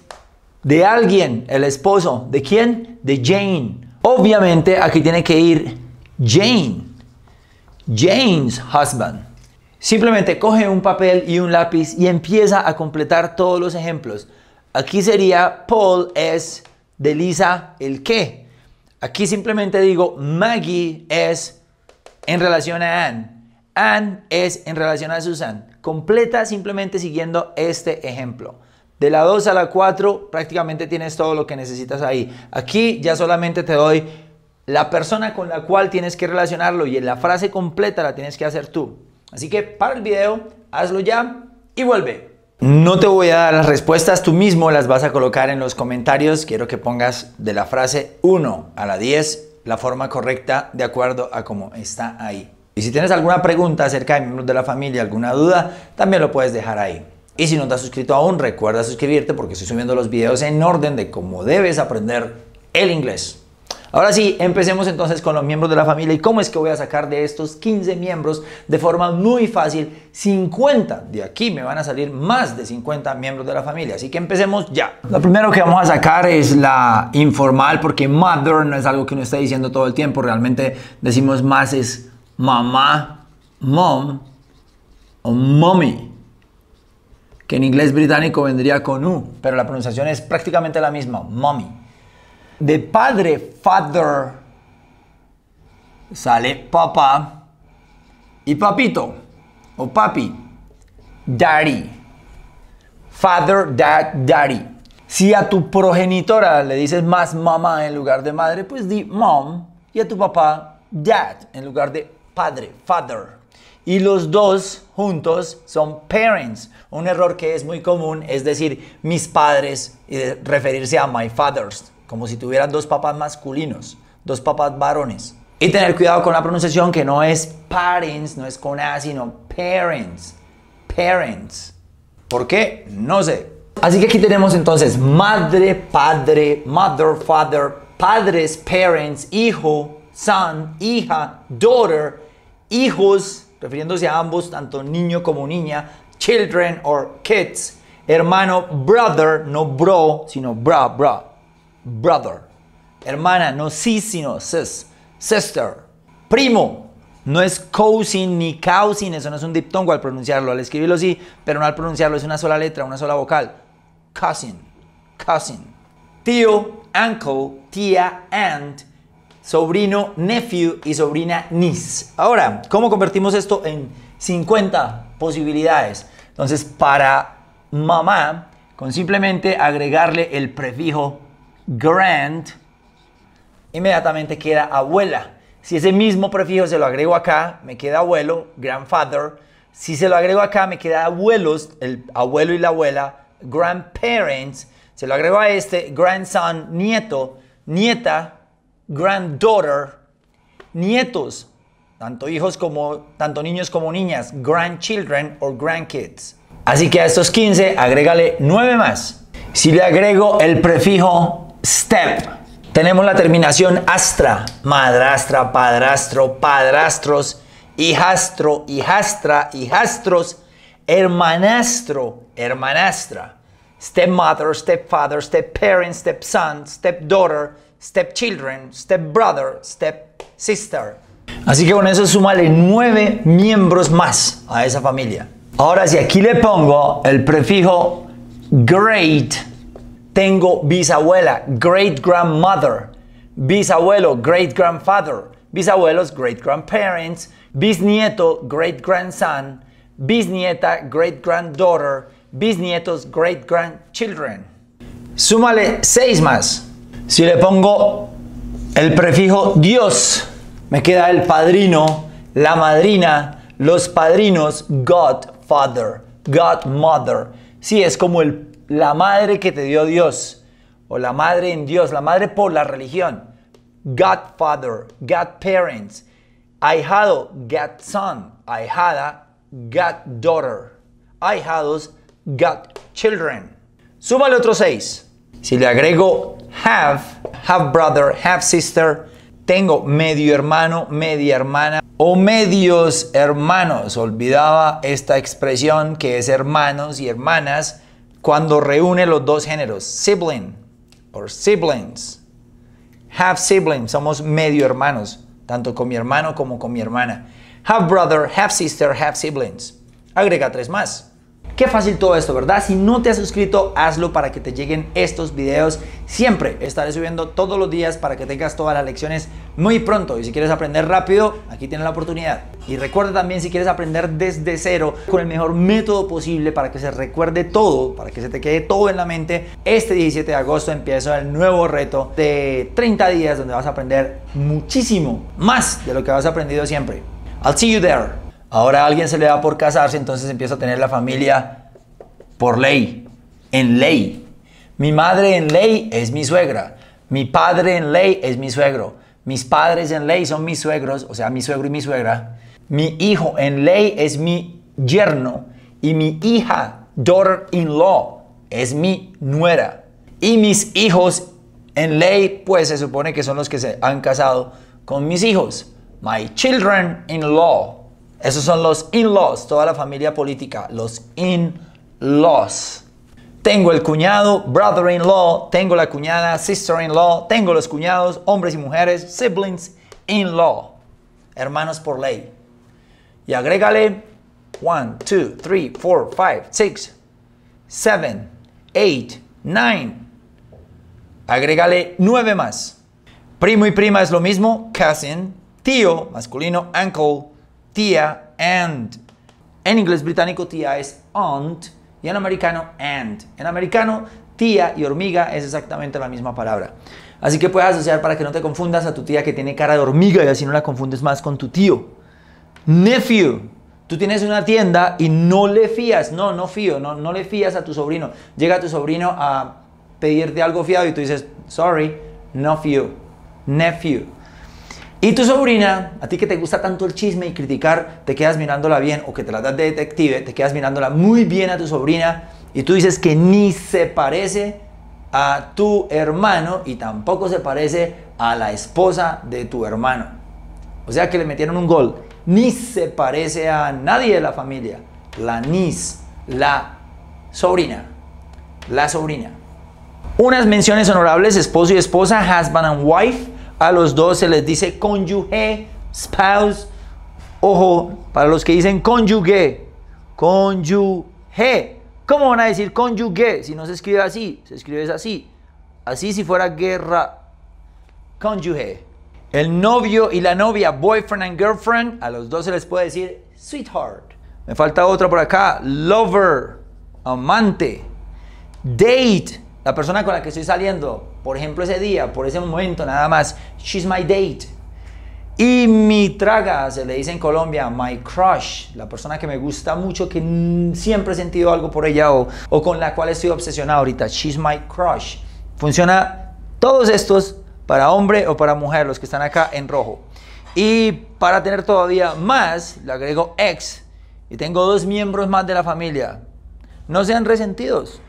de alguien, el esposo, ¿de quién? De Jane Obviamente aquí tiene que ir Jane. Jane's husband. Simplemente coge un papel y un lápiz y empieza a completar todos los ejemplos. Aquí sería Paul es de Lisa el qué. Aquí simplemente digo Maggie es en relación a Anne. Anne es en relación a Susan. Completa simplemente siguiendo este ejemplo. De la 2 a la 4 prácticamente tienes todo lo que necesitas ahí. Aquí ya solamente te doy la persona con la cual tienes que relacionarlo y la frase completa la tienes que hacer tú. Así que para el video, hazlo ya y vuelve. No te voy a dar las respuestas, tú mismo las vas a colocar en los comentarios. Quiero que pongas de la frase 1 a la 10 la forma correcta de acuerdo a cómo está ahí. Y si tienes alguna pregunta acerca de miembros de la familia, alguna duda, también lo puedes dejar ahí. Y si no te has suscrito aún, recuerda suscribirte porque estoy subiendo los videos en orden de cómo debes aprender el inglés. Ahora sí, empecemos entonces con los miembros de la familia y cómo es que voy a sacar de estos 15 miembros de forma muy fácil 50. De aquí me van a salir más de 50 miembros de la familia, así que empecemos ya. Lo primero que vamos a sacar es la informal porque mother no es algo que uno esté diciendo todo el tiempo, realmente decimos más es mamá, mom o mommy que en inglés británico vendría con U, pero la pronunciación es prácticamente la misma, mommy. De padre, father, sale papá y papito o papi, daddy, father, dad, daddy. Si a tu progenitora le dices más mamá en lugar de madre, pues di mom y a tu papá dad en lugar de padre, father y los dos juntos son parents. Un error que es muy común es decir mis padres y referirse a my fathers, como si tuvieran dos papás masculinos, dos papás varones. Y tener cuidado con la pronunciación que no es parents, no es con A, sino parents. Parents. ¿Por qué? No sé. Así que aquí tenemos entonces madre, padre, mother, father, padres, parents, hijo, son, hija, daughter, hijos, refiriéndose a ambos, tanto niño como niña, children or kids, hermano, brother, no bro, sino bra, bra, brother, hermana, no sis, sino sis, sister, primo, no es cousin ni cousin, eso no es un diptongo al pronunciarlo, al escribirlo sí, pero no al pronunciarlo es una sola letra, una sola vocal, cousin, cousin, tío, uncle, tía, aunt, sobrino nephew y sobrina niece. Ahora, ¿cómo convertimos esto en 50 posibilidades? Entonces, para mamá, con simplemente agregarle el prefijo grand, inmediatamente queda abuela. Si ese mismo prefijo se lo agrego acá, me queda abuelo, grandfather. Si se lo agrego acá, me queda abuelos, el abuelo y la abuela, grandparents. Se lo agrego a este, grandson, nieto, nieta, granddaughter, nietos, tanto hijos como tanto niños como niñas, grandchildren o grandkids. Así que a estos 15 agrégale 9 más. Si le agrego el prefijo step, tenemos la terminación astra, madrastra, padrastro, padrastros, hijastro, hijastra, hijastros, hermanastro, hermanastra, stepmother, stepfather, stepparent, stepson, stepdaughter, stepchildren, stepbrother, stepsister. Así que con eso súmale nueve miembros más a esa familia. Ahora si aquí le pongo el prefijo great, tengo bisabuela, great grandmother, bisabuelo, great grandfather, bisabuelos, great grandparents, bisnieto, great grandson, bisnieta, great granddaughter, bisnietos, great grandchildren. Súmale seis más. Si le pongo el prefijo Dios, me queda el padrino, la madrina, los padrinos, Godfather, Godmother. Sí, es como el, la madre que te dio Dios, o la madre en Dios, la madre por la religión. Godfather, Godparents, ahijado, Godson, ahijada, Goddaughter, ahijados, Godchildren. Súmale otro seis. Si le agrego have, have brother, have sister, tengo medio hermano, media hermana o medios hermanos. Olvidaba esta expresión que es hermanos y hermanas cuando reúne los dos géneros, sibling or siblings. Have siblings, somos medio hermanos, tanto con mi hermano como con mi hermana. Have brother, have sister, have siblings. Agrega tres más. Qué fácil todo esto, ¿verdad? Si no te has suscrito, hazlo para que te lleguen estos videos. Siempre estaré subiendo todos los días para que tengas todas las lecciones muy pronto. Y si quieres aprender rápido, aquí tienes la oportunidad. Y recuerda también si quieres aprender desde cero, con el mejor método posible para que se recuerde todo, para que se te quede todo en la mente. Este 17 de agosto empiezo el nuevo reto de 30 días donde vas a aprender muchísimo más de lo que has aprendido siempre. I'll see you there. Ahora alguien se le va por casarse, entonces empieza a tener la familia por ley, en ley. Mi madre en ley es mi suegra. Mi padre en ley es mi suegro. Mis padres en ley son mis suegros, o sea, mi suegro y mi suegra. Mi hijo en ley es mi yerno. Y mi hija, daughter-in-law, es mi nuera. Y mis hijos en ley, pues se supone que son los que se han casado con mis hijos. My children-in-law. Esos son los in-laws, toda la familia política, los in-laws. Tengo el cuñado, brother-in-law, tengo la cuñada, sister-in-law, tengo los cuñados, hombres y mujeres, siblings, in-law, hermanos por ley. Y agrégale 1, 2, 3, 4, 5, 6, 7, 8, 9. Agrégale 9 más. Primo y prima es lo mismo, cousin, tío, masculino, uncle, tía, and En inglés británico tía es aunt y en americano and. En americano tía y hormiga es exactamente la misma palabra. Así que puedes asociar para que no te confundas a tu tía que tiene cara de hormiga y así no la confundes más con tu tío. Nephew. Tú tienes una tienda y no le fías, no, no fío, no, no le fías a tu sobrino. Llega tu sobrino a pedirte algo fiado y tú dices, sorry, no fío, nephew. Y tu sobrina, a ti que te gusta tanto el chisme y criticar, te quedas mirándola bien o que te la das de detective, te quedas mirándola muy bien a tu sobrina y tú dices que ni se parece a tu hermano y tampoco se parece a la esposa de tu hermano. O sea que le metieron un gol. Ni se parece a nadie de la familia. La nis, la sobrina. La sobrina. Unas menciones honorables, esposo y esposa, husband and wife a los dos se les dice conyuge spouse. Ojo, para los que dicen cónyuge, cónyuge. ¿Cómo van a decir cónyuge si no se escribe así? Se escribe así. Así si fuera guerra. Cónyuge. El novio y la novia, boyfriend and girlfriend, a los dos se les puede decir sweetheart. Me falta otra por acá. Lover, amante. Date, la persona con la que estoy saliendo por ejemplo ese día, por ese momento nada más, she's my date. Y mi traga, se le dice en Colombia, my crush, la persona que me gusta mucho, que siempre he sentido algo por ella o, con la cual estoy obsesionado ahorita, she's my crush. Funciona todos estos para hombre o para mujer, los que están acá en rojo. Y para tener todavía más, le agrego ex. Y tengo dos miembros más de la familia. No sean resentidos.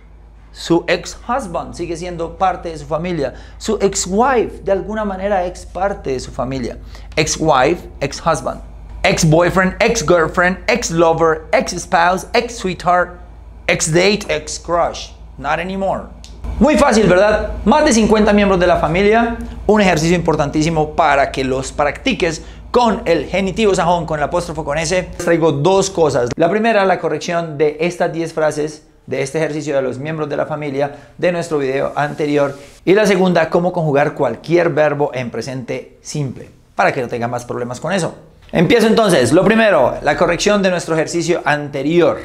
Su ex husband sigue siendo parte de su familia. Su ex wife, de alguna manera, ex parte de su familia. Ex wife, ex husband. Ex boyfriend, ex girlfriend, ex lover, ex spouse, ex sweetheart, ex date, ex crush. Not anymore. Muy fácil, ¿verdad? Más de 50 miembros de la familia. Un ejercicio importantísimo para que los practiques con el genitivo sajón, con el apóstrofo con S. traigo dos cosas. La primera, la corrección de estas 10 frases de este ejercicio de los miembros de la familia de nuestro video anterior. Y la segunda, cómo conjugar cualquier verbo en presente simple, para que no tengan más problemas con eso. Empiezo entonces. Lo primero, la corrección de nuestro ejercicio anterior.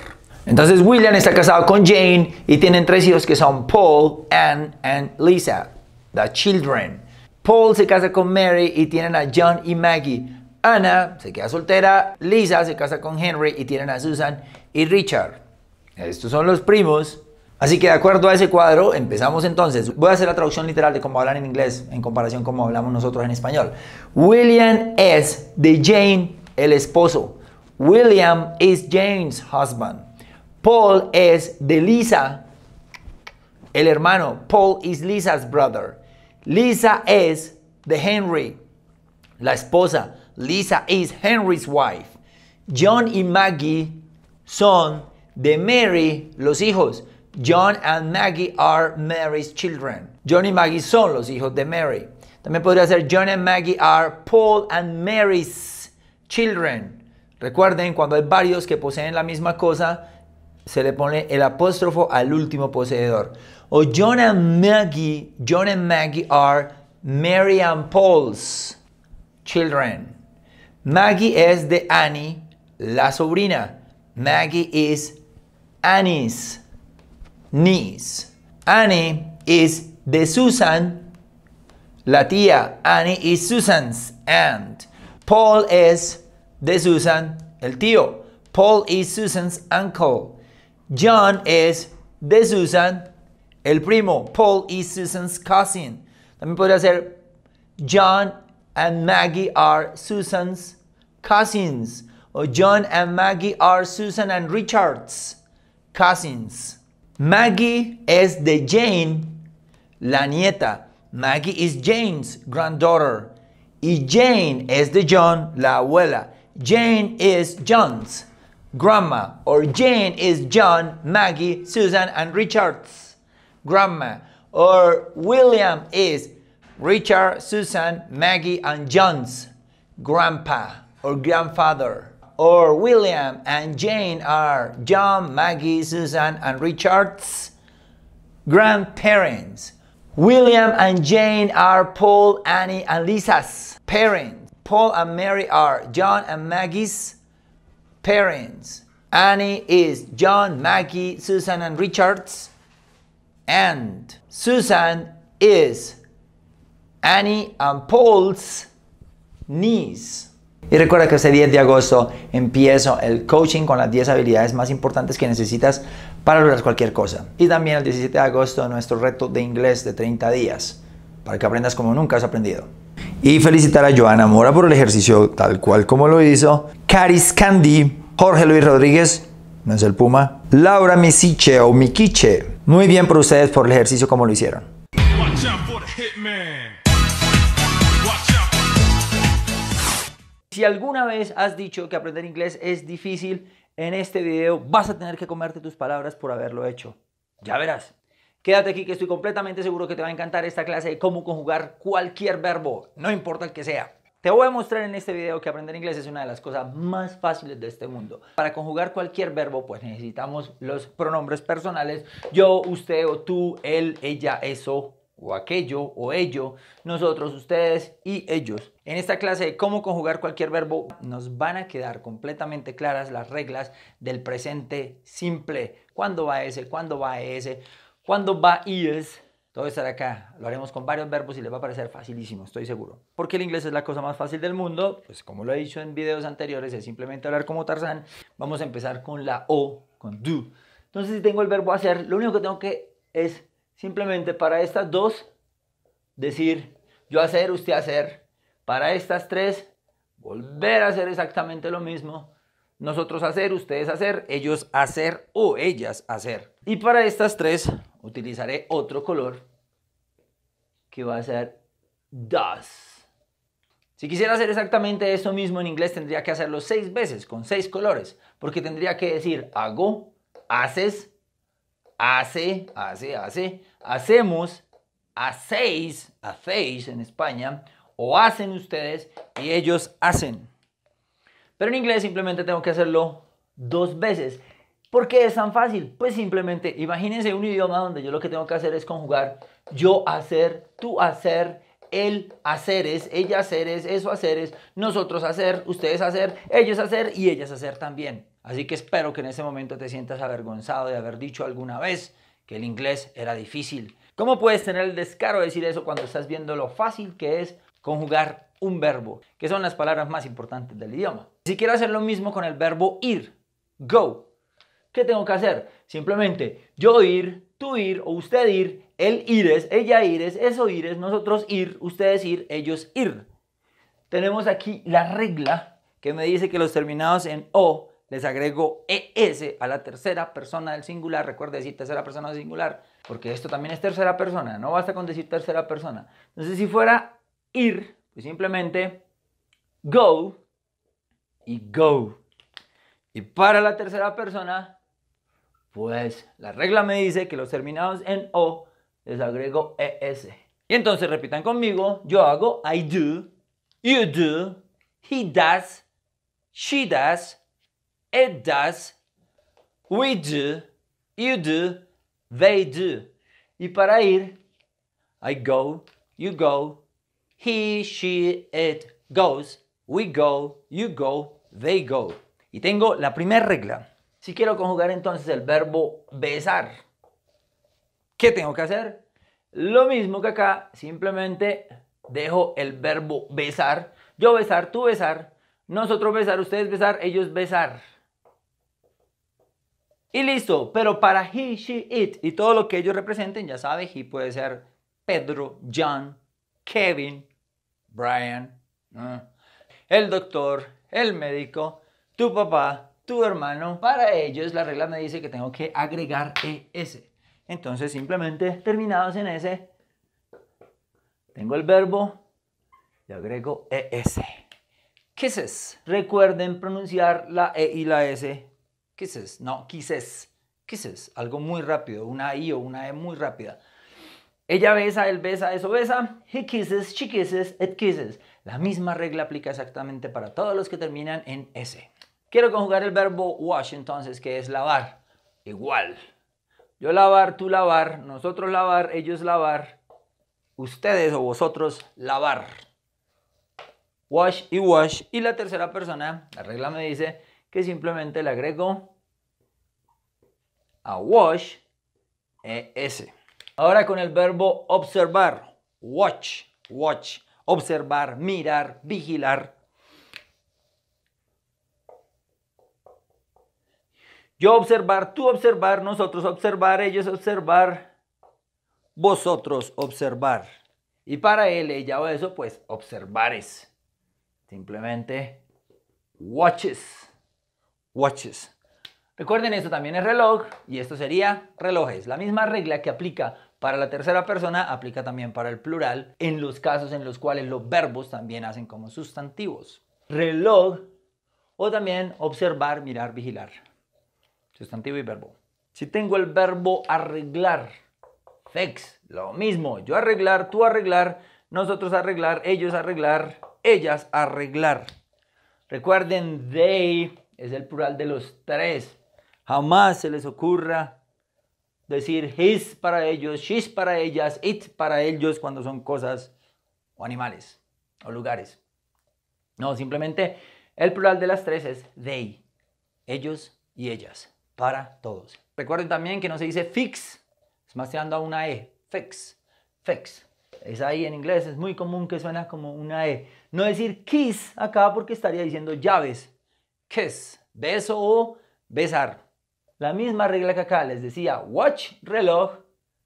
Entonces William está casado con Jane y tienen tres hijos que son Paul, Anne and Lisa, the children. Paul se casa con Mary y tienen a John y Maggie. Anna se queda soltera, Lisa se casa con Henry y tienen a Susan y Richard. Estos son los primos. Así que de acuerdo a ese cuadro, empezamos entonces. Voy a hacer la traducción literal de cómo hablan en inglés en comparación con cómo hablamos nosotros en español. William es de Jane, el esposo. William is Jane's husband. Paul es de Lisa, el hermano. Paul is Lisa's brother. Lisa es de Henry, la esposa. Lisa is Henry's wife. John y Maggie son de Mary los hijos. John and Maggie are Mary's children. John y Maggie son los hijos de Mary. También podría ser John and Maggie are Paul and Mary's children. Recuerden, cuando hay varios que poseen la misma cosa, se le pone el apóstrofo al último poseedor. O John and Maggie, John and Maggie are Mary and Paul's children. Maggie es de Annie, la sobrina. Maggie is Annie's niece. Annie is de Susan. La tía Annie is Susan's aunt. Paul is de Susan, el tío. Paul is Susan's uncle. John is de Susan, el primo. Paul is Susan's cousin. También podría ser John and Maggie are Susan's cousins. Or John and Maggie are Susan and Richard's cousins. Maggie es de Jane, la nieta. Maggie is Jane's granddaughter. Y Jane es de John, la abuela. Jane is John's grandma. Or Jane is John, Maggie, Susan, and Richard's grandma. Or William is Richard, Susan, Maggie, and John's grandpa or grandfather or William and Jane are John, Maggie, Susan, and Richard's grandparents. William and Jane are Paul, Annie, and Lisa's parents. Paul and Mary are John and Maggie's parents. Annie is John, Maggie, Susan, and Richard's and Susan is Annie and Paul's niece. Y recuerda que este 10 de agosto empiezo el coaching con las 10 habilidades más importantes que necesitas para lograr cualquier cosa. Y también el 17 de agosto nuestro reto de inglés de 30 días para que aprendas como nunca has aprendido. Y felicitar a Joana Mora por el ejercicio tal cual como lo hizo. Caris Candy, Jorge Luis Rodríguez, no es el Puma. Laura Misiche o Miquiche. Muy bien por ustedes por el ejercicio como lo hicieron. Si alguna vez has dicho que aprender inglés es difícil, en este video vas a tener que comerte tus palabras por haberlo hecho. Ya verás. Quédate aquí que estoy completamente seguro que te va a encantar esta clase de cómo conjugar cualquier verbo, no importa el que sea. Te voy a mostrar en este video que aprender inglés es una de las cosas más fáciles de este mundo. Para conjugar cualquier verbo, pues necesitamos los pronombres personales. Yo, usted o tú, él, ella, eso, o aquello o ello, nosotros, ustedes y ellos. En esta clase de cómo conjugar cualquier verbo nos van a quedar completamente claras las reglas del presente simple. ¿Cuándo va ese? ¿Cuándo va ese? ¿Cuándo va es? Todo estará acá. Lo haremos con varios verbos y les va a parecer facilísimo, estoy seguro. Porque el inglés es la cosa más fácil del mundo. Pues como lo he dicho en videos anteriores, es simplemente hablar como Tarzán. Vamos a empezar con la O, con do. Entonces si tengo el verbo hacer, lo único que tengo que es Simplemente para estas dos, decir yo hacer, usted hacer. Para estas tres, volver a hacer exactamente lo mismo. Nosotros hacer, ustedes hacer, ellos hacer o ellas hacer. Y para estas tres utilizaré otro color que va a ser does. Si quisiera hacer exactamente eso mismo en inglés tendría que hacerlo seis veces con seis colores porque tendría que decir hago, haces, hace, hace, hace, hacemos, hacéis, hacéis en España, o hacen ustedes y ellos hacen. Pero en inglés simplemente tengo que hacerlo dos veces. ¿Por qué es tan fácil? Pues simplemente imagínense un idioma donde yo lo que tengo que hacer es conjugar yo hacer, tú hacer, él es ella hacer es eso haceres, nosotros hacer, ustedes hacer, ellos hacer y ellas hacer también. Así que espero que en ese momento te sientas avergonzado de haber dicho alguna vez que el inglés era difícil. ¿Cómo puedes tener el descaro de decir eso cuando estás viendo lo fácil que es conjugar un verbo, que son las palabras más importantes del idioma? Si quiero hacer lo mismo con el verbo ir, go, ¿qué tengo que hacer? Simplemente yo ir, tú ir o usted ir, él es, ella ires, eso ires, nosotros ir, ustedes ir, ellos ir. Tenemos aquí la regla que me dice que los terminados en o les agrego ES a la tercera persona del singular. Recuerde decir tercera persona del singular, porque esto también es tercera persona. No basta con decir tercera persona. Entonces, si fuera ir, pues simplemente go y go. Y para la tercera persona, pues la regla me dice que los terminados en O les agrego ES. Y entonces repitan conmigo, yo hago I do, you do, he does, she does, it does, we do, you do, they do. Y para ir, I go, you go, he, she, it goes, we go, you go, they go. Y tengo la primera regla. Si quiero conjugar entonces el verbo besar, ¿qué tengo que hacer? Lo mismo que acá, simplemente dejo el verbo besar. Yo besar, tú besar, nosotros besar, ustedes besar, ellos besar. Y listo, pero para he, she, it y todo lo que ellos representen, ya sabes, he puede ser Pedro, John, Kevin, Brian, el doctor, el médico, tu papá, tu hermano. Para ellos la regla me dice que tengo que agregar ES. Entonces simplemente terminados en S, tengo el verbo y agrego ES. Kisses. Recuerden pronunciar la E y la S kisses, no, kisses, kisses, algo muy rápido, una I o una E muy rápida. Ella besa, él besa, eso besa, he kisses, she kisses, it kisses. La misma regla aplica exactamente para todos los que terminan en S. Quiero conjugar el verbo wash entonces, que es lavar. Igual. Yo lavar, tú lavar, nosotros lavar, ellos lavar, ustedes o vosotros lavar. Wash y wash. Y la tercera persona, la regla me dice, que simplemente le agrego a watch es. Ahora con el verbo observar, watch, watch, observar, mirar, vigilar. Yo observar, tú observar, nosotros observar, ellos observar, vosotros observar. Y para él, ella o eso, pues observares. Simplemente watches watches. Recuerden esto también es reloj y esto sería relojes. La misma regla que aplica para la tercera persona aplica también para el plural en los casos en los cuales los verbos también hacen como sustantivos. Reloj o también observar, mirar, vigilar. Sustantivo y verbo. Si tengo el verbo arreglar, sex, lo mismo. Yo arreglar, tú arreglar, nosotros arreglar, ellos arreglar, ellas arreglar. Recuerden, they es el plural de los tres. Jamás se les ocurra decir his para ellos, she's para ellas, it para ellos cuando son cosas o animales o lugares. No, simplemente el plural de las tres es they, ellos y ellas, para todos. Recuerden también que no se dice fix, es más se a una E, fix, fix. Es ahí en inglés, es muy común que suena como una E. No decir kiss acá porque estaría diciendo llaves, kiss, beso o besar. La misma regla que acá les decía watch, reloj,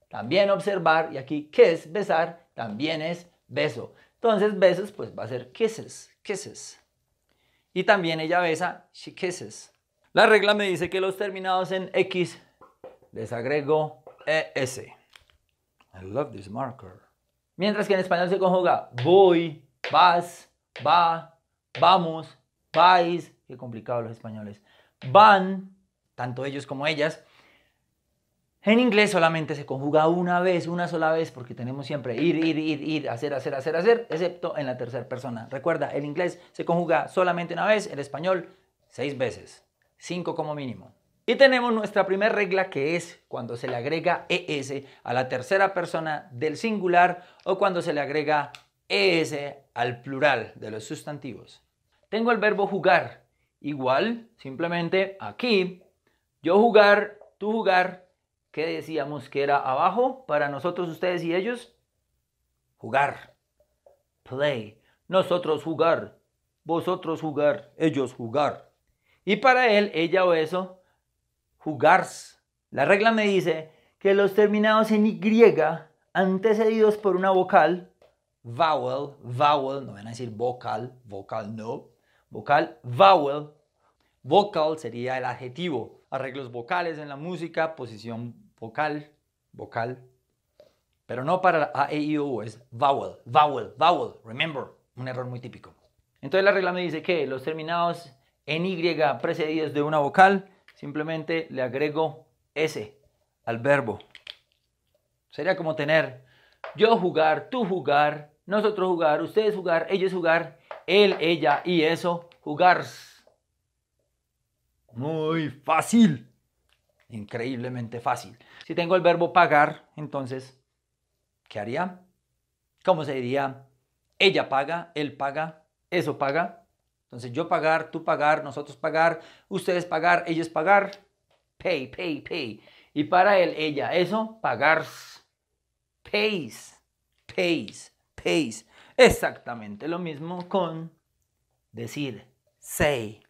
también observar y aquí kiss, besar, también es beso. Entonces besos pues va a ser kisses, kisses. Y también ella besa, she kisses. La regla me dice que los terminados en X les agrego ES. I love this marker. Mientras que en español se conjuga voy, vas, va, vamos, vais, Qué complicado los españoles. Van, tanto ellos como ellas. En inglés solamente se conjuga una vez, una sola vez, porque tenemos siempre ir, ir, ir, ir, hacer, hacer, hacer, hacer, excepto en la tercera persona. Recuerda, el inglés se conjuga solamente una vez, el español seis veces, cinco como mínimo. Y tenemos nuestra primera regla que es cuando se le agrega ES a la tercera persona del singular o cuando se le agrega ES al plural de los sustantivos. Tengo el verbo jugar, Igual, simplemente aquí, yo jugar, tú jugar, ¿qué decíamos que era abajo para nosotros, ustedes y ellos? Jugar. Play. Nosotros jugar. Vosotros jugar. Ellos jugar. Y para él, ella o eso, jugar. La regla me dice que los terminados en Y antecedidos por una vocal, vowel, vowel, no van a decir vocal, vocal no, Vocal, vowel. Vocal sería el adjetivo. Arreglos vocales en la música, posición vocal, vocal. Pero no para A, E, I, O, es vowel, vowel, vowel. Remember, un error muy típico. Entonces la regla me dice que los terminados en Y precedidos de una vocal, simplemente le agrego S al verbo. Sería como tener yo jugar, tú jugar, nosotros jugar, ustedes jugar, ellos jugar, él, ella y eso jugar. Muy fácil. Increíblemente fácil. Si tengo el verbo pagar, entonces, ¿qué haría? ¿Cómo se diría? Ella paga, él paga, eso paga. Entonces yo pagar, tú pagar, nosotros pagar, ustedes pagar, ellos pagar. Pay, pay, pay. Y para él, ella, eso, pagar. Pays, pays space. Exactamente lo mismo con decir say.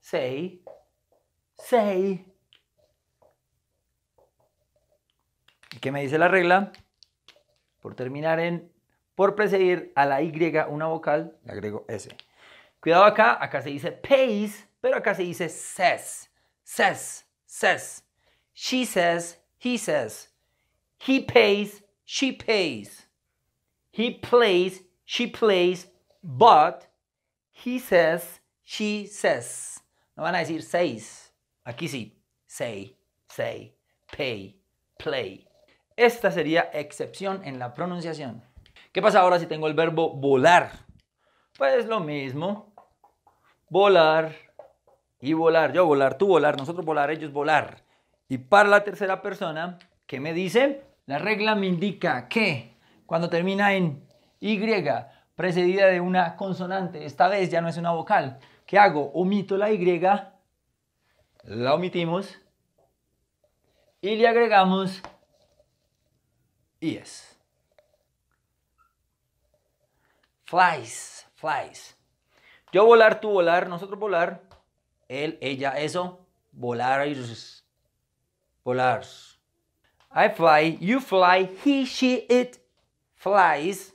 Say. Say. ¿Y qué me dice la regla? Por terminar en, por precedir a la Y una vocal, le agrego S. Cuidado acá, acá se dice pace, pero acá se dice says. Says. Says. She says, he says. He pays, she pays. He plays, she plays, but he says, she says. No van a decir says. Aquí sí. Say, say, pay, play. Esta sería excepción en la pronunciación. ¿Qué pasa ahora si tengo el verbo volar? Pues lo mismo. Volar y volar. Yo volar, tú volar, nosotros volar, ellos volar. Y para la tercera persona, ¿qué me dice? La regla me indica que cuando termina en Y, precedida de una consonante, esta vez ya no es una vocal, ¿qué hago? Omito la Y, la omitimos y le agregamos IES. Flies, flies. Yo volar, tú volar, nosotros volar, él, ella, eso, volar, volar. I fly, you fly, he, she, it flies,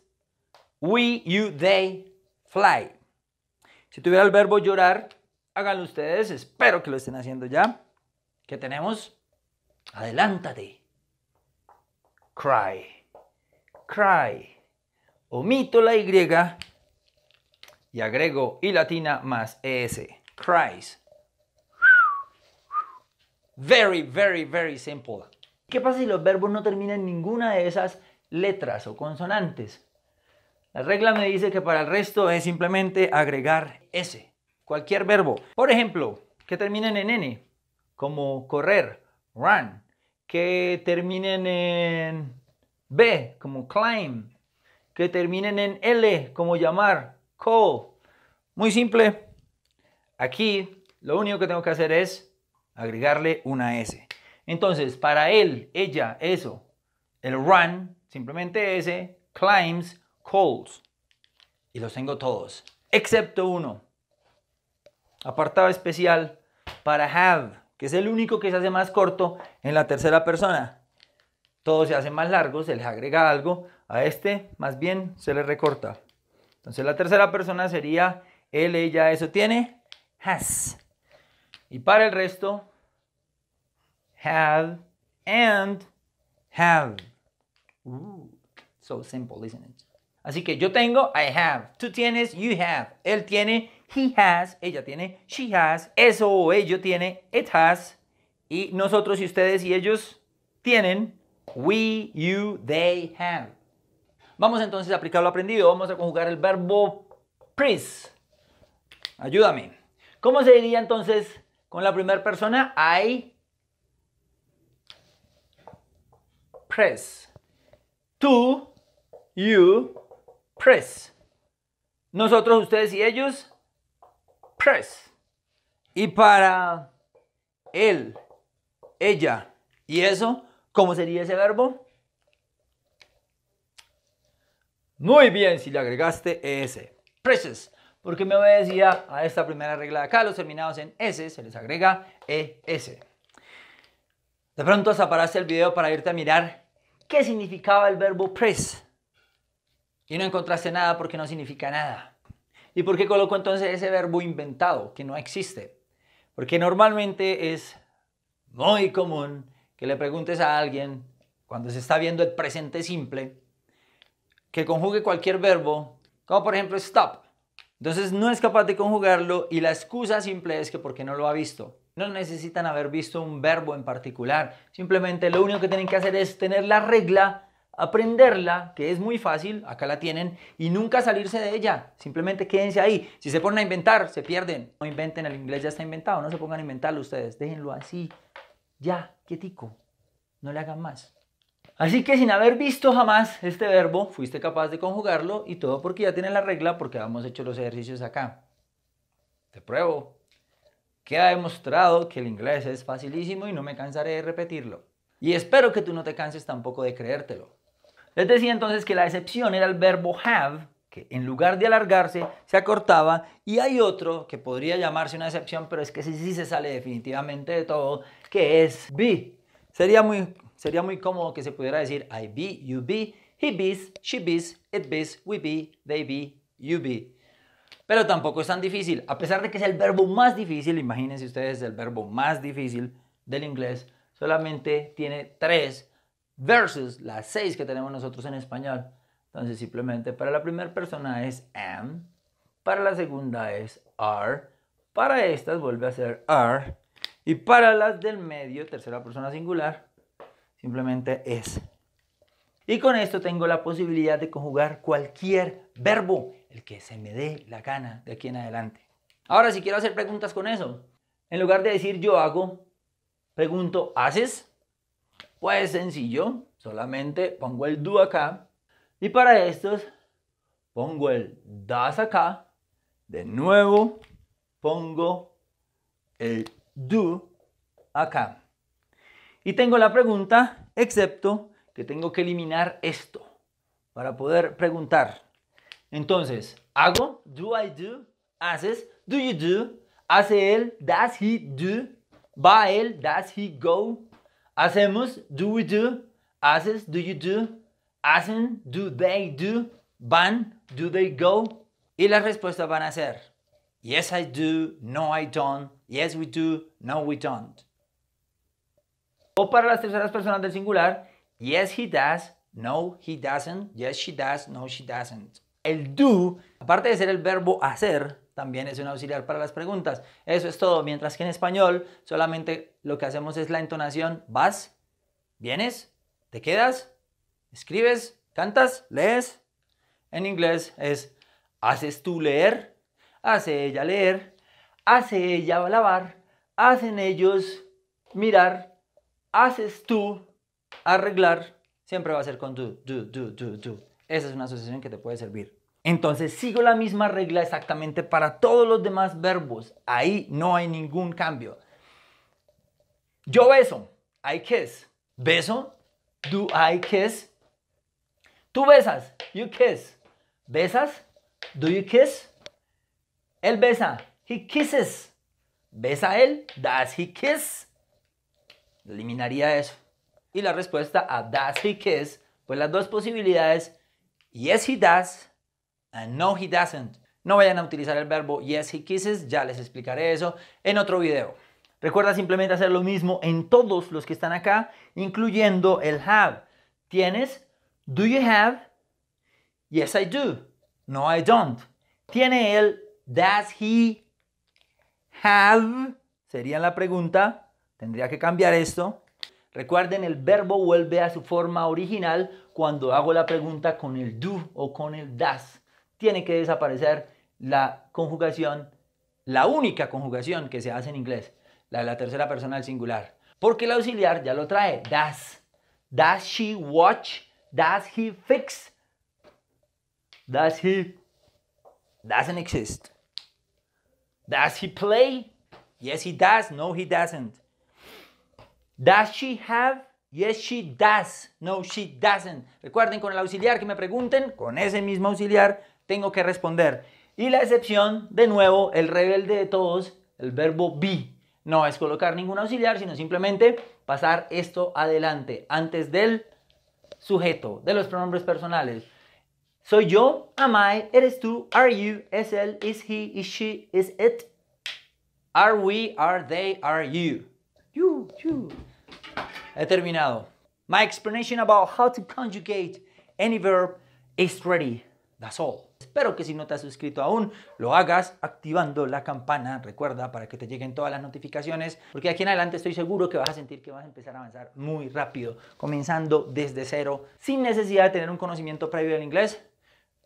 we, you, they fly. Si tuviera el verbo llorar, háganlo ustedes, espero que lo estén haciendo ya. ¿Qué tenemos? Adelántate. Cry. Cry. Omito la Y y agrego y latina más ES. Cries. Very, very, very simple. ¿Qué pasa si los verbos no terminan en ninguna de esas letras o consonantes? La regla me dice que para el resto es simplemente agregar S, cualquier verbo. Por ejemplo, que terminen en N, como correr, run, que terminen en B, como climb, que terminen en L, como llamar, call. Muy simple. Aquí lo único que tengo que hacer es agregarle una S. Entonces, para él, ella, eso, el run, simplemente ese, climbs, calls. Y los tengo todos, excepto uno. Apartado especial para have, que es el único que se hace más corto en la tercera persona. Todos se hacen más largos, se les agrega algo. A este, más bien, se le recorta. Entonces, la tercera persona sería él, ella, eso tiene, has. Y para el resto, have, and have. so simple, isn't it? Así que yo tengo, I have. Tú tienes, you have. Él tiene, he has. Ella tiene, she has. Eso o ello tiene, it has. Y nosotros y ustedes y ellos tienen, we, you, they have. Vamos entonces a aplicar lo aprendido. Vamos a conjugar el verbo please. Ayúdame. ¿Cómo se diría entonces con la primera persona? I press. Tú, you, press. Nosotros, ustedes y ellos, press. Y para él, ella y eso, ¿cómo sería ese verbo? Muy bien, si le agregaste es, Presses. Porque me obedecía a esta primera regla de acá, los terminados en S, se les agrega ES. De pronto hasta paraste el video para irte a mirar ¿Qué significaba el verbo press? Y no encontraste nada porque no significa nada. ¿Y por qué colocó entonces ese verbo inventado que no existe? Porque normalmente es muy común que le preguntes a alguien, cuando se está viendo el presente simple, que conjugue cualquier verbo, como por ejemplo stop. Entonces no es capaz de conjugarlo y la excusa simple es que porque no lo ha visto. No necesitan haber visto un verbo en particular. Simplemente lo único que tienen que hacer es tener la regla, aprenderla, que es muy fácil, acá la tienen, y nunca salirse de ella. Simplemente quédense ahí. Si se ponen a inventar, se pierden. No inventen, el inglés ya está inventado. No se pongan a inventarlo ustedes. Déjenlo así. Ya, quietico. No le hagan más. Así que sin haber visto jamás este verbo, fuiste capaz de conjugarlo y todo porque ya tienen la regla porque hemos hecho los ejercicios acá. Te pruebo. Que ha demostrado que el inglés es facilísimo y no me cansaré de repetirlo. Y espero que tú no te canses tampoco de creértelo. Les decía entonces que la excepción era el verbo have, que en lugar de alargarse se acortaba, y hay otro que podría llamarse una excepción, pero es que sí, sí se sale definitivamente de todo, que es be. Sería muy, sería muy cómodo que se pudiera decir I be, you be, he be, she be, it be, we be, they be, you be pero tampoco es tan difícil. A pesar de que es el verbo más difícil, imagínense ustedes el verbo más difícil del inglés, solamente tiene tres versus las seis que tenemos nosotros en español. Entonces simplemente para la primera persona es am, para la segunda es are, para estas vuelve a ser are y para las del medio, tercera persona singular, simplemente es. Y con esto tengo la posibilidad de conjugar cualquier verbo el que se me dé la gana de aquí en adelante. Ahora, si quiero hacer preguntas con eso, en lugar de decir yo hago, pregunto, ¿haces? Pues sencillo, solamente pongo el do acá y para estos pongo el das acá, de nuevo pongo el do acá. Y tengo la pregunta, excepto que tengo que eliminar esto para poder preguntar. Entonces, hago, do I do, haces, do you do, hace él, does he do, va él, does he go, hacemos, do we do, haces, do you do, hacen, do they do, van, do they go, y las respuestas van a ser, yes I do, no I don't, yes we do, no we don't. O para las terceras personas del singular, yes he does, no he doesn't, yes she does, no she doesn't. El do, aparte de ser el verbo hacer, también es un auxiliar para las preguntas. Eso es todo, mientras que en español solamente lo que hacemos es la entonación vas, vienes, te quedas, escribes, cantas, lees. En inglés es haces tú leer, hace ella leer, hace ella lavar, hacen ellos mirar, haces tú arreglar, siempre va a ser con do, do, do, do, do. Esa es una asociación que te puede servir. Entonces sigo la misma regla exactamente para todos los demás verbos. Ahí no hay ningún cambio. Yo beso. I kiss. Beso. Do I kiss? Tú besas. You kiss. Besas. Do you kiss? Él besa. He kisses. Besa él. Does he kiss? Eliminaría eso. Y la respuesta a does he kiss, pues las dos posibilidades, yes he does And ah, no, he doesn't. No vayan a utilizar el verbo yes, he kisses, ya les explicaré eso en otro video. Recuerda simplemente hacer lo mismo en todos los que están acá, incluyendo el have. Tienes, do you have? Yes, I do. No, I don't. Tiene el does he have? Sería la pregunta. Tendría que cambiar esto. Recuerden, el verbo vuelve a su forma original cuando hago la pregunta con el do o con el does tiene que desaparecer la conjugación, la única conjugación que se hace en inglés, la de la tercera persona del singular. Porque el auxiliar ya lo trae, does. Does she watch? Does he fix? Does he? Doesn't exist. Does he play? Yes, he does. No, he doesn't. Does she have? Yes, she does. No, she doesn't. Recuerden con el auxiliar que me pregunten, con ese mismo auxiliar tengo que responder. Y la excepción, de nuevo, el rebelde de todos, el verbo be. No es colocar ningún auxiliar, sino simplemente pasar esto adelante, antes del sujeto, de los pronombres personales. Soy yo, am I, eres tú, are you, es él, is he, is she, is it, are we, are they, are you. You, you. He terminado. My explanation about how to conjugate any verb is ready. That's all. Espero que si no te has suscrito aún, lo hagas activando la campana, recuerda, para que te lleguen todas las notificaciones, porque aquí en adelante estoy seguro que vas a sentir que vas a empezar a avanzar muy rápido, comenzando desde cero, sin necesidad de tener un conocimiento previo del inglés.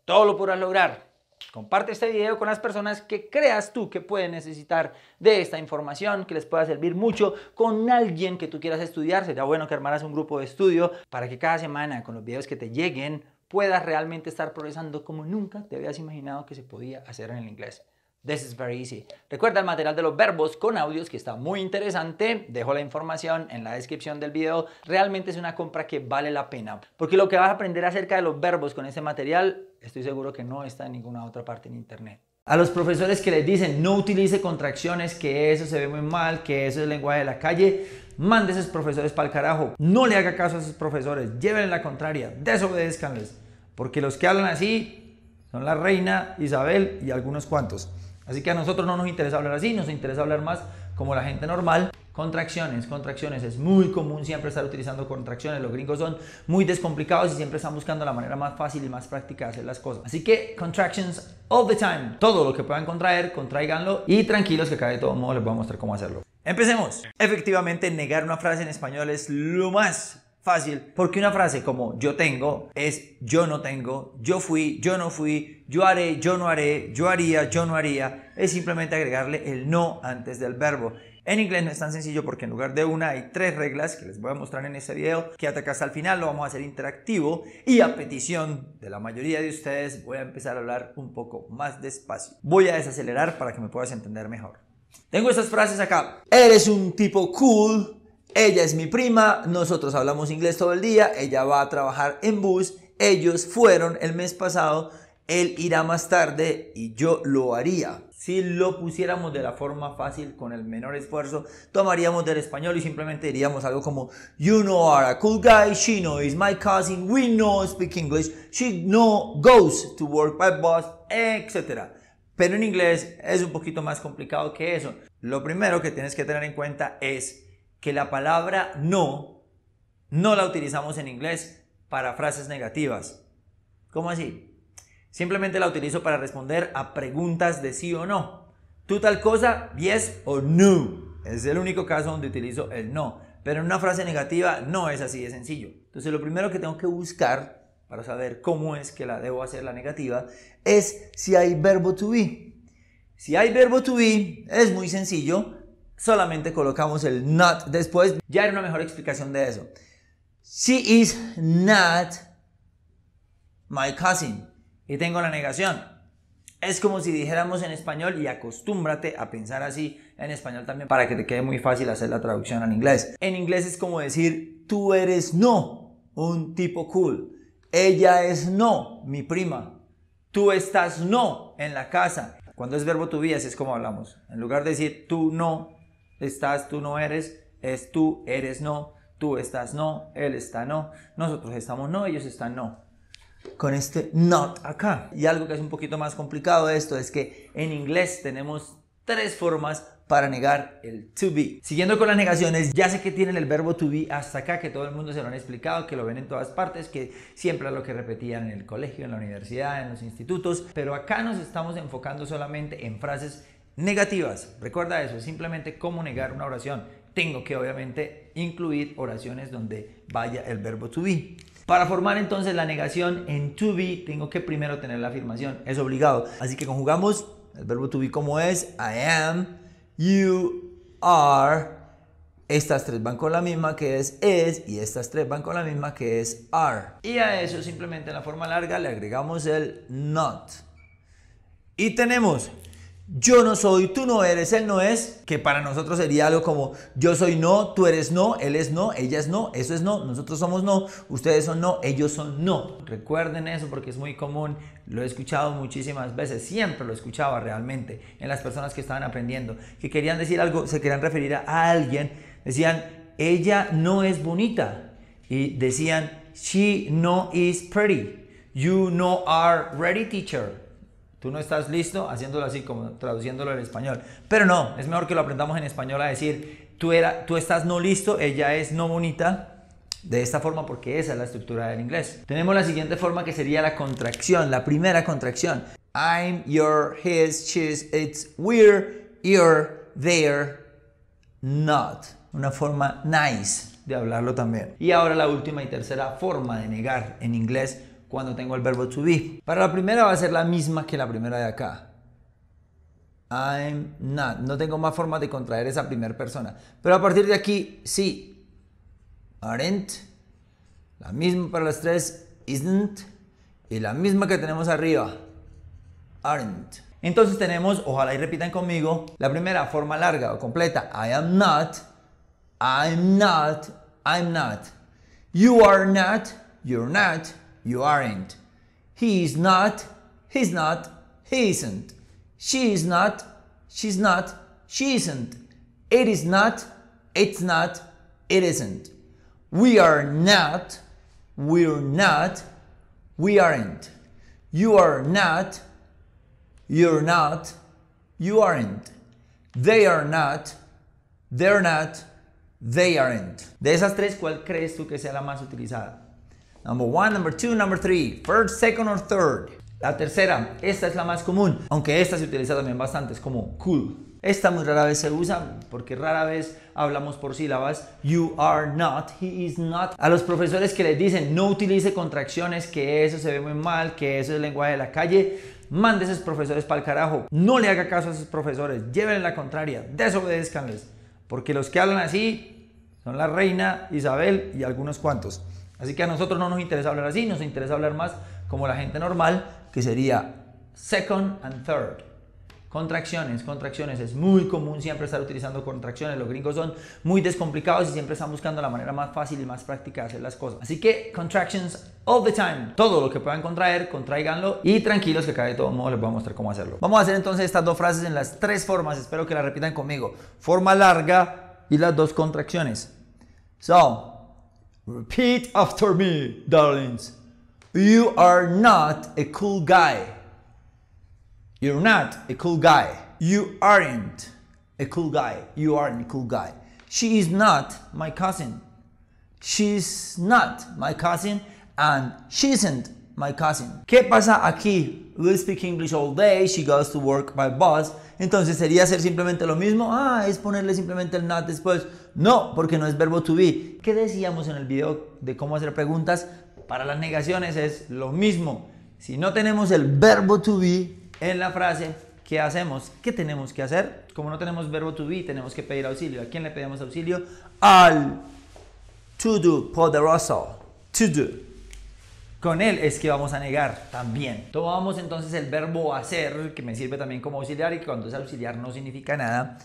Todo lo podrás lograr. Comparte este video con las personas que creas tú que pueden necesitar de esta información, que les pueda servir mucho con alguien que tú quieras estudiar. Sería bueno que armaras un grupo de estudio para que cada semana con los videos que te lleguen puedas realmente estar progresando como nunca te habías imaginado que se podía hacer en el inglés. This is very easy. Recuerda el material de los verbos con audios que está muy interesante. Dejo la información en la descripción del video. Realmente es una compra que vale la pena. Porque lo que vas a aprender acerca de los verbos con este material, estoy seguro que no está en ninguna otra parte en internet. A los profesores que les dicen no utilice contracciones, que eso se ve muy mal, que eso es lenguaje de la calle, mande a esos profesores para el carajo. No le haga caso a esos profesores, llévenle la contraria, desobedezcanles. Porque los que hablan así son la reina Isabel y algunos cuantos. Así que a nosotros no nos interesa hablar así, nos interesa hablar más como la gente normal. Contracciones, contracciones, es muy común siempre estar utilizando contracciones, los gringos son muy descomplicados y siempre están buscando la manera más fácil y más práctica de hacer las cosas. Así que contractions all the time, todo lo que puedan contraer, contraiganlo y tranquilos que acá de todo modo les voy a mostrar cómo hacerlo. Empecemos. Efectivamente, negar una frase en español es lo más fácil, porque una frase como yo tengo es yo no tengo, yo fui, yo no fui, yo haré, yo no haré, yo haría, yo no haría, es simplemente agregarle el no antes del verbo. En inglés no es tan sencillo porque en lugar de una hay tres reglas que les voy a mostrar en este video. Que acá hasta el final, lo vamos a hacer interactivo y a petición de la mayoría de ustedes voy a empezar a hablar un poco más despacio. Voy a desacelerar para que me puedas entender mejor. Tengo estas frases acá. Eres un tipo cool. Ella es mi prima, nosotros hablamos inglés todo el día, ella va a trabajar en bus, ellos fueron el mes pasado, él irá más tarde y yo lo haría. Si lo pusiéramos de la forma fácil, con el menor esfuerzo, tomaríamos del español y simplemente diríamos algo como You know are a cool guy, she knows my cousin, we know speak English, she know goes to work by bus, etc. Pero en inglés es un poquito más complicado que eso. Lo primero que tienes que tener en cuenta es que la palabra no no la utilizamos en inglés para frases negativas. ¿Cómo así? Simplemente la utilizo para responder a preguntas de sí o no. ¿Tú tal cosa? Yes o no. Es el único caso donde utilizo el no. Pero en una frase negativa no es así de sencillo. Entonces lo primero que tengo que buscar para saber cómo es que la debo hacer la negativa es si hay verbo to be. Si hay verbo to be, es muy sencillo. Solamente colocamos el not después. Ya era una mejor explicación de eso. She is not my cousin y tengo la negación. Es como si dijéramos en español y acostúmbrate a pensar así en español también para que te quede muy fácil hacer la traducción al inglés. En inglés es como decir tú eres no, un tipo cool. Ella es no, mi prima. Tú estás no en la casa. Cuando es verbo tuvías es como hablamos. En lugar de decir tú no, estás, tú no eres, es tú, eres no, tú estás no, él está no, nosotros estamos no, ellos están no con este not acá. Y algo que es un poquito más complicado de esto es que en inglés tenemos tres formas para negar el to be. Siguiendo con las negaciones, ya sé que tienen el verbo to be hasta acá, que todo el mundo se lo han explicado, que lo ven en todas partes, que siempre es lo que repetían en el colegio, en la universidad, en los institutos, pero acá nos estamos enfocando solamente en frases negativas. Recuerda eso, simplemente cómo negar una oración. Tengo que obviamente incluir oraciones donde vaya el verbo to be. Para formar entonces la negación en to be, tengo que primero tener la afirmación. Es obligado. Así que conjugamos el verbo to be como es. I am, you are. Estas tres van con la misma que es es. y estas tres van con la misma que es are. Y a eso simplemente en la forma larga le agregamos el not. Y tenemos yo no soy, tú no eres, él no es, que para nosotros sería algo como yo soy no, tú eres no, él es no, ella es no, eso es no, nosotros somos no, ustedes son no, ellos son no. Recuerden eso porque es muy común, lo he escuchado muchísimas veces, siempre lo escuchaba realmente en las personas que estaban aprendiendo, que querían decir algo, se querían referir a alguien, decían, ella no es bonita y decían, she no is pretty, you no are ready teacher. Tú no estás listo haciéndolo así, como traduciéndolo al español. Pero no, es mejor que lo aprendamos en español a decir, tú, era, tú estás no listo, ella es no bonita. De esta forma, porque esa es la estructura del inglés. Tenemos la siguiente forma que sería la contracción, la primera contracción. I'm, your, his, she's, it's, we're, you're, they're, not. Una forma nice de hablarlo también. Y ahora la última y tercera forma de negar en inglés cuando tengo el verbo to be. Para la primera va a ser la misma que la primera de acá. I'm not. No tengo más forma de contraer esa primera persona. Pero a partir de aquí, sí. Aren't. La misma para las tres. Isn't. Y la misma que tenemos arriba. Aren't. Entonces tenemos, ojalá y repitan conmigo, la primera forma larga o completa. I am not. I'm not. I'm not. You are not. You're not. You aren't. He is not. He's not. He isn't. She is not. She's not. She isn't. It is not. It's not. It isn't. We are not. We're not. We aren't. You are not. You're not. You aren't. They are not. They're not. They aren't. De esas tres, ¿cuál crees tú que sea la más utilizada? Number one, number two, number three. First, second or third. La tercera, esta es la más común, aunque esta se utiliza también bastante, es como cool. Esta muy rara vez se usa porque rara vez hablamos por sílabas. You are not, he is not. A los profesores que les dicen no utilice contracciones, que eso se ve muy mal, que eso es lenguaje de la calle, mande a esos profesores para el carajo. No le haga caso a esos profesores, llévenle la contraria, desobedezcanles. Porque los que hablan así son la reina Isabel y algunos cuantos. Así que a nosotros no nos interesa hablar así, nos interesa hablar más como la gente normal, que sería second and third. Contracciones, contracciones. Es muy común siempre estar utilizando contracciones. Los gringos son muy descomplicados y siempre están buscando la manera más fácil y más práctica de hacer las cosas. Así que contractions all the time. Todo lo que puedan contraer, contraiganlo y tranquilos que acá de todo modo les voy a mostrar cómo hacerlo. Vamos a hacer entonces estas dos frases en las tres formas. Espero que las repitan conmigo. Forma larga y las dos contracciones. So, Repeat after me, darlings. You are not a cool guy. You're not a cool guy. You aren't a cool guy. You aren't a cool guy. She is not my cousin. She's not my cousin and she isn't my cousin. ¿Qué pasa aquí? We speak English all day. She goes to work by bus. entonces sería hacer simplemente lo mismo. Ah, es ponerle simplemente el not después. No, porque no es verbo to be. ¿Qué decíamos en el video de cómo hacer preguntas? Para las negaciones es lo mismo. Si no tenemos el verbo to be en la frase, ¿qué hacemos? ¿Qué tenemos que hacer? Como no tenemos verbo to be, tenemos que pedir auxilio. ¿A quién le pedimos auxilio? Al to do poderoso. To do con él es que vamos a negar también. Tomamos entonces el verbo hacer, que me sirve también como auxiliar y cuando es auxiliar no significa nada.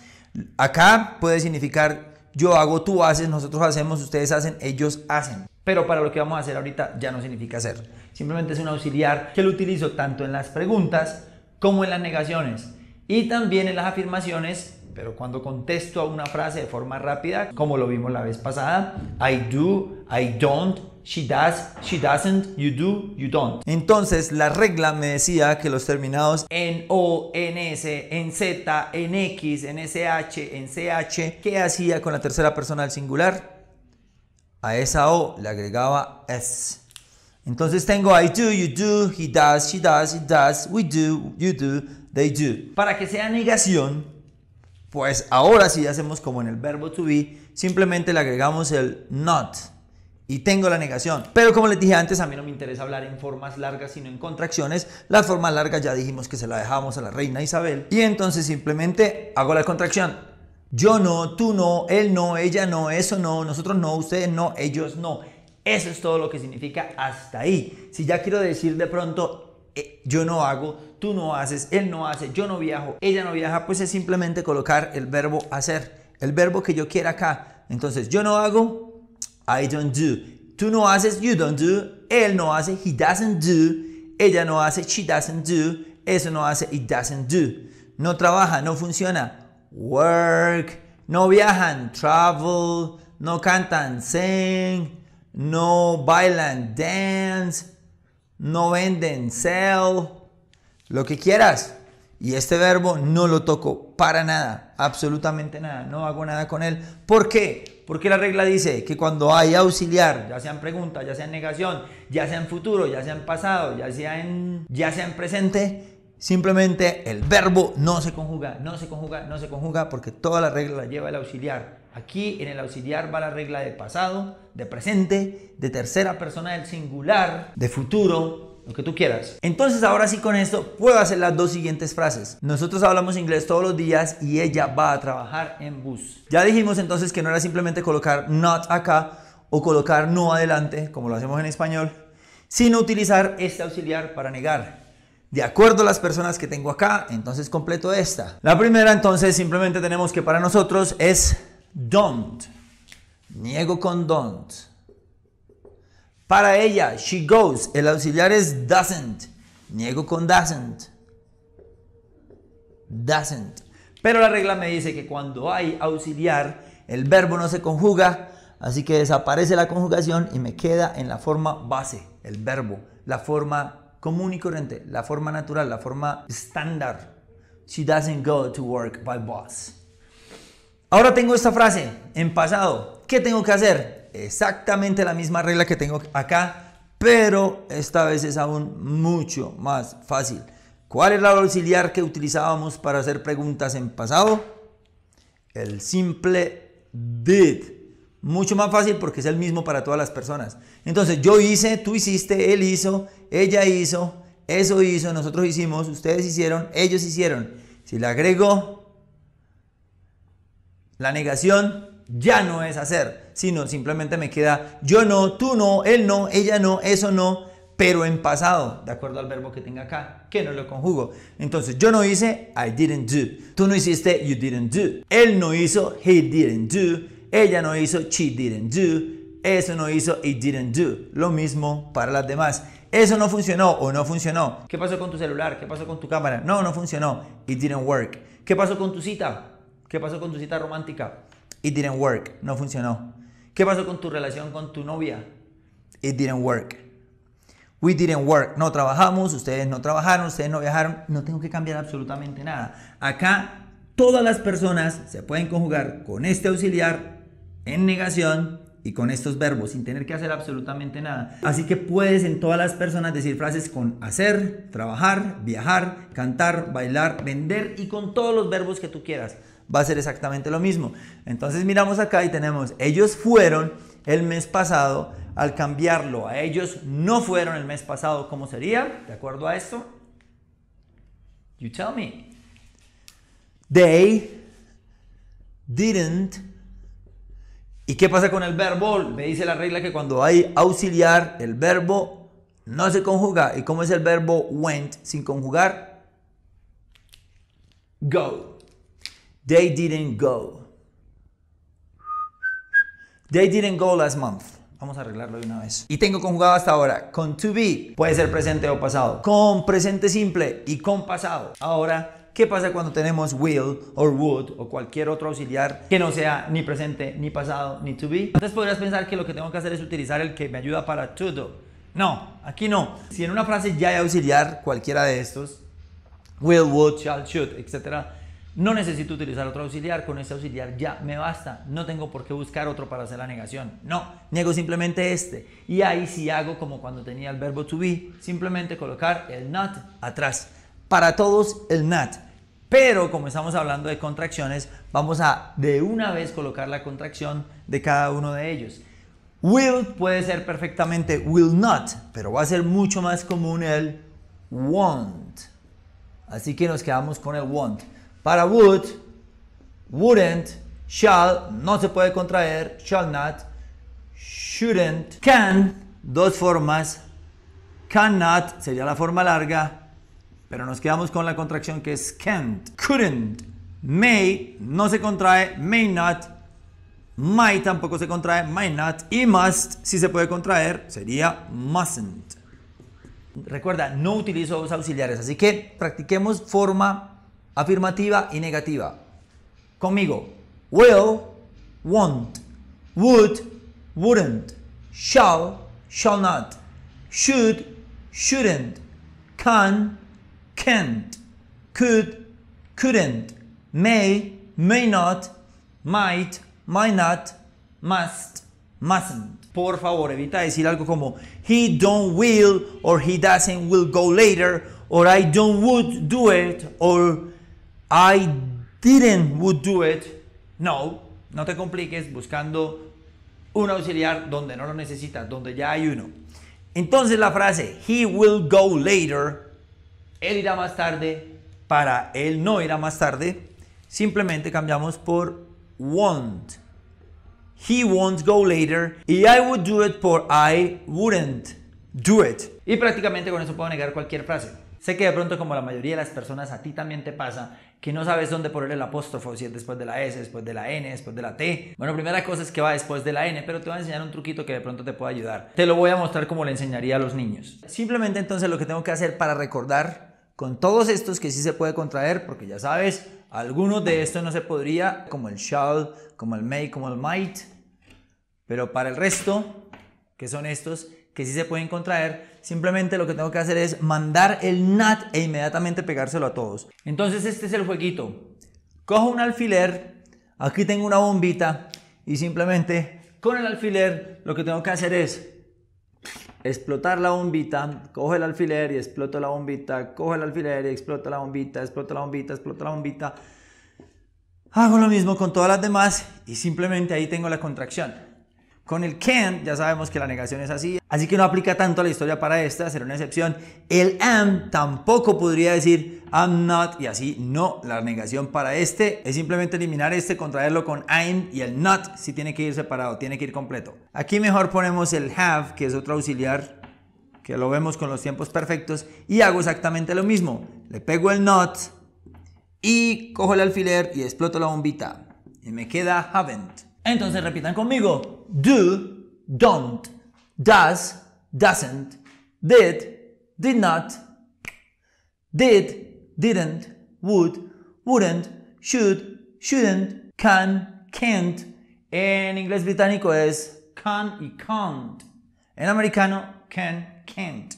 Acá puede significar yo hago, tú haces, nosotros hacemos, ustedes hacen, ellos hacen. Pero para lo que vamos a hacer ahorita ya no significa hacer. Simplemente es un auxiliar que lo utilizo tanto en las preguntas como en las negaciones y también en las afirmaciones. Pero cuando contesto a una frase de forma rápida, como lo vimos la vez pasada, I do, I don't, she does, she doesn't, you do, you don't. Entonces la regla me decía que los terminados en O, en S, en Z, en X, en SH, en CH, ¿qué hacía con la tercera persona del singular? A esa O le agregaba S. Entonces tengo I do, you do, he does, she does, it does, we do, you do, they do. Para que sea negación, pues ahora sí hacemos como en el verbo to be, simplemente le agregamos el not y tengo la negación. Pero como les dije antes, a mí no me interesa hablar en formas largas, sino en contracciones. Las formas largas ya dijimos que se la dejamos a la reina Isabel. Y entonces simplemente hago la contracción. Yo no, tú no, él no, ella no, eso no, nosotros no, ustedes no, ellos no. Eso es todo lo que significa hasta ahí. Si ya quiero decir de pronto, eh, yo no hago, tú no haces, él no hace, yo no viajo, ella no viaja, pues es simplemente colocar el verbo hacer, el verbo que yo quiera acá. Entonces, yo no hago, I don't do. Tú no haces, you don't do. Él no hace, he doesn't do. Ella no hace, she doesn't do. Eso no hace, it doesn't do. No trabaja, no funciona. Work. No viajan, travel. No cantan, sing. No bailan, dance. No venden, sell. Lo que quieras. Y este verbo no lo toco para nada, absolutamente nada. No hago nada con él. ¿Por qué? Porque la regla dice que cuando hay auxiliar, ya sea en pregunta, ya sea en negación, ya sea en futuro, ya sea en pasado, ya sea en, ya presente, simplemente el verbo no se conjuga, no se conjuga, no se conjuga, porque toda la regla la lleva el auxiliar. Aquí en el auxiliar va la regla de pasado, de presente, de tercera persona del singular, de futuro, lo que tú quieras. Entonces ahora sí con esto puedo hacer las dos siguientes frases. Nosotros hablamos inglés todos los días y ella va a trabajar en bus. Ya dijimos entonces que no era simplemente colocar not acá o colocar no adelante, como lo hacemos en español, sino utilizar este auxiliar para negar. De acuerdo a las personas que tengo acá, entonces completo esta. La primera entonces simplemente tenemos que para nosotros es don't. Niego con don't. Para ella, she goes. El auxiliar es doesn't. Niego con doesn't. Doesn't. Pero la regla me dice que cuando hay auxiliar, el verbo no se conjuga, así que desaparece la conjugación y me queda en la forma base, el verbo, la forma común y corriente, la forma natural, la forma estándar. She doesn't go to work by bus. Ahora tengo esta frase en pasado. ¿Qué tengo que hacer? exactamente la misma regla que tengo acá, pero esta vez es aún mucho más fácil. ¿Cuál es la auxiliar que utilizábamos para hacer preguntas en pasado? El simple did. Mucho más fácil porque es el mismo para todas las personas. Entonces, yo hice, tú hiciste, él hizo, ella hizo, eso hizo, nosotros hicimos, ustedes hicieron, ellos hicieron. Si le agrego la negación, ya no es hacer, sino simplemente me queda yo no, tú no, él no, ella no, eso no, pero en pasado, de acuerdo al verbo que tenga acá, que no lo conjugo. Entonces, yo no hice, I didn't do. Tú no hiciste, you didn't do. Él no hizo, he didn't do. Ella no hizo, she didn't do. Eso no hizo, it didn't do. Lo mismo para las demás. Eso no funcionó o no funcionó. ¿Qué pasó con tu celular? ¿Qué pasó con tu cámara? No, no funcionó. It didn't work. ¿Qué pasó con tu cita? ¿Qué pasó con tu cita romántica? It didn't work. No funcionó. ¿Qué pasó con tu relación con tu novia? It didn't work. We didn't work. No trabajamos, ustedes no trabajaron, ustedes no viajaron. No tengo que cambiar absolutamente nada. Acá todas las personas se pueden conjugar con este auxiliar en negación y con estos verbos sin tener que hacer absolutamente nada. Así que puedes en todas las personas decir frases con hacer, trabajar, viajar, cantar, bailar, vender y con todos los verbos que tú quieras va a ser exactamente lo mismo. Entonces miramos acá y tenemos, ellos fueron el mes pasado, al cambiarlo a ellos no fueron el mes pasado, ¿cómo sería? ¿De acuerdo a esto? You tell me. They didn't. ¿Y qué pasa con el verbo? Me dice la regla que cuando hay auxiliar, el verbo no se conjuga. ¿Y cómo es el verbo went sin conjugar? Go. They didn't go. They didn't go last month. Vamos a arreglarlo de una vez. Y tengo conjugado hasta ahora con to be. Puede ser presente o pasado. Con presente simple y con pasado. Ahora, ¿qué pasa cuando tenemos will o would o cualquier otro auxiliar que no sea ni presente, ni pasado, ni to be? Antes podrías pensar que lo que tengo que hacer es utilizar el que me ayuda para to do. No, aquí no. Si en una frase ya hay auxiliar, cualquiera de estos, will, would, shall, should, etcétera, no necesito utilizar otro auxiliar, con este auxiliar ya me basta, no tengo por qué buscar otro para hacer la negación. No, niego simplemente este. Y ahí sí hago como cuando tenía el verbo to be, simplemente colocar el not atrás. Para todos el not. Pero como estamos hablando de contracciones, vamos a de una vez colocar la contracción de cada uno de ellos. Will puede ser perfectamente will not, pero va a ser mucho más común el won't. Así que nos quedamos con el won't. Para would, wouldn't, shall, no se puede contraer, shall not, shouldn't, can, dos formas, cannot sería la forma larga, pero nos quedamos con la contracción que es can't, couldn't, may, no se contrae, may not, might tampoco se contrae, may not, y must, si se puede contraer, sería mustn't. Recuerda, no utilizo dos auxiliares, así que practiquemos forma afirmativa y negativa. Conmigo, will, won't, would, wouldn't, shall, shall not, should, shouldn't, can, can't, could, couldn't, may, may not, might, might not, must, mustn't. Por favor, evita decir algo como he don't will or he doesn't will go later or I don't would do it or I didn't would do it. No, no te compliques buscando un auxiliar donde no lo necesitas, donde ya hay uno. Entonces la frase he will go later, él irá más tarde, para él no irá más tarde, simplemente cambiamos por won't. He won't go later y I would do it por I wouldn't do it. Y prácticamente con eso puedo negar cualquier frase. Sé que de pronto como la mayoría de las personas a ti también te pasa que no sabes dónde poner el apóstrofo, si es después de la S, después de la N, después de la T. Bueno, primera cosa es que va después de la N, pero te voy a enseñar un truquito que de pronto te puede ayudar. Te lo voy a mostrar como le enseñaría a los niños. Simplemente entonces lo que tengo que hacer para recordar con todos estos que sí se puede contraer, porque ya sabes, algunos de estos no se podría, como el shall, como el may, como el might, pero para el resto, que son estos que sí se pueden contraer, simplemente lo que tengo que hacer es mandar el NAT e inmediatamente pegárselo a todos. Entonces este es el jueguito. Cojo un alfiler, aquí tengo una bombita y simplemente con el alfiler lo que tengo que hacer es explotar la bombita, cojo el alfiler y exploto la bombita, cojo el alfiler y exploto la bombita, exploto la bombita, exploto la bombita. Hago lo mismo con todas las demás y simplemente ahí tengo la contracción. Con el can ya sabemos que la negación es así, así que no aplica tanto a la historia para esta, será una excepción. El am tampoco podría decir I'm not y así no. La negación para este es simplemente eliminar este, contraerlo con I'm y el not si tiene que ir separado, tiene que ir completo. Aquí mejor ponemos el have, que es otro auxiliar que lo vemos con los tiempos perfectos y hago exactamente lo mismo. Le pego el not y cojo el alfiler y exploto la bombita y me queda haven't. Entonces repitan conmigo. Do, don't, does, doesn't, did, did not, did, didn't, would, wouldn't, should, shouldn't, can, can't. En inglés británico es can y can't. En americano, can, can't.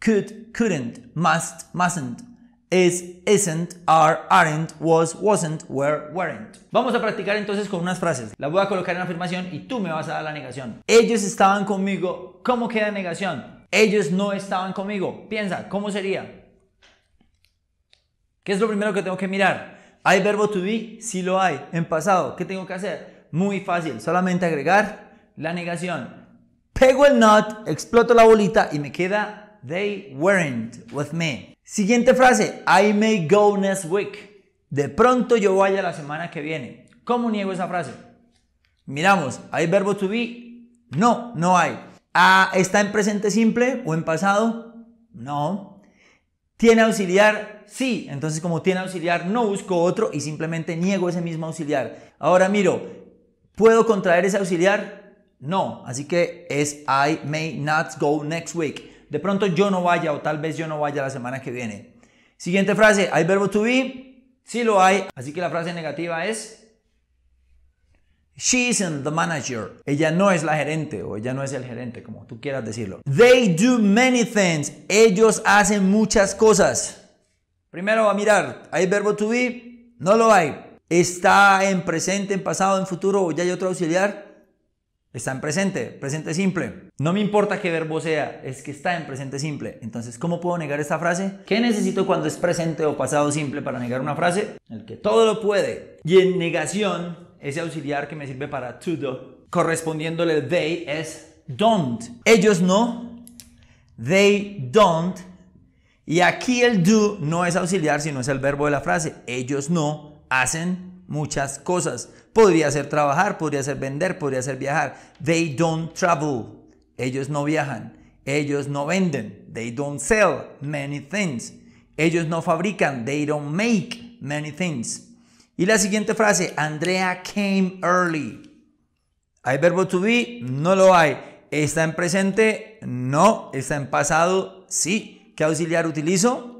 Could, couldn't, must, mustn't, is, isn't, are, aren't, was, wasn't, were, weren't. Vamos a practicar entonces con unas frases. La voy a colocar en afirmación y tú me vas a dar la negación. Ellos estaban conmigo. ¿Cómo queda negación? Ellos no estaban conmigo. Piensa, ¿cómo sería? ¿Qué es lo primero que tengo que mirar? ¿Hay verbo to be? Sí lo hay. En pasado, ¿qué tengo que hacer? Muy fácil, solamente agregar la negación. Pego el not, exploto la bolita y me queda they weren't with me. Siguiente frase, I may go next week. De pronto yo vaya la semana que viene. ¿Cómo niego esa frase? Miramos, ¿hay verbo to be? No, no hay. ¿Ah, ¿Está en presente simple o en pasado? No. ¿Tiene auxiliar? Sí. Entonces como tiene auxiliar, no busco otro y simplemente niego ese mismo auxiliar. Ahora miro, ¿puedo contraer ese auxiliar? No. Así que es I may not go next week de pronto yo no vaya o tal vez yo no vaya la semana que viene. Siguiente frase, ¿hay verbo to be? Sí lo hay, así que la frase negativa es She isn't the manager. Ella no es la gerente o ella no es el gerente, como tú quieras decirlo. They do many things. Ellos hacen muchas cosas. Primero a mirar, ¿hay verbo to be? No lo hay. ¿Está en presente, en pasado, en futuro o ya hay otro auxiliar? Está en presente, presente simple. No me importa qué verbo sea, es que está en presente simple. Entonces, ¿cómo puedo negar esta frase? ¿Qué necesito cuando es presente o pasado simple para negar una frase? El que todo lo puede. Y en negación, ese auxiliar que me sirve para to do, correspondiéndole they es don't. Ellos no, they don't. Y aquí el do no es auxiliar, sino es el verbo de la frase. Ellos no hacen muchas cosas. Podría ser trabajar, podría ser vender, podría ser viajar. They don't travel. Ellos no viajan. Ellos no venden. They don't sell many things. Ellos no fabrican. They don't make many things. Y la siguiente frase, Andrea came early. ¿Hay verbo to be? No lo hay. ¿Está en presente? No. ¿Está en pasado? Sí. ¿Qué auxiliar utilizo?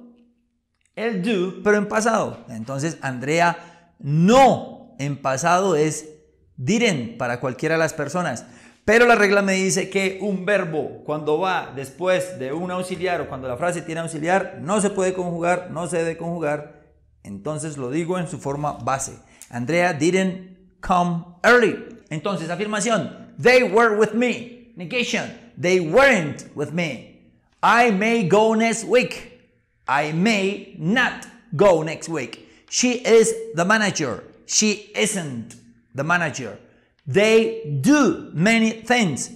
El do, pero en pasado. Entonces, Andrea no en pasado es didn't para cualquiera de las personas. Pero la regla me dice que un verbo cuando va después de un auxiliar o cuando la frase tiene auxiliar no se puede conjugar, no se debe conjugar. Entonces lo digo en su forma base. Andrea didn't come early. Entonces afirmación, they were with me. Negation, they weren't with me. I may go next week. I may not go next week. She is the manager. She isn't the manager. They do many things.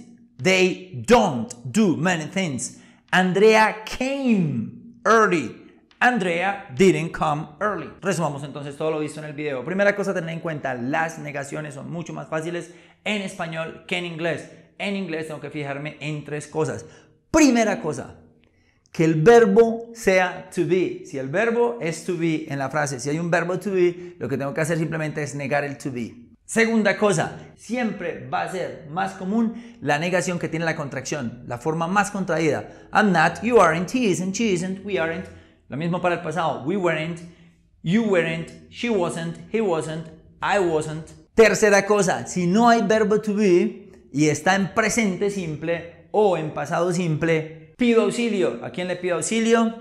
They don't do many things. Andrea came early. Andrea didn't come early. Resumamos entonces todo lo visto en el video. Primera cosa tener en cuenta, las negaciones son mucho más fáciles en español que en inglés. En inglés tengo que fijarme en tres cosas. Primera cosa, que el verbo sea to be. Si el verbo es to be en la frase, si hay un verbo to be, lo que tengo que hacer simplemente es negar el to be. Segunda cosa, siempre va a ser más común la negación que tiene la contracción, la forma más contraída. I'm not, you aren't, he isn't, she isn't, we aren't. Lo mismo para el pasado. We weren't, you weren't, she wasn't, he wasn't, I wasn't. Tercera cosa, si no hay verbo to be y está en presente simple o en pasado simple, Pido auxilio. ¿A quién le pido auxilio?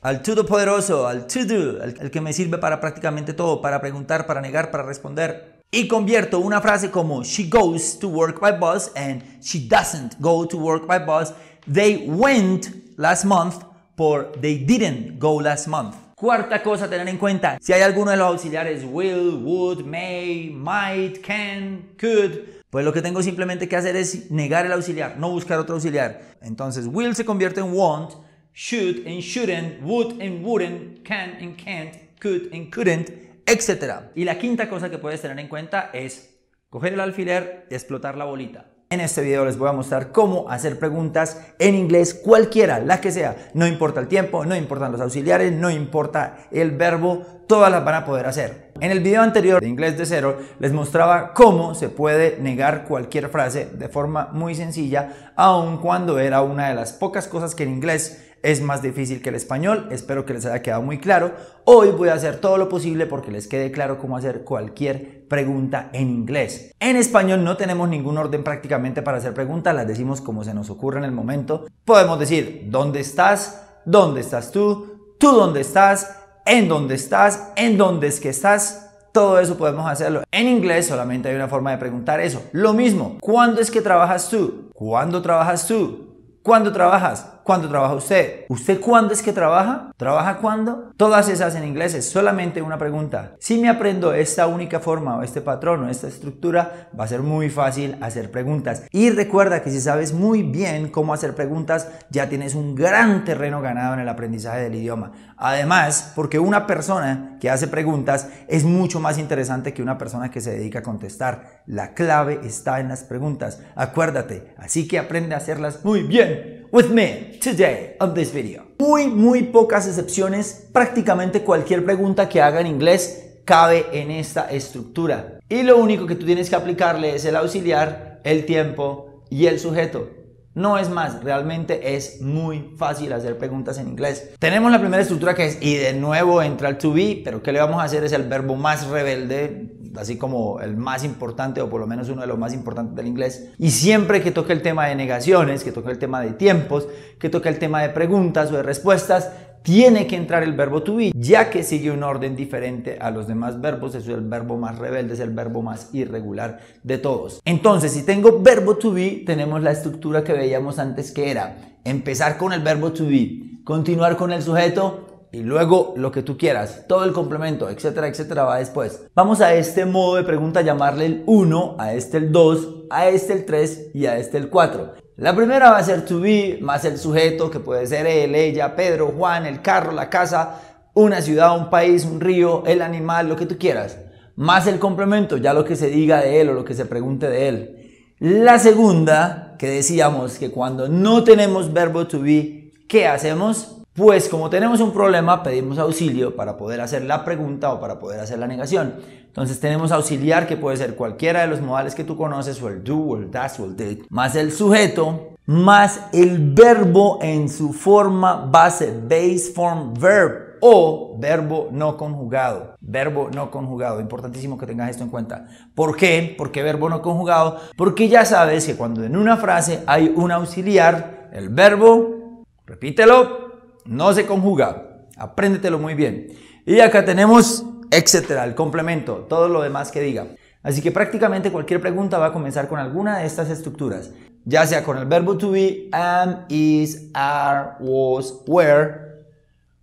Al poderoso, al Todo, el, el que me sirve para prácticamente todo, para preguntar, para negar, para responder y convierto una frase como she goes to work by bus and she doesn't go to work by bus. They went last month por they didn't go last month. Cuarta cosa a tener en cuenta, si hay alguno de los auxiliares will, would, may, might, can, could, pues lo que tengo simplemente que hacer es negar el auxiliar, no buscar otro auxiliar. Entonces, will se convierte en won't, should en shouldn't, would en wouldn't, can en can't, could en couldn't, etc. Y la quinta cosa que puedes tener en cuenta es coger el alfiler y explotar la bolita. En este video les voy a mostrar cómo hacer preguntas en inglés cualquiera, la que sea. No importa el tiempo, no importan los auxiliares, no importa el verbo, todas las van a poder hacer. En el video anterior de Inglés de Cero les mostraba cómo se puede negar cualquier frase de forma muy sencilla, aun cuando era una de las pocas cosas que en inglés es más difícil que el español, espero que les haya quedado muy claro. Hoy voy a hacer todo lo posible porque les quede claro cómo hacer cualquier pregunta en inglés. En español no tenemos ningún orden prácticamente para hacer preguntas, las decimos como se nos ocurre en el momento. Podemos decir, ¿dónde estás? ¿Dónde estás tú? ¿Tú dónde estás? en dónde estás, en dónde es que estás. Todo eso podemos hacerlo. En inglés solamente hay una forma de preguntar eso. Lo mismo, ¿cuándo es que trabajas tú? ¿Cuándo trabajas tú? ¿Cuándo trabajas? ¿Cuándo trabaja usted? ¿Usted cuándo es que trabaja? ¿Trabaja cuándo? Todas esas en inglés es solamente una pregunta. Si me aprendo esta única forma o este patrón o esta estructura, va a ser muy fácil hacer preguntas. Y recuerda que si sabes muy bien cómo hacer preguntas, ya tienes un gran terreno ganado en el aprendizaje del idioma. Además, porque una persona que hace preguntas es mucho más interesante que una persona que se dedica a contestar. La clave está en las preguntas. Acuérdate, así que aprende a hacerlas muy bien with me today of this video. Muy, muy pocas excepciones, prácticamente cualquier pregunta que haga en inglés cabe en esta estructura. Y lo único que tú tienes que aplicarle es el auxiliar, el tiempo y el sujeto. No es más, realmente es muy fácil hacer preguntas en inglés. Tenemos la primera estructura que es y de nuevo entra el to be, pero ¿qué le vamos a hacer? Es el verbo más rebelde, así como el más importante o por lo menos uno de los más importantes del inglés. Y siempre que toque el tema de negaciones, que toque el tema de tiempos, que toque el tema de preguntas o de respuestas, tiene que entrar el verbo to be, ya que sigue un orden diferente a los demás verbos, es el verbo más rebelde, es el verbo más irregular de todos. Entonces, si tengo verbo to be, tenemos la estructura que veíamos antes que era empezar con el verbo to be, continuar con el sujeto, y luego lo que tú quieras, todo el complemento, etcétera, etcétera, va después. Vamos a este modo de pregunta llamarle el 1, a este el 2, a este el 3 y a este el 4. La primera va a ser to be más el sujeto, que puede ser él, ella, Pedro, Juan, el carro, la casa, una ciudad, un país, un río, el animal, lo que tú quieras. Más el complemento, ya lo que se diga de él o lo que se pregunte de él. La segunda, que decíamos que cuando no tenemos verbo to be, ¿qué hacemos? Pues como tenemos un problema, pedimos auxilio para poder hacer la pregunta o para poder hacer la negación. Entonces tenemos auxiliar que puede ser cualquiera de los modales que tú conoces, o el do, el das, el did, más el sujeto, más el verbo en su forma base, base form verb o verbo no conjugado. Verbo no conjugado, importantísimo que tengas esto en cuenta. ¿Por qué? ¿Por qué verbo no conjugado? Porque ya sabes que cuando en una frase hay un auxiliar, el verbo, repítelo, no se conjuga. Apréndetelo muy bien. Y acá tenemos etcétera, el complemento, todo lo demás que diga. Así que prácticamente cualquier pregunta va a comenzar con alguna de estas estructuras, ya sea con el verbo to be, am, is, are, was, were,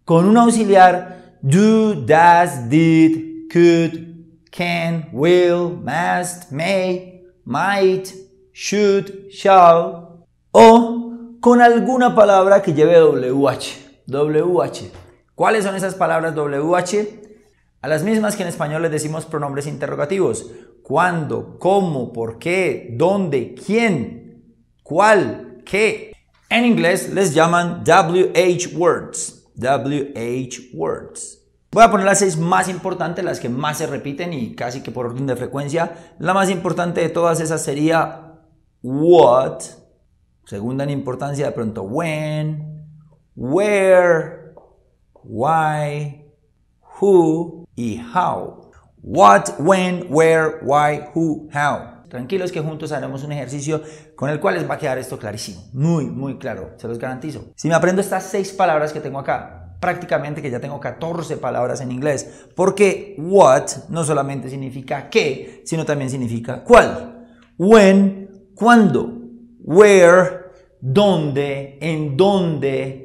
con un auxiliar do, does, did, could, can, will, must, may, might, should, shall, o con alguna palabra que lleve WH. WH. ¿Cuáles son esas palabras WH? A las mismas que en español les decimos pronombres interrogativos. ¿Cuándo? ¿Cómo? ¿Por qué? ¿Dónde? ¿Quién? ¿Cuál? ¿Qué? En inglés les llaman WH words. WH words. Voy a poner las seis más importantes, las que más se repiten y casi que por orden de frecuencia. La más importante de todas esas sería what, segunda en importancia de pronto when, where, why, who y how. What, when, where, why, who, how. Tranquilos que juntos haremos un ejercicio con el cual les va a quedar esto clarísimo. Muy, muy claro, se los garantizo. Si me aprendo estas seis palabras que tengo acá, prácticamente que ya tengo 14 palabras en inglés, porque what no solamente significa qué, sino también significa cuál. When, cuándo. Where, dónde, en dónde,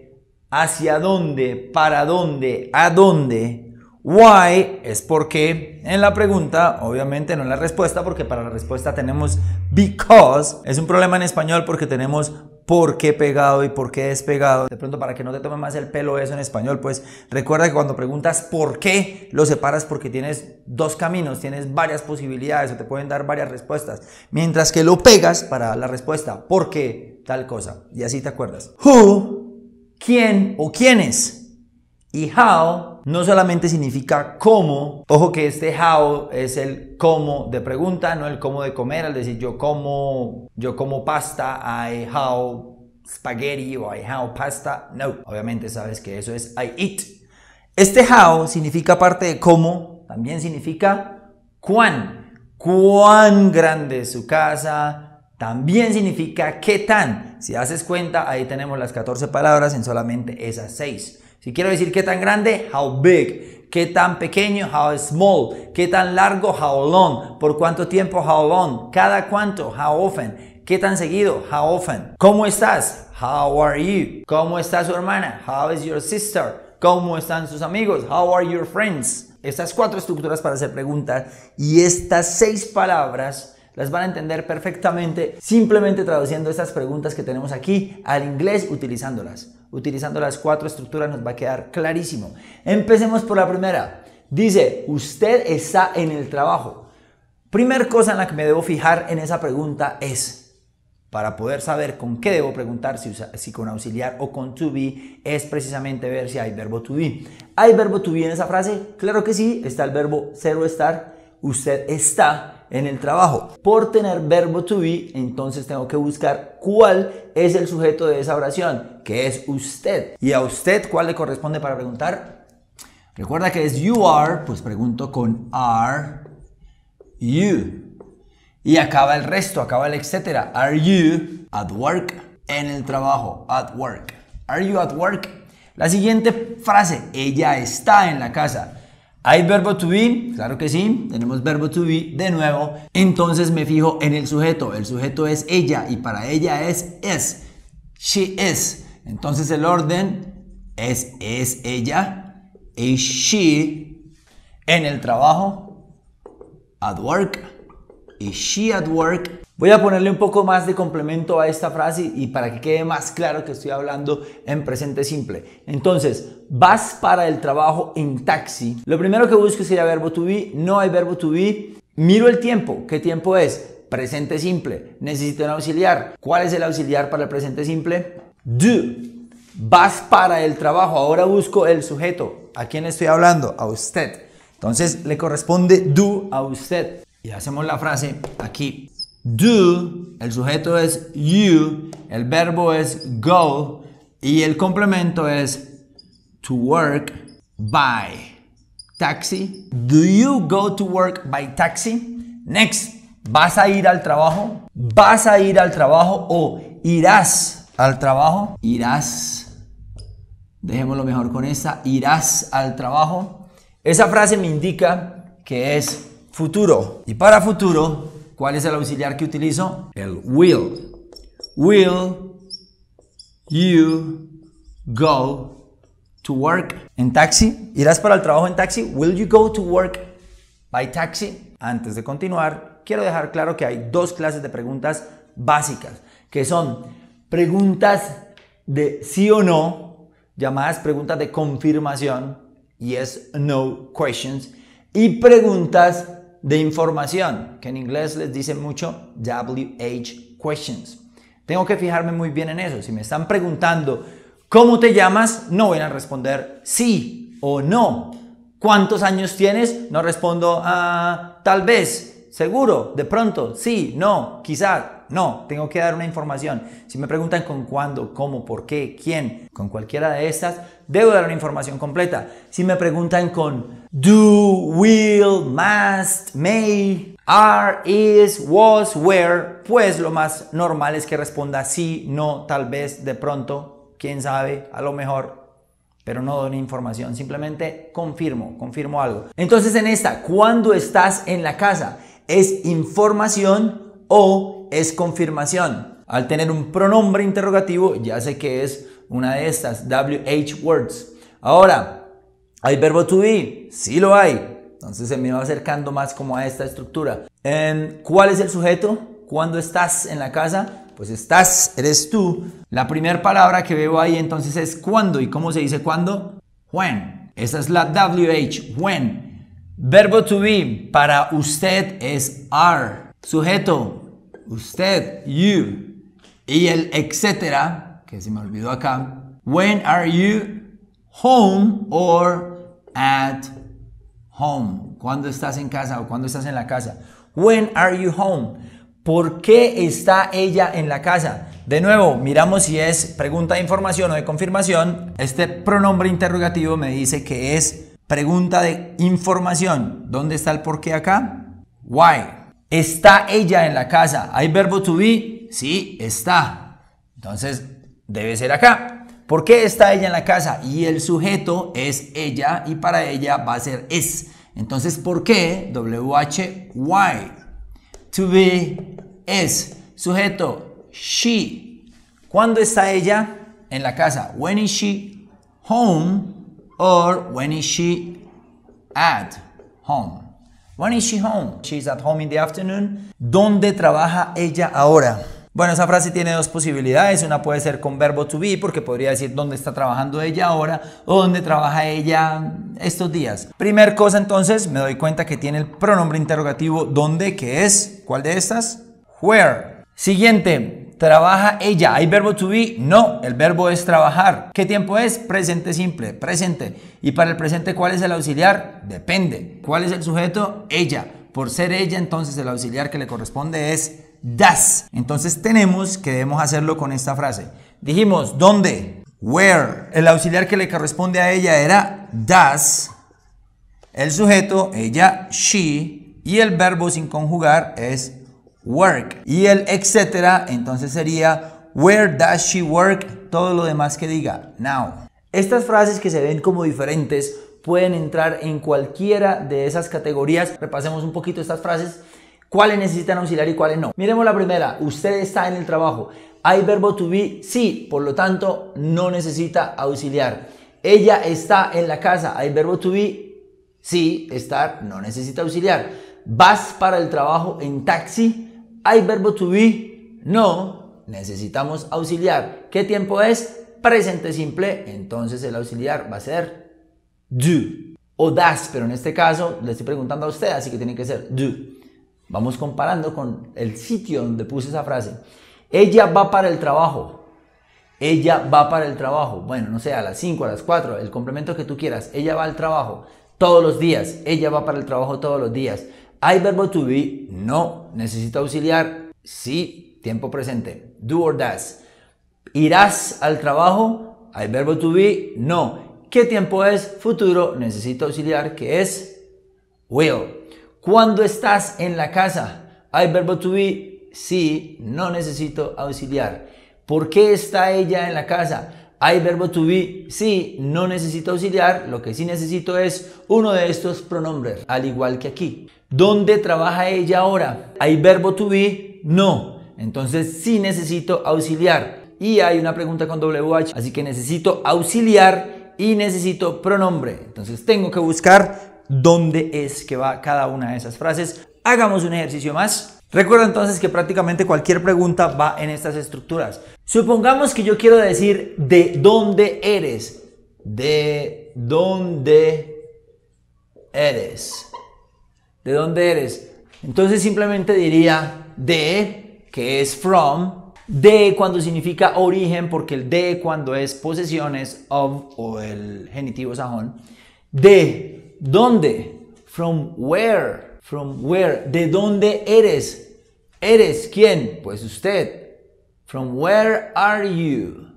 hacia dónde, para dónde, a dónde. Why es porque en la pregunta, obviamente no en la respuesta, porque para la respuesta tenemos because. Es un problema en español porque tenemos por qué pegado y por qué despegado. De pronto, para que no te tome más el pelo eso en español, pues recuerda que cuando preguntas por qué, lo separas porque tienes dos caminos, tienes varias posibilidades o te pueden dar varias respuestas. Mientras que lo pegas para la respuesta, por qué tal cosa. Y así te acuerdas. Who quién o quiénes. Y how no solamente significa cómo, ojo que este how es el cómo de pregunta, no el cómo de comer, al decir yo como, yo como pasta, I how spaghetti o I how pasta, no, obviamente sabes que eso es I eat. Este how significa parte de cómo, también significa cuán, cuán grande es su casa, también significa qué tan. Si haces cuenta, ahí tenemos las 14 palabras en solamente esas 6. Si quiero decir qué tan grande, how big. Qué tan pequeño, how small. Qué tan largo, how long. Por cuánto tiempo, how long. Cada cuánto, how often. Qué tan seguido, how often. ¿Cómo estás? How are you? ¿Cómo está su hermana? How is your sister? ¿Cómo están sus amigos? How are your friends? Estas cuatro estructuras para hacer preguntas y estas seis palabras las van a entender perfectamente simplemente traduciendo estas preguntas que tenemos aquí al inglés utilizándolas. Utilizando las cuatro estructuras nos va a quedar clarísimo. Empecemos por la primera. Dice, usted está en el trabajo. Primer cosa en la que me debo fijar en esa pregunta es, para poder saber con qué debo preguntar, si, con auxiliar o con to be, es precisamente ver si hay verbo to be. ¿Hay verbo to be en esa frase? Claro que sí, está el verbo ser o estar, usted está, en el trabajo. Por tener verbo to be, entonces tengo que buscar cuál es el sujeto de esa oración, que es usted. ¿Y a usted cuál le corresponde para preguntar? Recuerda que es you are, pues pregunto con are you. Y acaba el resto, acaba el etcétera. Are you at work? En el trabajo, at work. Are you at work? La siguiente frase, ella está en la casa. ¿Hay verbo to be? Claro que sí, tenemos verbo to be de nuevo. Entonces me fijo en el sujeto. El sujeto es ella y para ella es es. She is. Entonces el orden es es ella, is she en el trabajo, at work, is she at work, Voy a ponerle un poco más de complemento a esta frase y para que quede más claro que estoy hablando en presente simple. Entonces, vas para el trabajo en taxi. Lo primero que busco sería verbo to be. No hay verbo to be. Miro el tiempo. ¿Qué tiempo es? Presente simple. Necesito un auxiliar. ¿Cuál es el auxiliar para el presente simple? Do. Vas para el trabajo. Ahora busco el sujeto. ¿A quién estoy hablando? A usted. Entonces le corresponde do a usted. Y hacemos la frase aquí do, el sujeto es you, el verbo es go y el complemento es to work by taxi. Do you go to work by taxi? Next, ¿vas a ir al trabajo? ¿Vas a ir al trabajo o irás al trabajo? Irás. Dejémoslo mejor con esta, irás al trabajo. Esa frase me indica que es futuro. Y para futuro ¿Cuál es el auxiliar que utilizo? El will. Will you go to work en taxi? ¿Irás para el trabajo en taxi? Will you go to work by taxi? Antes de continuar, quiero dejar claro que hay dos clases de preguntas básicas, que son preguntas de sí o no, llamadas preguntas de confirmación, yes, no questions, y preguntas de información, que en inglés les dice mucho WH questions. Tengo que fijarme muy bien en eso. Si me están preguntando cómo te llamas, no voy a responder sí o no. ¿Cuántos años tienes? No respondo a ah, tal vez, seguro, de pronto, sí, no, quizás. No, tengo que dar una información. Si me preguntan con cuándo, cómo, por qué, quién, con cualquiera de estas, debo dar una información completa. Si me preguntan con do, will, must, may, are, is, was, where, pues lo más normal es que responda sí, no, tal vez, de pronto, quién sabe, a lo mejor, pero no doy información, simplemente confirmo, confirmo algo. Entonces en esta, ¿cuándo estás en la casa, es información o es confirmación. Al tener un pronombre interrogativo, ya sé que es una de estas, WH words. Ahora, ¿hay verbo to be? Sí lo hay. Entonces se me va acercando más como a esta estructura. Em, ¿Cuál es el sujeto? cuando estás en la casa? Pues estás, eres tú. La primera palabra que veo ahí entonces es cuándo. ¿Y cómo se dice cuándo? When. Esa es la WH, when. Verbo to be para usted es are. Sujeto, usted, you, y el etcétera, que se me olvidó acá. When are you home or at home? ¿Cuándo estás en casa o cuándo estás en la casa? When are you home? ¿Por qué está ella en la casa? De nuevo, miramos si es pregunta de información o de confirmación. Este pronombre interrogativo me dice que es pregunta de información. ¿Dónde está el por qué acá? Why. ¿Está ella en la casa? ¿Hay verbo to be? Sí, está. Entonces, debe ser acá. ¿Por qué está ella en la casa? Y el sujeto es ella y para ella va a ser es. Entonces, ¿por qué? WH, why. To be es. Sujeto, she. ¿Cuándo está ella? En la casa. When is she home? Or when is she at home? When is she home? She's at home in the afternoon. ¿Dónde trabaja ella ahora? Bueno, esa frase tiene dos posibilidades. Una puede ser con verbo to be, porque podría decir dónde está trabajando ella ahora o dónde trabaja ella estos días. Primer cosa entonces, me doy cuenta que tiene el pronombre interrogativo dónde, que es, ¿cuál de estas? Where. Siguiente, ¿Trabaja ella? ¿Hay verbo to be? No, el verbo es trabajar. ¿Qué tiempo es? Presente simple, presente. ¿Y para el presente cuál es el auxiliar? Depende. ¿Cuál es el sujeto? Ella. Por ser ella, entonces el auxiliar que le corresponde es das. Entonces tenemos que debemos hacerlo con esta frase. Dijimos, ¿dónde? Where. El auxiliar que le corresponde a ella era das. El sujeto, ella, she. Y el verbo sin conjugar es work. Y el etcétera, entonces sería where does she work, todo lo demás que diga now. Estas frases que se ven como diferentes pueden entrar en cualquiera de esas categorías. Repasemos un poquito estas frases. ¿Cuáles necesitan auxiliar y cuáles no? Miremos la primera. Usted está en el trabajo. Hay verbo to be, sí, por lo tanto no necesita auxiliar. Ella está en la casa. Hay verbo to be, sí, estar, no necesita auxiliar. Vas para el trabajo en taxi, ¿Hay verbo to be? No. Necesitamos auxiliar. ¿Qué tiempo es? Presente simple. Entonces el auxiliar va a ser do o das, pero en este caso le estoy preguntando a usted, así que tiene que ser do. Vamos comparando con el sitio donde puse esa frase. Ella va para el trabajo. Ella va para el trabajo. Bueno, no sé, a las 5, a las 4, el complemento que tú quieras. Ella va al trabajo todos los días. Ella va para el trabajo todos los días. Hay verbo to be, no. Necesito auxiliar, sí. Tiempo presente. Do or does. Irás al trabajo, hay verbo to be, no. ¿Qué tiempo es? Futuro. Necesito auxiliar, que es will. ¿Cuándo estás en la casa? Hay verbo to be, sí. No necesito auxiliar. ¿Por qué está ella en la casa? Hay verbo to be, sí, no necesito auxiliar, lo que sí necesito es uno de estos pronombres, al igual que aquí. ¿Dónde trabaja ella ahora? ¿Hay verbo to be? No. Entonces sí necesito auxiliar. Y hay una pregunta con WH, así que necesito auxiliar y necesito pronombre. Entonces tengo que buscar dónde es que va cada una de esas frases. Hagamos un ejercicio más. Recuerda entonces que prácticamente cualquier pregunta va en estas estructuras. Supongamos que yo quiero decir de dónde eres. De dónde eres. ¿De dónde eres? Entonces simplemente diría de, que es from, de cuando significa origen, porque el de cuando es posesiones of o el genitivo sajón. De dónde, from where. From where? ¿De dónde eres? ¿Eres quién? Pues usted. From where are you?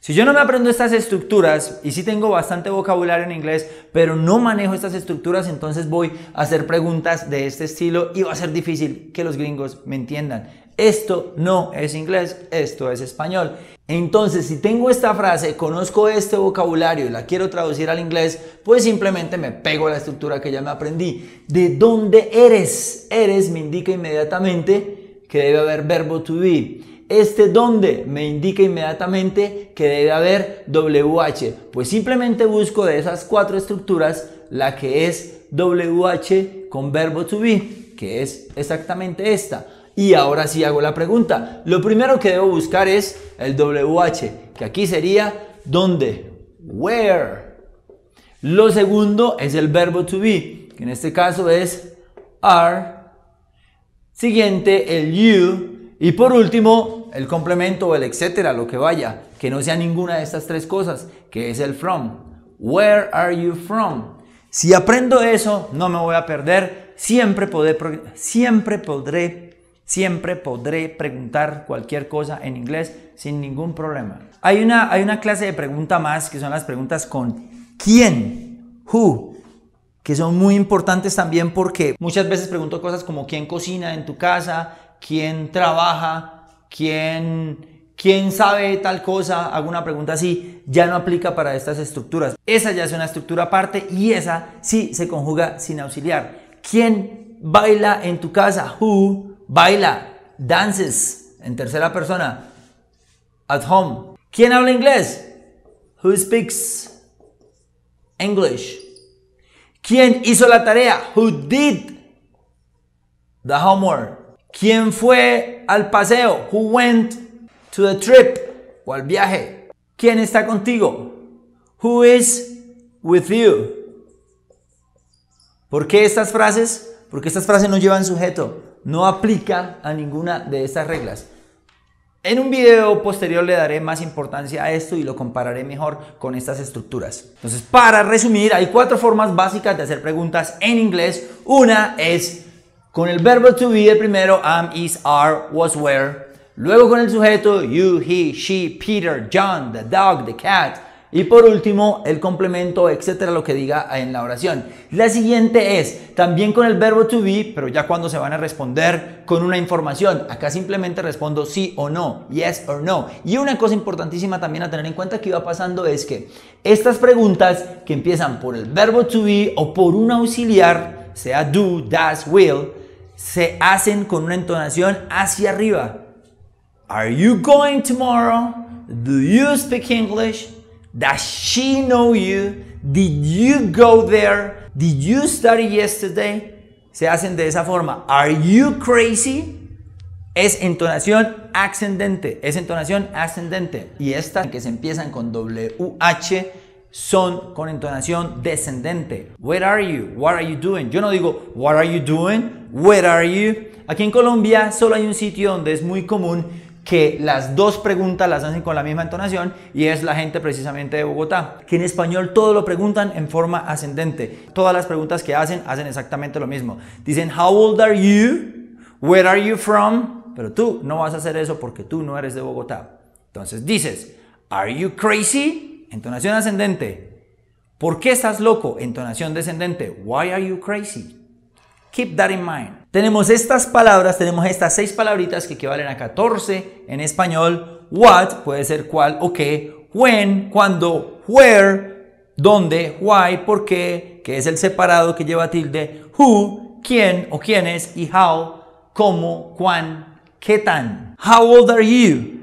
Si yo no me aprendo estas estructuras, y sí tengo bastante vocabulario en inglés, pero no manejo estas estructuras, entonces voy a hacer preguntas de este estilo y va a ser difícil que los gringos me entiendan. Esto no es inglés, esto es español. Entonces, si tengo esta frase, conozco este vocabulario y la quiero traducir al inglés, pues simplemente me pego a la estructura que ya me aprendí. ¿De dónde eres? Eres me indica inmediatamente que debe haber verbo to be. Este dónde me indica inmediatamente que debe haber WH. Pues simplemente busco de esas cuatro estructuras la que es WH con verbo to be, que es exactamente esta. Y ahora sí hago la pregunta. Lo primero que debo buscar es el WH, que aquí sería ¿dónde? Where. Lo segundo es el verbo to be, que en este caso es are. Siguiente, el you. Y por último, el complemento o el etcétera, lo que vaya, que no sea ninguna de estas tres cosas, que es el from. Where are you from? Si aprendo eso, no me voy a perder. Siempre podré, siempre podré Siempre podré preguntar cualquier cosa en inglés sin ningún problema. Hay una, hay una clase de pregunta más que son las preguntas con quién, who, que son muy importantes también porque muchas veces pregunto cosas como quién cocina en tu casa, quién trabaja, quién, quién sabe tal cosa, hago una pregunta así, ya no aplica para estas estructuras. Esa ya es una estructura aparte y esa sí se conjuga sin auxiliar. ¿Quién baila en tu casa? Who baila, dances en tercera persona, at home. ¿Quién habla inglés? Who speaks English? ¿Quién hizo la tarea? Who did the homework? ¿Quién fue al paseo? Who went to the trip o al viaje? ¿Quién está contigo? Who is with you? ¿Por qué estas frases? Porque estas frases no llevan sujeto no aplica a ninguna de estas reglas. En un video posterior le daré más importancia a esto y lo compararé mejor con estas estructuras. Entonces, para resumir, hay cuatro formas básicas de hacer preguntas en inglés. Una es con el verbo to be, primero, am, is, are, was, were. Luego con el sujeto, you, he, she, Peter, John, the dog, the cat. Y por último, el complemento, etcétera, lo que diga en la oración. La siguiente es también con el verbo to be, pero ya cuando se van a responder con una información. Acá simplemente respondo sí o no, yes or no. Y una cosa importantísima también a tener en cuenta que iba pasando es que estas preguntas que empiezan por el verbo to be o por un auxiliar, sea do, does, will, se hacen con una entonación hacia arriba. Are you going tomorrow? Do you speak English? Does she know you? Did you go there? Did you study yesterday? Se hacen de esa forma. Are you crazy? Es entonación ascendente, es entonación ascendente. Y estas que se empiezan con WH son con entonación descendente. Where are you? What are you doing? Yo no digo what are you doing? Where are you? Aquí en Colombia solo hay un sitio donde es muy común que las dos preguntas las hacen con la misma entonación y es la gente precisamente de Bogotá, que en español todo lo preguntan en forma ascendente. Todas las preguntas que hacen hacen exactamente lo mismo. Dicen, how old are you? Where are you from? Pero tú no vas a hacer eso porque tú no eres de Bogotá. Entonces dices, are you crazy? Entonación ascendente. ¿Por qué estás loco? Entonación descendente. Why are you crazy? Keep that in mind. Tenemos estas palabras, tenemos estas seis palabritas que equivalen a 14 en español. What puede ser cuál o qué. When, cuando, where, dónde, why, por qué, que es el separado que lleva tilde. Who, quién o quiénes. Y how, cómo, cuán, qué tan. How old are you?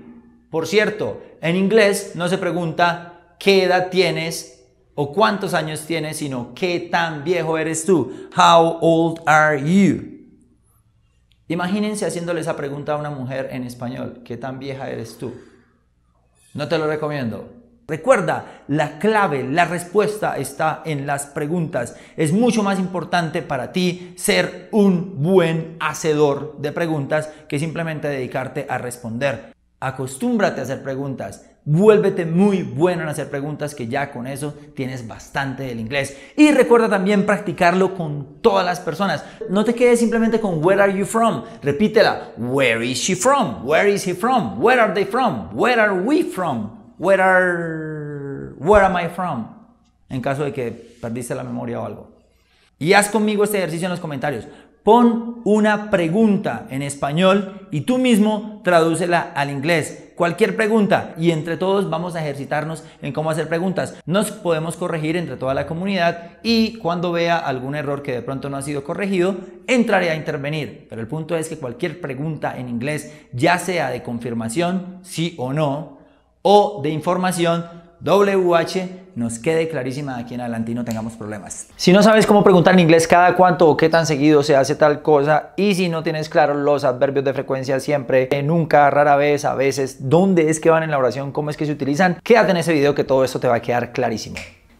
Por cierto, en inglés no se pregunta qué edad tienes, o cuántos años tienes, sino qué tan viejo eres tú. How old are you? Imagínense haciéndole esa pregunta a una mujer en español. ¿Qué tan vieja eres tú? No te lo recomiendo. Recuerda, la clave, la respuesta está en las preguntas. Es mucho más importante para ti ser un buen hacedor de preguntas que simplemente dedicarte a responder. Acostúmbrate a hacer preguntas. Vuélvete muy bueno en hacer preguntas que ya con eso tienes bastante del inglés. Y recuerda también practicarlo con todas las personas. No te quedes simplemente con where are you from. Repítela. Where is she from? Where is he from? Where are they from? Where are we from? Where are Where am I from? En caso de que perdiste la memoria o algo. Y haz conmigo este ejercicio en los comentarios. Pon una pregunta en español y tú mismo tradúcela al inglés. Cualquier pregunta y entre todos vamos a ejercitarnos en cómo hacer preguntas. Nos podemos corregir entre toda la comunidad y cuando vea algún error que de pronto no ha sido corregido, entraré a intervenir. Pero el punto es que cualquier pregunta en inglés, ya sea de confirmación, sí o no, o de información, WH nos quede clarísima aquí en adelante y no tengamos problemas. Si no sabes cómo preguntar en inglés cada cuánto o qué tan seguido se hace tal cosa y si no tienes claro los adverbios de frecuencia siempre, eh, nunca, rara vez, a veces, dónde es que van en la oración, cómo es que se utilizan, quédate en ese video que todo esto te va a quedar clarísimo.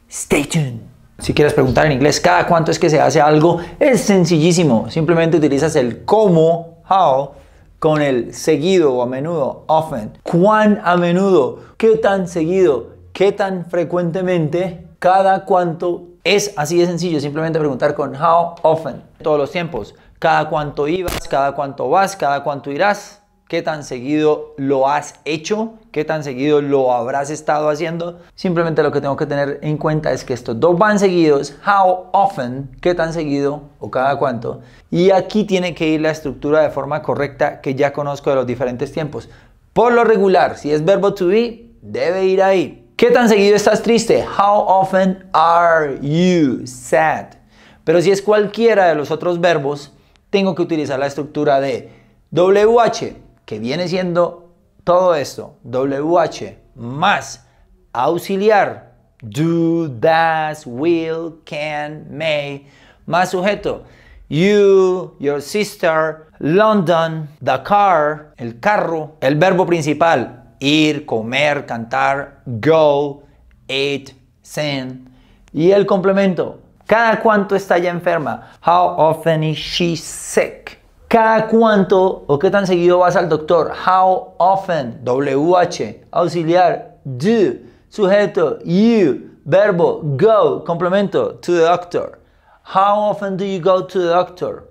Stay tuned. Si quieres preguntar en inglés cada cuánto es que se hace algo, es sencillísimo. Simplemente utilizas el cómo, how, con el seguido o a menudo, often. ¿Cuán a menudo? ¿Qué tan seguido? qué tan frecuentemente, cada cuánto. Es así de sencillo, simplemente preguntar con how often, todos los tiempos, cada cuánto ibas, cada cuánto vas, cada cuánto irás, qué tan seguido lo has hecho, qué tan seguido lo habrás estado haciendo. Simplemente lo que tengo que tener en cuenta es que estos dos van seguidos, how often, qué tan seguido o cada cuánto. Y aquí tiene que ir la estructura de forma correcta que ya conozco de los diferentes tiempos. Por lo regular, si es verbo to be, debe ir ahí. ¿Qué tan seguido estás triste? How often are you sad? Pero si es cualquiera de los otros verbos, tengo que utilizar la estructura de WH, que viene siendo todo esto, WH más auxiliar, do, does, will, can, may, más sujeto, you, your sister, London, the car, el carro, el verbo principal, ir, comer, cantar, go, eat, sing. Y el complemento, ¿cada cuánto está ya enferma? How often is she sick? ¿Cada cuánto o qué tan seguido vas al doctor? How often, WH, auxiliar, do, sujeto, you, verbo, go, complemento, to the doctor. How often do you go to the doctor?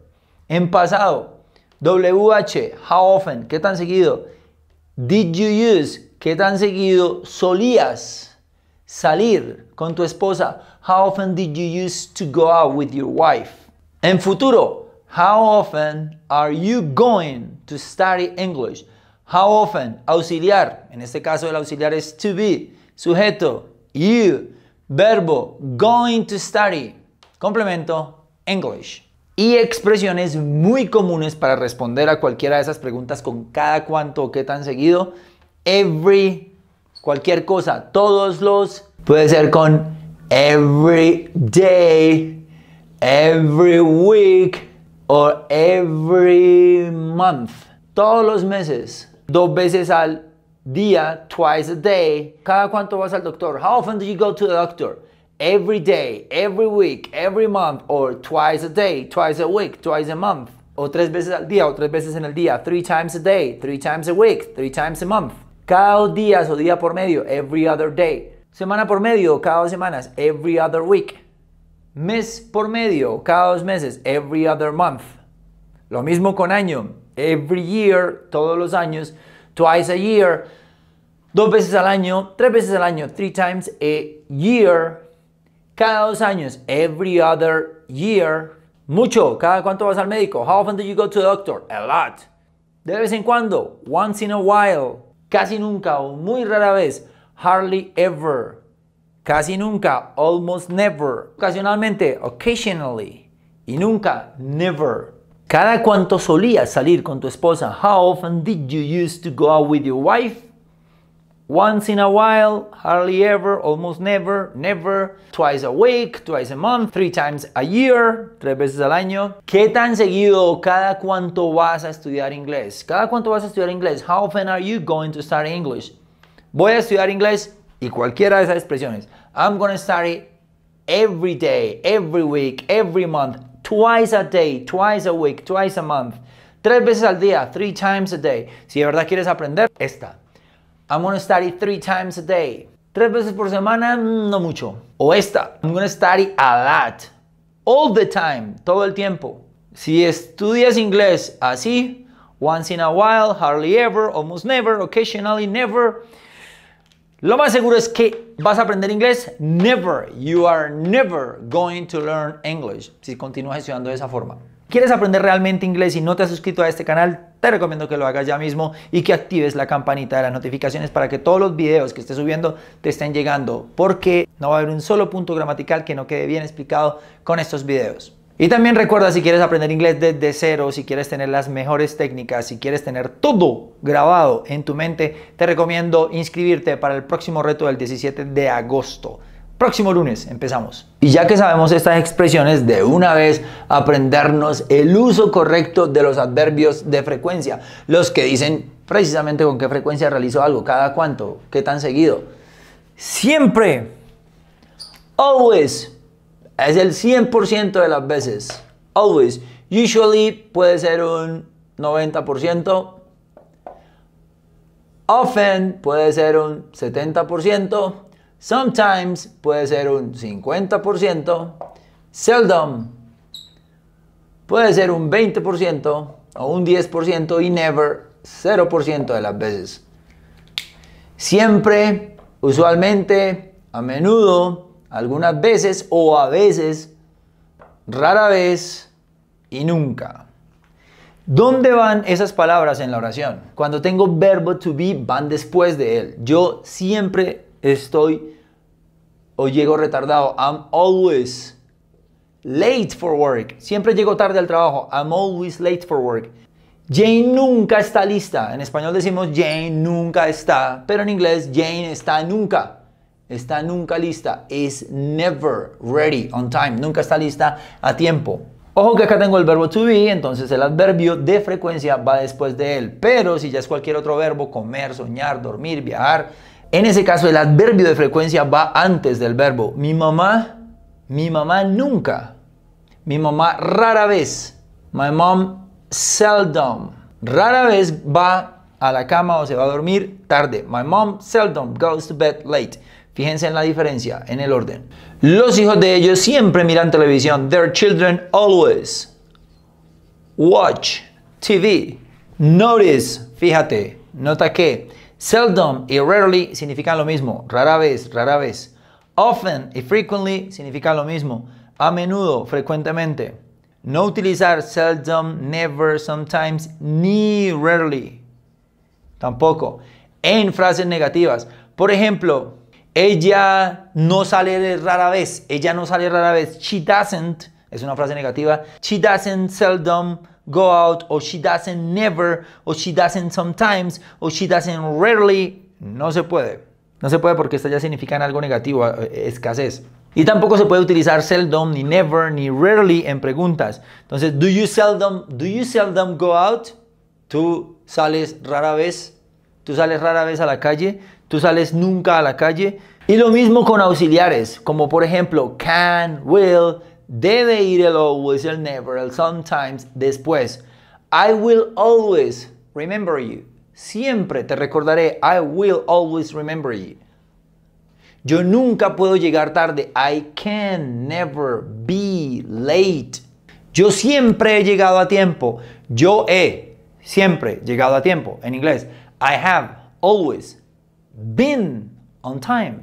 En pasado, WH, how often, ¿qué tan seguido? Did you use? ¿Qué tan seguido solías salir con tu esposa? How often did you use to go out with your wife? En futuro, how often are you going to study English? How often? Auxiliar. En este caso el auxiliar es to be. Sujeto. You. Verbo. Going to study. Complemento. English. y expresiones muy comunes para responder a cualquiera de esas preguntas con cada cuánto o qué tan seguido. Every, cualquier cosa, todos los, puede ser con every day, every week o every month. Todos los meses, dos veces al día, twice a day. Cada cuánto vas al doctor. How often do you go to the doctor? every day, every week, every month, or twice a day, twice a week, twice a month, o tres veces al día, o tres veces en el día, three times a day, three times a week, three times a month. Cada dos días o día por medio, every other day. Semana por medio, cada dos semanas, every other week. Mes por medio, cada dos meses, every other month. Lo mismo con año, every year, todos los años, twice a year, dos veces al año, tres veces al año, three times a year, cada dos años, every other year. Mucho, ¿cada cuánto vas al médico? How often do you go to the doctor? A lot. De vez en cuando, once in a while. Casi nunca o muy rara vez, hardly ever. Casi nunca, almost never. Ocasionalmente, occasionally. Y nunca, never. ¿Cada cuánto solías salir con tu esposa? How often did you used to go out with your wife? Once in a while, hardly ever, almost never, never, twice a week, twice a month, three times a year, tres veces al año. ¿Qué tan seguido cada cuánto vas a estudiar inglés? ¿Cada cuánto vas a estudiar inglés? How often are you going to study English? Voy a estudiar inglés y cualquiera de esas expresiones. I'm going to study every day, every week, every month, twice a day, twice a week, twice a month. Tres veces al día, three times a day. Si de verdad quieres aprender, esta. I'm to study three times a day. Tres veces por semana, mm, no mucho. O esta, I'm to study a lot. All the time, todo el tiempo. Si estudias inglés así, once in a while, hardly ever, almost never, occasionally never, lo más seguro es que vas a aprender inglés. Never, you are never going to learn English si continúas estudiando de esa forma. ¿Quieres aprender realmente inglés y no te has suscrito a este canal? te recomiendo que lo hagas ya mismo y que actives la campanita de las notificaciones para que todos los videos que estés subiendo te estén llegando, porque no va a haber un solo punto gramatical que no quede bien explicado con estos videos. Y también recuerda, si quieres aprender inglés desde cero, si quieres tener las mejores técnicas, si quieres tener todo grabado en tu mente, te recomiendo inscribirte para el próximo reto del 17 de agosto. Próximo lunes empezamos. Y ya que sabemos estas expresiones, de una vez aprendernos el uso correcto de los adverbios de frecuencia, los que dicen precisamente con qué frecuencia realizo algo, cada cuánto, qué tan seguido. Siempre. Always. Es el 100% de las veces. Always. Usually puede ser un 90%. Often puede ser un 70%. Sometimes puede ser un 50%, seldom puede ser un 20% o un 10% y never 0% de las veces. Siempre, usualmente, a menudo, algunas veces o a veces, rara vez y nunca. ¿Dónde van esas palabras en la oración? Cuando tengo verbo to be, van después de él. Yo siempre estoy o llego retardado. I'm always late for work. Siempre llego tarde al trabajo. I'm always late for work. Jane nunca está lista. En español decimos Jane nunca está, pero en inglés Jane está nunca. Está nunca lista. Is never ready on time. Nunca está lista a tiempo. Ojo que acá tengo el verbo to be, entonces el adverbio de frecuencia va después de él. Pero si ya es cualquier otro verbo, comer, soñar, dormir, viajar, en ese caso, el adverbio de frecuencia va antes del verbo. Mi mamá, mi mamá nunca. Mi mamá rara vez. My mom seldom. Rara vez va a la cama o se va a dormir tarde. My mom seldom goes to bed late. Fíjense en la diferencia, en el orden. Los hijos de ellos siempre miran televisión. Their children always watch TV. Notice, fíjate, nota que Seldom y rarely significan lo mismo. Rara vez, rara vez. Often y frequently significan lo mismo. A menudo, frecuentemente. No utilizar seldom, never, sometimes, ni rarely. Tampoco. En frases negativas. Por ejemplo, ella no sale rara vez. Ella no sale rara vez. She doesn't. Es una frase negativa. She doesn't seldom go out o she doesn't never o she doesn't sometimes o she doesn't rarely. No se puede. No se puede porque estas ya significan algo negativo, eh, escasez. Y tampoco se puede utilizar seldom, ni never, ni rarely en preguntas. Entonces, do you seldom, do you seldom go out? Tú sales rara vez. Tú sales rara vez a la calle. Tú sales nunca a la calle. Y lo mismo con auxiliares, como por ejemplo can, will, debe ir el always, el never, el sometimes después. I will always remember you. Siempre te recordaré. I will always remember you. Yo nunca puedo llegar tarde. I can never be late. Yo siempre he llegado a tiempo. Yo he siempre llegado a tiempo. En inglés, I have always been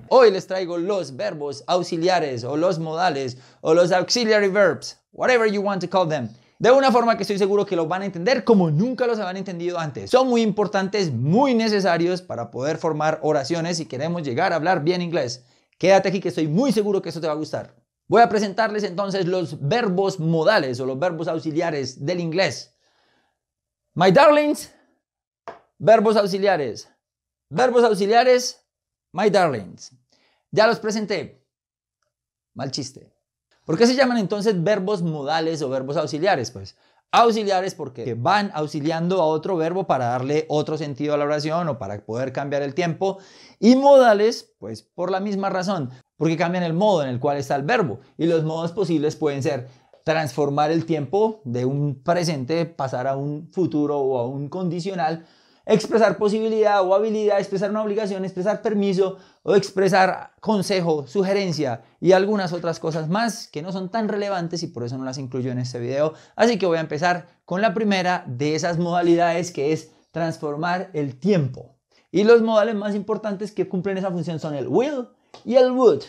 Hoy les traigo los verbos auxiliares o los modales o los auxiliary verbs, whatever you want to call them. De una forma que estoy seguro que los van a entender como nunca los habrán entendido antes. Son muy importantes, muy necesarios para poder formar oraciones si queremos llegar a hablar bien inglés. Quédate aquí que estoy muy seguro que eso te va a gustar. Voy a presentarles entonces los verbos modales o los verbos auxiliares del inglés. My darlings, verbos auxiliares. Verbos auxiliares My darlings, ya los presenté. Mal chiste. ¿Por qué se llaman entonces verbos modales o verbos auxiliares? Pues auxiliares porque van auxiliando a otro verbo para darle otro sentido a la oración o para poder cambiar el tiempo. Y modales, pues por la misma razón, porque cambian el modo en el cual está el verbo. Y los modos posibles pueden ser transformar el tiempo de un presente, pasar a un futuro o a un condicional expresar posibilidad o habilidad, expresar una obligación, expresar permiso o expresar consejo, sugerencia y algunas otras cosas más que no son tan relevantes y por eso no las incluyo en este video. Así que voy a empezar con la primera de esas modalidades que es transformar el tiempo. Y los modales más importantes que cumplen esa función son el will y el would,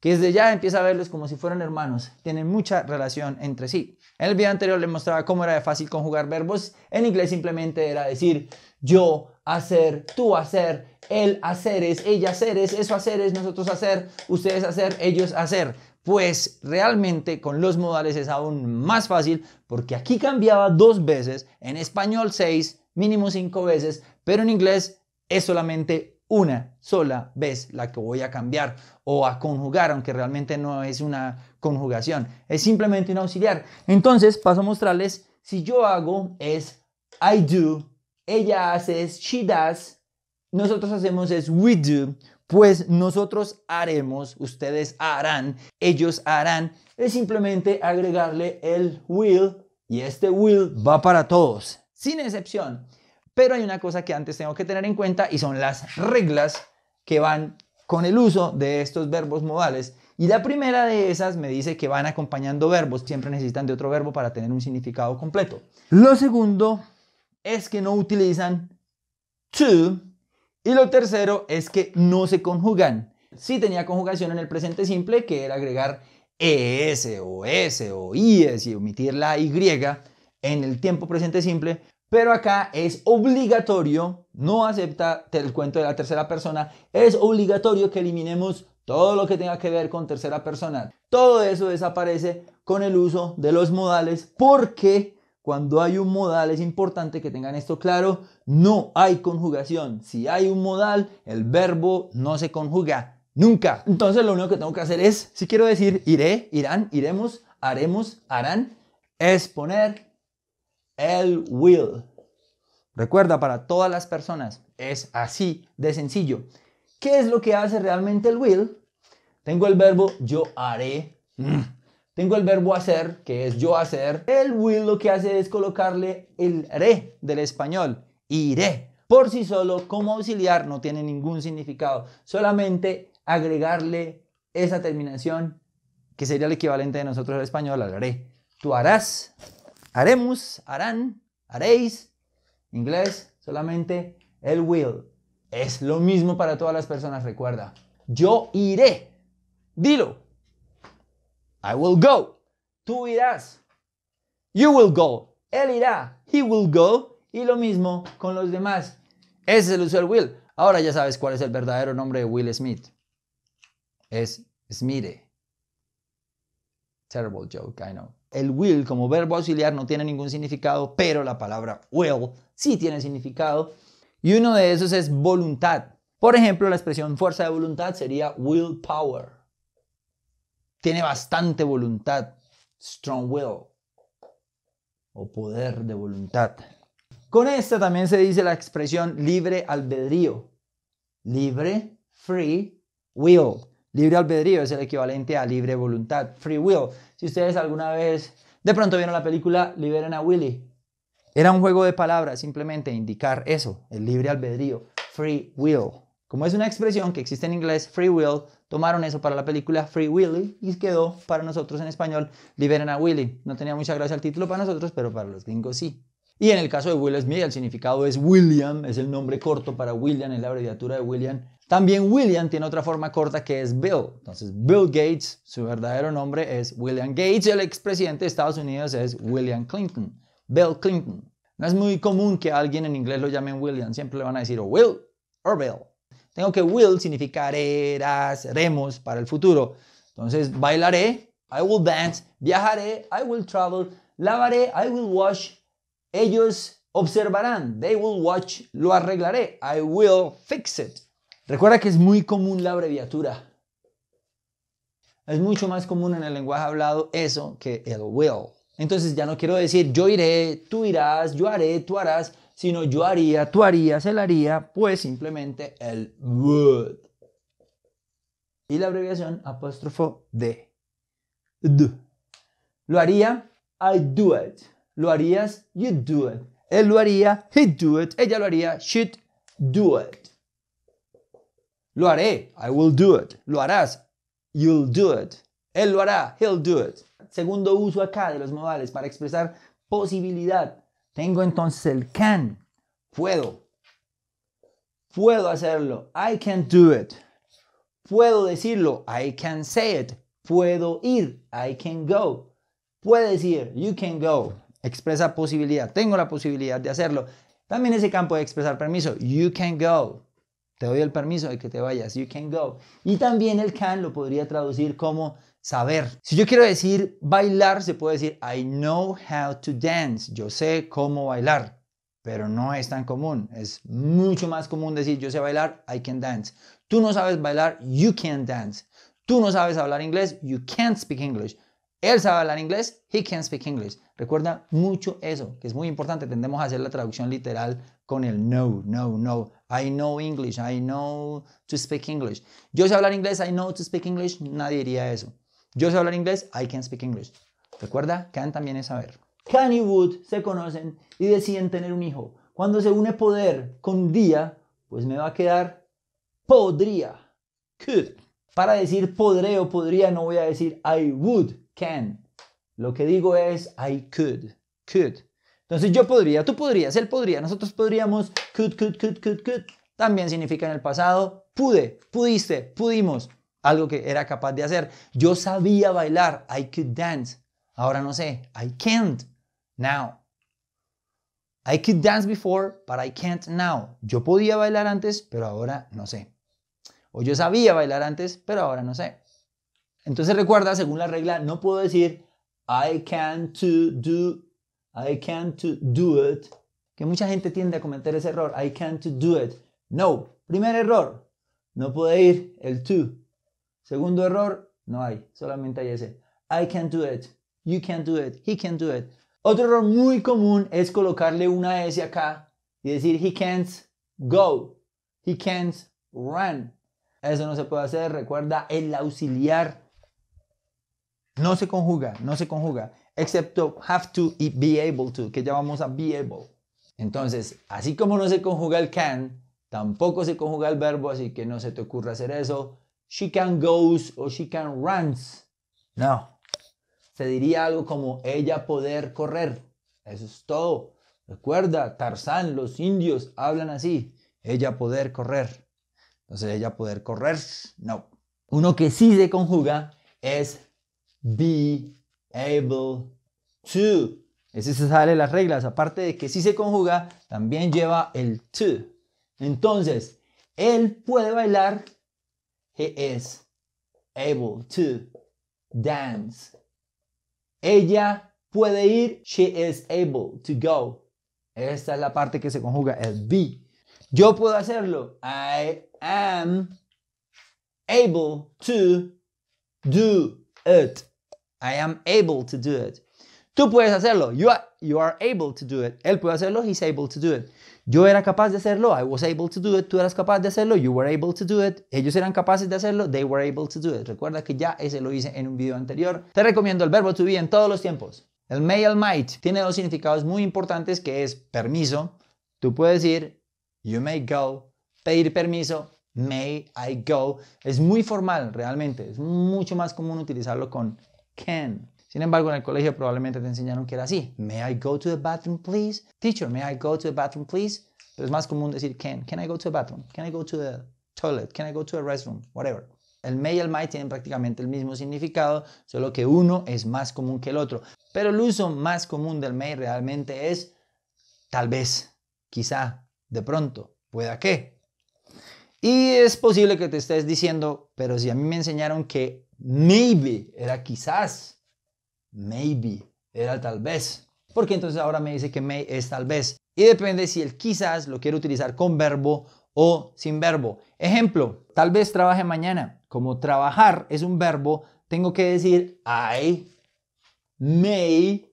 que desde ya empieza a verlos como si fueran hermanos, tienen mucha relación entre sí. En el video anterior les mostraba cómo era de fácil conjugar verbos, en inglés simplemente era decir yo hacer, tú hacer, él es ella hacer es eso hacer es nosotros hacer, ustedes hacer, ellos hacer. Pues realmente con los modales es aún más fácil porque aquí cambiaba dos veces, en español seis, mínimo cinco veces, pero en inglés es solamente una sola vez la que voy a cambiar o a conjugar, aunque realmente no es una conjugación, es simplemente un auxiliar. Entonces paso a mostrarles, si yo hago es I do ella hace es she does, nosotros hacemos es we do, pues nosotros haremos, ustedes harán, ellos harán, es simplemente agregarle el will y este will va para todos, sin excepción. Pero hay una cosa que antes tengo que tener en cuenta y son las reglas que van con el uso de estos verbos modales. Y la primera de esas me dice que van acompañando verbos, siempre necesitan de otro verbo para tener un significado completo. Lo segundo es que no utilizan to. Y lo tercero es que no se conjugan. si tenía conjugación en el presente simple, que era agregar ES o S o IS y omitir la Y en el tiempo presente simple, pero acá es obligatorio, no acepta el cuento de la tercera persona, es obligatorio que eliminemos todo lo que tenga que ver con tercera persona. Todo eso desaparece con el uso de los modales porque cuando hay un modal es importante que tengan esto claro, no hay conjugación. Si hay un modal, el verbo no se conjuga nunca. Entonces lo único que tengo que hacer es, si quiero decir iré, irán, iremos, haremos, harán, es poner el will. Recuerda, para todas las personas es así de sencillo. ¿Qué es lo que hace realmente el will? Tengo el verbo yo haré. Mm. Tengo el verbo hacer, que es yo hacer. El will lo que hace es colocarle el re del español, iré. Por sí solo, como auxiliar, no tiene ningún significado. Solamente agregarle esa terminación, que sería el equivalente de nosotros al español, al haré. Tú harás, haremos, harán, haréis. Inglés, solamente el will. Es lo mismo para todas las personas, recuerda. Yo iré. Dilo. I will go. Tú irás. You will go. Él irá. He will go. Y lo mismo con los demás. Ese es el uso del will. Ahora ya sabes cuál es el verdadero nombre de Will Smith. Es Smire. Terrible joke, I know. El will como verbo auxiliar no tiene ningún significado, pero la palabra will sí tiene significado. Y uno de esos es voluntad. Por ejemplo, la expresión fuerza de voluntad sería willpower tiene bastante voluntad, strong will o poder de voluntad. Con esta también se dice la expresión libre albedrío. Libre, free will. Libre albedrío es el equivalente a libre voluntad, free will. Si ustedes alguna vez de pronto vieron la película Liberen a Willy, era un juego de palabras simplemente indicar eso, el libre albedrío, free will. Como es una expresión que existe en inglés, free will, tomaron eso para la película Free Willy y quedó para nosotros en español Liberen a Willy. No tenía mucha gracia el título para nosotros, pero para los gringos sí. Y en el caso de Will Smith, el significado es William, es el nombre corto para William, es la abreviatura de William. También William tiene otra forma corta que es Bill. Entonces, Bill Gates, su verdadero nombre es William Gates, el expresidente de Estados Unidos es William Clinton, Bill Clinton. No es muy común que alguien en inglés lo llamen William, siempre le van a decir o Will o Bill. Tengo que will significa harás, haremos para el futuro. Entonces, bailaré, I will dance, viajaré, I will travel, lavaré, I will wash, ellos observarán, they will watch, lo arreglaré, I will fix it. Recuerda que es muy común la abreviatura. Es mucho más común en el lenguaje hablado eso que el will. Entonces ya no quiero decir yo iré, tú irás, yo haré, tú harás sino yo haría, tú harías, él haría, pues simplemente el would. Y la abreviación apóstrofo de. Do. Lo haría, I do it. Lo harías, you do it. Él lo haría, he do it. Ella lo haría, she'd do it. Lo haré, I will do it. Lo harás, you'll do it. Él lo hará, he'll do it. Segundo uso acá de los modales para expresar posibilidad tengo entonces el can. Puedo. Puedo hacerlo. I can do it. Puedo decirlo. I can say it. Puedo ir. I can go. Puedes ir. You can go. Expresa posibilidad. Tengo la posibilidad de hacerlo. También ese campo de expresar permiso. You can go. Te doy el permiso de que te vayas. You can go. Y también el can lo podría traducir como saber. Si yo quiero decir bailar, se puede decir I know how to dance. Yo sé cómo bailar, pero no es tan común. Es mucho más común decir yo sé bailar, I can dance. Tú no sabes bailar, you can dance. Tú no sabes hablar inglés, you can't speak English. Él sabe hablar inglés, he can speak English. Recuerda mucho eso, que es muy importante. Tendemos a hacer la traducción literal con el no, no, no. I know English, I know to speak English. Yo sé hablar inglés, I know to speak English. Nadie diría eso. Yo sé hablar inglés, I can speak English. Recuerda, can también es saber. Can y would se conocen y deciden tener un hijo. Cuando se une poder con día, pues me va a quedar podría. Could. Para decir podré o podría no voy a decir I would, can. Lo que digo es I could, could. Entonces yo podría, tú podrías, él podría, nosotros podríamos, could, could, could, could, could. También significa en el pasado, pude, pudiste, pudimos, algo que era capaz de hacer. Yo sabía bailar, I could dance. Ahora no sé, I can't now. I could dance before, but I can't now. Yo podía bailar antes, pero ahora no sé. O yo sabía bailar antes, pero ahora no sé. Entonces recuerda, según la regla, no puedo decir I can't do, I can't do it. Que mucha gente tiende a cometer ese error. I can't do it. No. Primer error. No puede ir el to. Segundo error, no hay, solamente hay ese. I can't do it, you can't do it, he can't do it. Otro error muy común es colocarle una S acá y decir he can't go, he can't run. Eso no se puede hacer, recuerda el auxiliar. No se conjuga, no se conjuga, excepto have to y be able to, que llamamos a be able. Entonces, así como no se conjuga el can, tampoco se conjuga el verbo, así que no se te ocurra hacer eso she can goes o she can runs. No. Se diría algo como ella poder correr. Eso es todo. Recuerda, Tarzán, los indios hablan así. Ella poder correr. Entonces, ella poder correr, no. Uno que sí se conjuga es be able to. Ese se sale las reglas. Aparte de que sí se conjuga, también lleva el to. Entonces, él puede bailar He is able to dance. Ella puede ir. She is able to go. Esta es la parte que se conjuga, el be. Yo puedo hacerlo. I am able to do it. I am able to do it. Tú puedes hacerlo. You are, able to do it. Él puede hacerlo. He's able to do it. Yo era capaz de hacerlo, I was able to do it, tú eras capaz de hacerlo, you were able to do it, ellos eran capaces de hacerlo, they were able to do it. Recuerda que ya ese lo hice en un video anterior. Te recomiendo el verbo to be en todos los tiempos. El may, el might tiene dos significados muy importantes que es permiso. Tú puedes decir, you may go, pedir permiso, may I go. Es muy formal realmente, es mucho más común utilizarlo con can. Sin embargo, en el colegio probablemente te enseñaron que era así. May I go to the bathroom, please? Teacher, may I go to the bathroom, please? Pero es más común decir can. Can I go to the bathroom? Can I go to the toilet? Can I go to the restroom? Whatever. El may y el might tienen prácticamente el mismo significado, solo que uno es más común que el otro. Pero el uso más común del may realmente es tal vez, quizá, de pronto, pueda que. Y es posible que te estés diciendo, pero si a mí me enseñaron que maybe era quizás, Maybe era tal vez. Porque entonces ahora me dice que may es tal vez. Y depende si el quizás lo quiero utilizar con verbo o sin verbo. Ejemplo, tal vez trabaje mañana. Como trabajar es un verbo, tengo que decir I may.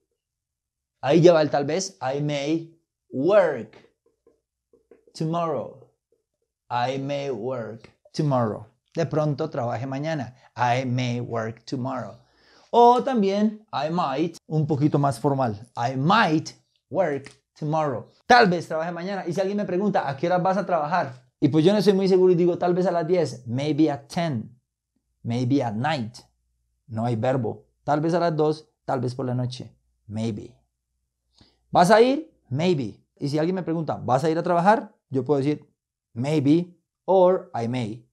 Ahí lleva el tal vez. I may work tomorrow. I may work tomorrow. De pronto trabaje mañana. I may work tomorrow. O también I might, un poquito más formal. I might work tomorrow. Tal vez trabaje mañana. Y si alguien me pregunta, ¿a qué hora vas a trabajar? Y pues yo no estoy muy seguro y digo, tal vez a las 10, maybe at 10, maybe at night. No hay verbo. Tal vez a las 2, tal vez por la noche. Maybe. ¿Vas a ir? Maybe. Y si alguien me pregunta, ¿vas a ir a trabajar? Yo puedo decir, maybe or I may.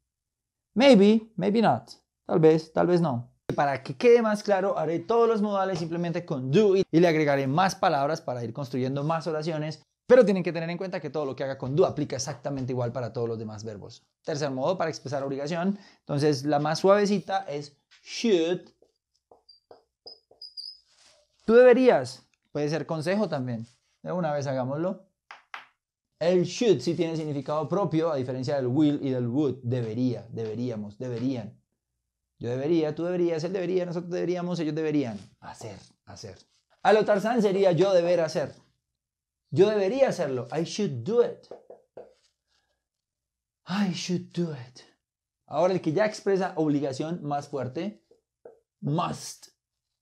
Maybe, maybe not. Tal vez, tal vez no. Para que quede más claro, haré todos los modales simplemente con do y le agregaré más palabras para ir construyendo más oraciones, pero tienen que tener en cuenta que todo lo que haga con do aplica exactamente igual para todos los demás verbos. Tercer modo, para expresar obligación, entonces la más suavecita es should. Tú deberías, puede ser consejo también. De una vez hagámoslo. El should sí tiene significado propio, a diferencia del will y del would. Debería, deberíamos, deberían. Yo debería, tú deberías, él debería, nosotros deberíamos, ellos deberían. Hacer, hacer. A lo Tarzán sería yo deber hacer. Yo debería hacerlo. I should do it. I should do it. Ahora el que ya expresa obligación más fuerte, must.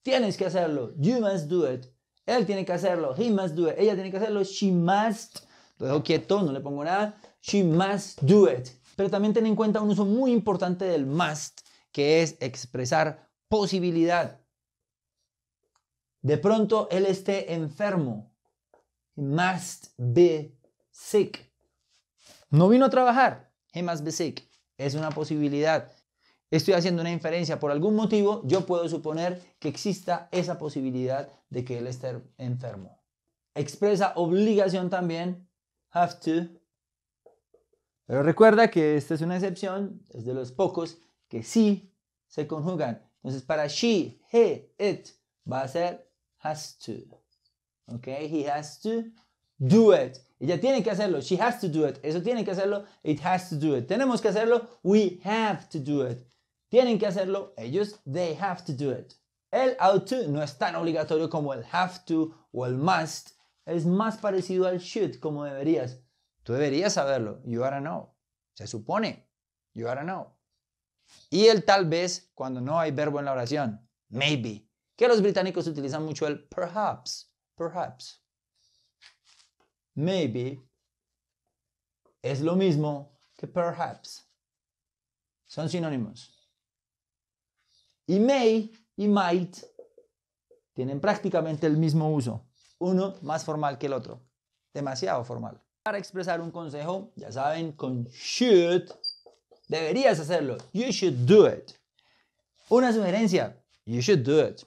Tienes que hacerlo. You must do it. Él tiene que hacerlo. He must do it. Ella tiene que hacerlo. She must. Lo dejo quieto, no le pongo nada. She must do it. Pero también ten en cuenta un uso muy importante del must que es expresar posibilidad. De pronto él esté enfermo. He must be sick. No vino a trabajar. He must be sick. Es una posibilidad. Estoy haciendo una inferencia. Por algún motivo yo puedo suponer que exista esa posibilidad de que él esté enfermo. Expresa obligación también. Have to. Pero recuerda que esta es una excepción, es de los pocos que sí se conjugan. Entonces, para she, he, it, va a ser has to. ¿Ok? He has to do it. Ella tiene que hacerlo. She has to do it. Eso tiene que hacerlo. It has to do it. Tenemos que hacerlo. We have to do it. Tienen que hacerlo. Ellos, they have to do it. El ought to no es tan obligatorio como el have to o el must. Es más parecido al should, como deberías. Tú deberías saberlo. You ahora no. Se supone. You ahora no. Y el tal vez cuando no hay verbo en la oración. Maybe. Que los británicos utilizan mucho el perhaps. Perhaps. Maybe es lo mismo que perhaps. Son sinónimos. Y may y might tienen prácticamente el mismo uso. Uno más formal que el otro. Demasiado formal. Para expresar un consejo, ya saben, con should Deberías hacerlo. You should do it. Una sugerencia. You should do it.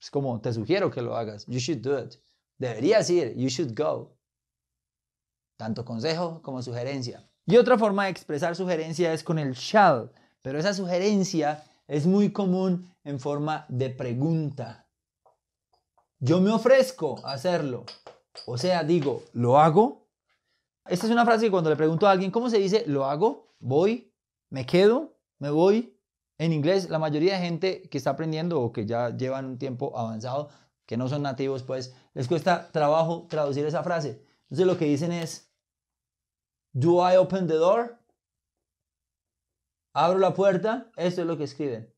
Es como te sugiero que lo hagas. You should do it. Deberías ir. You should go. Tanto consejo como sugerencia. Y otra forma de expresar sugerencia es con el shall, pero esa sugerencia es muy común en forma de pregunta. Yo me ofrezco a hacerlo. O sea, digo, ¿lo hago? Esta es una frase que cuando le pregunto a alguien, ¿cómo se dice lo hago? Voy, me quedo, me voy. En inglés, la mayoría de gente que está aprendiendo o que ya llevan un tiempo avanzado, que no son nativos, pues les cuesta trabajo traducir esa frase. Entonces lo que dicen es, Do I open the door? Abro la puerta. Esto es lo que escriben.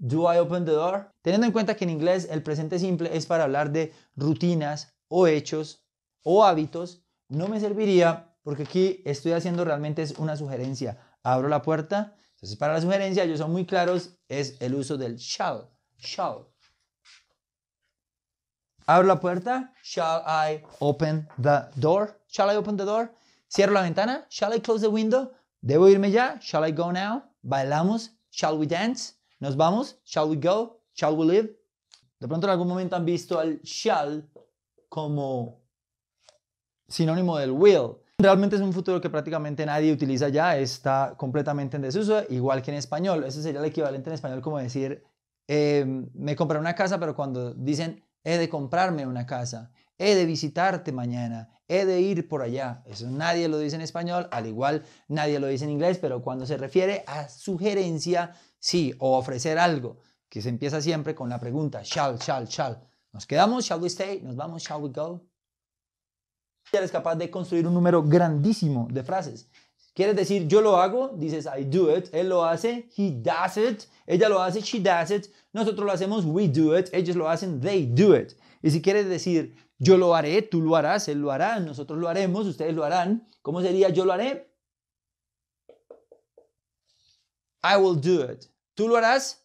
Do I open the door? Teniendo en cuenta que en inglés el presente simple es para hablar de rutinas o hechos o hábitos, no me serviría porque aquí estoy haciendo realmente es una sugerencia abro la puerta. Entonces, para la sugerencia, ellos son muy claros, es el uso del shall. Shall. Abro la puerta. Shall I open the door? Shall I open the door? Cierro la ventana. Shall I close the window? Debo irme ya. Shall I go now? Bailamos. Shall we dance? Nos vamos. Shall we go? Shall we live? De pronto en algún momento han visto al shall como sinónimo del will. Realmente es un futuro que prácticamente nadie utiliza ya, está completamente en desuso, igual que en español. Ese sería el equivalente en español como decir, em, me compré una casa, pero cuando dicen, he de comprarme una casa, he de visitarte mañana, he de ir por allá. Eso nadie lo dice en español, al igual nadie lo dice en inglés, pero cuando se refiere a sugerencia, sí, o ofrecer algo, que se empieza siempre con la pregunta, shall, shall, shall. Nos quedamos, shall we stay, nos vamos, shall we go eres capaz de construir un número grandísimo de frases. Quieres decir yo lo hago, dices I do it, él lo hace, he does it, ella lo hace, she does it, nosotros lo hacemos, we do it, ellos lo hacen, they do it. Y si quieres decir yo lo haré, tú lo harás, él lo hará, nosotros lo haremos, ustedes lo harán, ¿cómo sería yo lo haré? I will do it. Tú lo harás,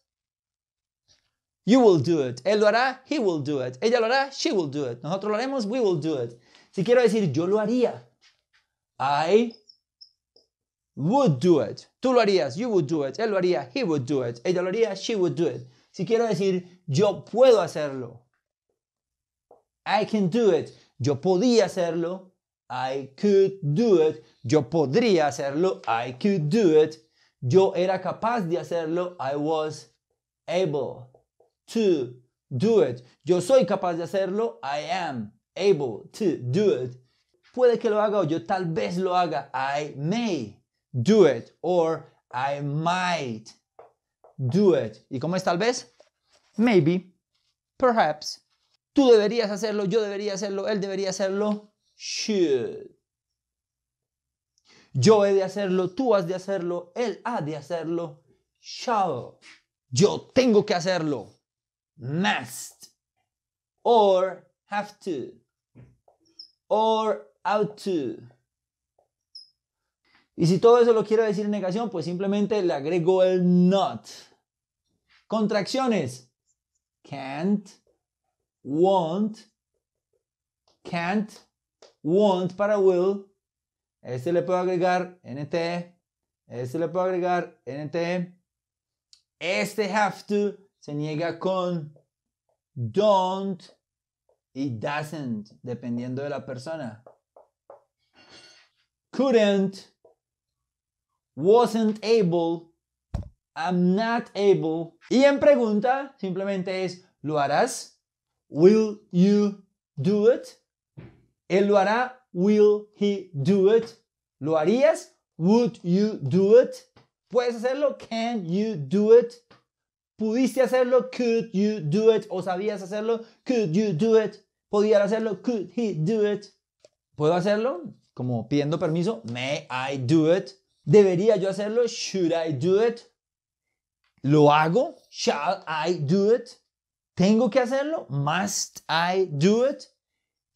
You will do it. Él lo hará, he will do it. Ella lo hará, she will do it. Nosotros lo haremos, we will do it. Si quiero decir yo lo haría, I would do it. Tú lo harías, you would do it. Él lo haría, he would do it. Ella lo haría, she would do it. Si quiero decir yo puedo hacerlo, I can do it. Yo podía hacerlo, I could do it. Yo podría hacerlo, I could do it. Yo era capaz de hacerlo, I was able to do it. Yo soy capaz de hacerlo, I am able to do it. Puede que lo haga o yo tal vez lo haga. I may do it or I might do it. ¿Y cómo es tal vez? Maybe, perhaps. Tú deberías hacerlo, yo debería hacerlo, él debería hacerlo. Should. Yo he de hacerlo, tú has de hacerlo, él ha de hacerlo. Shall. Yo tengo que hacerlo. Must. Or have to or out to. Y si todo eso lo quiero decir en negación, pues simplemente le agrego el not. Contracciones. Can't, won't, can't, won't para will. Este le puedo agregar nt. Este le puedo agregar nt. Este have to se niega con don't It doesn't, dependiendo de la persona. Couldn't, wasn't able, I'm not able. Y en pregunta simplemente es, ¿lo harás? Will you do it? Él lo hará. Will he do it? ¿Lo harías? Would you do it? ¿Puedes hacerlo? Can you do it? ¿Pudiste hacerlo? Could you do it? ¿O sabías hacerlo? Could you do it? Podría hacerlo, could he do it? ¿Puedo hacerlo? Como pidiendo permiso, may I do it? ¿Debería yo hacerlo? Should I do it? ¿Lo hago? Shall I do it? ¿Tengo que hacerlo? Must I do it?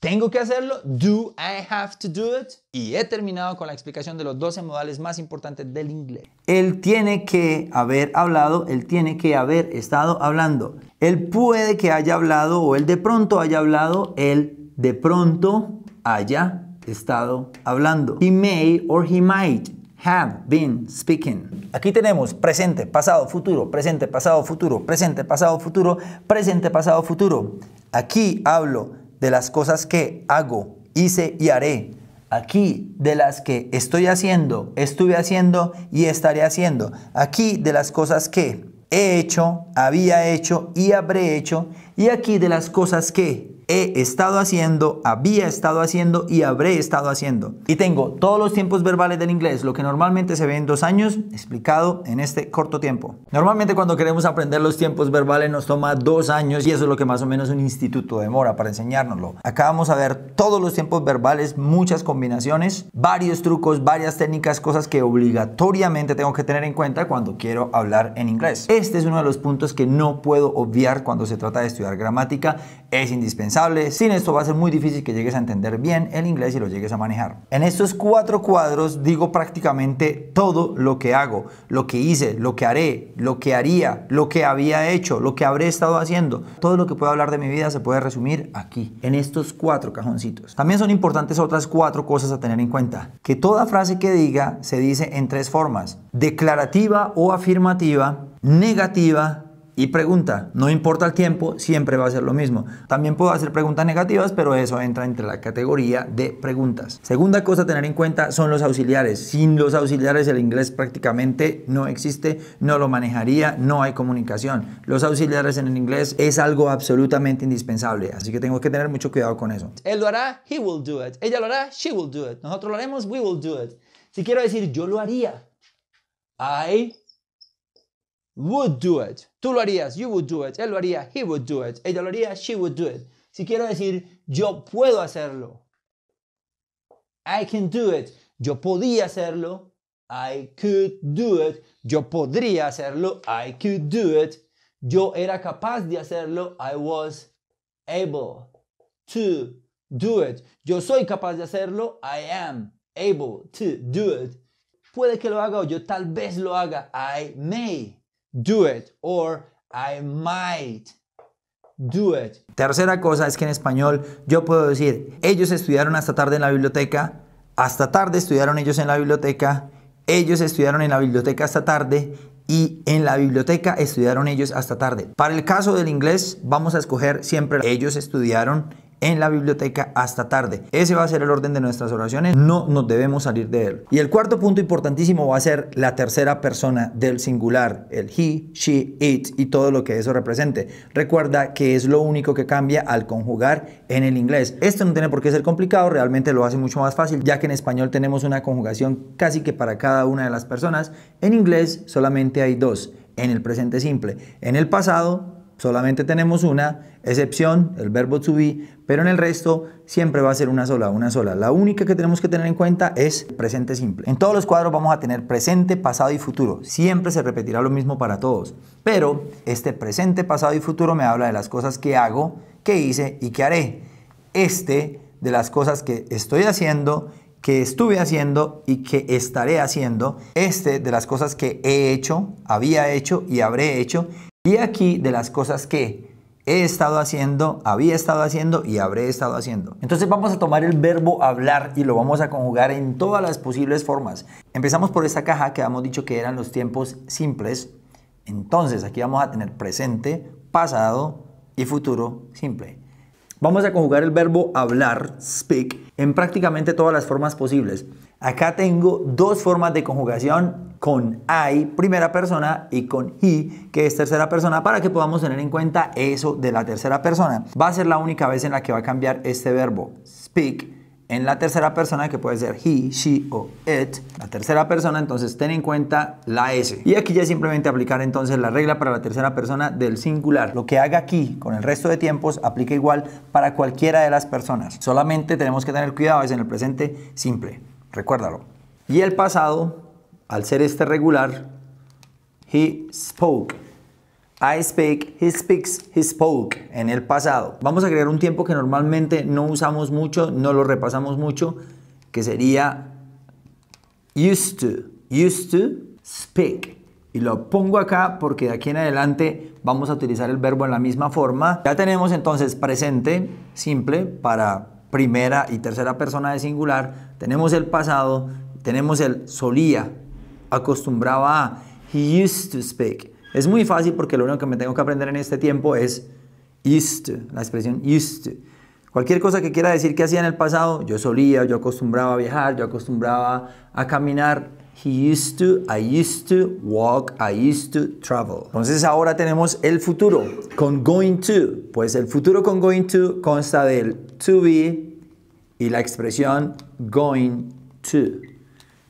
¿Tengo que hacerlo? Do I have to do it? Y he terminado con la explicación de los 12 modales más importantes del inglés. Él tiene que haber hablado, él tiene que haber estado hablando. Él puede que haya hablado o él de pronto haya hablado, él de pronto haya estado hablando. He may or he might have been speaking. Aquí tenemos presente, pasado, futuro, presente, pasado, futuro, presente, pasado, futuro, presente, pasado, futuro. Aquí hablo de las cosas que hago, hice y haré. Aquí de las que estoy haciendo, estuve haciendo y estaré haciendo. Aquí de las cosas que he hecho, había hecho y habré hecho y aquí de las cosas que he estado haciendo, había estado haciendo y habré estado haciendo. Y tengo todos los tiempos verbales del inglés, lo que normalmente se ve en dos años, explicado en este corto tiempo. Normalmente cuando queremos aprender los tiempos verbales nos toma dos años y eso es lo que más o menos un instituto demora para enseñárnoslo. Acá vamos a ver todos los tiempos verbales, muchas combinaciones, varios trucos, varias técnicas, cosas que obligatoriamente tengo que tener en cuenta cuando quiero hablar en inglés. Este es uno de los puntos que no puedo obviar cuando se trata de estudiar gramática es indispensable. Sin esto va a ser muy difícil que llegues a entender bien el inglés y lo llegues a manejar. En estos cuatro cuadros digo prácticamente todo lo que hago, lo que hice, lo que haré, lo que haría, lo que había hecho, lo que habré estado haciendo. Todo lo que puedo hablar de mi vida se puede resumir aquí, en estos cuatro cajoncitos. También son importantes otras cuatro cosas a tener en cuenta. Que toda frase que diga se dice en tres formas. Declarativa o afirmativa, negativa y pregunta. No importa el tiempo, siempre va a ser lo mismo. También puedo hacer preguntas negativas, pero eso entra entre la categoría de preguntas. Segunda cosa a tener en cuenta son los auxiliares. Sin los auxiliares el inglés prácticamente no existe, no lo manejaría, no hay comunicación. Los auxiliares en el inglés es algo absolutamente indispensable, así que tengo que tener mucho cuidado con eso. Él lo hará, he will do it. Ella lo hará, she will do it. Nosotros lo haremos, we will do it. Si quiero decir yo lo haría, I would do it. Tú lo harías, you would do it. Él lo haría, he would do it. Ella lo haría, she would do it. Si quiero decir, yo puedo hacerlo. I can do it. Yo podía hacerlo. I could do it. Yo podría hacerlo. I could do it. Yo era capaz de hacerlo. I was able to do it. Yo soy capaz de hacerlo. I am able to do it. Puede que lo haga o yo tal vez lo haga. I may do it or I might do it. Tercera cosa es que en español yo puedo decir, ellos estudiaron hasta tarde en la biblioteca, hasta tarde estudiaron ellos en la biblioteca, ellos estudiaron en la biblioteca hasta tarde y en la biblioteca estudiaron ellos hasta tarde. Para el caso del inglés vamos a escoger siempre ellos estudiaron en la biblioteca hasta tarde. Ese va a ser el orden de nuestras oraciones, no nos debemos salir de él. Y el cuarto punto importantísimo va a ser la tercera persona del singular, el he, she, it y todo lo que eso represente. Recuerda que es lo único que cambia al conjugar en el inglés. Esto no tiene por qué ser complicado, realmente lo hace mucho más fácil, ya que en español tenemos una conjugación casi que para cada una de las personas. En inglés solamente hay dos, en el presente simple. En el pasado Solamente tenemos una excepción, el verbo to be, pero en el resto siempre va a ser una sola, una sola. La única que tenemos que tener en cuenta es presente simple. En todos los cuadros vamos a tener presente, pasado y futuro. Siempre se repetirá lo mismo para todos. Pero este presente, pasado y futuro me habla de las cosas que hago, que hice y que haré. Este de las cosas que estoy haciendo, que estuve haciendo y que estaré haciendo. Este de las cosas que he hecho, había hecho y habré hecho y aquí de las cosas que he estado haciendo, había estado haciendo y habré estado haciendo. Entonces vamos a tomar el verbo hablar y lo vamos a conjugar en todas las posibles formas. Empezamos por esta caja que habíamos dicho que eran los tiempos simples. Entonces aquí vamos a tener presente, pasado y futuro simple. Vamos a conjugar el verbo hablar, speak, en prácticamente todas las formas posibles. Acá tengo dos formas de conjugación con I, primera persona, y con he, que es tercera persona, para que podamos tener en cuenta eso de la tercera persona. Va a ser la única vez en la que va a cambiar este verbo speak en la tercera persona, que puede ser he, she o it. La tercera persona, entonces ten en cuenta la S. Y aquí ya simplemente aplicar entonces la regla para la tercera persona del singular. Lo que haga aquí con el resto de tiempos aplica igual para cualquiera de las personas. Solamente tenemos que tener cuidado, es en el presente simple. Recuérdalo. Y el pasado, al ser este regular, he spoke. I speak, he speaks, he spoke en el pasado. Vamos a crear un tiempo que normalmente no usamos mucho, no lo repasamos mucho, que sería used to, used to speak. Y lo pongo acá porque de aquí en adelante vamos a utilizar el verbo en la misma forma. Ya tenemos entonces presente simple para primera y tercera persona de singular, tenemos el pasado, tenemos el solía, acostumbraba a, he used to speak. Es muy fácil porque lo único que me tengo que aprender en este tiempo es used to, la expresión used to. Cualquier cosa que quiera decir que hacía en el pasado, yo solía, yo acostumbraba a viajar, yo acostumbraba a caminar. He used to, I used to walk, I used to travel. Entonces ahora tenemos el futuro con going to. Pues el futuro con going to consta del to be y la expresión going to.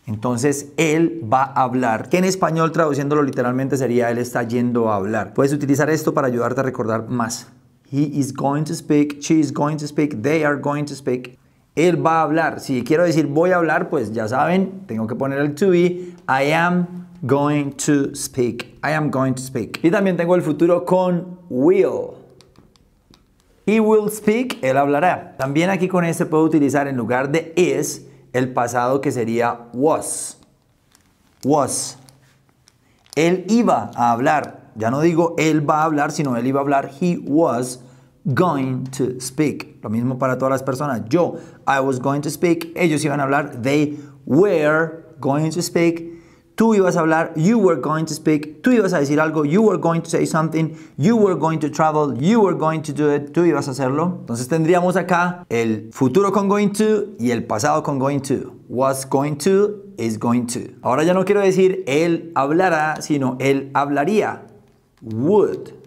Entonces, él va a hablar, que en español traduciéndolo literalmente sería él está yendo a hablar. Puedes utilizar esto para ayudarte a recordar más. He is going to speak, she is going to speak, they are going to speak. Él va a hablar. Si quiero decir voy a hablar, pues ya saben, tengo que poner el to be. I am going to speak. I am going to speak. Y también tengo el futuro con will. He will speak, él hablará. También aquí con este puedo utilizar en lugar de is el pasado que sería was. Was. Él iba a hablar. Ya no digo él va a hablar, sino él iba a hablar. He was going to speak. Lo mismo para todas las personas. Yo, I was going to speak. Ellos iban a hablar. They were going to speak. Tú ibas a hablar, you were going to speak, tú ibas a decir algo, you were going to say something, you were going to travel, you were going to do it, tú ibas a hacerlo. Entonces tendríamos acá el futuro con going to y el pasado con going to. Was going to is going to. Ahora ya no quiero decir él hablará, sino él hablaría. Would.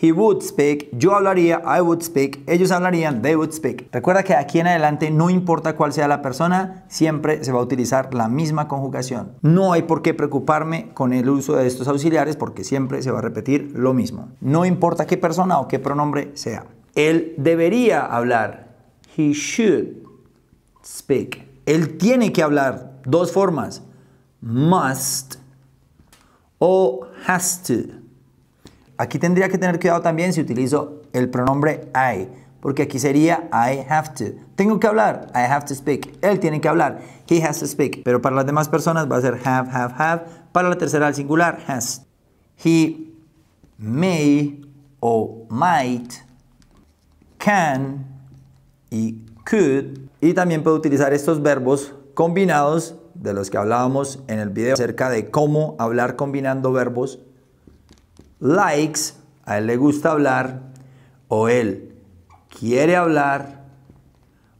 He would speak, yo hablaría, I would speak, ellos hablarían, they would speak. Recuerda que aquí en adelante no importa cuál sea la persona, siempre se va a utilizar la misma conjugación. No hay por qué preocuparme con el uso de estos auxiliares porque siempre se va a repetir lo mismo. No importa qué persona o qué pronombre sea. Él debería hablar. He should speak. Él tiene que hablar. Dos formas. Must o has to. Aquí tendría que tener cuidado también si utilizo el pronombre I, porque aquí sería I have to. Tengo que hablar, I have to speak. Él tiene que hablar, he has to speak. Pero para las demás personas va a ser have, have, have. Para la tercera al singular, has. He may o might, can y could. Y también puedo utilizar estos verbos combinados de los que hablábamos en el video acerca de cómo hablar combinando verbos likes, a él le gusta hablar, o él quiere hablar,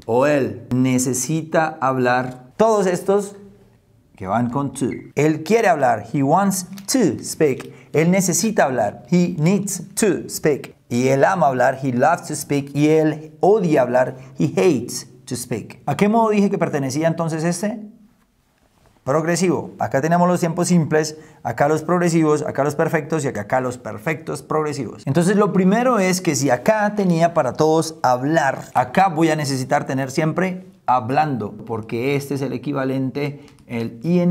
o él necesita hablar. Todos estos que van con to. Él quiere hablar. He wants to speak. Él necesita hablar. He needs to speak. Y él ama hablar. He loves to speak. Y él odia hablar. He hates to speak. ¿A qué modo dije que pertenecía entonces este? progresivo. Acá tenemos los tiempos simples, acá los progresivos, acá los perfectos y acá los perfectos progresivos. Entonces lo primero es que si acá tenía para todos hablar, acá voy a necesitar tener siempre hablando, porque este es el equivalente, el ing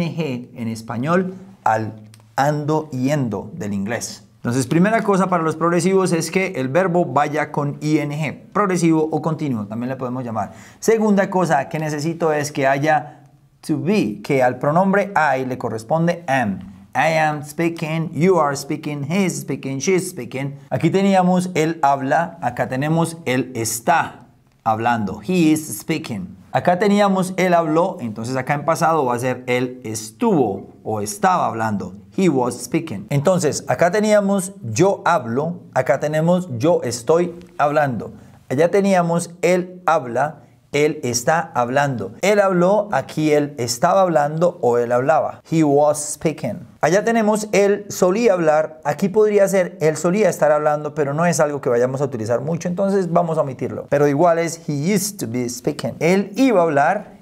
en español, al ando yendo del inglés. Entonces, primera cosa para los progresivos es que el verbo vaya con ing, progresivo o continuo, también le podemos llamar. Segunda cosa que necesito es que haya to be, que al pronombre I le corresponde am. I am speaking, you are speaking, he is speaking, she is speaking. Aquí teníamos él habla, acá tenemos él está hablando. He is speaking. Acá teníamos él habló, entonces acá en pasado va a ser él estuvo o estaba hablando. He was speaking. Entonces, acá teníamos yo hablo, acá tenemos yo estoy hablando. Allá teníamos él habla él está hablando. Él habló, aquí él estaba hablando o él hablaba. He was speaking. Allá tenemos él solía hablar, aquí podría ser él solía estar hablando, pero no es algo que vayamos a utilizar mucho, entonces vamos a omitirlo. Pero igual es he used to be speaking. Él iba a hablar,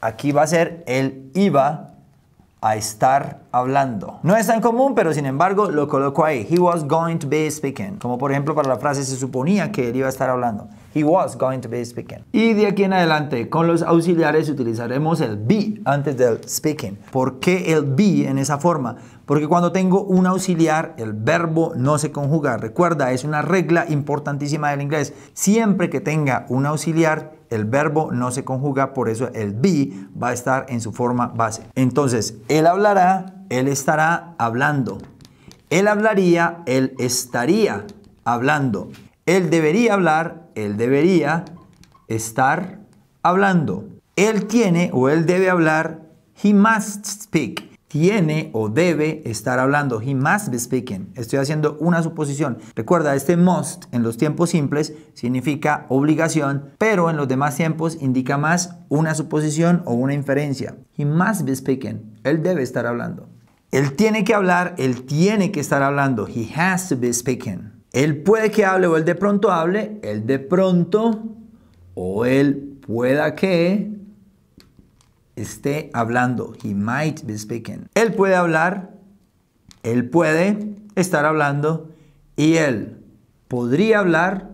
aquí va a ser él iba a estar hablando. No es tan común, pero sin embargo lo coloco ahí. He was going to be speaking. Como por ejemplo para la frase se suponía que él iba a estar hablando. He was going to be speaking. Y de aquí en adelante, con los auxiliares utilizaremos el be antes del speaking. ¿Por qué el be en esa forma? Porque cuando tengo un auxiliar, el verbo no se conjuga. Recuerda, es una regla importantísima del inglés. Siempre que tenga un auxiliar, el verbo no se conjuga, por eso el be va a estar en su forma base. Entonces, él hablará, él estará hablando. Él hablaría, él estaría hablando. Él debería hablar, él debería estar hablando. Él tiene o él debe hablar, he must speak. Tiene o debe estar hablando, he must be speaking. Estoy haciendo una suposición. Recuerda, este must en los tiempos simples significa obligación, pero en los demás tiempos indica más una suposición o una inferencia. He must be speaking. Él debe estar hablando. Él tiene que hablar, él tiene que estar hablando. He has to be speaking. Él puede que hable o él de pronto hable, él de pronto o él pueda que esté hablando. He might be speaking. Él puede hablar, él puede estar hablando y él podría hablar,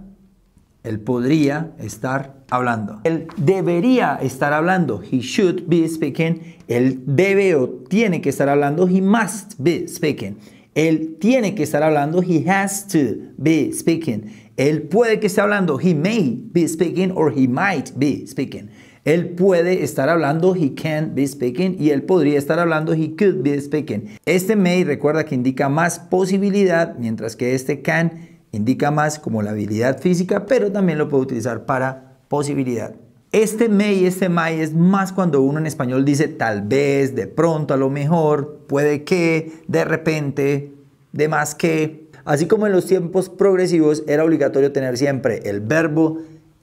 él podría estar hablando. Él debería estar hablando. He should be speaking. Él debe o tiene que estar hablando. He must be speaking. Él tiene que estar hablando. He has to be speaking. Él puede que esté hablando. He may be speaking or he might be speaking. Él puede estar hablando, he can be speaking, y él podría estar hablando, he could be speaking. Este may recuerda que indica más posibilidad, mientras que este can indica más como la habilidad física, pero también lo puede utilizar para posibilidad. Este me y este may es más cuando uno en español dice tal vez, de pronto, a lo mejor, puede que, de repente, de más que. Así como en los tiempos progresivos era obligatorio tener siempre el verbo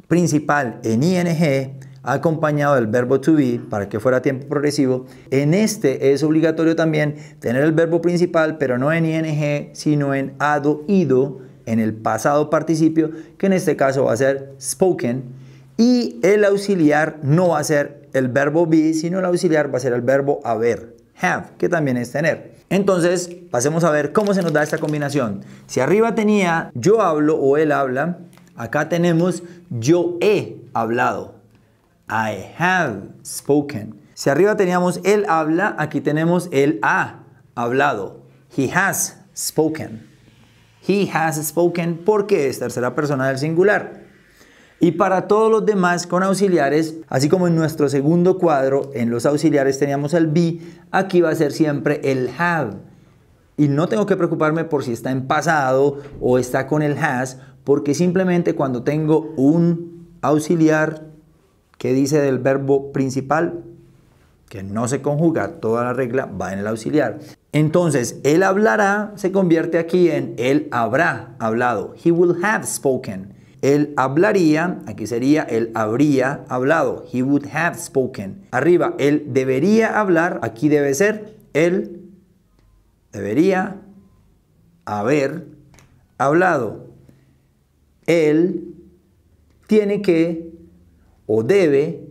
principal en ing acompañado del verbo to be para que fuera tiempo progresivo. En este es obligatorio también tener el verbo principal, pero no en ing, sino en ado, ido, en el pasado participio, que en este caso va a ser spoken y el auxiliar no va a ser el verbo be, sino el auxiliar va a ser el verbo haber, have, que también es tener. Entonces, pasemos a ver cómo se nos da esta combinación. Si arriba tenía yo hablo o él habla, acá tenemos yo he hablado. I have spoken. Si arriba teníamos él habla, aquí tenemos él ha hablado. He has spoken. He has spoken porque es tercera persona del singular y para todos los demás con auxiliares, así como en nuestro segundo cuadro, en los auxiliares teníamos el be, aquí va a ser siempre el have. Y no tengo que preocuparme por si está en pasado o está con el has, porque simplemente cuando tengo un auxiliar que dice del verbo principal, que no se conjuga, toda la regla va en el auxiliar. Entonces, él hablará se convierte aquí en él habrá hablado. He will have spoken. Él hablaría, aquí sería él habría hablado. He would have spoken. Arriba, él debería hablar, aquí debe ser él debería haber hablado. Él tiene que o debe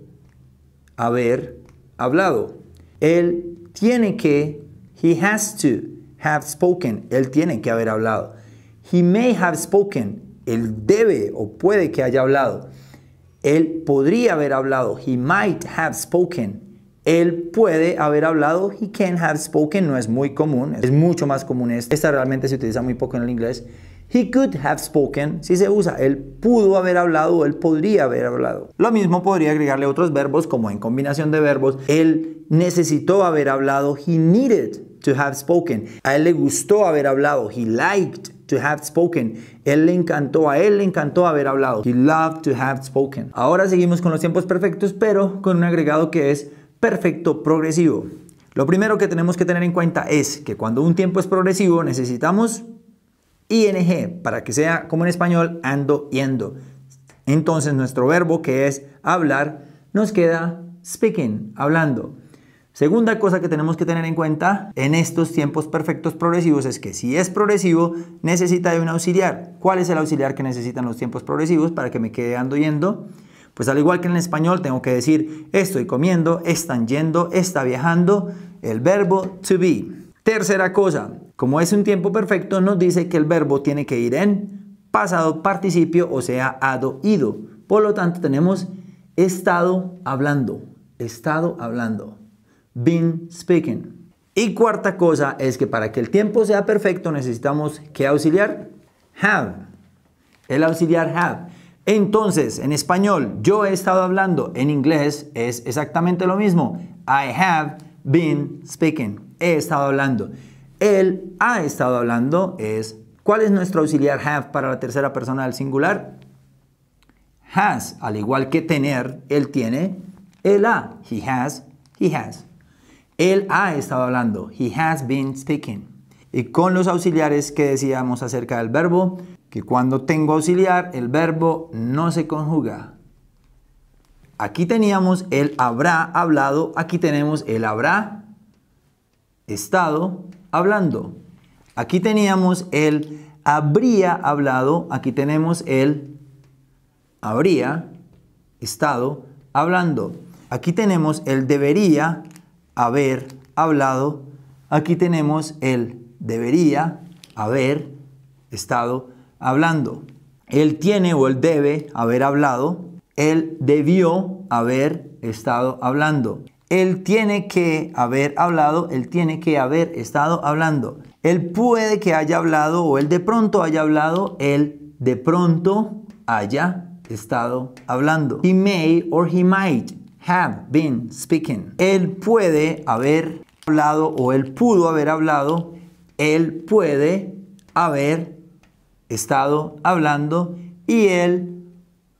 haber hablado. Él tiene que, he has to have spoken. Él tiene que haber hablado. He may have spoken. Él debe o puede que haya hablado. Él podría haber hablado. He might have spoken. Él puede haber hablado. He can have spoken. No es muy común. Es mucho más común Esta realmente se utiliza muy poco en el inglés. He could have spoken, si se usa, él pudo haber hablado o él podría haber hablado. Lo mismo podría agregarle otros verbos como en combinación de verbos, él necesitó haber hablado, he needed to have spoken. A él le gustó haber hablado. He liked to have spoken. Él le encantó, a él le encantó haber hablado. He loved to have spoken. Ahora seguimos con los tiempos perfectos, pero con un agregado que es perfecto progresivo. Lo primero que tenemos que tener en cuenta es que cuando un tiempo es progresivo necesitamos ing para que sea como en español ando yendo. Entonces nuestro verbo que es hablar nos queda speaking, hablando. Segunda cosa que tenemos que tener en cuenta en estos tiempos perfectos progresivos es que si es progresivo necesita de un auxiliar. ¿Cuál es el auxiliar que necesitan los tiempos progresivos para que me quede ando yendo? Pues al igual que en español tengo que decir estoy comiendo, están yendo, está viajando, el verbo to be. Tercera cosa, como es un tiempo perfecto nos dice que el verbo tiene que ir en pasado participio, o sea, ado, ido. Por lo tanto tenemos estado hablando, estado hablando been speaking. Y cuarta cosa es que para que el tiempo sea perfecto necesitamos que auxiliar? Have. El auxiliar have. Entonces, en español, yo he estado hablando, en inglés es exactamente lo mismo. I have been speaking. He estado hablando. Él ha estado hablando es, ¿cuál es nuestro auxiliar have para la tercera persona del singular? Has, al igual que tener, él tiene, el ha, he has, he has. Él ha estado hablando. He has been speaking. Y con los auxiliares que decíamos acerca del verbo, que cuando tengo auxiliar, el verbo no se conjuga. Aquí teníamos el habrá hablado, aquí tenemos el habrá estado hablando. Aquí teníamos el habría hablado, aquí tenemos el habría estado hablando. Aquí tenemos el debería haber hablado, aquí tenemos el debería haber estado hablando. Él tiene o él debe haber hablado. Él debió haber estado hablando. Él tiene que haber hablado, él tiene que haber estado hablando. Él puede que haya hablado o él de pronto haya hablado, él de pronto haya estado hablando. He may or he might have been speaking. Él puede haber hablado o él pudo haber hablado. Él puede haber estado hablando y él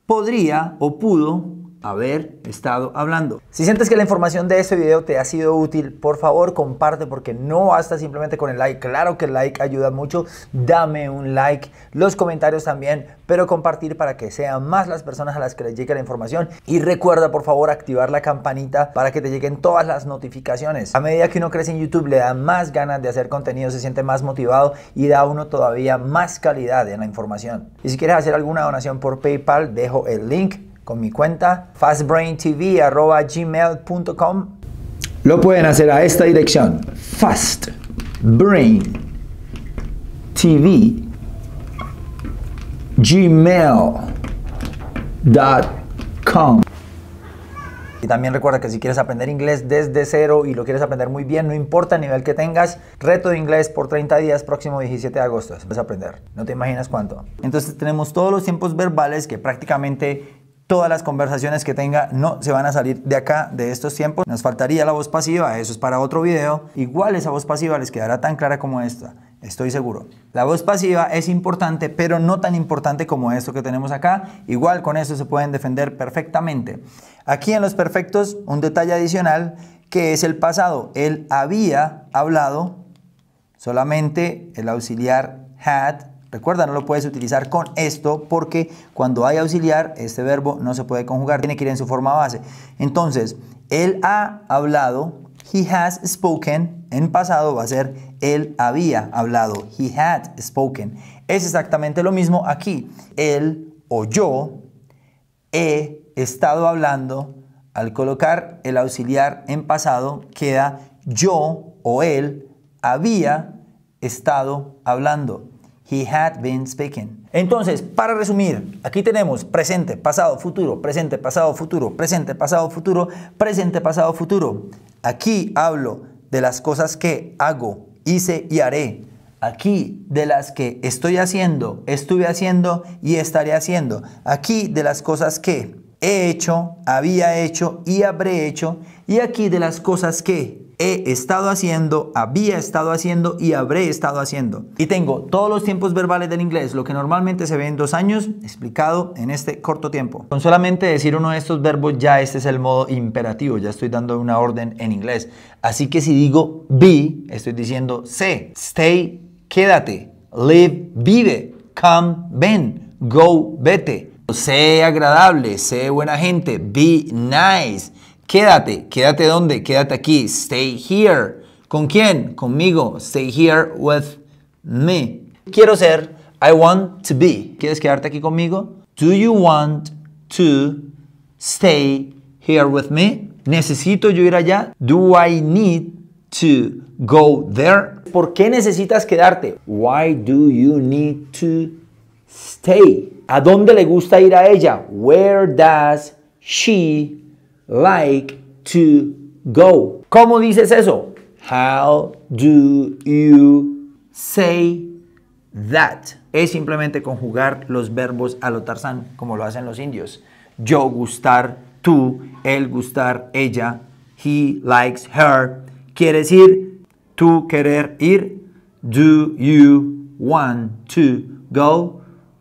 podría o pudo haber estado hablando. Si sientes que la información de este video te ha sido útil, por favor comparte porque no basta simplemente con el like. Claro que el like ayuda mucho, dame un like, los comentarios también, pero compartir para que sean más las personas a las que les llegue la información. Y recuerda por favor activar la campanita para que te lleguen todas las notificaciones. A medida que uno crece en YouTube le da más ganas de hacer contenido, se siente más motivado y da uno todavía más calidad en la información. Y si quieres hacer alguna donación por PayPal, dejo el link con mi cuenta fastbraintv.gmail.com. Lo pueden hacer a esta dirección, fastbraintvgmail.com. Y también recuerda que si quieres aprender inglés desde cero y lo quieres aprender muy bien, no importa el nivel que tengas, reto de inglés por 30 días, próximo 17 de agosto. Vas a aprender, no te imaginas cuánto. Entonces tenemos todos los tiempos verbales que prácticamente Todas las conversaciones que tenga no se van a salir de acá, de estos tiempos. Nos faltaría la voz pasiva, eso es para otro video. Igual esa voz pasiva les quedará tan clara como esta, estoy seguro. La voz pasiva es importante, pero no tan importante como esto que tenemos acá. Igual con eso se pueden defender perfectamente. Aquí en los perfectos, un detalle adicional que es el pasado. Él había hablado, solamente el auxiliar had Recuerda, no lo puedes utilizar con esto porque cuando hay auxiliar, este verbo no se puede conjugar, tiene que ir en su forma base. Entonces, él ha hablado, he has spoken, en pasado va a ser él había hablado, he had spoken. Es exactamente lo mismo aquí. Él o yo he estado hablando, al colocar el auxiliar en pasado queda yo o él había estado hablando. He had been speaking. Entonces, para resumir, aquí tenemos presente, pasado, futuro, presente, pasado, futuro, presente, pasado, futuro, presente, pasado, futuro. Aquí hablo de las cosas que hago, hice y haré. Aquí de las que estoy haciendo, estuve haciendo y estaré haciendo. Aquí de las cosas que he hecho, había hecho y habré hecho. Y aquí de las cosas que he estado haciendo, había estado haciendo y habré estado haciendo. Y tengo todos los tiempos verbales del inglés, lo que normalmente se ve en dos años, explicado en este corto tiempo. Con solamente decir uno de estos verbos, ya este es el modo imperativo, ya estoy dando una orden en inglés. Así que si digo be, estoy diciendo se. stay, quédate, live, vive, come, ven, go, vete. Sé agradable, sé buena gente, be nice. Quédate, quédate donde, quédate aquí, stay here. ¿Con quién? Conmigo, stay here with me. Quiero ser, I want to be. ¿Quieres quedarte aquí conmigo? Do you want to stay here with me? ¿Necesito yo ir allá? Do I need to go there? ¿Por qué necesitas quedarte? Why do you need to stay? ¿A dónde le gusta ir a ella? Where does she like to go? ¿Cómo dices eso? How do you say that? Es simplemente conjugar los verbos a lo Tarzán, como lo hacen los indios. Yo gustar, tú, él gustar, ella, he likes her. Quieres ir, tú querer ir. Do you want to go?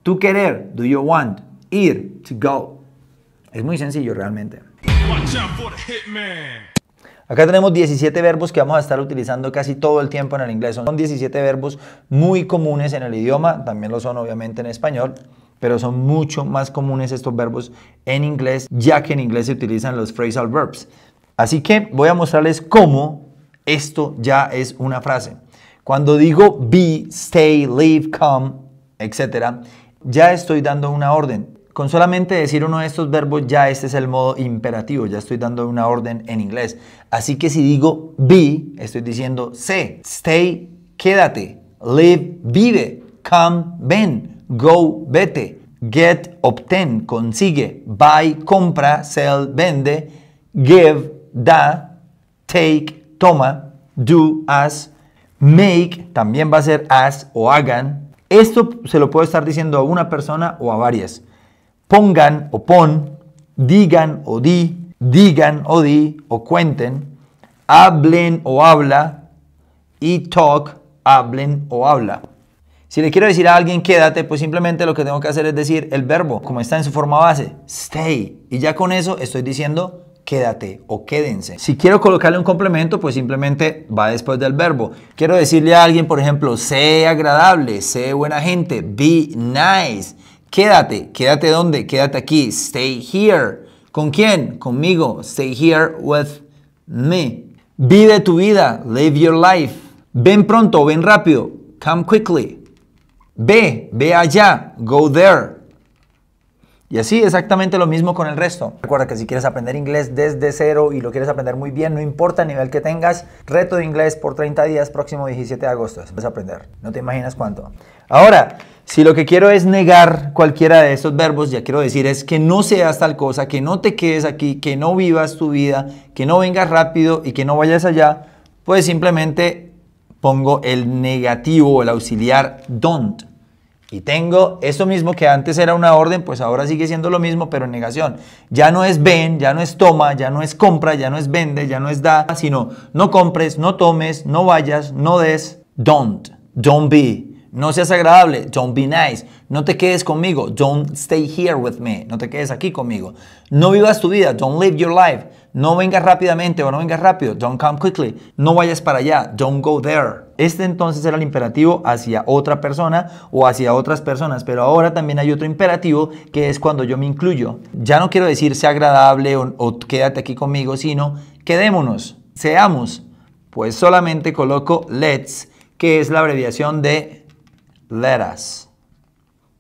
Tú querer, do you want, ir, to go. Es muy sencillo realmente. Acá tenemos 17 verbos que vamos a estar utilizando casi todo el tiempo en el inglés. Son 17 verbos muy comunes en el idioma, también lo son obviamente en español, pero son mucho más comunes estos verbos en inglés, ya que en inglés se utilizan los phrasal verbs. Así que voy a mostrarles cómo esto ya es una frase. Cuando digo be, stay, leave, come, etcétera, ya estoy dando una orden. Con solamente decir uno de estos verbos, ya este es el modo imperativo, ya estoy dando una orden en inglés. Así que si digo be, estoy diciendo se stay, quédate, live, vive, come, ven, go, vete, get, obtén, consigue, buy, compra, sell, vende, give, da, take, toma, do, as, make, también va a ser as o hagan, esto se lo puedo estar diciendo a una persona o a varias. Pongan o pon, digan o di, digan o di o cuenten, hablen o habla y talk, hablen o habla. Si le quiero decir a alguien quédate, pues simplemente lo que tengo que hacer es decir el verbo, como está en su forma base, stay. Y ya con eso estoy diciendo quédate o quédense. Si quiero colocarle un complemento, pues simplemente va después del verbo. Quiero decirle a alguien, por ejemplo, sé agradable, sé buena gente, be nice. Quédate, quédate donde, quédate aquí, stay here. ¿Con quién? Conmigo, stay here with me. Vive tu vida, live your life. Ven pronto, ven rápido, come quickly. Ve, ve allá, go there. Y así exactamente lo mismo con el resto. Recuerda que si quieres aprender inglés desde cero y lo quieres aprender muy bien, no importa el nivel que tengas, reto de inglés por 30 días próximo 17 de agosto. Vas a aprender. No te imaginas cuánto. Ahora, si lo que quiero es negar cualquiera de estos verbos, ya quiero decir es que no seas tal cosa, que no te quedes aquí, que no vivas tu vida, que no vengas rápido y que no vayas allá, pues simplemente pongo el negativo el auxiliar don't. Y tengo eso mismo que antes era una orden, pues ahora sigue siendo lo mismo, pero en negación. Ya no es ven, ya no es toma, ya no es compra, ya no es vende, ya no es da, sino no compres, no tomes, no vayas, no des. Don't, don't be. No seas agradable, don't be nice. No te quedes conmigo, don't stay here with me. No te quedes aquí conmigo. No vivas tu vida, don't live your life. No vengas rápidamente o no vengas rápido. Don't come quickly. No vayas para allá. Don't go there. Este entonces era el imperativo hacia otra persona o hacia otras personas, pero ahora también hay otro imperativo que es cuando yo me incluyo. Ya no quiero decir sea agradable o, o quédate aquí conmigo, sino quedémonos, seamos. Pues solamente coloco let's, que es la abreviación de let us.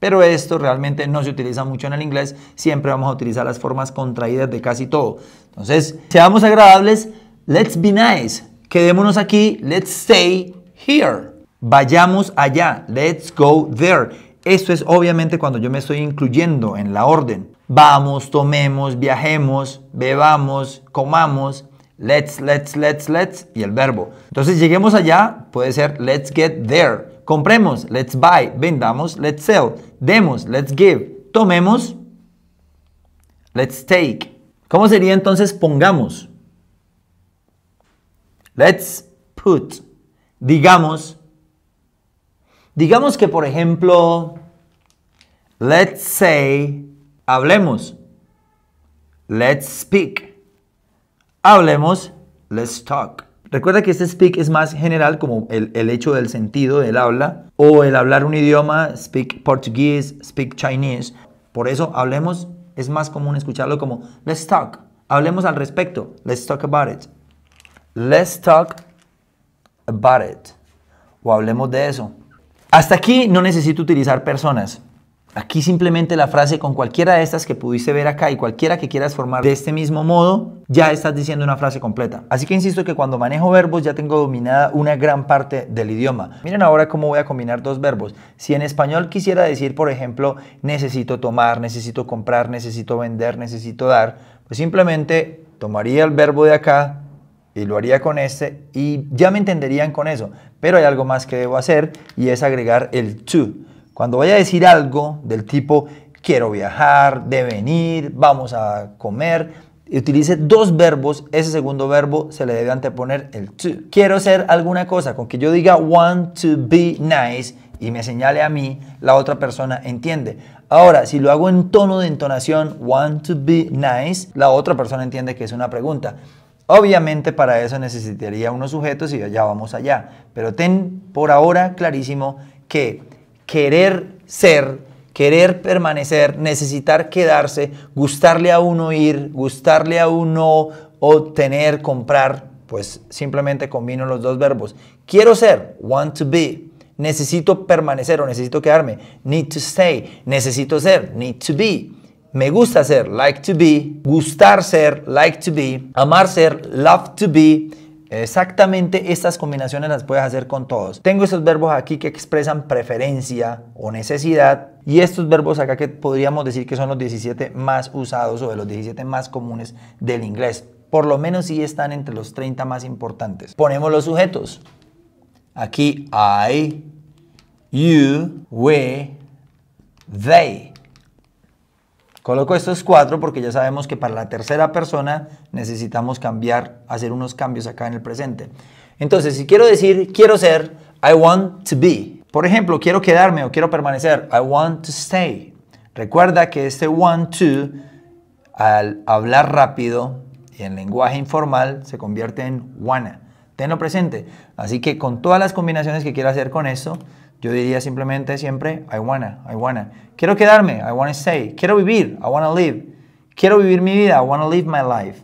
Pero esto realmente no se utiliza mucho en el inglés, siempre vamos a utilizar las formas contraídas de casi todo. Entonces, seamos agradables, let's be nice, quedémonos aquí, let's stay here, vayamos allá, let's go there. Esto es obviamente cuando yo me estoy incluyendo en la orden. Vamos, tomemos, viajemos, bebamos, comamos, let's, let's, let's, let's y el verbo. Entonces lleguemos allá, puede ser let's get there. Compremos, let's buy. Vendamos, let's sell. Demos, let's give. Tomemos, let's take. ¿Cómo sería entonces pongamos? Let's put. Digamos. Digamos que, por ejemplo, let's say, hablemos. Let's speak. Hablemos, let's talk. Recuerda que este speak es más general como el, hecho del sentido del habla o el hablar un idioma, speak Portuguese, speak Chinese. Por eso hablemos, es más común escucharlo como let's talk, hablemos al respecto, let's talk about it. Let's talk about it. O hablemos de eso. Hasta aquí no necesito utilizar personas. Aquí simplemente la frase con cualquiera de estas que pudiste ver acá y cualquiera que quieras formar de este mismo modo, ya estás diciendo una frase completa. Así que insisto que cuando manejo verbos ya tengo dominada una gran parte del idioma. Miren ahora cómo voy a combinar dos verbos. Si en español quisiera decir, por ejemplo, necesito tomar, necesito comprar, necesito vender, necesito dar, pues simplemente tomaría el verbo de acá, y lo haría con este y ya me entenderían con eso. Pero hay algo más que debo hacer y es agregar el to. Cuando vaya a decir algo del tipo quiero viajar, de venir, vamos a comer, utilice dos verbos, ese segundo verbo se le debe anteponer el to. Quiero hacer alguna cosa, con que yo diga want to be nice y me señale a mí, la otra persona entiende. Ahora, si lo hago en tono de entonación, want to be nice, la otra persona entiende que es una pregunta. Obviamente para eso necesitaría unos sujetos y ya vamos allá. Pero ten por ahora clarísimo que querer ser, querer permanecer, necesitar quedarse, gustarle a uno ir, gustarle a uno obtener, comprar, pues simplemente combino los dos verbos. Quiero ser, want to be. Necesito permanecer o necesito quedarme, need to stay. Necesito ser, need to be. Me gusta ser, like to be. Gustar ser, like to be. Amar ser, love to be Exactamente estas combinaciones las puedes hacer con todos. Tengo estos verbos aquí que expresan preferencia o necesidad y estos verbos acá que podríamos decir que son los 17 más usados o de los 17 más comunes del inglés. Por lo menos sí están entre los 30 más importantes. Ponemos los sujetos. Aquí I, you, we, they. Coloco estos cuatro porque ya sabemos que para la tercera persona necesitamos cambiar, hacer unos cambios acá en el presente. Entonces, si quiero decir quiero ser, I want to be. Por ejemplo, quiero quedarme o quiero permanecer, I want to stay. Recuerda que este want to, al hablar rápido y en lenguaje informal, se convierte en wanna. Tenlo presente. Así que con todas las combinaciones que quiero hacer con esto, yo diría simplemente siempre, I wanna, I wanna. Quiero quedarme, I wanna stay. Quiero vivir, I wanna live. Quiero vivir mi vida, I wanna live my life.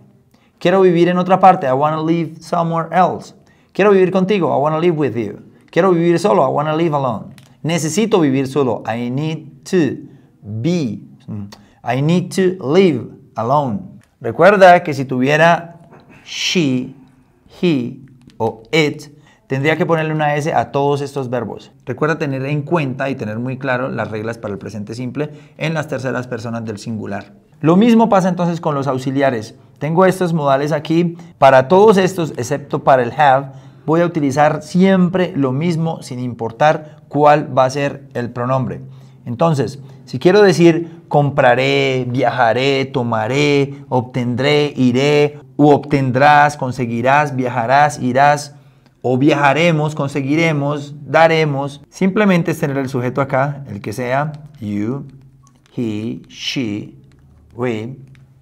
Quiero vivir en otra parte, I wanna live somewhere else. Quiero vivir contigo, I wanna live with you. Quiero vivir solo, I wanna live alone. Necesito vivir solo, I need to be. Mm, I need to live alone. Recuerda que si tuviera she, he o it, Tendría que ponerle una S a todos estos verbos. Recuerda tener en cuenta y tener muy claro las reglas para el presente simple en las terceras personas del singular. Lo mismo pasa entonces con los auxiliares. Tengo estos modales aquí. Para todos estos, excepto para el have, voy a utilizar siempre lo mismo sin importar cuál va a ser el pronombre. Entonces, si quiero decir compraré, viajaré, tomaré, obtendré, iré, u obtendrás, conseguirás, viajarás, irás, o viajaremos, conseguiremos, daremos. Simplemente es tener el sujeto acá, el que sea, you, he, she, we,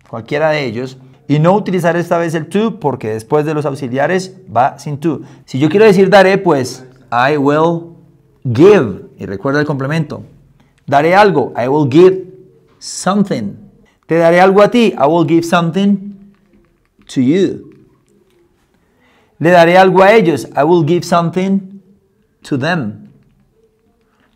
cualquiera de ellos. Y no utilizar esta vez el to porque después de los auxiliares va sin to. Si yo quiero decir daré, pues I will give. Y recuerda el complemento. Daré algo. I will give something. Te daré algo a ti. I will give something to you. Le daré algo a ellos. I will give something to them.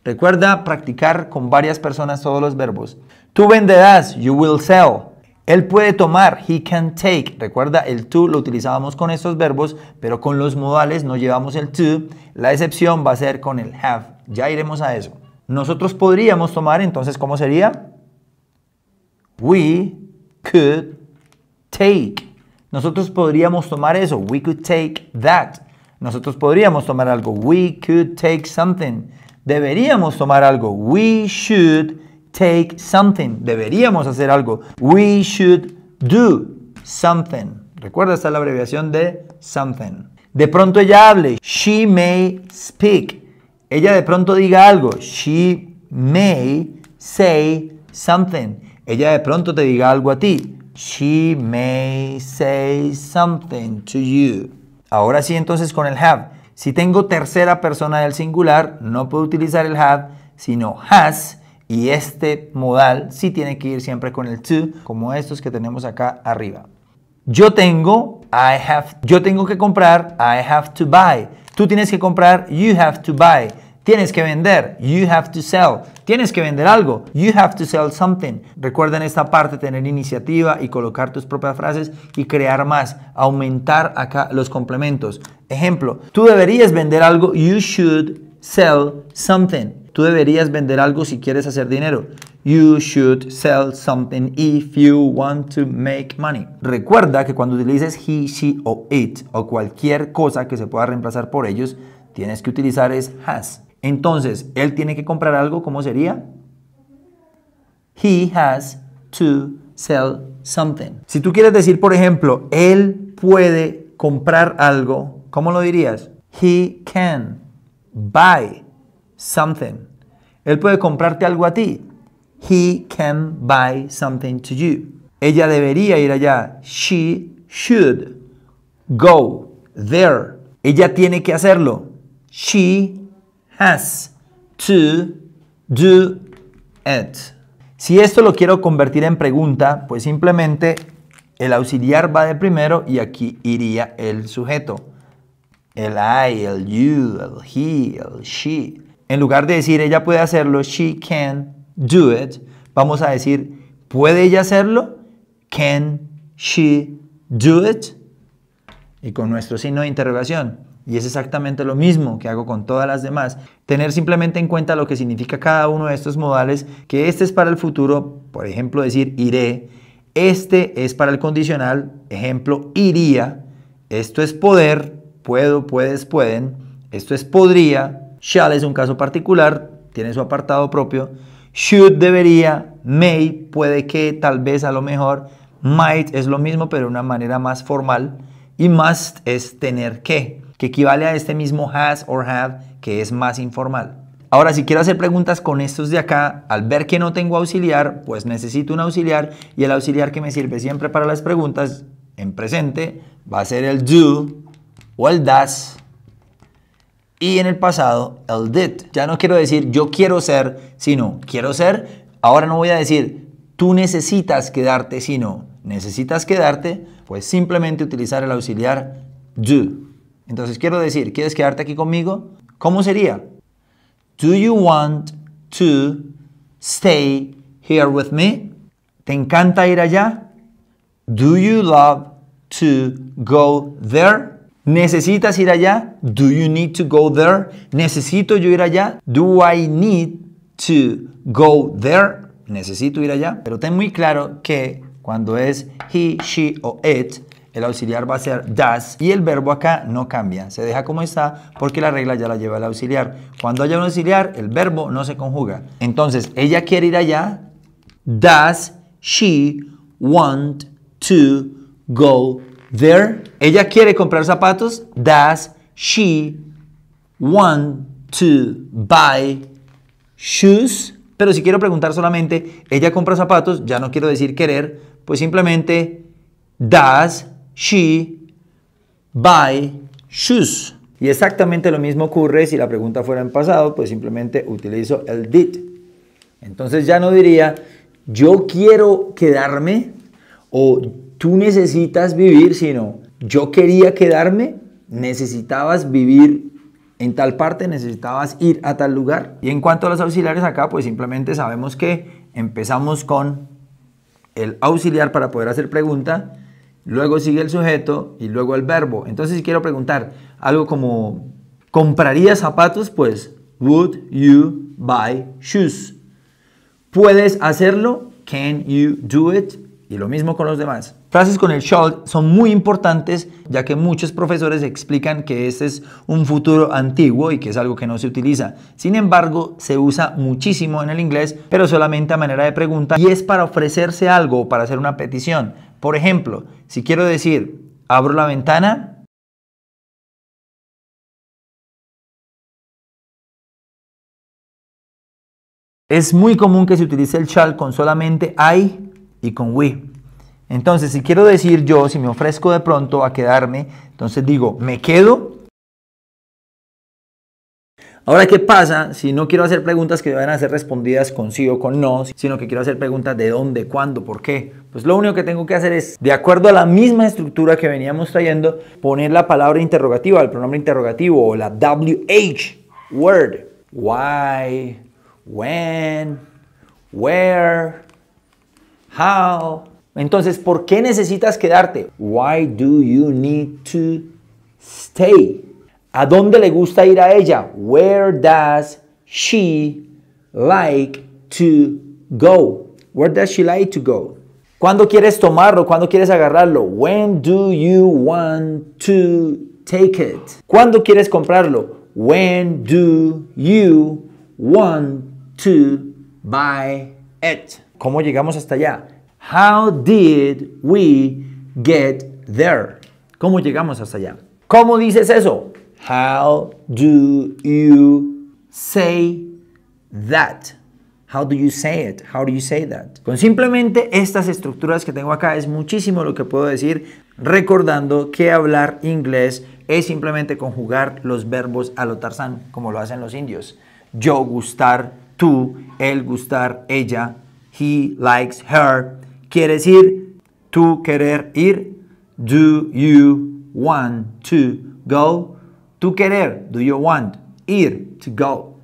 Recuerda practicar con varias personas todos los verbos. Tú venderás. You will sell. Él puede tomar, he can take. Recuerda, el to lo utilizábamos con estos verbos, pero con los modales no llevamos el to. La excepción va a ser con el have. Ya iremos a eso. Nosotros podríamos tomar, entonces, ¿cómo sería? We could take. Nosotros podríamos tomar eso. We could take that. Nosotros podríamos tomar algo. We could take something. Deberíamos tomar algo. We should take something. Deberíamos hacer algo. We should do something. Recuerda, esta la abreviación de something. De pronto ella hable. She may speak. Ella de pronto diga algo. She may say something. Ella de pronto te diga algo a ti. She may say something to you. Ahora sí, entonces con el have. Si tengo tercera persona del singular, no puedo utilizar el have, sino has. Y este modal sí tiene que ir siempre con el to, como estos que tenemos acá arriba. Yo tengo, I have, yo tengo que comprar, I have to buy. Tú tienes que comprar, you have to buy. Tienes que vender. You have to sell. Tienes que vender algo. You have to sell something. Recuerda en esta parte tener iniciativa y colocar tus propias frases y crear más. Aumentar acá los complementos. Ejemplo, tú deberías vender algo. You should sell something. Tú deberías vender algo si quieres hacer dinero. You should sell something if you want to make money. Recuerda que cuando utilices he, she o it o cualquier cosa que se pueda reemplazar por ellos, tienes que utilizar es has. Entonces, él tiene que comprar algo, ¿cómo sería? He has to sell something. Si tú quieres decir, por ejemplo, él puede comprar algo, ¿cómo lo dirías? He can buy something. Él puede comprarte algo a ti. He can buy something to you. Ella debería ir allá. She should go there. Ella tiene que hacerlo. She has to do it. Si esto lo quiero convertir en pregunta, pues simplemente el auxiliar va de primero y aquí iría el sujeto. El I, el you, el he, el she. En lugar de decir ella puede hacerlo, she can do it, vamos a decir ¿puede ella hacerlo? Can she do it? Y con nuestro signo de interrogación. Y es exactamente lo mismo que hago con todas las demás. Tener simplemente en cuenta lo que significa cada uno de estos modales, que este es para el futuro, por ejemplo, decir iré, este es para el condicional, ejemplo, iría, esto es poder, puedo, puedes, pueden, esto es podría, shall es un caso particular, tiene su apartado propio, should debería, may puede que, tal vez, a lo mejor, might es lo mismo pero de una manera más formal y must es tener que que equivale a este mismo has or have, que es más informal. Ahora, si quiero hacer preguntas con estos de acá, al ver que no tengo auxiliar, pues necesito un auxiliar y el auxiliar que me sirve siempre para las preguntas en presente va a ser el do o el das y en el pasado el did. Ya no quiero decir yo quiero ser, sino quiero ser. Ahora no voy a decir tú necesitas quedarte, sino necesitas quedarte, pues simplemente utilizar el auxiliar do. Entonces quiero decir, ¿quieres quedarte aquí conmigo? ¿Cómo sería? Do you want to stay here with me? ¿Te encanta ir allá? Do you love to go there? ¿Necesitas ir allá? Do you need to go there? ¿Necesito yo ir allá? Do I need to go there? Necesito ir allá. Pero ten muy claro que cuando es he, she o it, el auxiliar va a ser does y el verbo acá no cambia, se deja como está porque la regla ya la lleva el auxiliar. Cuando haya un auxiliar, el verbo no se conjuga. Entonces, ella quiere ir allá. Does she want to go there? Ella quiere comprar zapatos. Does she want to buy shoes? Pero si quiero preguntar solamente, ella compra zapatos, ya no quiero decir querer, pues simplemente does she buy shoes. Y exactamente lo mismo ocurre si la pregunta fuera en pasado, pues simplemente utilizo el did. Entonces ya no diría yo quiero quedarme o tú necesitas vivir, sino yo quería quedarme, necesitabas vivir en tal parte, necesitabas ir a tal lugar. Y en cuanto a los auxiliares acá, pues simplemente sabemos que empezamos con el auxiliar para poder hacer pregunta luego sigue el sujeto y luego el verbo. Entonces, si quiero preguntar algo como, ¿compraría zapatos? Pues, would you buy shoes? ¿Puedes hacerlo? Can you do it? Y lo mismo con los demás. Frases con el shall son muy importantes ya que muchos profesores explican que este es un futuro antiguo y que es algo que no se utiliza. Sin embargo, se usa muchísimo en el inglés, pero solamente a manera de pregunta y es para ofrecerse algo o para hacer una petición. Por ejemplo, si quiero decir, abro la ventana, es muy común que se utilice el chal con solamente I y con we. Entonces, si quiero decir yo, si me ofrezco de pronto a quedarme, entonces digo, me quedo Ahora, ¿qué pasa si no quiero hacer preguntas que van a ser respondidas con sí o con no, sino que quiero hacer preguntas de dónde, cuándo, por qué? Pues lo único que tengo que hacer es, de acuerdo a la misma estructura que veníamos trayendo, poner la palabra interrogativa, el pronombre interrogativo o la WH word. Why, when, where, how. Entonces, ¿por qué necesitas quedarte? Why do you need to stay? ¿A dónde le gusta ir a ella? Where does she like to go? Where does she like to go? ¿Cuándo quieres tomarlo? ¿Cuándo quieres agarrarlo? When do you want to take it? ¿Cuándo quieres comprarlo? When do you want to buy it? ¿Cómo llegamos hasta allá? How did we get there? ¿Cómo llegamos hasta allá? ¿Cómo dices eso? How do you say that? How do you say it? How do you say that? Con simplemente estas estructuras que tengo acá es muchísimo lo que puedo decir recordando que hablar inglés es simplemente conjugar los verbos a lo tarzán como lo hacen los indios. Yo gustar, tú, él gustar, ella, he likes her. Quieres ir, tú querer ir. Do you want to go? ¿Tú querer, do you want, ir, to go.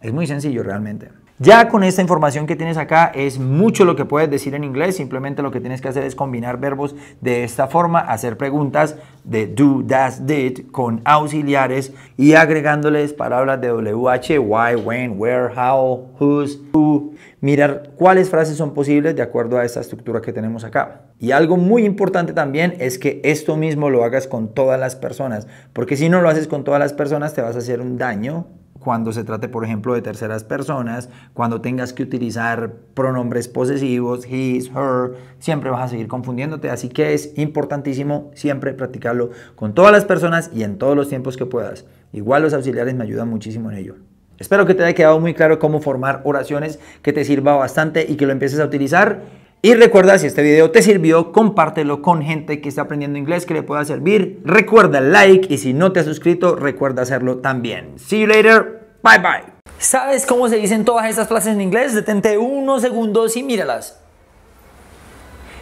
Es muy sencillo realmente. Ya con esta información que tienes acá es mucho lo que puedes decir en inglés, simplemente lo que tienes que hacer es combinar verbos de esta forma, hacer preguntas de do, does, did con auxiliares y agregándoles palabras de WH, why, when, where, how, whose, who. Mirar cuáles frases son posibles de acuerdo a esta estructura que tenemos acá. Y algo muy importante también es que esto mismo lo hagas con todas las personas, porque si no lo haces con todas las personas te vas a hacer un daño cuando se trate, por ejemplo, de terceras personas, cuando tengas que utilizar pronombres posesivos, his, her, siempre vas a seguir confundiéndote. Así que es importantísimo siempre practicarlo con todas las personas y en todos los tiempos que puedas. Igual los auxiliares me ayudan muchísimo en ello. Espero que te haya quedado muy claro cómo formar oraciones, que te sirva bastante y que lo empieces a utilizar. Y recuerda, si este video te sirvió, compártelo con gente que está aprendiendo inglés que le pueda servir. Recuerda el like y si no te has suscrito, recuerda hacerlo también. See you later. Bye bye. ¿Sabes cómo se dicen todas estas frases en inglés? Detente unos segundos y míralas.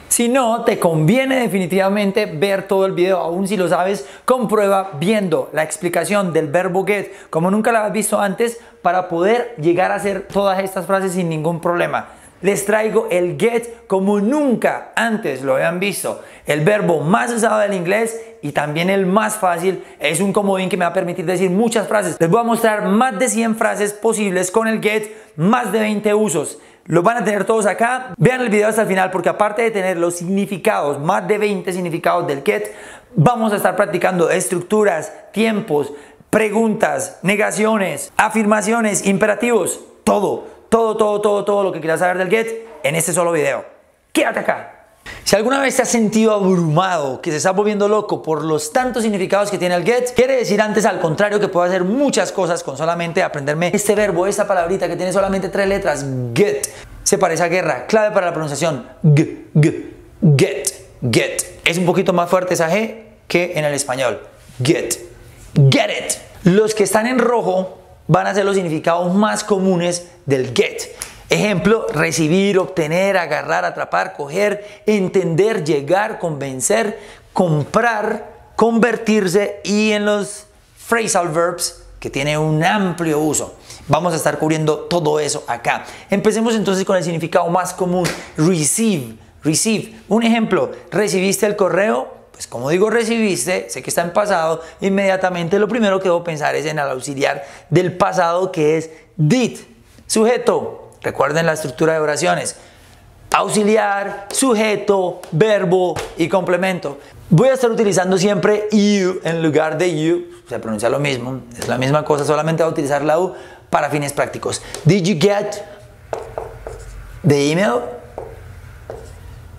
Si no, te conviene definitivamente ver todo el video, aún si lo sabes, comprueba viendo la explicación del verbo get como nunca la has visto antes para poder llegar a hacer todas estas frases sin ningún problema les traigo el get como nunca antes lo habían visto. El verbo más usado del inglés y también el más fácil es un comodín que me va a permitir decir muchas frases. Les voy a mostrar más de 100 frases posibles con el get, más de 20 usos. Los van a tener todos acá. Vean el video hasta el final porque aparte de tener los significados, más de 20 significados del get, vamos a estar practicando estructuras, tiempos, preguntas, negaciones, afirmaciones, imperativos, todo todo, todo, todo, todo lo que quieras saber del Get en este solo video. Quédate acá. Si alguna vez te has sentido abrumado, que se está volviendo loco por los tantos significados que tiene el get, quiere decir antes al contrario que puedo hacer muchas cosas con solamente aprenderme este verbo, esta palabrita que tiene solamente tres letras, get. Se parece a guerra, clave para la pronunciación, g, g, get, get. Es un poquito más fuerte esa g que en el español, get, get it. Los que están en rojo van a ser los significados más comunes del get. Ejemplo, recibir, obtener, agarrar, atrapar, coger, entender, llegar, convencer, comprar, convertirse y en los phrasal verbs que tiene un amplio uso. Vamos a estar cubriendo todo eso acá. Empecemos entonces con el significado más común, receive. Receive. Un ejemplo, recibiste el correo, pues como digo, recibiste, sé que está en pasado, inmediatamente lo primero que debo pensar es en el auxiliar del pasado que es did. Sujeto, recuerden la estructura de oraciones. Auxiliar, sujeto, verbo y complemento. Voy a estar utilizando siempre you en lugar de you. Se pronuncia lo mismo, es la misma cosa, solamente voy a utilizar la U para fines prácticos. Did you get the email?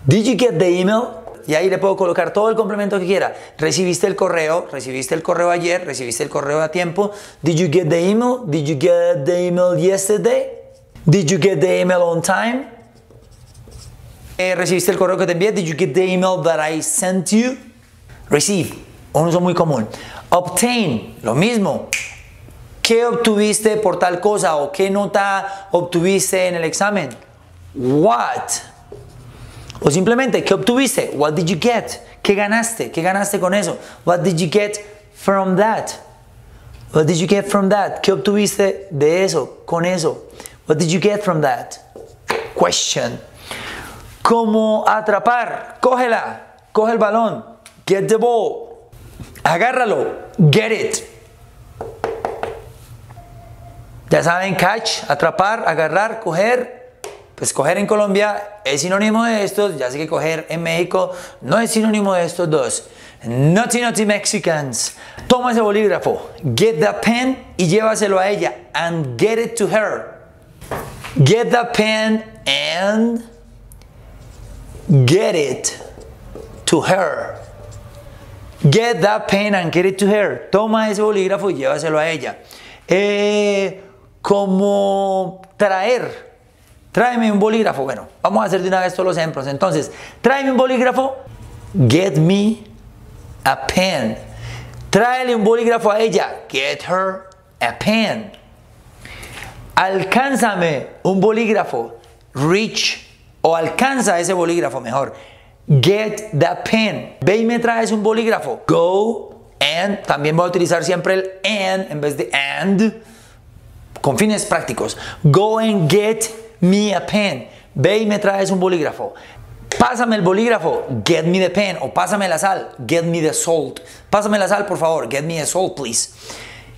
Did you get the email? Y ahí le puedo colocar todo el complemento que quiera. Recibiste el correo, recibiste el correo ayer, recibiste el correo a tiempo. Did you get the email? Did you get the email yesterday? Did you get the email on time? Eh, ¿Recibiste el correo que te envié? Did you get the email that I sent you? Receive, un uso muy común. Obtain, lo mismo. ¿Qué obtuviste por tal cosa o qué nota obtuviste en el examen? What? O simplemente, ¿qué obtuviste? What did you get? ¿Qué ganaste? ¿Qué ganaste con eso? What did you get from that? What did you get from that? ¿Qué obtuviste de eso? Con eso. What did you get from that? Question. ¿Cómo atrapar? Cógela. Coge el balón. Get the ball. Agárralo. Get it. Ya saben, catch, atrapar, agarrar, coger, pues coger en Colombia es sinónimo de estos, ya sé que coger en México no es sinónimo de estos dos. Naughty Naughty Mexicans, toma ese bolígrafo, get the pen y llévaselo a ella and get it to her. Get the pen and get it to her. Get that pen and get it to her. Toma ese bolígrafo y llévaselo a ella. Eh, como traer Tráeme un bolígrafo. Bueno, vamos a hacer de una vez todos los ejemplos. Entonces, tráeme un bolígrafo. Get me a pen. Tráele un bolígrafo a ella. Get her a pen. Alcánzame un bolígrafo. Reach o alcanza ese bolígrafo mejor. Get the pen. Ve y me traes un bolígrafo. Go and. También voy a utilizar siempre el and en vez de and. Con fines prácticos. Go and get me a pen. Ve y me traes un bolígrafo. Pásame el bolígrafo, get me the pen. O pásame la sal, get me the salt. Pásame la sal, por favor, get me the salt, please.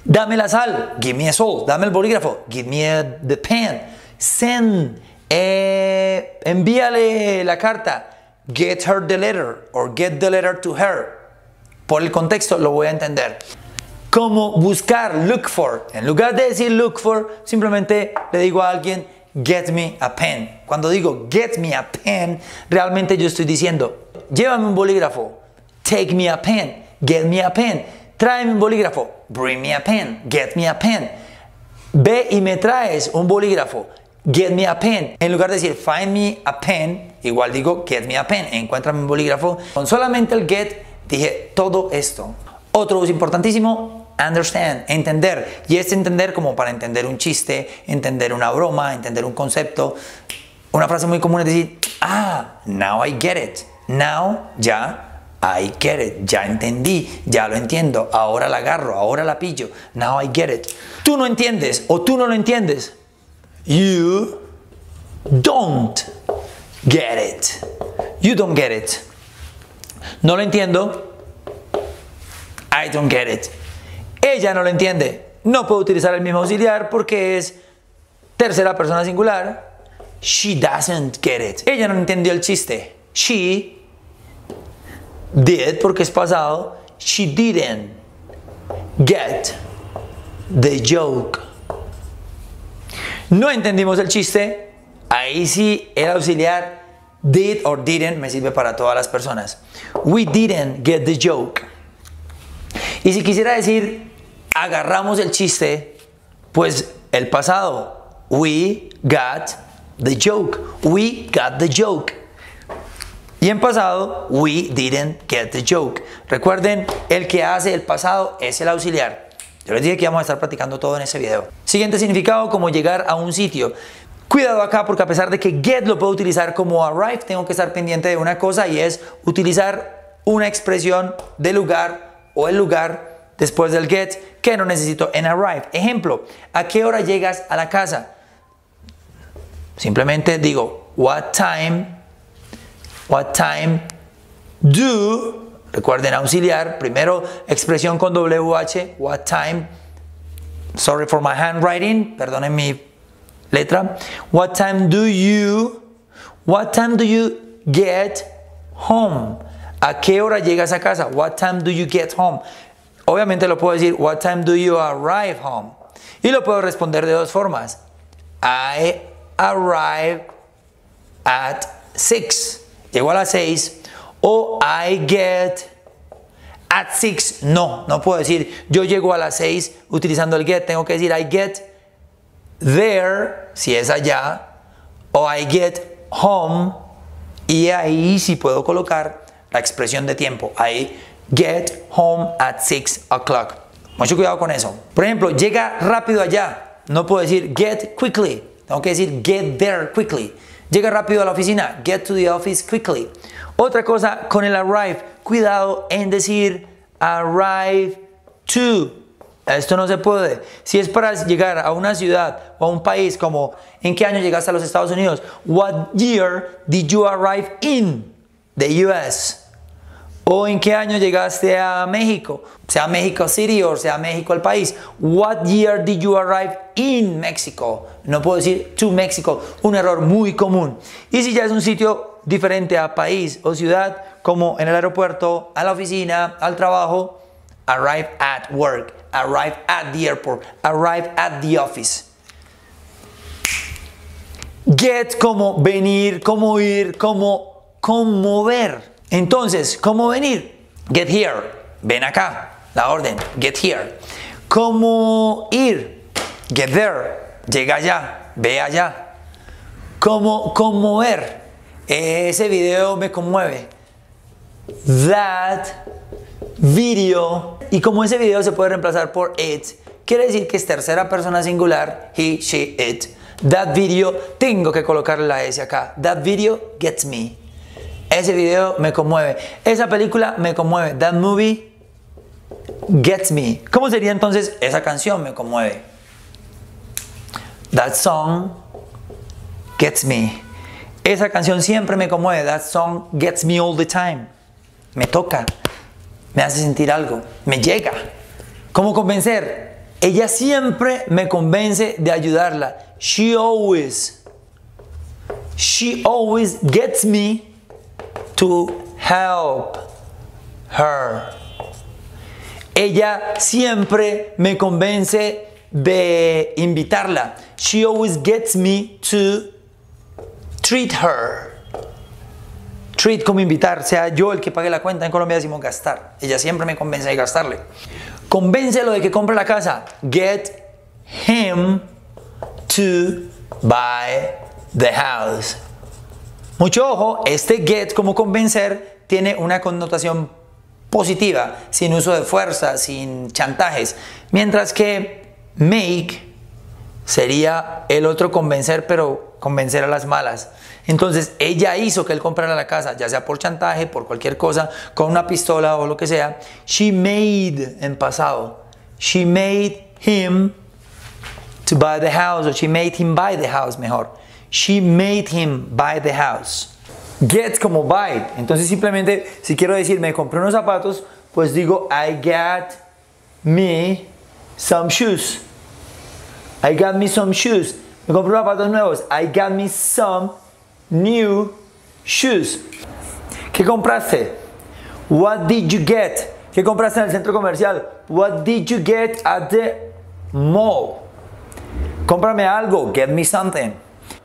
Dame la sal, give me the salt. Dame el bolígrafo, give me the pen. Send, eh, envíale la carta, get her the letter or get the letter to her. Por el contexto lo voy a entender. Como buscar, look for. En lugar de decir look for, simplemente le digo a alguien, get me a pen. Cuando digo get me a pen, realmente yo estoy diciendo, llévame un bolígrafo, take me a pen, get me a pen, tráeme un bolígrafo, bring me a pen, get me a pen. Ve y me traes un bolígrafo, get me a pen. En lugar de decir find me a pen, igual digo get me a pen, encuéntrame un bolígrafo. Con solamente el get dije todo esto. Otro uso importantísimo, understand, entender. Y es entender como para entender un chiste, entender una broma, entender un concepto. Una frase muy común es decir, ah, now I get it. Now, ya, I get it. Ya entendí, ya lo entiendo. Ahora la agarro, ahora la pillo. Now I get it. Tú no entiendes o tú no lo entiendes. You don't get it. You don't get it. No lo entiendo. I don't get it. Ella no lo entiende. No puedo utilizar el mismo auxiliar porque es tercera persona singular. She doesn't get it. Ella no entendió el chiste. She did porque es pasado. She didn't get the joke. No entendimos el chiste. Ahí sí el auxiliar did or didn't me sirve para todas las personas. We didn't get the joke. Y si quisiera decir agarramos el chiste, pues el pasado, we got the joke, we got the joke. Y en pasado, we didn't get the joke. Recuerden, el que hace el pasado es el auxiliar. Yo les dije que vamos a estar practicando todo en ese video. Siguiente significado, como llegar a un sitio. Cuidado acá porque a pesar de que get lo puedo utilizar como arrive, tengo que estar pendiente de una cosa y es utilizar una expresión de lugar o el lugar después del get, que no necesito en arrive. Ejemplo, ¿a qué hora llegas a la casa? Simplemente digo, what time, what time do, recuerden auxiliar, primero expresión con WH, what time, sorry for my handwriting, perdonen mi letra, what time do you, what time do you get home? ¿A qué hora llegas a casa? What time do you get home? Obviamente lo puedo decir, what time do you arrive home? Y lo puedo responder de dos formas. I arrive at 6. Llego a las 6. O I get at 6. No, no puedo decir yo llego a las 6 utilizando el get. Tengo que decir I get there, si es allá. O I get home. Y ahí sí puedo colocar la expresión de tiempo. Ahí Get home at 6 o'clock. Mucho cuidado con eso. Por ejemplo, llega rápido allá. No puedo decir get quickly. Tengo que decir get there quickly. Llega rápido a la oficina. Get to the office quickly. Otra cosa con el arrive. Cuidado en decir arrive to. Esto no se puede. Si es para llegar a una ciudad o a un país como ¿en qué año llegaste a los Estados Unidos? What year did you arrive in the US? o en qué año llegaste a México, sea México City o sea México el país. What year did you arrive in Mexico? No puedo decir to Mexico, un error muy común. Y si ya es un sitio diferente a país o ciudad, como en el aeropuerto, a la oficina, al trabajo, arrive at work, arrive at the airport, arrive at the office. Get como venir, como ir, como conmover entonces, ¿cómo venir? Get here, ven acá, la orden, get here. ¿Cómo ir? Get there, llega allá, ve allá. ¿Cómo conmover? Ese video me conmueve. That video. Y como ese video se puede reemplazar por it, quiere decir que es tercera persona singular, he, she, it. That video, tengo que colocar la S acá. That video gets me. Ese video me conmueve. Esa película me conmueve. That movie gets me. ¿Cómo sería entonces esa canción me conmueve? That song gets me. Esa canción siempre me conmueve. That song gets me all the time. Me toca. Me hace sentir algo. Me llega. ¿Cómo convencer? Ella siempre me convence de ayudarla. She always. She always gets me to help her. Ella siempre me convence de invitarla. She always gets me to treat her. Treat como invitar, sea yo el que pague la cuenta. En Colombia decimos gastar. Ella siempre me convence de gastarle. Convéncelo de que compre la casa. Get him to buy the house. Mucho ojo, este get como convencer tiene una connotación positiva, sin uso de fuerza, sin chantajes, mientras que make sería el otro convencer, pero convencer a las malas. Entonces ella hizo que él comprara la casa, ya sea por chantaje, por cualquier cosa, con una pistola o lo que sea. She made en pasado. She made him to buy the house, o she made him buy the house, mejor. She made him buy the house. Get como buy. Entonces simplemente si quiero decir me compré unos zapatos, pues digo I got me some shoes. I got me some shoes. Me compré unos zapatos nuevos. I got me some new shoes. ¿Qué compraste? What did you get? ¿Qué compraste en el centro comercial? What did you get at the mall? Cómprame algo. Get me something.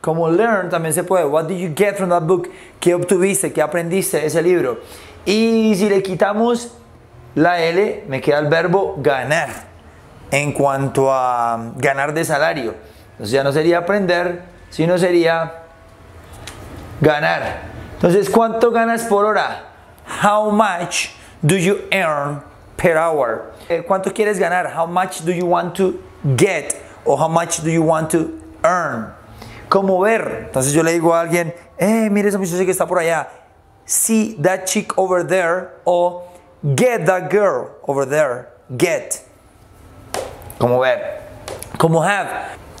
Como learn también se puede. What did you get from that book? ¿Qué obtuviste? ¿Qué aprendiste de ese libro? Y si le quitamos la L, me queda el verbo ganar en cuanto a um, ganar de salario. Entonces ya no sería aprender, sino sería ganar. Entonces, ¿cuánto ganas por hora? How much do you earn per hour? Eh, ¿Cuánto quieres ganar? How much do you want to get? O how much do you want to earn? cómo ver. Entonces yo le digo a alguien, eh, mire esa muchacha que está por allá. See that chick over there o get that girl over there. Get. Cómo ver. Como have.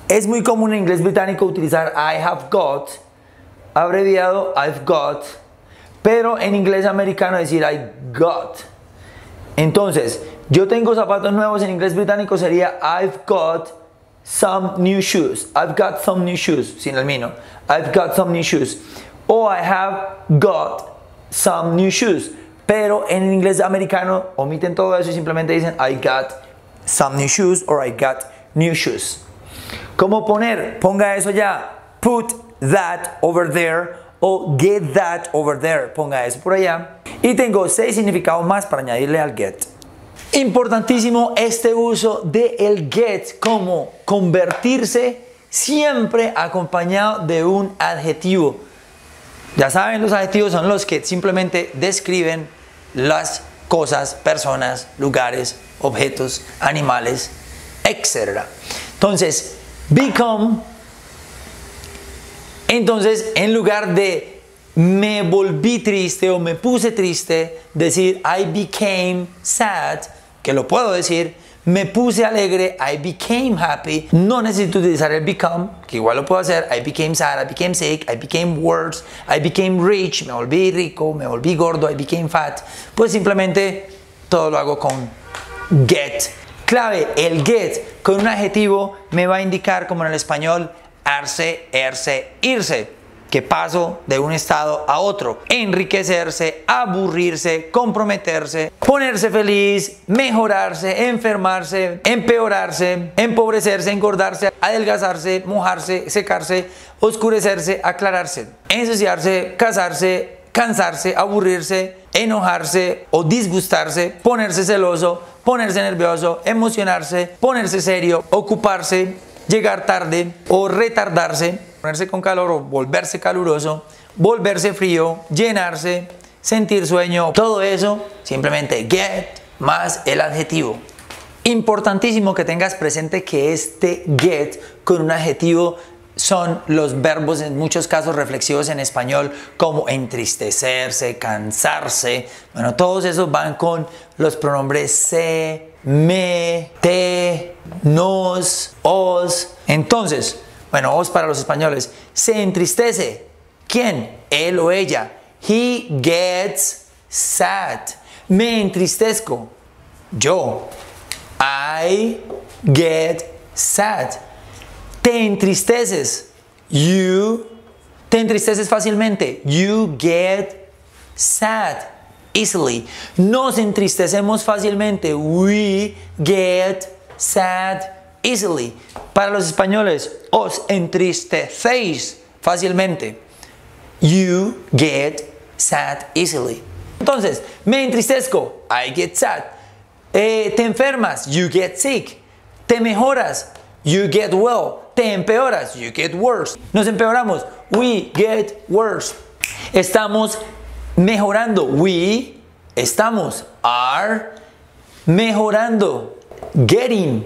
Es muy común en inglés británico utilizar I have got, abreviado I've got, pero en inglés americano decir I got. Entonces, yo tengo zapatos nuevos en inglés británico sería I've got some new shoes. I've got some new shoes, sin el mino. I've got some new shoes. O I have got some new shoes. Pero en inglés americano omiten todo eso y simplemente dicen I got some new shoes or I got new shoes. ¿Cómo poner? Ponga eso ya. Put that over there o get that over there. Ponga eso por allá. Y tengo seis significados más para añadirle al get. Importantísimo este uso de el get como convertirse siempre acompañado de un adjetivo. Ya saben, los adjetivos son los que simplemente describen las cosas, personas, lugares, objetos, animales, etc. Entonces, become, entonces en lugar de me volví triste o me puse triste, decir I became sad que lo puedo decir, me puse alegre, I became happy. No necesito utilizar el become, que igual lo puedo hacer. I became sad, I became sick, I became worse, I became rich, me volví rico, me volví gordo, I became fat. Pues simplemente todo lo hago con get. Clave, el get con un adjetivo me va a indicar, como en el español, arse, erse, irse que paso de un estado a otro. Enriquecerse, aburrirse, comprometerse, ponerse feliz, mejorarse, enfermarse, empeorarse, empobrecerse, engordarse, adelgazarse, mojarse, secarse, oscurecerse, aclararse, ensuciarse, casarse, cansarse, aburrirse, enojarse o disgustarse, ponerse celoso, ponerse nervioso, emocionarse, ponerse serio, ocuparse, llegar tarde o retardarse ponerse con calor o volverse caluroso, volverse frío, llenarse, sentir sueño, todo eso, simplemente get más el adjetivo. Importantísimo que tengas presente que este get con un adjetivo son los verbos en muchos casos reflexivos en español como entristecerse, cansarse. Bueno, todos esos van con los pronombres se, me, te, nos, os. Entonces, bueno, os para los españoles. Se entristece. ¿Quién? Él o ella. He gets sad. Me entristezco. Yo. I get sad. Te entristeces. You. Te entristeces fácilmente. You get sad. Easily. Nos entristecemos fácilmente. We get sad easily. Para los españoles, os entristecéis fácilmente. You get sad easily. Entonces, me entristezco, I get sad. Eh, te enfermas, you get sick. Te mejoras, you get well. Te empeoras, you get worse. Nos empeoramos, we get worse. Estamos mejorando, we estamos, are mejorando, getting.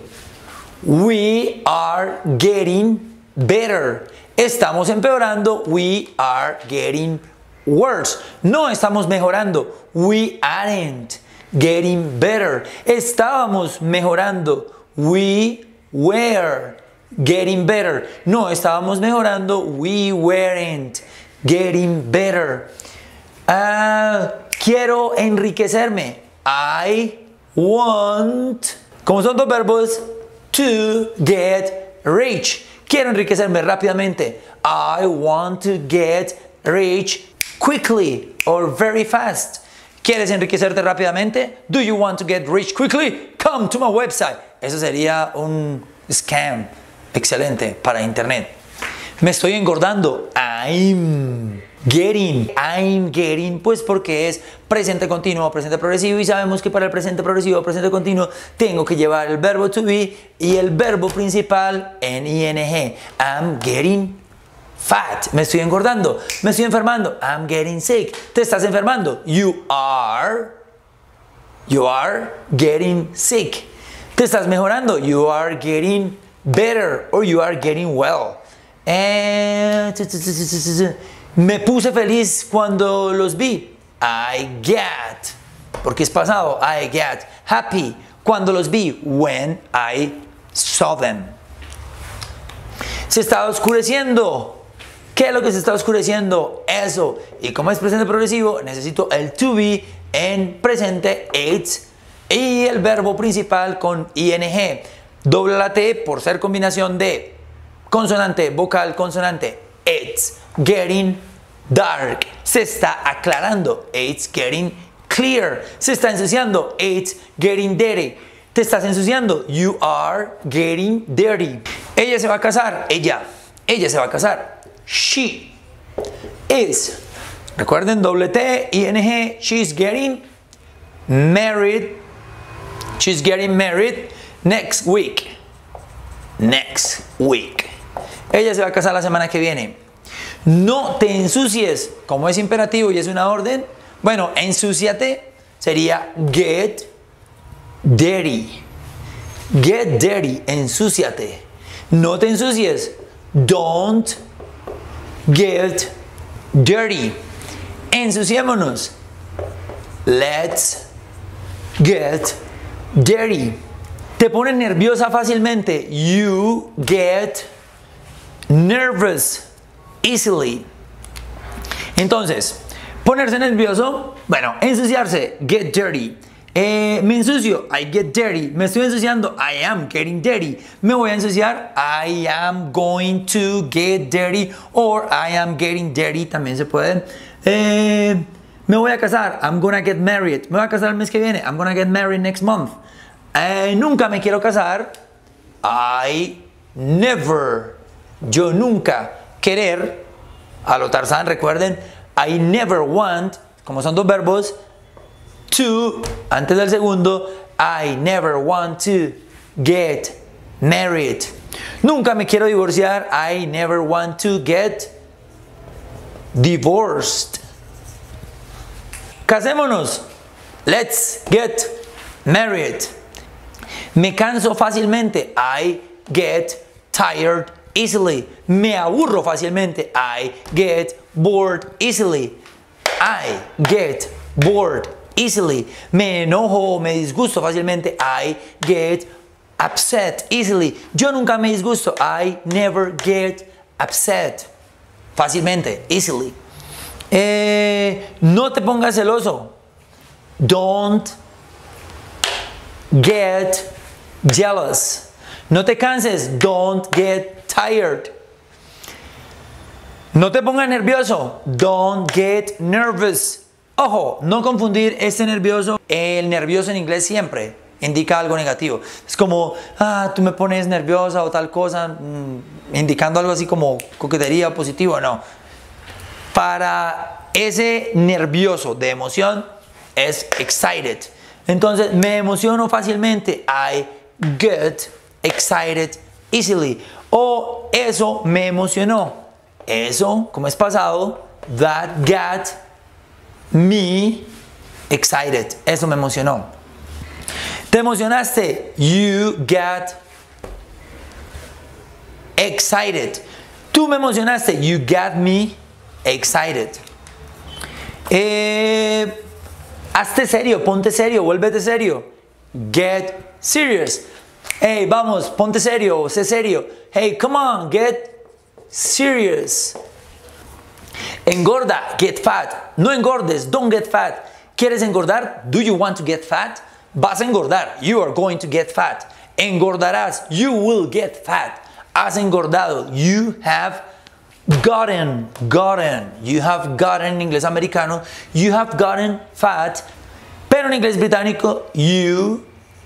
We are getting better. Estamos empeorando. We are getting worse. No estamos mejorando. We aren't getting better. Estábamos mejorando. We were getting better. No estábamos mejorando. We weren't getting better. Ah, quiero enriquecerme. I want. Como son dos verbos, to get rich. Quiero enriquecerme rápidamente. I want to get rich quickly or very fast. ¿Quieres enriquecerte rápidamente? Do you want to get rich quickly? Come to my website. Eso sería un scam excelente para internet. Me estoy engordando. I'm Getting, I'm getting, pues porque es presente continuo, presente progresivo y sabemos que para el presente progresivo, presente continuo, tengo que llevar el verbo to be y el verbo principal en ing. I'm getting fat, me estoy engordando, me estoy enfermando, I'm getting sick, te estás enfermando, you are, you are getting sick, te estás mejorando, you are getting better or you are getting well. Eh, me puse feliz cuando los vi. I get. Porque es pasado. I get happy cuando los vi. When I saw them. Se está oscureciendo. ¿Qué es lo que se está oscureciendo? Eso. Y como es presente progresivo, necesito el to be en presente it's y el verbo principal con ing. Dobla la T por ser combinación de consonante, vocal, consonante. It's getting dark. Se está aclarando. It's getting clear. Se está ensuciando. It's getting dirty. Te estás ensuciando. You are getting dirty. Ella se va a casar. Ella. Ella se va a casar. She is. Recuerden, doble T, ING. She's getting married. She's getting married next week. Next week. Ella se va a casar la semana que viene. No te ensucies, como es imperativo y es una orden. Bueno, ensúciate sería get dirty. Get dirty, Ensuciate No te ensucies. Don't get dirty. Ensuciémonos. Let's get dirty. Te pone nerviosa fácilmente. You get nervous easily. Entonces, ponerse nervioso, bueno, ensuciarse, get dirty. Eh, me ensucio, I get dirty. Me estoy ensuciando, I am getting dirty. Me voy a ensuciar, I am going to get dirty. Or I am getting dirty, también se puede. Eh, me voy a casar, I'm gonna get married. Me voy a casar el mes que viene, I'm gonna get married next month. Eh, nunca me quiero casar, I never yo nunca querer, a lo Tarzán recuerden, I never want, como son dos verbos, to, antes del segundo, I never want to get married. Nunca me quiero divorciar, I never want to get divorced. Casémonos, let's get married. Me canso fácilmente, I get tired easily. Me aburro fácilmente. I get bored easily. I get bored easily. Me enojo, me disgusto fácilmente. I get upset easily. Yo nunca me disgusto. I never get upset. Fácilmente, easily. Eh, no te pongas celoso. Don't get jealous. No te canses. Don't get tired. No te pongas nervioso. Don't get nervous. Ojo, no confundir este nervioso. El nervioso en inglés siempre indica algo negativo. Es como, ah, tú me pones nerviosa o tal cosa, mm, indicando algo así como coquetería positivo. No. Para ese nervioso de emoción es excited. Entonces, me emociono fácilmente. I get excited easily. O eso me emocionó. Eso, como es pasado, that got me excited. Eso me emocionó. Te emocionaste. You got excited. Tú me emocionaste. You got me excited. Eh, hazte serio, ponte serio, vuélvete serio. Get serious. Hey, vamos, ponte serio, sé serio. Hey, come on, get serious. Engorda, get fat. No engordes, don't get fat. ¿Quieres engordar? Do you want to get fat? Vas a engordar, you are going to get fat. Engordarás, you will get fat. Has engordado, you have gotten, gotten. You have gotten en inglés americano, you have gotten fat. Pero en inglés británico, you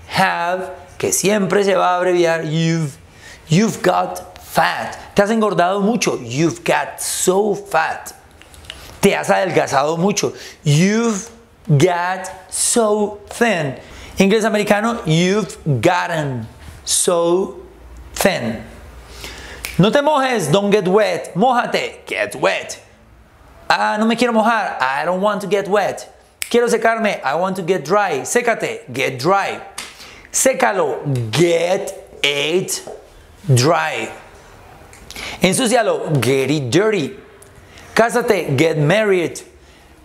have que siempre se va a abreviar you've, you've got fat. Te has engordado mucho. You've got so fat. Te has adelgazado mucho. You've got so thin. Inglés americano, you've gotten so thin. No te mojes, don't get wet. Mójate, get wet. Ah, no me quiero mojar. I don't want to get wet. Quiero secarme. I want to get dry. Sécate. Get dry. Sécalo, get it dry. Ensucialo, get it dirty. Cásate, get married.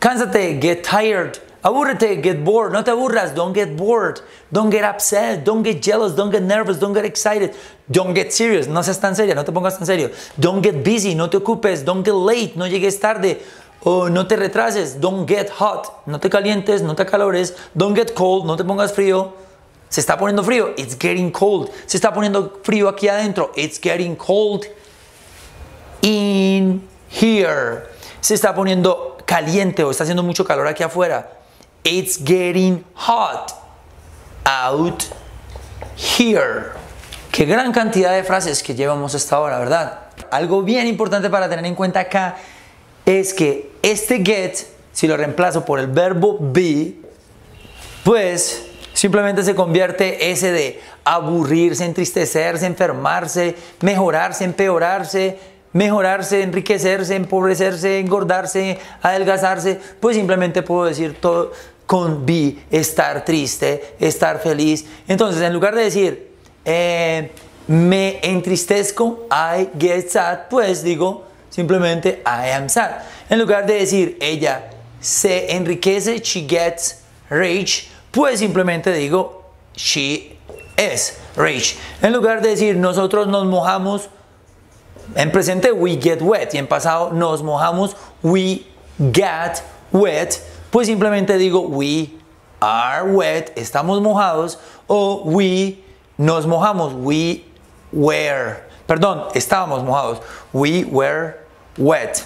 Cánsate, get tired. Aburrete, get bored. No te aburras, don't get bored. Don't get upset, don't get jealous, don't get nervous, don't get excited. Don't get serious, no seas tan seria, no te pongas tan serio. Don't get busy, no te ocupes. Don't get late, no llegues tarde. o no te retrases. Don't get hot, no te calientes, no te calores. Don't get cold, no te pongas frío. Se está poniendo frío. It's getting cold. Se está poniendo frío aquí adentro. It's getting cold in here. Se está poniendo caliente o está haciendo mucho calor aquí afuera. It's getting hot out here. Qué gran cantidad de frases que llevamos esta hora, ¿verdad? Algo bien importante para tener en cuenta acá es que este get, si lo reemplazo por el verbo be, pues Simplemente se convierte ese de aburrirse, entristecerse, enfermarse, mejorarse, empeorarse, mejorarse, enriquecerse, empobrecerse, engordarse, adelgazarse. Pues simplemente puedo decir todo con be, estar triste, estar feliz. Entonces, en lugar de decir, eh, me entristezco, I get sad, pues digo simplemente I am sad. En lugar de decir, ella se enriquece, she gets rich, pues simplemente digo she is rich. En lugar de decir nosotros nos mojamos, en presente we get wet y en pasado nos mojamos we get wet, pues simplemente digo we are wet, estamos mojados o we nos mojamos, we were, perdón, estábamos mojados, we were wet.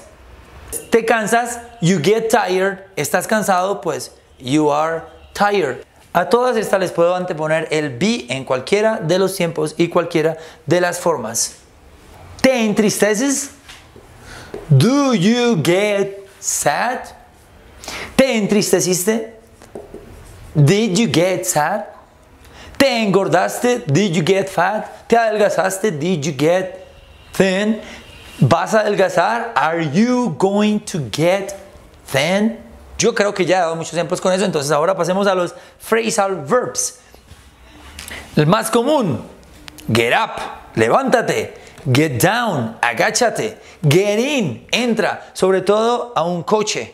Te cansas, you get tired, estás cansado, pues you are tire. A todas estas les puedo anteponer el be en cualquiera de los tiempos y cualquiera de las formas. ¿Te entristeces? Do you get sad? ¿Te entristeciste? Did you get sad? ¿Te engordaste? Did you get fat? ¿Te adelgazaste? Did you get thin? ¿Vas a adelgazar? Are you going to get thin? Yo creo que ya he dado muchos ejemplos con eso, entonces ahora pasemos a los phrasal verbs. El más común, get up, levántate, get down, agáchate, get in, entra, sobre todo a un coche.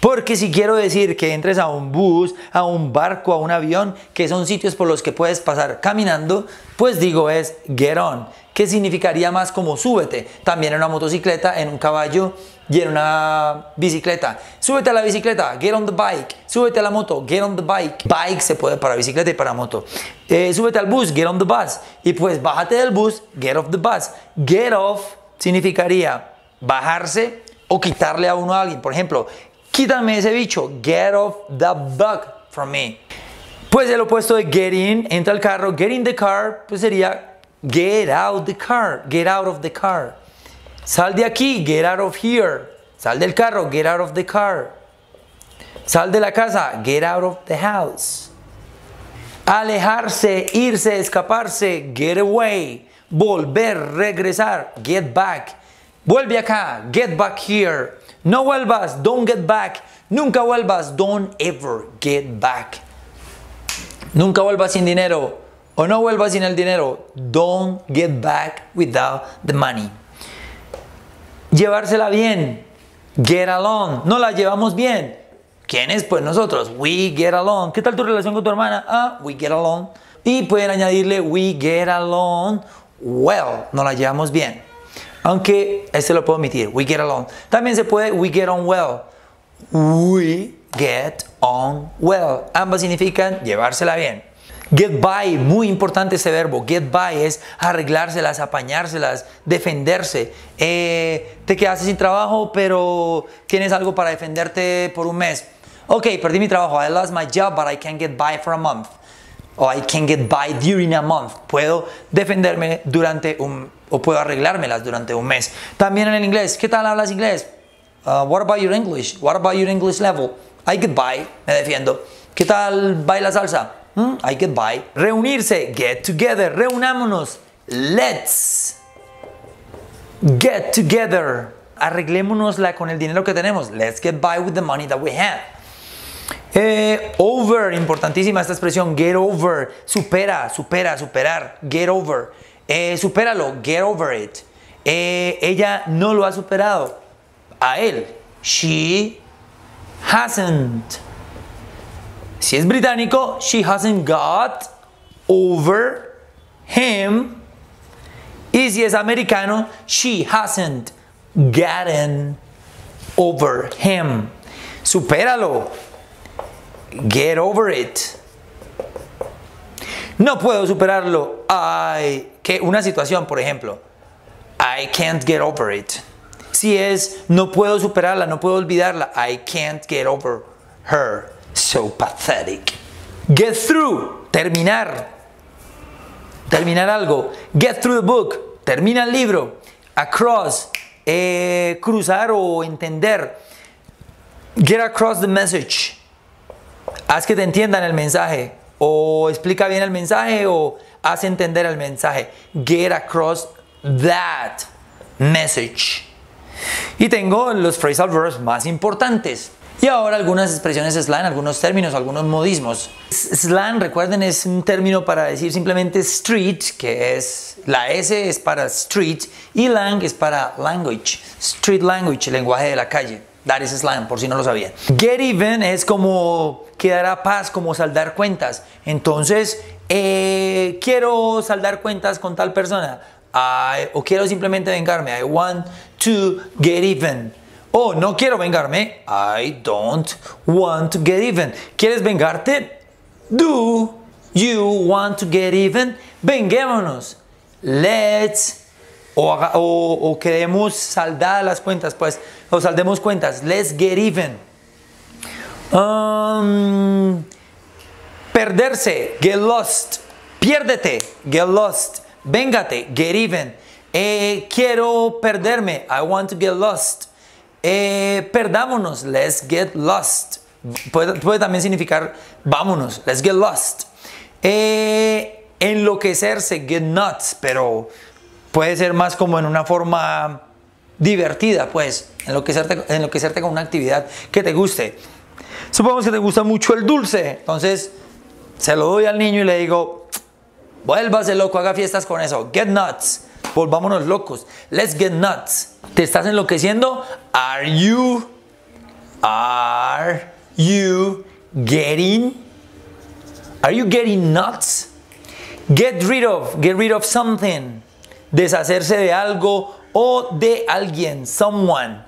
Porque si quiero decir que entres a un bus, a un barco, a un avión, que son sitios por los que puedes pasar caminando, pues digo es get on, que significaría más como súbete, también en una motocicleta, en un caballo, y en una bicicleta. Súbete a la bicicleta, get on the bike. Súbete a la moto, get on the bike. Bike se puede para bicicleta y para moto. Eh, súbete al bus, get on the bus. Y pues bájate del bus, get off the bus. Get off significaría bajarse o quitarle a uno a alguien. Por ejemplo, quítame ese bicho, get off the bug from me. Pues el opuesto de get in, entra al carro, get in the car, pues sería get out the car, get out of the car. Sal de aquí, get out of here. Sal del carro, get out of the car. Sal de la casa, get out of the house. Alejarse, irse, escaparse, get away. Volver, regresar, get back. Vuelve acá, get back here. No vuelvas, don't get back. Nunca vuelvas, don't ever get back. Nunca vuelvas sin dinero o no vuelvas sin el dinero. Don't get back without the money llevársela bien. Get along. No la llevamos bien. ¿Quiénes? Pues nosotros. We get along. ¿Qué tal tu relación con tu hermana? Ah, we get along. Y pueden añadirle we get along well. No la llevamos bien. Aunque este lo puedo omitir. We get along. También se puede we get on well. We get on well. Ambas significan llevársela bien. Get by, muy importante ese verbo. Get by es arreglárselas, apañárselas, defenderse. Eh, te quedaste sin trabajo, pero tienes algo para defenderte por un mes. Ok, perdí mi trabajo. I lost my job, but I can't get by for a month. O I can get by during a month. Puedo defenderme durante un o puedo arreglármelas durante un mes. También en el inglés. ¿Qué tal hablas inglés? Uh, what about your English? What about your English level? I get by, me defiendo. ¿Qué tal baila salsa? I get by. Reunirse, get together, reunámonos. Let's get together. Arreglémonosla con el dinero que tenemos. Let's get by with the money that we have. Eh, over, importantísima esta expresión. Get over. Supera, supera, superar. Get over. superalo eh, supéralo. Get over it. Eh, ella no lo ha superado. A él. She hasn't si es británico, she hasn't got over him. Y si es americano, she hasn't gotten over him. Supéralo. Get over it. No puedo superarlo. I, que una situación, por ejemplo. I can't get over it. Si es no puedo superarla, no puedo olvidarla. I can't get over her. So pathetic. Get through. Terminar. Terminar algo. Get through the book. Termina el libro. Across. Eh, cruzar o entender. Get across the message. Haz que te entiendan el mensaje. O explica bien el mensaje o haz entender el mensaje. Get across that message. Y tengo los phrasal verbs más importantes. Y ahora algunas expresiones slang, algunos términos, algunos modismos. Slang, recuerden, es un término para decir simplemente street, que es la S es para street y lang es para language. Street language, lenguaje de la calle. Dar is slang, por si no lo sabían. Get even es como quedar a paz, como saldar cuentas. Entonces, eh, quiero saldar cuentas con tal persona. o quiero simplemente vengarme. I want to get even. Oh, no quiero vengarme. I don't want to get even. ¿Quieres vengarte? Do you want to get even? Venguémonos. Let's. O, o, queremos saldar las cuentas, pues. O saldemos cuentas. Let's get even. Um, perderse. Get lost. Piérdete. Get lost. Vengate. Get even. Eh, quiero perderme. I want to get lost. Eh, perdámonos, let's get lost. Puede, también significar vámonos, let's get lost. Eh, enloquecerse, get nuts, pero puede ser más como en una forma divertida, pues, enloquecerte, enloquecerte con una actividad que te guste. Supongamos que te gusta mucho el dulce, entonces se lo doy al niño y le digo, vuélvase loco, haga fiestas con eso, get nuts. Volvámonos locos. Let's get nuts. ¿Te estás enloqueciendo? Are you Are you getting Are you getting nuts? Get rid of, get rid of something. Deshacerse de algo o de alguien, someone.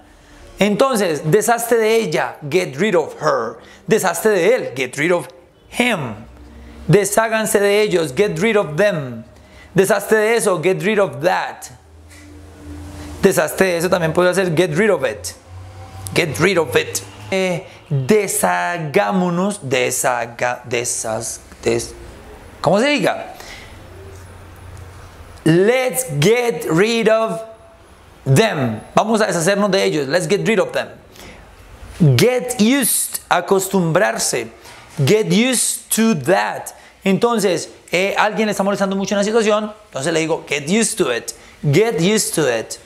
Entonces, deshazte de ella, get rid of her. Deshazte de él, get rid of him. Desháganse de ellos, get rid of them. Deshazte de eso, get rid of that. Deshazte de eso también puede ser get rid of it. Get rid of it. Eh, deshagámonos, deshaga, deshaz, des, ¿cómo se diga? Let's get rid of them. Vamos a deshacernos de ellos. Let's get rid of them. Get used, acostumbrarse. Get used to that. Entonces, eh, alguien está molestando mucho en la situación, entonces le digo, get used to it, get used to it.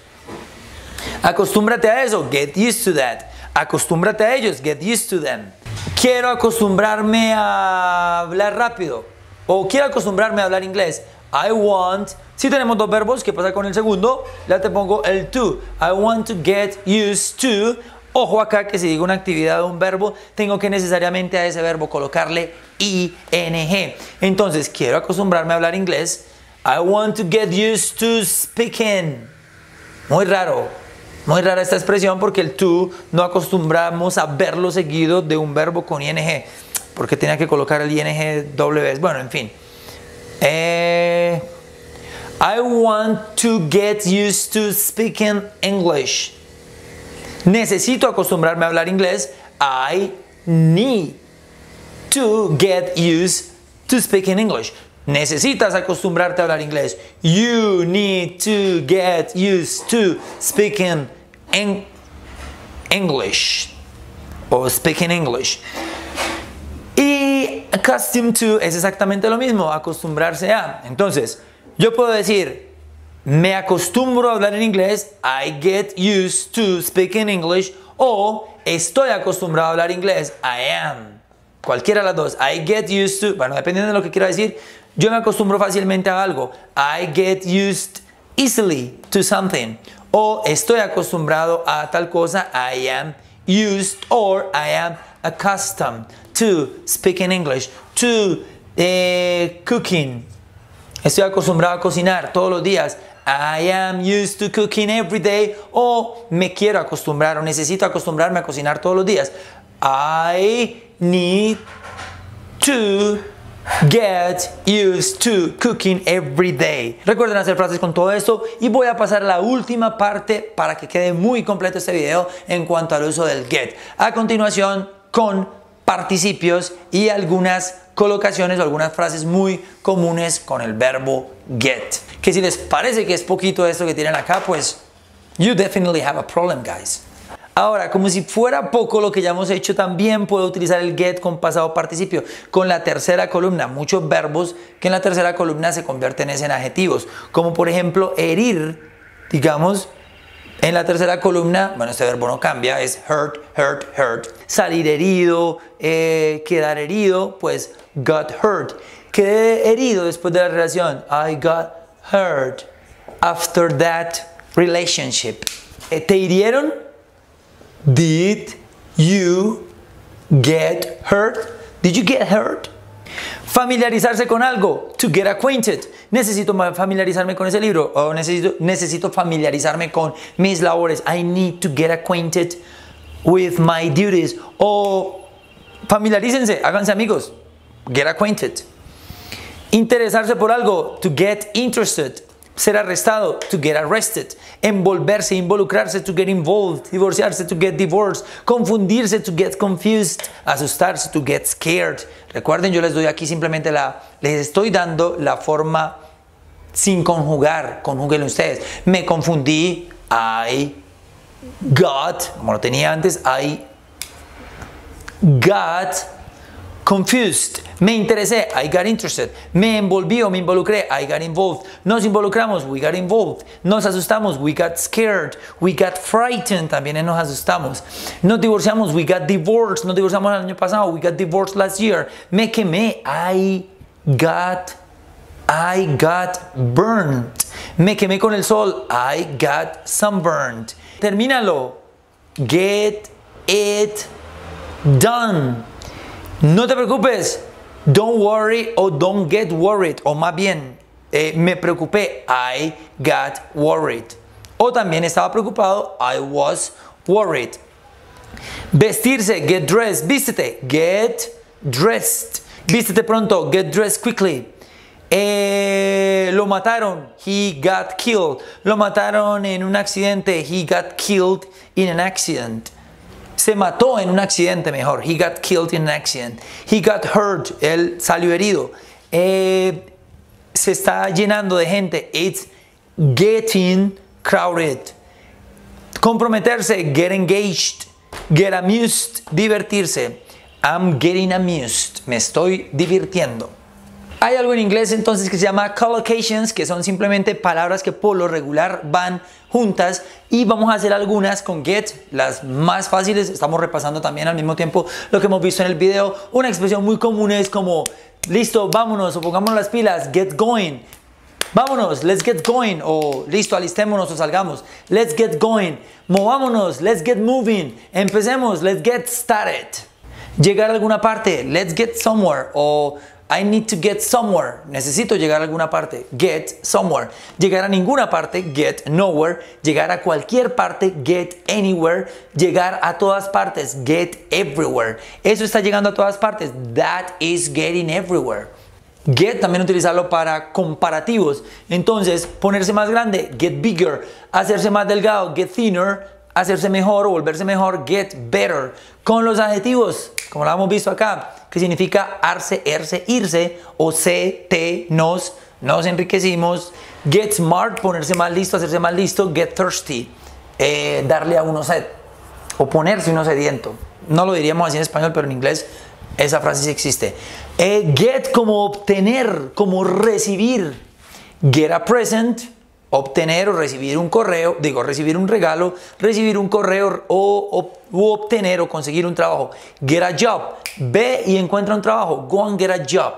Acostúmbrate a eso, get used to that. Acostúmbrate a ellos, get used to them. Quiero acostumbrarme a hablar rápido o quiero acostumbrarme a hablar inglés. I want. Si tenemos dos verbos, ¿qué pasa con el segundo? Ya te pongo el to. I want to get used to Ojo acá que si digo una actividad o un verbo, tengo que necesariamente a ese verbo colocarle ing. Entonces, quiero acostumbrarme a hablar inglés. I want to get used to speaking. Muy raro. Muy rara esta expresión porque el tú no acostumbramos a verlo seguido de un verbo con ing. Porque tenía que colocar el ing doble vez. Bueno, en fin. Eh, I want to get used to speaking English. Necesito acostumbrarme a hablar inglés. I need to get used to speaking English. Necesitas acostumbrarte a hablar inglés. You need to get used to speaking English. O speaking English. Y accustomed to es exactamente lo mismo, acostumbrarse a. Entonces, yo puedo decir, me acostumbro a hablar en inglés, I get used to speaking English, o estoy acostumbrado a hablar inglés, I am. Cualquiera de las dos, I get used to, bueno, dependiendo de lo que quiera decir, yo me acostumbro fácilmente a algo, I get used easily to something, o estoy acostumbrado a tal cosa, I am used or I am accustomed to speaking English, to eh, cooking. Estoy acostumbrado a cocinar todos los días. I am used to cooking every day o me quiero acostumbrar o necesito acostumbrarme a cocinar todos los días. I need to Get used to cooking every day. Recuerden hacer frases con todo esto y voy a pasar la última parte para que quede muy completo este video en cuanto al uso del get. A continuación con participios y algunas colocaciones o algunas frases muy comunes con el verbo get. Que si les parece que es poquito esto que tienen acá, pues you definitely have a problem, guys. Ahora, como si fuera poco lo que ya hemos hecho, también puedo utilizar el get con pasado participio, con la tercera columna, muchos verbos que en la tercera columna se convierten en adjetivos, como por ejemplo herir, digamos, en la tercera columna, bueno, este verbo no cambia, es hurt, hurt, hurt. Salir herido, eh, quedar herido, pues got hurt. Quedé herido después de la relación. I got hurt after that relationship. Eh, ¿Te hirieron? Did you get hurt? Did you get hurt? Familiarizarse con algo. To get acquainted. Necesito familiarizarme con ese libro. O necesito, familiarizarme con mis labores. I need to get acquainted with my duties. O familiarícense, háganse amigos. Get acquainted. Interesarse por algo. To get interested ser arrestado, to get arrested, envolverse, involucrarse, to get involved, divorciarse, to get divorced, confundirse, to get confused, asustarse, to get scared. Recuerden, yo les doy aquí simplemente la, les estoy dando la forma sin conjugar, conjúguenlo ustedes. Me confundí, I got, como lo tenía antes, I got confused, me interesé, I got interested, me envolví o me involucré, I got involved, nos involucramos, we got involved, nos asustamos, we got scared, we got frightened, también nos asustamos, nos divorciamos, we got divorced, nos divorciamos el año pasado, we got divorced last year, me quemé, I got, I got burned, me quemé con el sol, I got sunburned, termínalo, get it done. No te preocupes. Don't worry o don't get worried. O más bien, eh, me preocupé. I got worried. O también estaba preocupado. I was worried. Vestirse. Get dressed. Vístete. Get dressed. Vístete pronto. Get dressed quickly. Eh, lo mataron. He got killed. Lo mataron en un accidente. He got killed in an accident se mató en un accidente mejor. He got killed in an accident. He got hurt. Él salió herido. Eh, se está llenando de gente. It's getting crowded. Comprometerse. Get engaged. Get amused. Divertirse. I'm getting amused. Me estoy divirtiendo. Hay algo en inglés entonces que se llama collocations, que son simplemente palabras que por lo regular van juntas y vamos a hacer algunas con get, las más fáciles. Estamos repasando también al mismo tiempo lo que hemos visto en el video. Una expresión muy común es como listo, vámonos o pongamos las pilas, get going. Vámonos, let's get going. O listo, alistémonos o salgamos. Let's get going. Movámonos, let's get moving. Empecemos, let's get started. Llegar a alguna parte, let's get somewhere. O I need to get somewhere. Necesito llegar a alguna parte. Get somewhere. Llegar a ninguna parte. Get nowhere. Llegar a cualquier parte. Get anywhere. Llegar a todas partes. Get everywhere. Eso está llegando a todas partes. That is getting everywhere. Get también utilizarlo para comparativos. Entonces, ponerse más grande, get bigger, hacerse más delgado, get thinner, hacerse mejor o volverse mejor, get better, con los adjetivos, como lo hemos visto acá, que significa arse, erse, irse, o se, te, nos, nos enriquecimos, get smart, ponerse más listo, hacerse más listo, get thirsty, eh, darle a uno sed, o ponerse uno sediento. No lo diríamos así en español, pero en inglés esa frase sí existe. Eh, get como obtener, como recibir, get a present, obtener o recibir un correo, digo, recibir un regalo, recibir un correo o, obtener o conseguir un trabajo. Get a job. Ve y encuentra un trabajo. Go and get a job.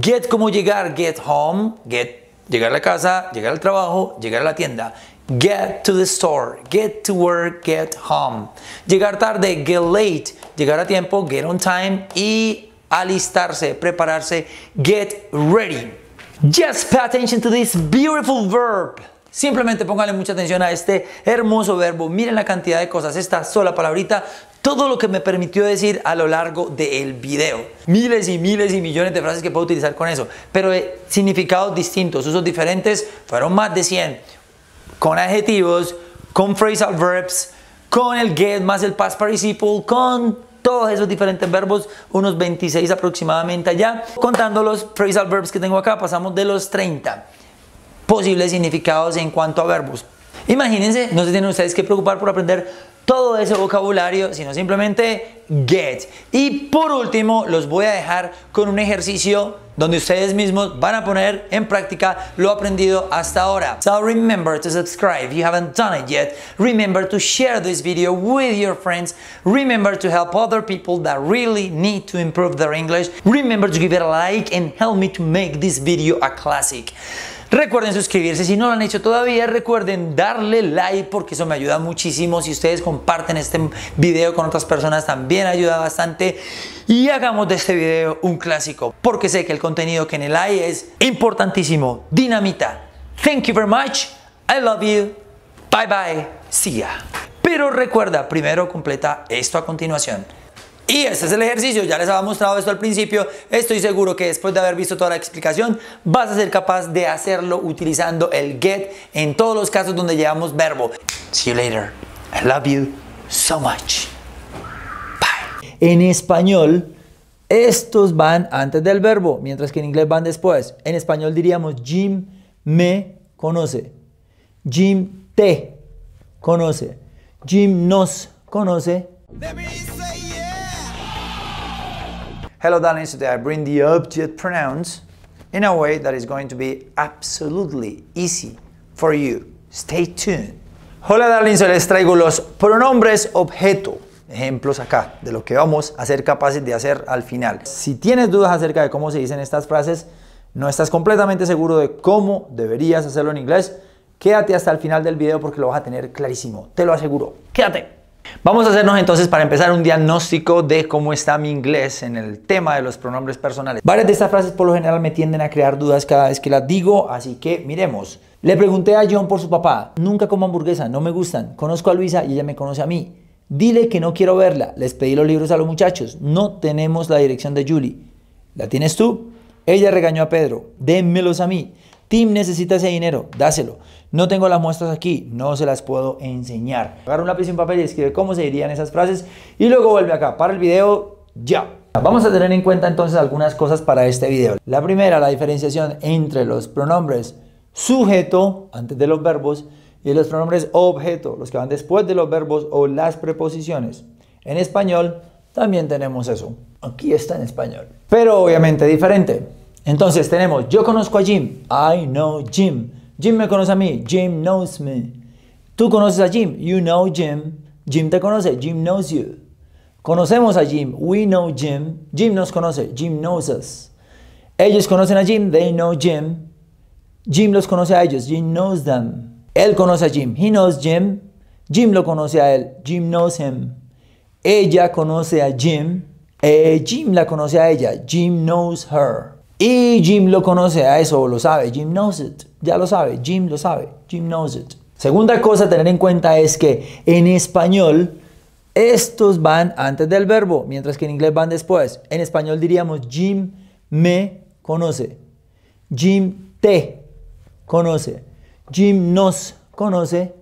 Get como llegar, get home, get llegar a la casa, llegar al trabajo, llegar a la tienda. Get to the store, get to work, get home. Llegar tarde, get late. Llegar a tiempo, get on time. Y alistarse, prepararse, get ready. Just pay attention to this beautiful verb. Simplemente póngale mucha atención a este hermoso verbo. Miren la cantidad de cosas. Esta sola palabrita, todo lo que me permitió decir a lo largo del video. Miles y miles y millones de frases que puedo utilizar con eso. Pero de eh, significados distintos, usos diferentes, fueron más de 100. Con adjetivos, con phrasal verbs, con el get más el past participle, con todos esos diferentes verbos, unos 26 aproximadamente allá. Contando los phrasal verbs que tengo acá, pasamos de los 30 posibles significados en cuanto a verbos. Imagínense, no se tienen ustedes que preocupar por aprender todo ese vocabulario, sino simplemente get. Y por último, los voy a dejar con un ejercicio donde ustedes mismos van a poner en práctica lo aprendido hasta ahora. So remember to subscribe if you haven't done it yet. Remember to share this video with your friends. Remember to help other people that really need to improve their English. Remember to give it a like and help me to make this video a classic. Recuerden suscribirse si no lo han hecho todavía. Recuerden darle like porque eso me ayuda muchísimo. Si ustedes comparten este video con otras personas también ayuda bastante. Y hagamos de este video un clásico porque sé que el contenido que en el hay es importantísimo. Dinamita. Thank you very much. I love you. Bye bye. See ya. Pero recuerda, primero completa esto a continuación. Y ese es el ejercicio, ya les había mostrado esto al principio, estoy seguro que después de haber visto toda la explicación vas a ser capaz de hacerlo utilizando el get en todos los casos donde llevamos verbo. See you later, I love you so much. Bye. En español, estos van antes del verbo, mientras que en inglés van después. En español diríamos Jim me conoce, Jim te conoce, Jim nos conoce. Hello, darling. Today I bring the object pronouns in a way that is going to be absolutely easy for you. Stay tuned. Hola, darlings. Hoy les traigo los pronombres objeto. Ejemplos acá de lo que vamos a ser capaces de hacer al final. Si tienes dudas acerca de cómo se dicen estas frases, no estás completamente seguro de cómo deberías hacerlo en inglés, quédate hasta el final del video porque lo vas a tener clarísimo. Te lo aseguro. Quédate. Vamos a hacernos entonces para empezar un diagnóstico de cómo está mi inglés en el tema de los pronombres personales. Varias de estas frases por lo general me tienden a crear dudas cada vez que las digo, así que miremos. Le pregunté a John por su papá, nunca como hamburguesa, no me gustan, conozco a Luisa y ella me conoce a mí. Dile que no quiero verla, les pedí los libros a los muchachos, no tenemos la dirección de Julie. ¿La tienes tú? Ella regañó a Pedro, Démelos a mí. Tim necesita ese dinero, dáselo. No tengo las muestras aquí, no se las puedo enseñar. Agarra una lápiz y papel y escribe cómo se dirían esas frases y luego vuelve acá. Para el video, ya. Vamos a tener en cuenta entonces algunas cosas para este video. La primera, la diferenciación entre los pronombres sujeto, antes de los verbos, y los pronombres objeto, los que van después de los verbos o las preposiciones. En español también tenemos eso. Aquí está en español. Pero obviamente diferente. Entonces tenemos, yo conozco a Jim, I know Jim. Jim me conoce a mí, Jim knows me. Tú conoces a Jim, you know Jim. Jim te conoce, Jim knows you. Conocemos a Jim, we know Jim. Jim nos conoce, Jim knows us. Ellos conocen a Jim, they know Jim. Jim los conoce a ellos, Jim knows them. Él conoce a Jim, he knows Jim. Jim lo conoce a él, Jim knows him. Ella conoce a Jim, eh, Jim la conoce a ella, Jim knows her. Y Jim lo conoce a eso, lo sabe. Jim knows it. Ya lo sabe. Jim lo sabe. Jim knows it. Segunda cosa a tener en cuenta es que en español estos van antes del verbo, mientras que en inglés van después. En español diríamos Jim me conoce. Jim te conoce. Jim nos conoce.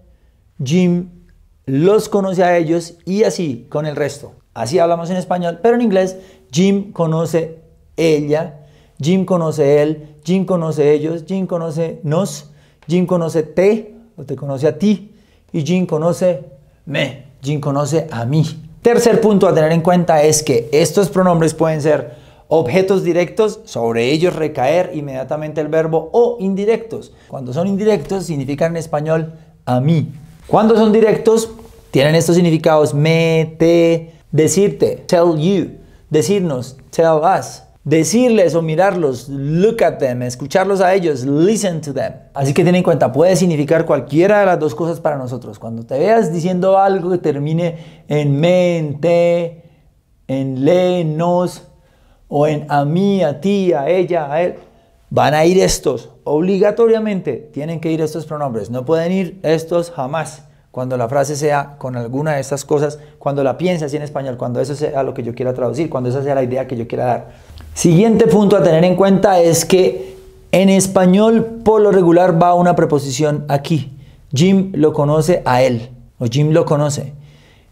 Jim los conoce a ellos y así con el resto. Así hablamos en español, pero en inglés Jim conoce ella Jim conoce él, Jim conoce ellos, Jim conoce nos, Jim conoce te, o te conoce a ti, y Jim conoce me, Jim conoce a mí. Tercer punto a tener en cuenta es que estos pronombres pueden ser objetos directos, sobre ellos recaer inmediatamente el verbo, o indirectos. Cuando son indirectos significan en español a mí. Cuando son directos tienen estos significados me, te, decirte, tell you, decirnos, tell us, decirles o mirarlos, look at them, escucharlos a ellos, listen to them. Así que ten en cuenta, puede significar cualquiera de las dos cosas para nosotros. Cuando te veas diciendo algo que termine en me, en te, en le, nos, o en a mí, a ti, a ella, a él, van a ir estos. Obligatoriamente tienen que ir estos pronombres. No pueden ir estos jamás. Cuando la frase sea con alguna de estas cosas, cuando la pienses en español, cuando eso sea lo que yo quiera traducir, cuando esa sea la idea que yo quiera dar. Siguiente punto a tener en cuenta es que en español por lo regular va una preposición aquí. Jim lo conoce a él o Jim lo conoce.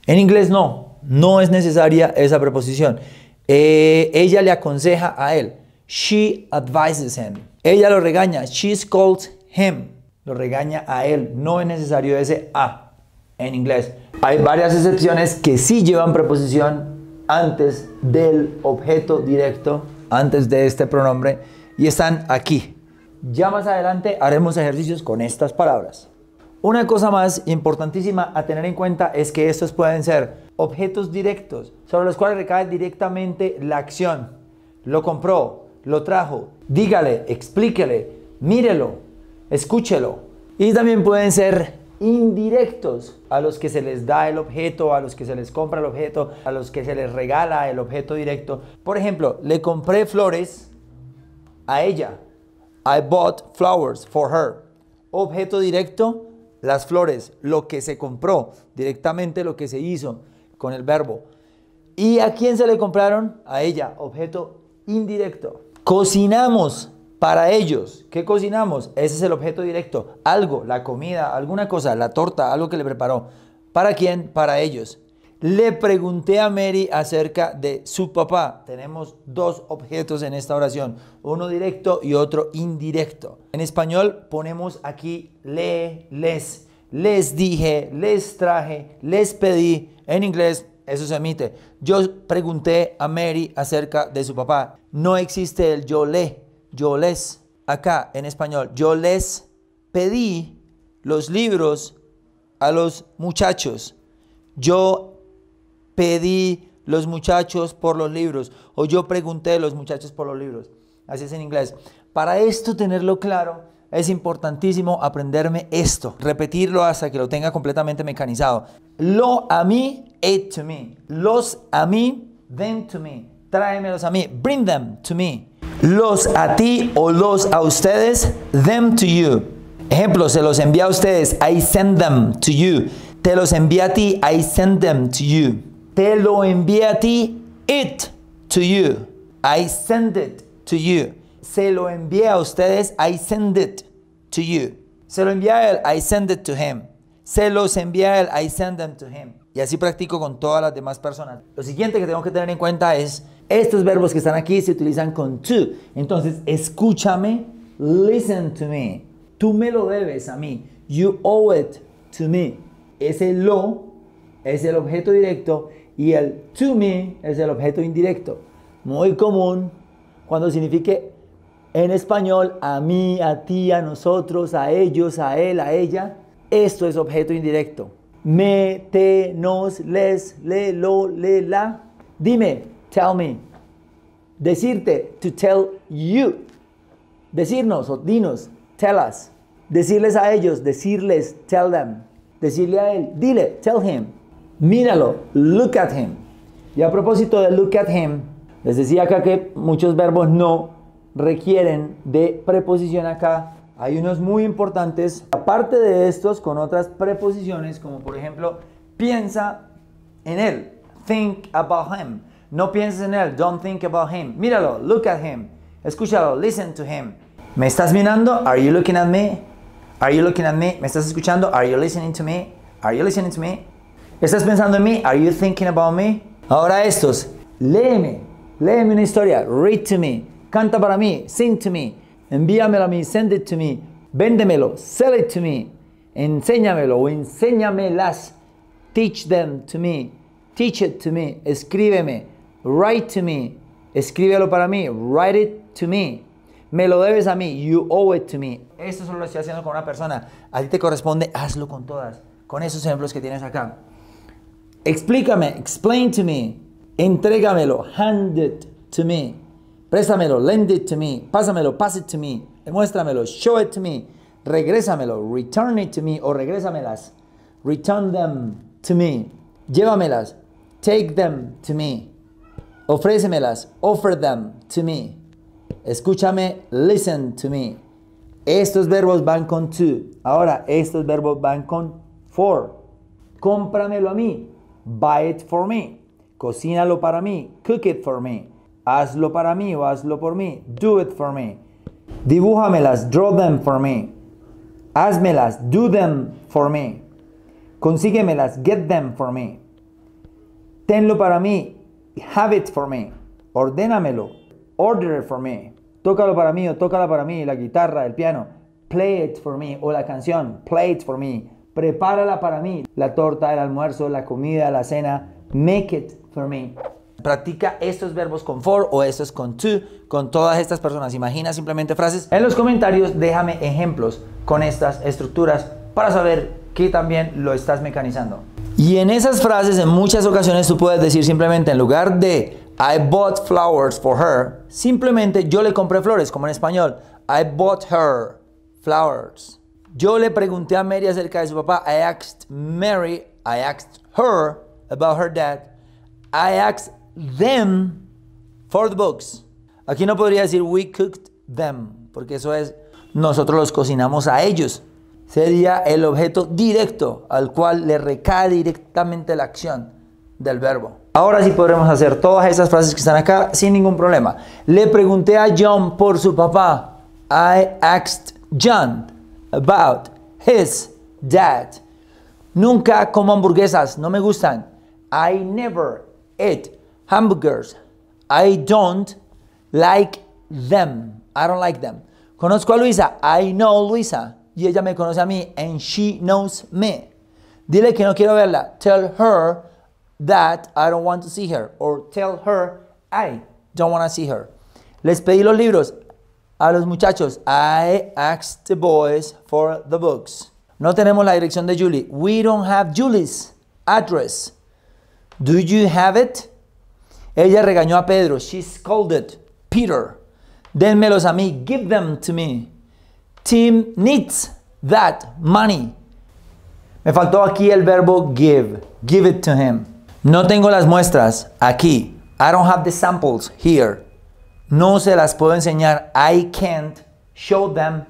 En inglés no, no es necesaria esa preposición. Eh, ella le aconseja a él. She advises him. Ella lo regaña. She scolds him. Lo regaña a él. No es necesario ese a en inglés. Hay varias excepciones que sí llevan preposición antes del objeto directo, antes de este pronombre, y están aquí. Ya más adelante haremos ejercicios con estas palabras. Una cosa más importantísima a tener en cuenta es que estos pueden ser objetos directos sobre los cuales recae directamente la acción. Lo compró, lo trajo, dígale, explíquele, mírelo, escúchelo. Y también pueden ser indirectos a los que se les da el objeto, a los que se les compra el objeto, a los que se les regala el objeto directo. Por ejemplo, le compré flores a ella. I bought flowers for her. Objeto directo, las flores, lo que se compró, directamente lo que se hizo con el verbo. ¿Y a quién se le compraron? A ella, objeto indirecto. Cocinamos para ellos, ¿qué cocinamos? Ese es el objeto directo. Algo, la comida, alguna cosa, la torta, algo que le preparó. ¿Para quién? Para ellos. Le pregunté a Mary acerca de su papá. Tenemos dos objetos en esta oración, uno directo y otro indirecto. En español ponemos aquí le, les, les dije, les traje, les pedí. En inglés eso se emite. Yo pregunté a Mary acerca de su papá. No existe el yo le yo les, acá en español, yo les pedí los libros a los muchachos. Yo pedí los muchachos por los libros. O yo pregunté a los muchachos por los libros. Así es en inglés. Para esto tenerlo claro, es importantísimo aprenderme esto, repetirlo hasta que lo tenga completamente mecanizado. Lo a mí, it to me. Los a mí, them to me tráemelos a mí. Bring them to me. Los a ti o los a ustedes, them to you. Ejemplo, se los envía a ustedes, I send them to you. Te los envía a ti, I send them to you. Te lo envía a ti, it to you. I send it to you. Se lo envía a ustedes, I send it to you. Se lo envía a él, I send it to him. Se los envía a él, I send them to him. Y así practico con todas las demás personas. Lo siguiente que tengo que tener en cuenta es estos verbos que están aquí se utilizan con to. Entonces, escúchame, listen to me. Tú me lo debes a mí. You owe it to me. Ese lo es el objeto directo y el to me es el objeto indirecto. Muy común cuando signifique en español a mí, a ti, a nosotros, a ellos, a él, a ella. Esto es objeto indirecto. Me, te, nos, les, le, lo, le, la. Dime, tell me. Decirte, to tell you. Decirnos o dinos, tell us. Decirles a ellos, decirles, tell them. Decirle a él, dile, tell him. Míralo, look at him. Y a propósito de look at him, les decía acá que muchos verbos no requieren de preposición acá. Hay unos muy importantes, aparte de estos, con otras preposiciones, como por ejemplo, piensa en él. Think about him. No pienses en él. Don't think about him. Míralo. Look at him. Escúchalo. Listen to him. ¿Me estás mirando? Are you looking at me? Are you looking at me? ¿Me estás escuchando? Are you listening to me? Are you listening to me? ¿Estás pensando en mí? Are you thinking about me? Ahora estos. Léeme. Léeme una historia. Read to me. Canta para mí. Sing to me. Envíamelo a mí. Send it to me. Véndemelo. Sell it to me. Enséñamelo o enséñamelas. Teach them to me. Teach it to me. Escríbeme. Write to me. Escríbelo para mí. Write it to me. Me lo debes a mí. You owe it to me. Eso solo lo estoy haciendo con una persona. A ti te corresponde, hazlo con todas. Con esos ejemplos que tienes acá. Explícame. Explain to me. Entrégamelo. Hand it to me. Préstamelo. Lend it to me. Pásamelo. Pass it to me. muéstramelo, Show it to me. Regrésamelo. Return it to me. O regrésamelas. Return them to me. Llévamelas. Take them to me. Ofrécemelas, offer them to me. Escúchame, listen to me. Estos verbos van con to. Ahora, estos verbos van con for. Cómpramelo a mí. Buy it for me. Cocínalo para mí. Cook it for me. Hazlo para mí o hazlo por mí. Do it for me. Dibújamelas, draw them for me. Hazmelas. do them for me. Consíguemelas, get them for me. Tenlo para mí, have it for me, ordénamelo, order it for me, tócalo para mí o tócala para mí, la guitarra, el piano, play it for me, o la canción, play it for me, prepárala para mí, la torta, el almuerzo, la comida, la cena, make it for me. Practica estos verbos con for o estos con to con todas estas personas. Imagina simplemente frases. En los comentarios déjame ejemplos con estas estructuras para saber que también lo estás mecanizando. Y en esas frases, en muchas ocasiones, tú puedes decir simplemente, en lugar de I bought flowers for her, simplemente yo le compré flores, como en español, I bought her flowers. Yo le pregunté a Mary acerca de su papá, I asked Mary, I asked her about her dad, I asked them for the books. Aquí no podría decir we cooked them, porque eso es nosotros los cocinamos a ellos sería el objeto directo al cual le recae directamente la acción del verbo. Ahora sí podremos hacer todas esas frases que están acá sin ningún problema. Le pregunté a John por su papá. I asked John about his dad. Nunca como hamburguesas, no me gustan. I never eat hamburgers. I don't like them. I don't like them. Conozco a Luisa. I know Luisa y ella me conoce a mí, and she knows me. Dile que no quiero verla. Tell her that I don't want to see her. Or tell her I don't want to see her. Les pedí los libros a los muchachos. I asked the boys for the books. No tenemos la dirección de Julie. We don't have Julie's address. Do you have it? Ella regañó a Pedro. She scolded Peter. Denmelos a mí. Give them to me team needs that money. Me faltó aquí el verbo give. Give it to him. No tengo las muestras aquí. I don't have the samples here. No se las puedo enseñar. I can't show them.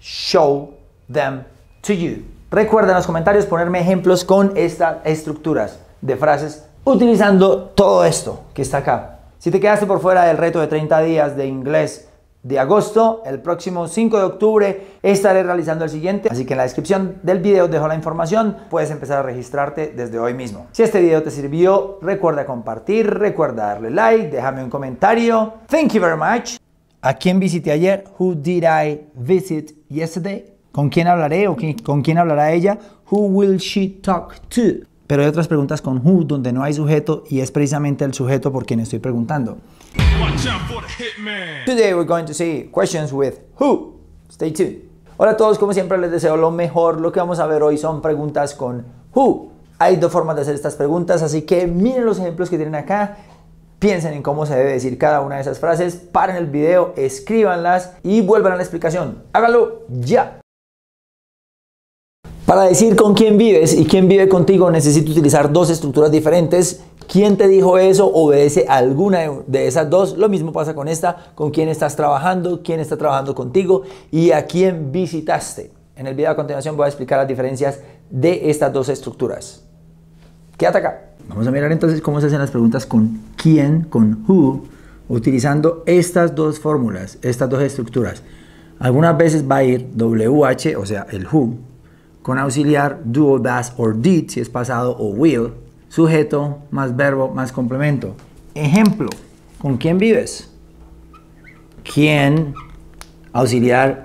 Show them to you. Recuerda en los comentarios ponerme ejemplos con estas estructuras de frases utilizando todo esto que está acá. Si te quedaste por fuera del reto de 30 días de inglés de agosto. El próximo 5 de octubre estaré realizando el siguiente, así que en la descripción del video dejo la información, puedes empezar a registrarte desde hoy mismo. Si este video te sirvió, recuerda compartir, recuerda darle like, déjame un comentario. Thank you very much. ¿A quién visité ayer? Who did I visit yesterday? ¿Con quién hablaré o con quién hablará ella? Who will she talk to? Pero hay otras preguntas con who donde no hay sujeto y es precisamente el sujeto por quien estoy preguntando. Today we're going to see questions with who. Stay tuned. Hola a todos, como siempre les deseo lo mejor. Lo que vamos a ver hoy son preguntas con who. Hay dos formas de hacer estas preguntas, así que miren los ejemplos que tienen acá. Piensen en cómo se debe decir cada una de esas frases, paren el video, escríbanlas y vuelvan a la explicación. Hágalo ya. Para decir con quién vives y quién vive contigo necesito utilizar dos estructuras diferentes ¿Quién te dijo eso? Obedece alguna de esas dos. Lo mismo pasa con esta, con quién estás trabajando, quién está trabajando contigo y a quién visitaste. En el video a continuación voy a explicar las diferencias de estas dos estructuras. Quédate acá. Vamos a mirar entonces cómo se hacen las preguntas con quién, con who, utilizando estas dos fórmulas, estas dos estructuras. Algunas veces va a ir WH, o sea, el who, con auxiliar do, does or did, si es pasado, o will, sujeto más verbo más complemento. Ejemplo, ¿con quién vives? ¿Quién? Auxiliar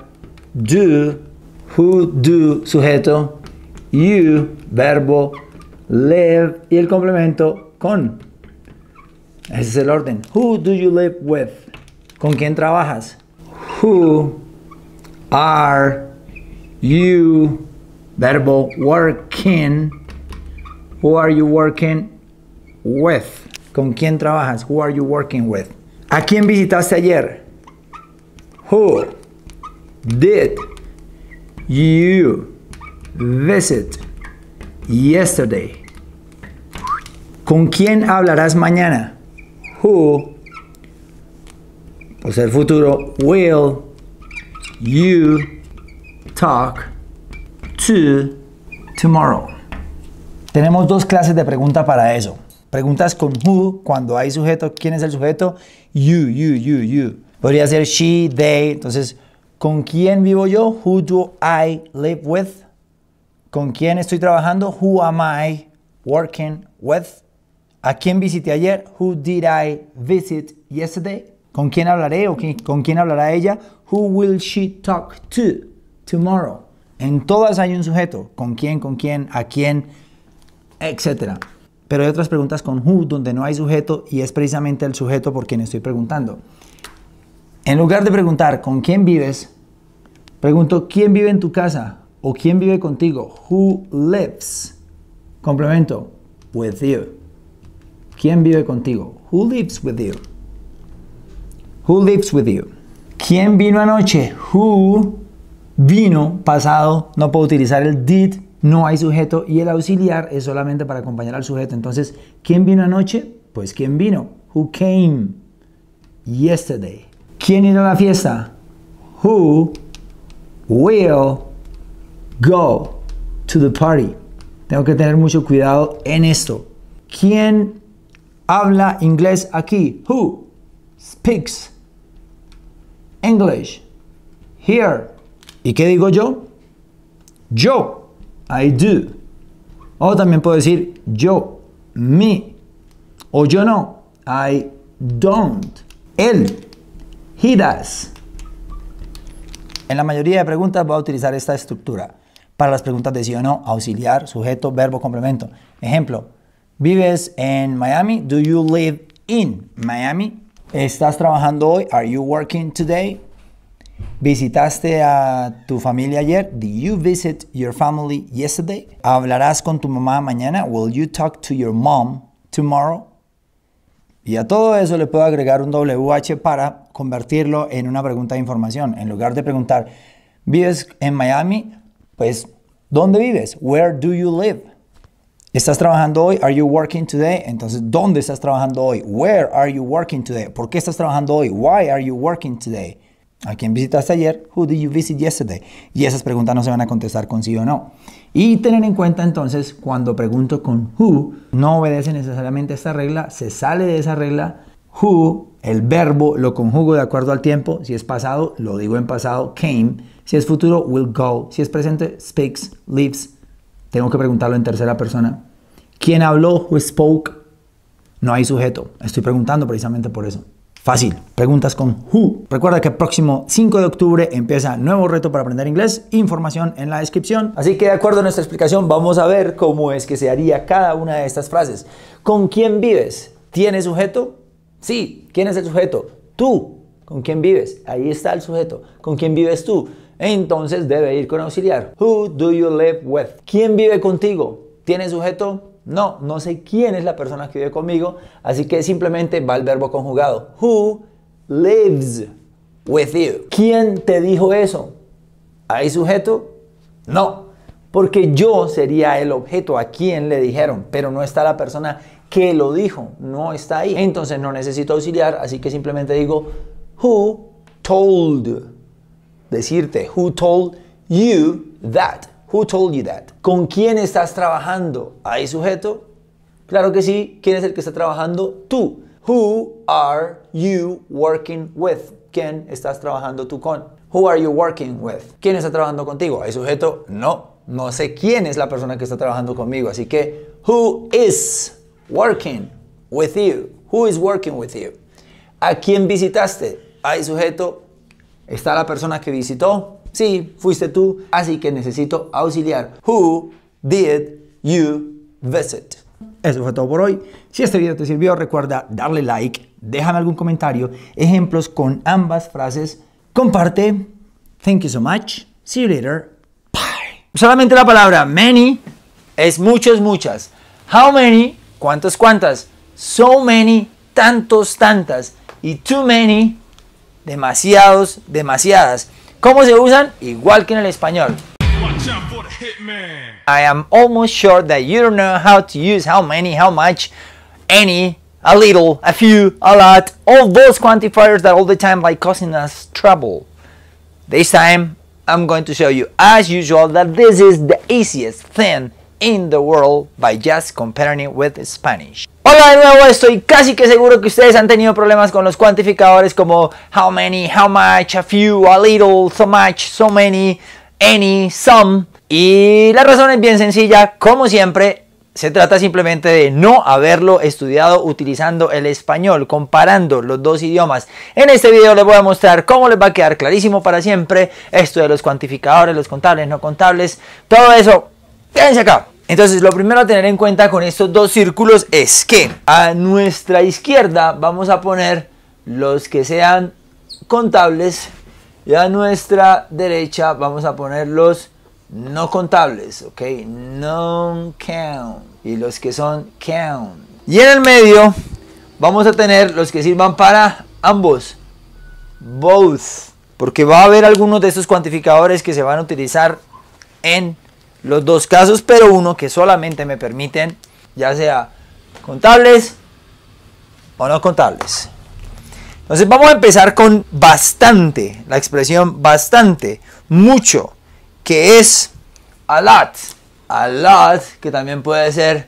do, who do, sujeto, you, verbo, live y el complemento con. Ese es el orden. Who do you live with? ¿Con quién trabajas? Who are you, verbo working, Who are you working with? ¿Con quién trabajas? Who are you working with? ¿A quién visitaste ayer? Who did you visit yesterday? ¿Con quién hablarás mañana? Who, pues el futuro, will you talk to tomorrow? Tenemos dos clases de pregunta para eso. Preguntas con who, cuando hay sujeto, ¿quién es el sujeto? You, you, you, you. Podría ser she, they. Entonces, ¿con quién vivo yo? Who do I live with? ¿Con quién estoy trabajando? Who am I working with? ¿A quién visité ayer? Who did I visit yesterday? ¿Con quién hablaré o con quién hablará ella? Who will she talk to tomorrow? En todas hay un sujeto. ¿Con quién? ¿Con quién? ¿A quién? etcétera. Pero hay otras preguntas con who donde no hay sujeto y es precisamente el sujeto por quien estoy preguntando. En lugar de preguntar con quién vives, pregunto quién vive en tu casa o quién vive contigo. Who lives. Complemento with you. ¿Quién vive contigo? Who lives with you? Who lives with you? ¿Quién vino anoche? Who vino pasado. No puedo utilizar el did no hay sujeto y el auxiliar es solamente para acompañar al sujeto. Entonces, ¿quién vino anoche? Pues ¿quién vino? Who came yesterday? ¿Quién irá a la fiesta? Who will go to the party? Tengo que tener mucho cuidado en esto. ¿Quién habla inglés aquí? Who speaks English here? ¿Y qué digo yo? Yo. I do. O también puedo decir yo, me. O yo no, I don't. Él, he does. En la mayoría de preguntas voy a utilizar esta estructura. Para las preguntas de sí o no, auxiliar, sujeto, verbo, complemento. Ejemplo, ¿vives en Miami? Do you live in Miami? ¿Estás trabajando hoy? Are you working today? ¿Visitaste a tu familia ayer? Did you visit your family yesterday? ¿Hablarás con tu mamá mañana? Will you talk to your mom tomorrow? Y a todo eso le puedo agregar un WH para convertirlo en una pregunta de información. En lugar de preguntar, ¿vives en Miami? Pues, ¿dónde vives? Where do you live? ¿Estás trabajando hoy? Are you working today? Entonces, ¿dónde estás trabajando hoy? Where are you working today? ¿Por qué estás trabajando hoy? Why are you working today? ¿A quién visitaste ayer? Who did you visit yesterday? Y esas preguntas no se van a contestar con sí o no. Y tener en cuenta entonces, cuando pregunto con who, no obedece necesariamente esta regla, se sale de esa regla. Who, el verbo, lo conjugo de acuerdo al tiempo. Si es pasado, lo digo en pasado, came. Si es futuro, will go. Si es presente, speaks, lives. Tengo que preguntarlo en tercera persona. ¿Quién habló? Who spoke? No hay sujeto. Estoy preguntando precisamente por eso. Fácil, preguntas con who. Recuerda que el próximo 5 de octubre empieza nuevo reto para aprender inglés, información en la descripción. Así que de acuerdo a nuestra explicación vamos a ver cómo es que se haría cada una de estas frases. ¿Con quién vives? ¿Tiene sujeto? Sí, ¿quién es el sujeto? Tú. ¿Con quién vives? Ahí está el sujeto. ¿Con quién vives tú? Entonces debe ir con auxiliar. Who do you live with? ¿Quién vive contigo? ¿Tiene sujeto? No, no sé quién es la persona que vive conmigo, así que simplemente va el verbo conjugado. Who lives with you? ¿Quién te dijo eso? ¿Hay sujeto? No, porque yo sería el objeto a quien le dijeron, pero no está la persona que lo dijo, no está ahí. Entonces no necesito auxiliar, así que simplemente digo who told. Decirte who told you that. Who told you that? ¿Con quién estás trabajando? ¿Hay sujeto? Claro que sí. ¿Quién es el que está trabajando? Tú. Who are you working with? ¿Quién estás trabajando tú con? Who are you working with? ¿Quién está trabajando contigo? ¿Hay sujeto? No. No sé quién es la persona que está trabajando conmigo. Así que, who is working with you? Who is working with you? ¿A quién visitaste? ¿Hay sujeto? ¿Está la persona que visitó? Sí, fuiste tú, así que necesito auxiliar. Who did you visit? Eso fue todo por hoy. Si este video te sirvió, recuerda darle like, déjame algún comentario, ejemplos con ambas frases, comparte. Thank you so much. See you later. Bye. Solamente la palabra many es muchos, muchas. How many? ¿Cuántos, cuántas? So many, tantos, tantas. Y too many, demasiados, demasiadas. ¿Cómo se usan? Igual que en el español. I am almost sure that you don't know how to use how many, how much, any, a little, a few, a lot, all those quantifiers that all the time like causing us trouble. This time I'm going to show you as usual that this is the easiest thing in the world by just comparing it with Spanish. Hola de nuevo, estoy casi que seguro que ustedes han tenido problemas con los cuantificadores como how many, how much, a few, a little, so much, so many, any, some. Y la razón es bien sencilla, como siempre, se trata simplemente de no haberlo estudiado utilizando el español, comparando los dos idiomas. En este video les voy a mostrar cómo les va a quedar clarísimo para siempre esto de los cuantificadores, los contables, no contables, todo eso Quédense acá. Entonces, lo primero a tener en cuenta con estos dos círculos es que a nuestra izquierda vamos a poner los que sean contables y a nuestra derecha vamos a poner los no contables, ¿ok? Non count y los que son count. Y en el medio vamos a tener los que sirvan para ambos, both, porque va a haber algunos de estos cuantificadores que se van a utilizar en los dos casos, pero uno que solamente me permiten, ya sea contables o no contables. Entonces vamos a empezar con bastante, la expresión bastante, mucho, que es a lot, a lot, que también puede ser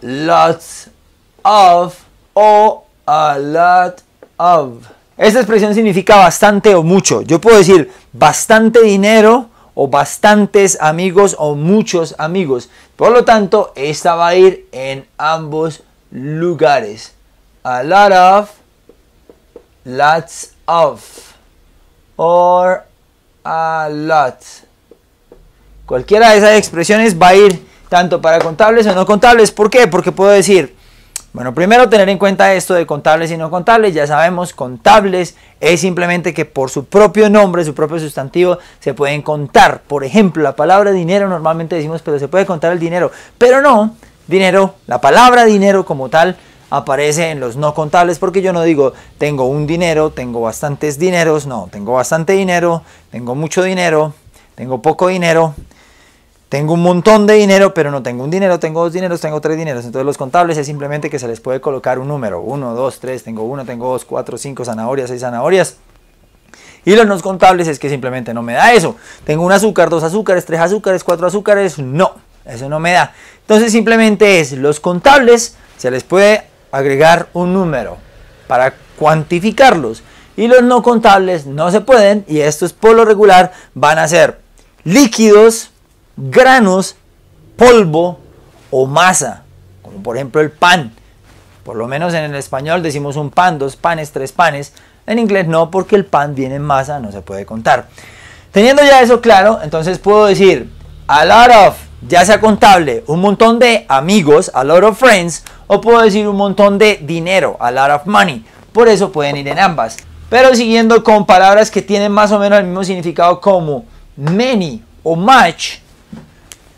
lots of o a lot of. Esta expresión significa bastante o mucho. Yo puedo decir bastante dinero o bastantes amigos o muchos amigos. Por lo tanto, esta va a ir en ambos lugares. A lot of, lots of, or a lot. Cualquiera de esas expresiones va a ir tanto para contables o no contables. ¿Por qué? Porque puedo decir bueno, primero tener en cuenta esto de contables y no contables. Ya sabemos, contables es simplemente que por su propio nombre, su propio sustantivo, se pueden contar. Por ejemplo, la palabra dinero normalmente decimos, pero se puede contar el dinero. Pero no, dinero, la palabra dinero como tal aparece en los no contables porque yo no digo tengo un dinero, tengo bastantes dineros, no, tengo bastante dinero, tengo mucho dinero, tengo poco dinero, tengo un montón de dinero, pero no tengo un dinero, tengo dos dineros, tengo tres dineros. Entonces los contables es simplemente que se les puede colocar un número. Uno, dos, tres, tengo uno, tengo dos, cuatro, cinco zanahorias, seis zanahorias. Y los no contables es que simplemente no me da eso. Tengo un azúcar, dos azúcares, tres azúcares, cuatro azúcares. No, eso no me da. Entonces simplemente es los contables, se les puede agregar un número para cuantificarlos. Y los no contables no se pueden. Y estos por lo regular van a ser líquidos granos, polvo o masa, como por ejemplo el pan. Por lo menos en el español decimos un pan, dos panes, tres panes. En inglés no, porque el pan viene en masa, no se puede contar. Teniendo ya eso claro, entonces puedo decir a lot of, ya sea contable, un montón de amigos, a lot of friends, o puedo decir un montón de dinero, a lot of money. Por eso pueden ir en ambas. Pero siguiendo con palabras que tienen más o menos el mismo significado como many o much,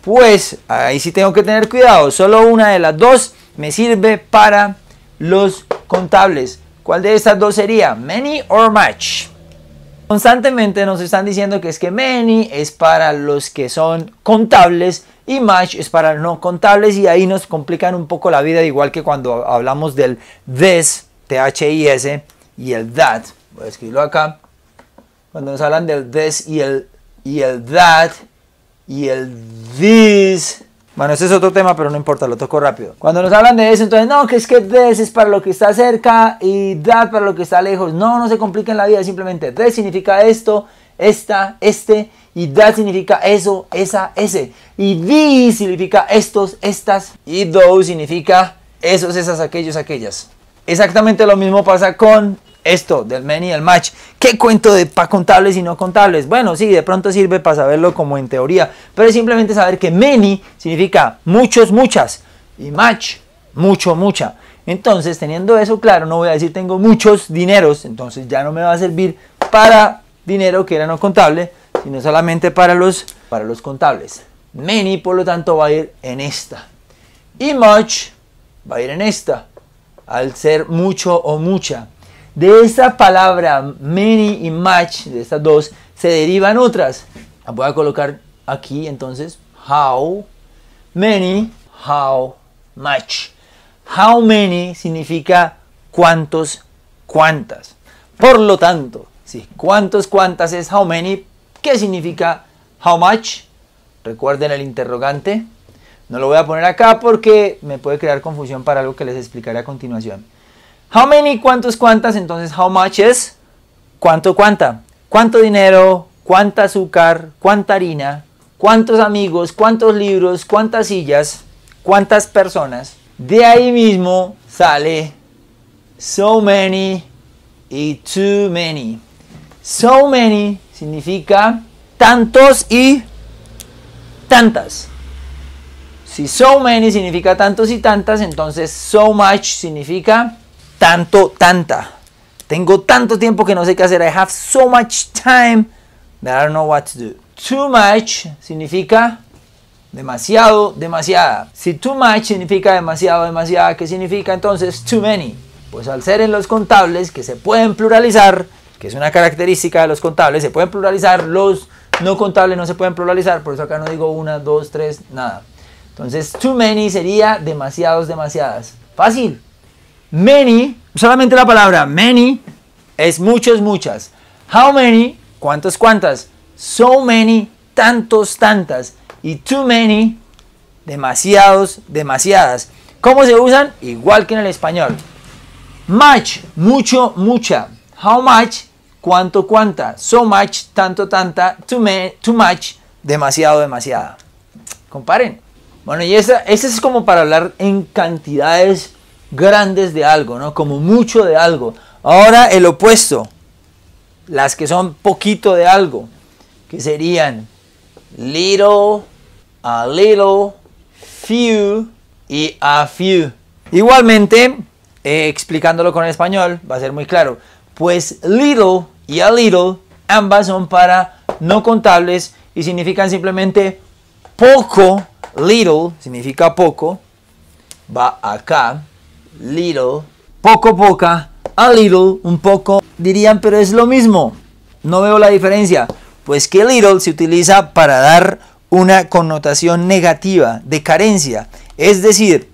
pues ahí sí tengo que tener cuidado. Solo una de las dos me sirve para los contables. ¿Cuál de estas dos sería? Many or much. Constantemente nos están diciendo que es que many es para los que son contables y much es para no contables y ahí nos complican un poco la vida igual que cuando hablamos del this, THIS y el that. Voy a escribirlo acá. Cuando nos hablan del this y el, y el that, y el this. Bueno, ese es otro tema, pero no importa, lo toco rápido. Cuando nos hablan de eso, entonces, no, que es que this es para lo que está cerca y that para lo que está lejos. No, no se en la vida, simplemente this significa esto, esta, este, y that significa eso, esa, ese. Y this significa estos, estas, y those significa esos, esas, aquellos, aquellas. Exactamente lo mismo pasa con esto del many y del match. ¿Qué cuento de para contables y no contables? Bueno, sí, de pronto sirve para saberlo como en teoría, pero es simplemente saber que many significa muchos, muchas y match, mucho, mucha. Entonces, teniendo eso claro, no voy a decir tengo muchos dineros, entonces ya no me va a servir para dinero que era no contable, sino solamente para los, para los contables. Many, por lo tanto, va a ir en esta. Y much va a ir en esta, al ser mucho o mucha. De esa palabra many y much, de estas dos, se derivan otras. Las voy a colocar aquí entonces. How many, how much. How many significa cuántos, cuántas. Por lo tanto, si cuántos, cuántas es how many, ¿qué significa how much? Recuerden el interrogante. No lo voy a poner acá porque me puede crear confusión para algo que les explicaré a continuación. How many, cuántos, cuántas. Entonces, how much es cuánto, cuánta. Cuánto dinero, cuánta azúcar, cuánta harina, cuántos amigos, cuántos libros, cuántas sillas, cuántas personas. De ahí mismo sale so many y too many. So many significa tantos y tantas. Si so many significa tantos y tantas, entonces so much significa tanto, tanta. Tengo tanto tiempo que no sé qué hacer. I have so much time that I don't know what to do. Too much significa demasiado, demasiada. Si too much significa demasiado, demasiada, ¿qué significa entonces too many? Pues al ser en los contables que se pueden pluralizar, que es una característica de los contables, se pueden pluralizar, los no contables no se pueden pluralizar, por eso acá no digo una, dos, tres, nada. Entonces too many sería demasiados, demasiadas. Fácil, Many, solamente la palabra many es muchos, muchas. How many, cuántas, cuántas. So many, tantos, tantas. Y too many, demasiados, demasiadas. ¿Cómo se usan? Igual que en el español. Much, mucho, mucha. How much, cuánto, cuánta. So much, tanto, tanta. Too, too much, demasiado, demasiada. Comparen. Bueno, y esa esta es como para hablar en cantidades grandes de algo, ¿no? Como mucho de algo. Ahora el opuesto, las que son poquito de algo, que serían little, a little, few y a few. Igualmente, eh, explicándolo con el español, va a ser muy claro. Pues little y a little ambas son para no contables y significan simplemente poco. Little significa poco. Va acá little, poco poca, a little, un poco, dirían, pero es lo mismo. No veo la diferencia. Pues que little se utiliza para dar una connotación negativa, de carencia. Es decir,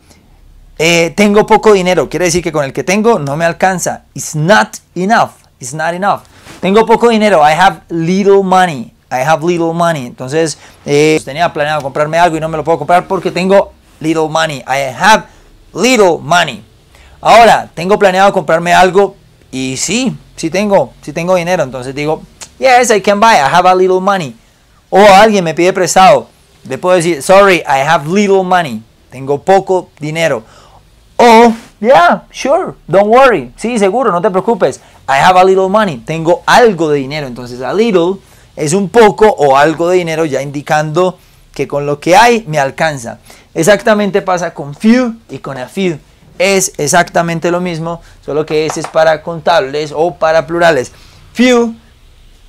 eh, tengo poco dinero, quiere decir que con el que tengo no me alcanza. It's not enough. It's not enough. Tengo poco dinero. I have little money. I have little money. Entonces, eh, tenía planeado comprarme algo y no me lo puedo comprar porque tengo little money. I have little money. Ahora, tengo planeado comprarme algo y sí, sí tengo, sí tengo dinero. Entonces digo, yes, I can buy, I have a little money. O alguien me pide prestado, le puedo decir, sorry, I have little money. Tengo poco dinero. O, yeah, sure, don't worry. Sí, seguro, no te preocupes. I have a little money. Tengo algo de dinero. Entonces, a little es un poco o algo de dinero ya indicando que con lo que hay me alcanza. Exactamente pasa con few y con a few es exactamente lo mismo, solo que ese es para contables o para plurales. Few,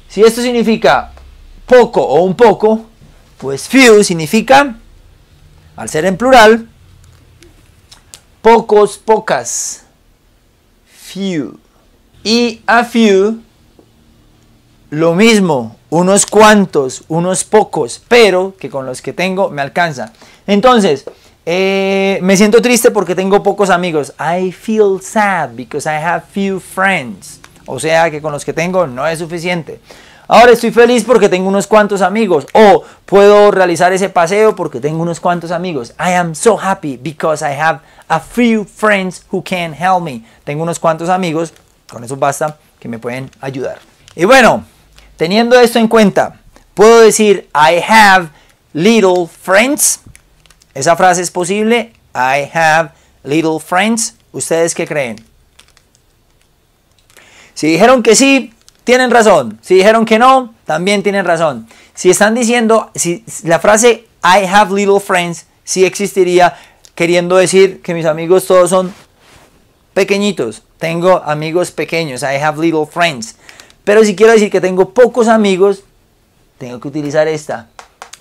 si esto significa poco o un poco, pues few significa, al ser en plural, pocos, pocas. Few. Y a few, lo mismo, unos cuantos, unos pocos, pero que con los que tengo me alcanza. Entonces, eh, me siento triste porque tengo pocos amigos. I feel sad because I have few friends. O sea que con los que tengo no es suficiente. Ahora estoy feliz porque tengo unos cuantos amigos. O puedo realizar ese paseo porque tengo unos cuantos amigos. I am so happy because I have a few friends who can help me. Tengo unos cuantos amigos, con eso basta, que me pueden ayudar. Y bueno, teniendo esto en cuenta, puedo decir I have little friends. ¿Esa frase es posible? I have little friends. ¿Ustedes qué creen? Si dijeron que sí, tienen razón. Si dijeron que no, también tienen razón. Si están diciendo, si la frase I have little friends sí existiría, queriendo decir que mis amigos todos son pequeñitos. Tengo amigos pequeños. I have little friends. Pero si quiero decir que tengo pocos amigos, tengo que utilizar esta.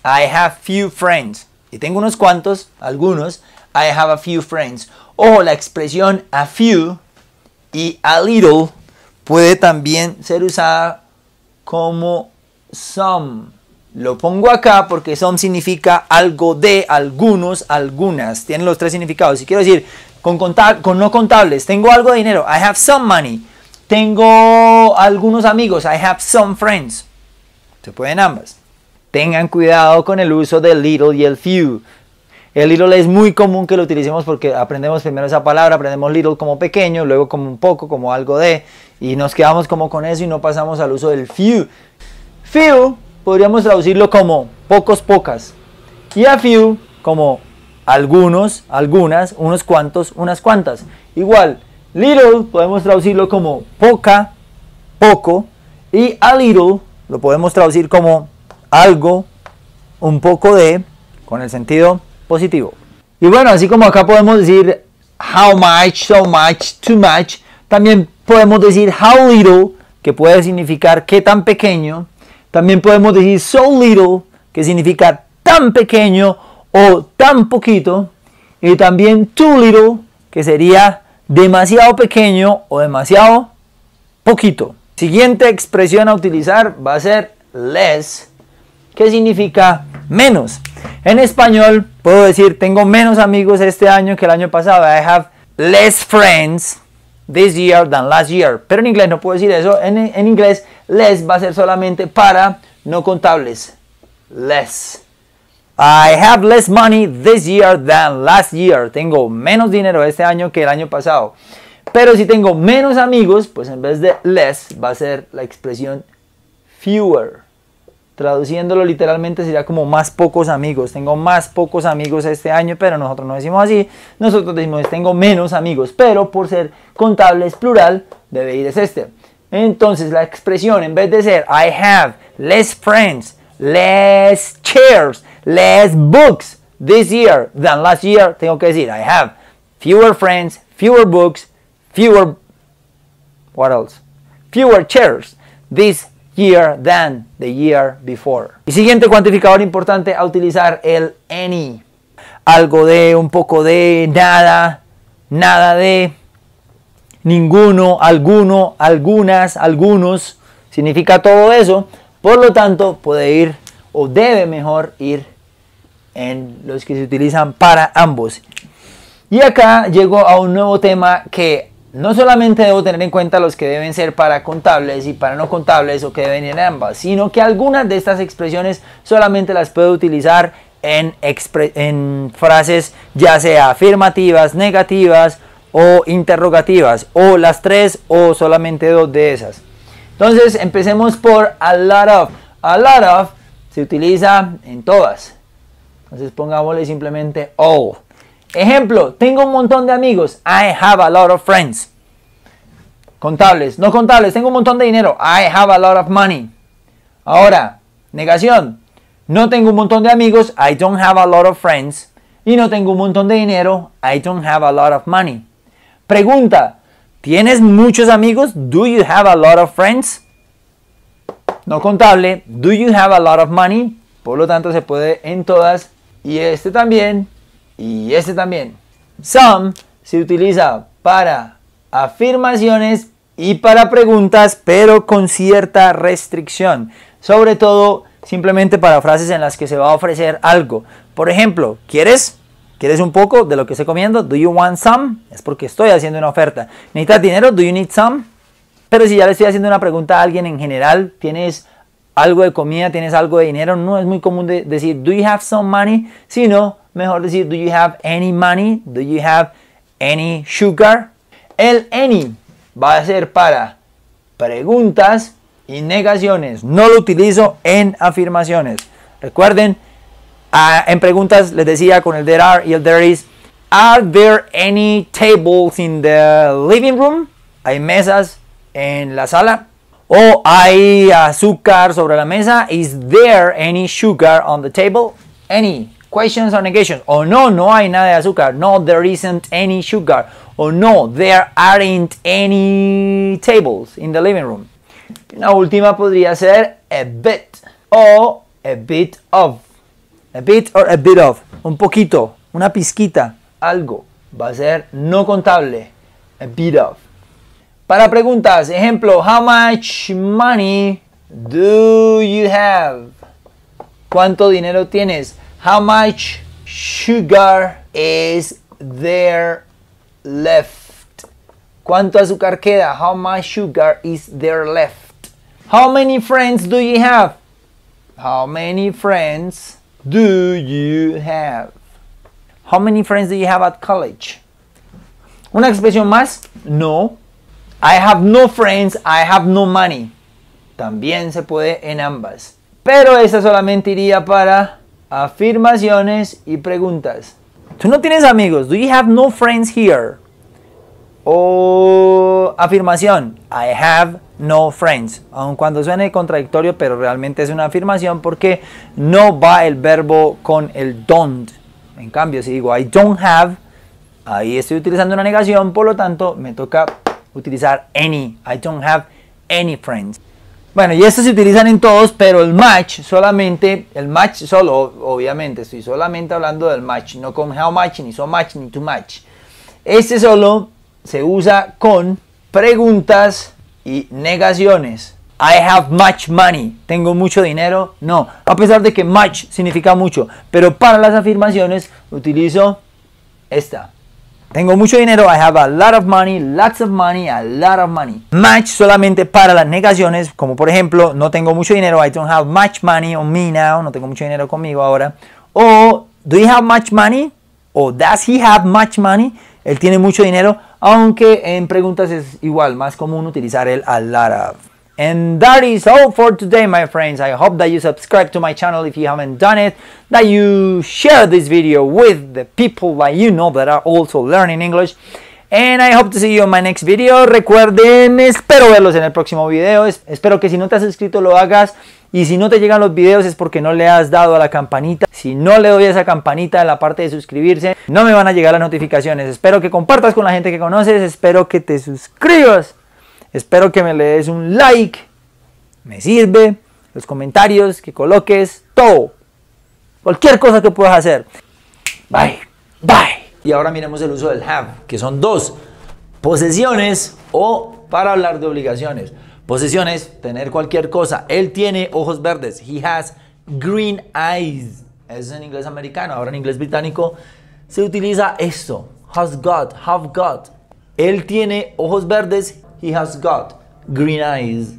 I have few friends tengo unos cuantos, algunos. I have a few friends. O la expresión a few y a little puede también ser usada como some. Lo pongo acá porque some significa algo de, algunos, algunas. Tienen los tres significados. Si quiero decir, con, con no contables, tengo algo de dinero. I have some money. Tengo algunos amigos. I have some friends. Se pueden ambas. Tengan cuidado con el uso del little y el few. El little es muy común que lo utilicemos porque aprendemos primero esa palabra, aprendemos little como pequeño, luego como un poco, como algo de, y nos quedamos como con eso y no pasamos al uso del few. Few podríamos traducirlo como pocos, pocas, y a few como algunos, algunas, unos cuantos, unas cuantas. Igual, little podemos traducirlo como poca, poco, y a little lo podemos traducir como algo, un poco de, con el sentido positivo. Y bueno, así como acá podemos decir how much, so much, too much, también podemos decir how little, que puede significar qué tan pequeño. También podemos decir so little, que significa tan pequeño o tan poquito. Y también too little, que sería demasiado pequeño o demasiado poquito. Siguiente expresión a utilizar va a ser less ¿Qué significa menos. En español puedo decir tengo menos amigos este año que el año pasado. I have less friends this year than last year. Pero en inglés no puedo decir eso. En, en inglés less va a ser solamente para no contables. Less. I have less money this year than last year. Tengo menos dinero este año que el año pasado. Pero si tengo menos amigos, pues en vez de less va a ser la expresión fewer. Traduciéndolo literalmente sería como más pocos amigos. Tengo más pocos amigos este año, pero nosotros no decimos así. Nosotros decimos tengo menos amigos, pero por ser contables plural, debe ir es este. Entonces la expresión en vez de ser I have less friends, less chairs, less books this year than last year, tengo que decir I have fewer friends, fewer books, fewer what else? Fewer chairs this year than the year before. Y siguiente cuantificador importante a utilizar, el any. Algo de, un poco de, nada, nada de, ninguno, alguno, algunas, algunos. Significa todo eso. Por lo tanto, puede ir o debe mejor ir en los que se utilizan para ambos. Y acá llego a un nuevo tema que no solamente debo tener en cuenta los que deben ser para contables y para no contables o que deben ir en ambas, sino que algunas de estas expresiones solamente las puedo utilizar en, en frases ya sea afirmativas, negativas o interrogativas, o las tres o solamente dos de esas. Entonces empecemos por a lot of. A lot of se utiliza en todas. Entonces pongámosle simplemente all. Ejemplo, tengo un montón de amigos. I have a lot of friends. Contables, no contables, tengo un montón de dinero. I have a lot of money. Ahora, negación. No tengo un montón de amigos. I don't have a lot of friends. Y no tengo un montón de dinero. I don't have a lot of money. Pregunta. ¿Tienes muchos amigos? Do you have a lot of friends? No contable. Do you have a lot of money? Por lo tanto, se puede en todas. Y este también y este también. Some se utiliza para afirmaciones y para preguntas, pero con cierta restricción. Sobre todo, simplemente para frases en las que se va a ofrecer algo. Por ejemplo, ¿quieres? ¿Quieres un poco de lo que estoy comiendo? ¿Do you want some? Es porque estoy haciendo una oferta. ¿Necesitas dinero? ¿Do you need some? Pero si ya le estoy haciendo una pregunta a alguien en general, ¿tienes algo de comida? ¿Tienes algo de dinero? No es muy común decir, ¿do you have some money? Sino, mejor decir, do you have any money? Do you have any sugar? El any va a ser para preguntas y negaciones. No lo utilizo en afirmaciones. Recuerden, en preguntas les decía con el there are y el there is. Are there any tables in the living room? ¿Hay mesas en la sala? ¿O hay azúcar sobre la mesa? ¿Is there any sugar on the table? Any questions or negations. O no, no hay nada de azúcar. No, there isn't any sugar. O no, there aren't any tables in the living room. la última podría ser a bit o a bit of. A bit or a bit of. Un poquito, una pizquita, algo. Va a ser no contable. A bit of. Para preguntas, ejemplo, how much money do you have? ¿Cuánto dinero tienes? how much sugar is there left? ¿Cuánto azúcar queda? How much sugar is there left? How many friends do you have? How many friends do you have? How many friends do you have at college? Una expresión más, no. I have no friends, I have no money. También se puede en ambas. Pero esa solamente iría para afirmaciones y preguntas. Tú no tienes amigos. Do you have no friends here? O afirmación. I have no friends. Aun cuando suene contradictorio, pero realmente es una afirmación porque no va el verbo con el don't. En cambio, si digo I don't have, ahí estoy utilizando una negación, por lo tanto me toca utilizar any. I don't have any friends. Bueno, y estos se utilizan en todos, pero el match solamente, el match solo, obviamente, estoy solamente hablando del match, no con how much, ni so much, ni too much. Este solo se usa con preguntas y negaciones. I have much money. Tengo mucho dinero. No, a pesar de que much significa mucho, pero para las afirmaciones utilizo esta. Tengo mucho dinero, I have a lot of money, lots of money, a lot of money. Much solamente para las negaciones, como por ejemplo, no tengo mucho dinero, I don't have much money on me now, no tengo mucho dinero conmigo ahora. O, do you have much money? O, does he have much money? Él tiene mucho dinero, aunque en preguntas es igual, más común utilizar el a lot of. And that is all for today, my friends. I hope that you subscribe to my channel if you haven't done it, that you share this video with the people that you know that are also learning English. And I hope to see you in my next video. Recuerden, espero verlos en el próximo video. Espero que si no te has suscrito lo hagas. Y si no te llegan los videos es porque no le has dado a la campanita. Si no le doy a esa campanita en la parte de suscribirse, no me van a llegar las notificaciones. Espero que compartas con la gente que conoces. Espero que te suscribas Espero que me le des un like. Me sirve. Los comentarios, que coloques, todo. Cualquier cosa que puedas hacer. Bye. Bye. Y ahora miremos el uso del have, que son dos. Posesiones o para hablar de obligaciones. Posesiones, tener cualquier cosa. Él tiene ojos verdes. He has green eyes. Eso es en inglés americano. Ahora en inglés británico se utiliza esto. Has got, have got. Él tiene ojos verdes he has got green eyes.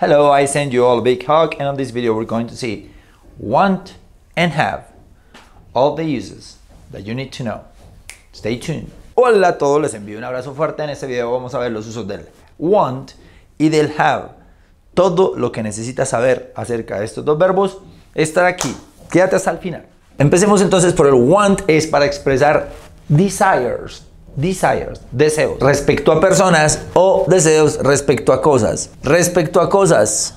Hello, I send you all a big hug and on this video we're going to see want and have all the uses that you need to know. Stay tuned. Hola a todos, les envío un abrazo fuerte. En este video vamos a ver los usos del want y del have. Todo lo que necesitas saber acerca de estos dos verbos está aquí. Quédate hasta el final. Empecemos entonces por el want, es para expresar desires, desires, deseos, respecto a personas o deseos respecto a cosas. Respecto a cosas,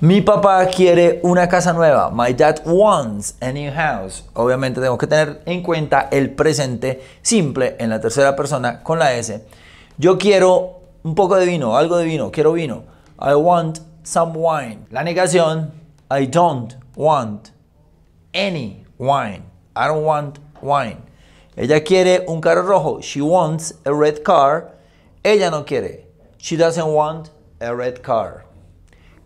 mi papá quiere una casa nueva. My dad wants a new house. Obviamente tengo que tener en cuenta el presente simple en la tercera persona con la S. Yo quiero un poco de vino, algo de vino, quiero vino. I want some wine. La negación, I don't want any wine. I don't want wine. Ella quiere un carro rojo. She wants a red car. Ella no quiere. She doesn't want a red car.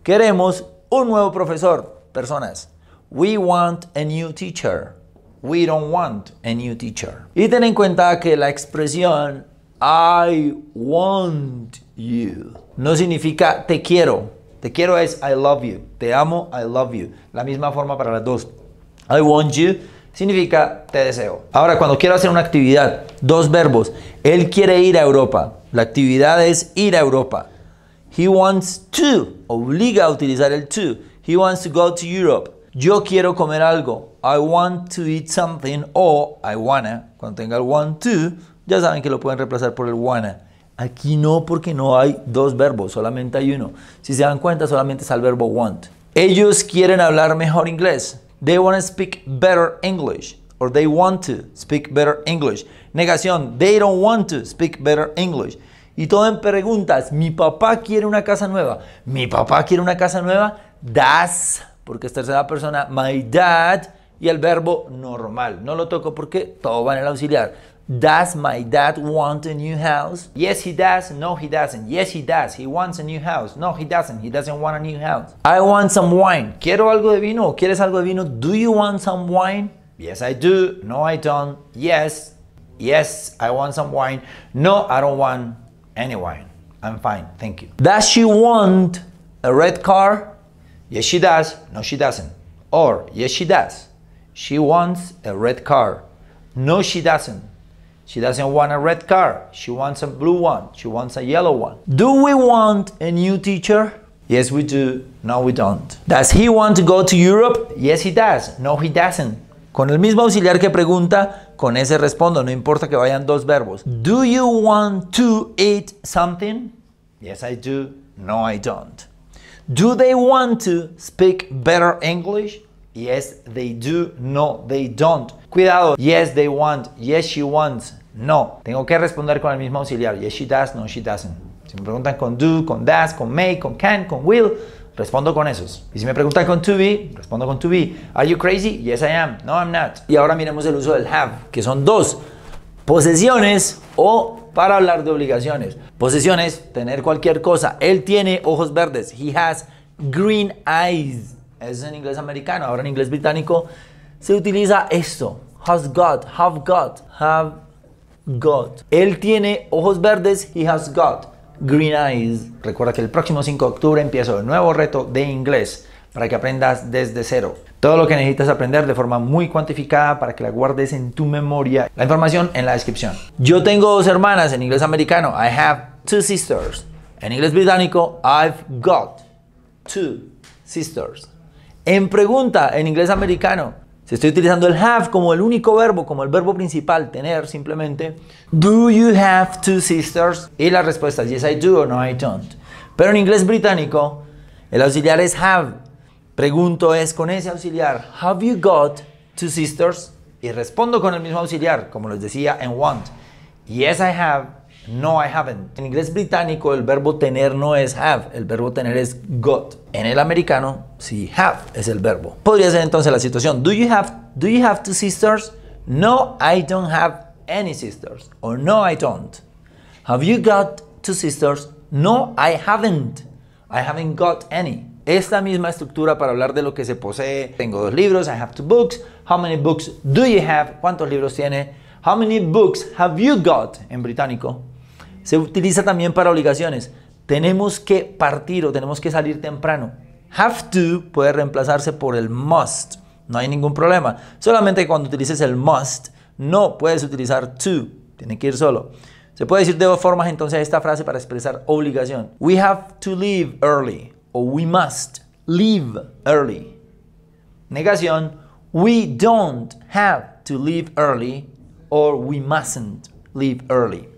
Queremos un nuevo profesor, personas. We want a new teacher. We don't want a new teacher. Y ten en cuenta que la expresión I want you no significa te quiero. Te quiero es I love you. Te amo, I love you. La misma forma para las dos. I want you significa te deseo. Ahora, cuando quiero hacer una actividad, dos verbos. Él quiere ir a Europa. La actividad es ir a Europa. He wants to. Obliga a utilizar el to. He wants to go to Europe. Yo quiero comer algo. I want to eat something o I wanna. Cuando tenga el want to, ya saben que lo pueden reemplazar por el wanna. Aquí no porque no hay dos verbos, solamente hay uno. Si se dan cuenta, solamente es el verbo want. Ellos quieren hablar mejor inglés. They want to speak better English. Or they want to speak better English. Negación. They don't want to speak better English. Y todo en preguntas. Mi papá quiere una casa nueva. Mi papá quiere una casa nueva. Das. Porque es tercera persona. My dad. Y el verbo normal. No lo toco porque todo va en el auxiliar. Does my dad want a new house? Yes, he does. No, he doesn't. Yes, he does. He wants a new house. No, he doesn't. He doesn't want a new house. I want some wine. Quiero algo de vino. ¿Quieres algo de vino? Do you want some wine? Yes, I do. No, I don't. Yes. Yes, I want some wine. No, I don't want any wine. I'm fine. Thank you. Does she want a red car? Yes, she does. No, she doesn't. Or, yes, she does. She wants a red car. No, she doesn't. She doesn't want a red car. She wants a blue one. She wants a yellow one. Do we want a new teacher? Yes, we do. No, we don't. Does he want to go to Europe? Yes, he does. No, he doesn't. Con el mismo auxiliar que pregunta, con ese respondo, no importa que vayan dos verbos. Do you want to eat something? Yes, I do. No, I don't. Do they want to speak better English? Yes, they do. No, they don't. Cuidado, yes they want, yes she wants, no. Tengo que responder con el mismo auxiliar, yes she does, no she doesn't. Si me preguntan con do, con does, con may, con can, con will, respondo con esos. Y si me preguntan con to be, respondo con to be. Are you crazy? Yes I am. No I'm not. Y ahora miremos el uso del have, que son dos. Posesiones o para hablar de obligaciones. Posesiones, tener cualquier cosa. Él tiene ojos verdes. He has green eyes. Eso es en inglés americano. Ahora en inglés británico se utiliza esto. Has got, have got, have got. Él tiene ojos verdes, he has got green eyes. Recuerda que el próximo 5 de octubre empiezo el nuevo reto de inglés para que aprendas desde cero. Todo lo que necesitas aprender de forma muy cuantificada para que la guardes en tu memoria. La información en la descripción. Yo tengo dos hermanas en inglés americano. I have two sisters. En inglés británico, I've got two sisters. En pregunta en inglés americano, si estoy utilizando el have como el único verbo, como el verbo principal, tener simplemente, do you have two sisters? Y la respuesta es yes I do o no I don't. Pero en inglés británico, el auxiliar es have. Pregunto es con ese auxiliar, have you got two sisters? Y respondo con el mismo auxiliar, como les decía en want. Yes I have no, I haven't. En inglés británico el verbo tener no es have, el verbo tener es got. En el americano, sí, have es el verbo. Podría ser entonces la situación, do you have, do you have two sisters? No, I don't have any sisters. Or no, I don't. Have you got two sisters? No, I haven't. I haven't got any. Esta misma estructura para hablar de lo que se posee. Tengo dos libros, I have two books. How many books do you have? ¿Cuántos libros tiene? How many books have you got? En británico. Se utiliza también para obligaciones. Tenemos que partir o tenemos que salir temprano. Have to puede reemplazarse por el must. No hay ningún problema. Solamente cuando utilices el must, no puedes utilizar to. Tiene que ir solo. Se puede decir de dos formas entonces esta frase para expresar obligación. We have to leave early o we must leave early. Negación, we don't have to leave early or we mustn't leave early.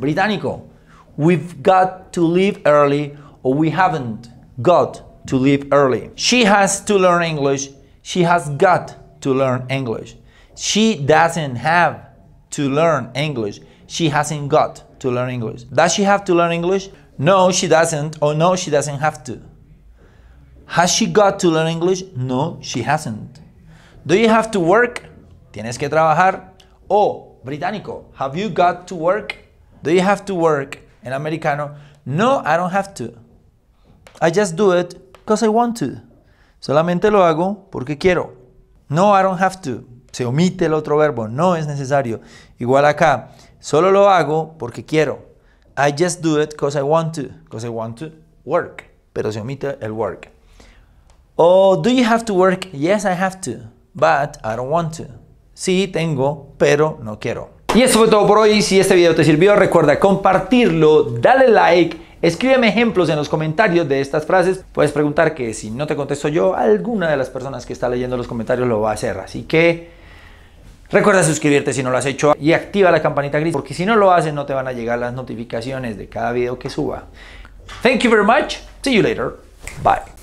británico. We've got to leave early or we haven't got to leave early. She has to learn English. She has got to learn English. She doesn't have to learn English. She hasn't got to learn English. Does she have to learn English? No, she doesn't. Or no, she doesn't have to. Has she got to learn English? No, she hasn't. Do you have to work? Tienes que trabajar. O, oh, británico, have you got to work? Do you have to work? En americano, no, I don't have to. I just do it because I want to. Solamente lo hago porque quiero. No, I don't have to. Se omite el otro verbo, no es necesario. Igual acá, solo lo hago porque quiero. I just do it because I want to, because I want to work. Pero se omite el work. Oh, do you have to work? Yes, I have to, but I don't want to. Sí, tengo, pero no quiero. Y eso fue todo por hoy. Si este video te sirvió, recuerda compartirlo, dale like, escríbeme ejemplos en los comentarios de estas frases. Puedes preguntar que si no te contesto yo, alguna de las personas que está leyendo los comentarios lo va a hacer. Así que recuerda suscribirte si no lo has hecho y activa la campanita gris porque si no lo haces no te van a llegar las notificaciones de cada video que suba. Thank you very much. See you later. Bye.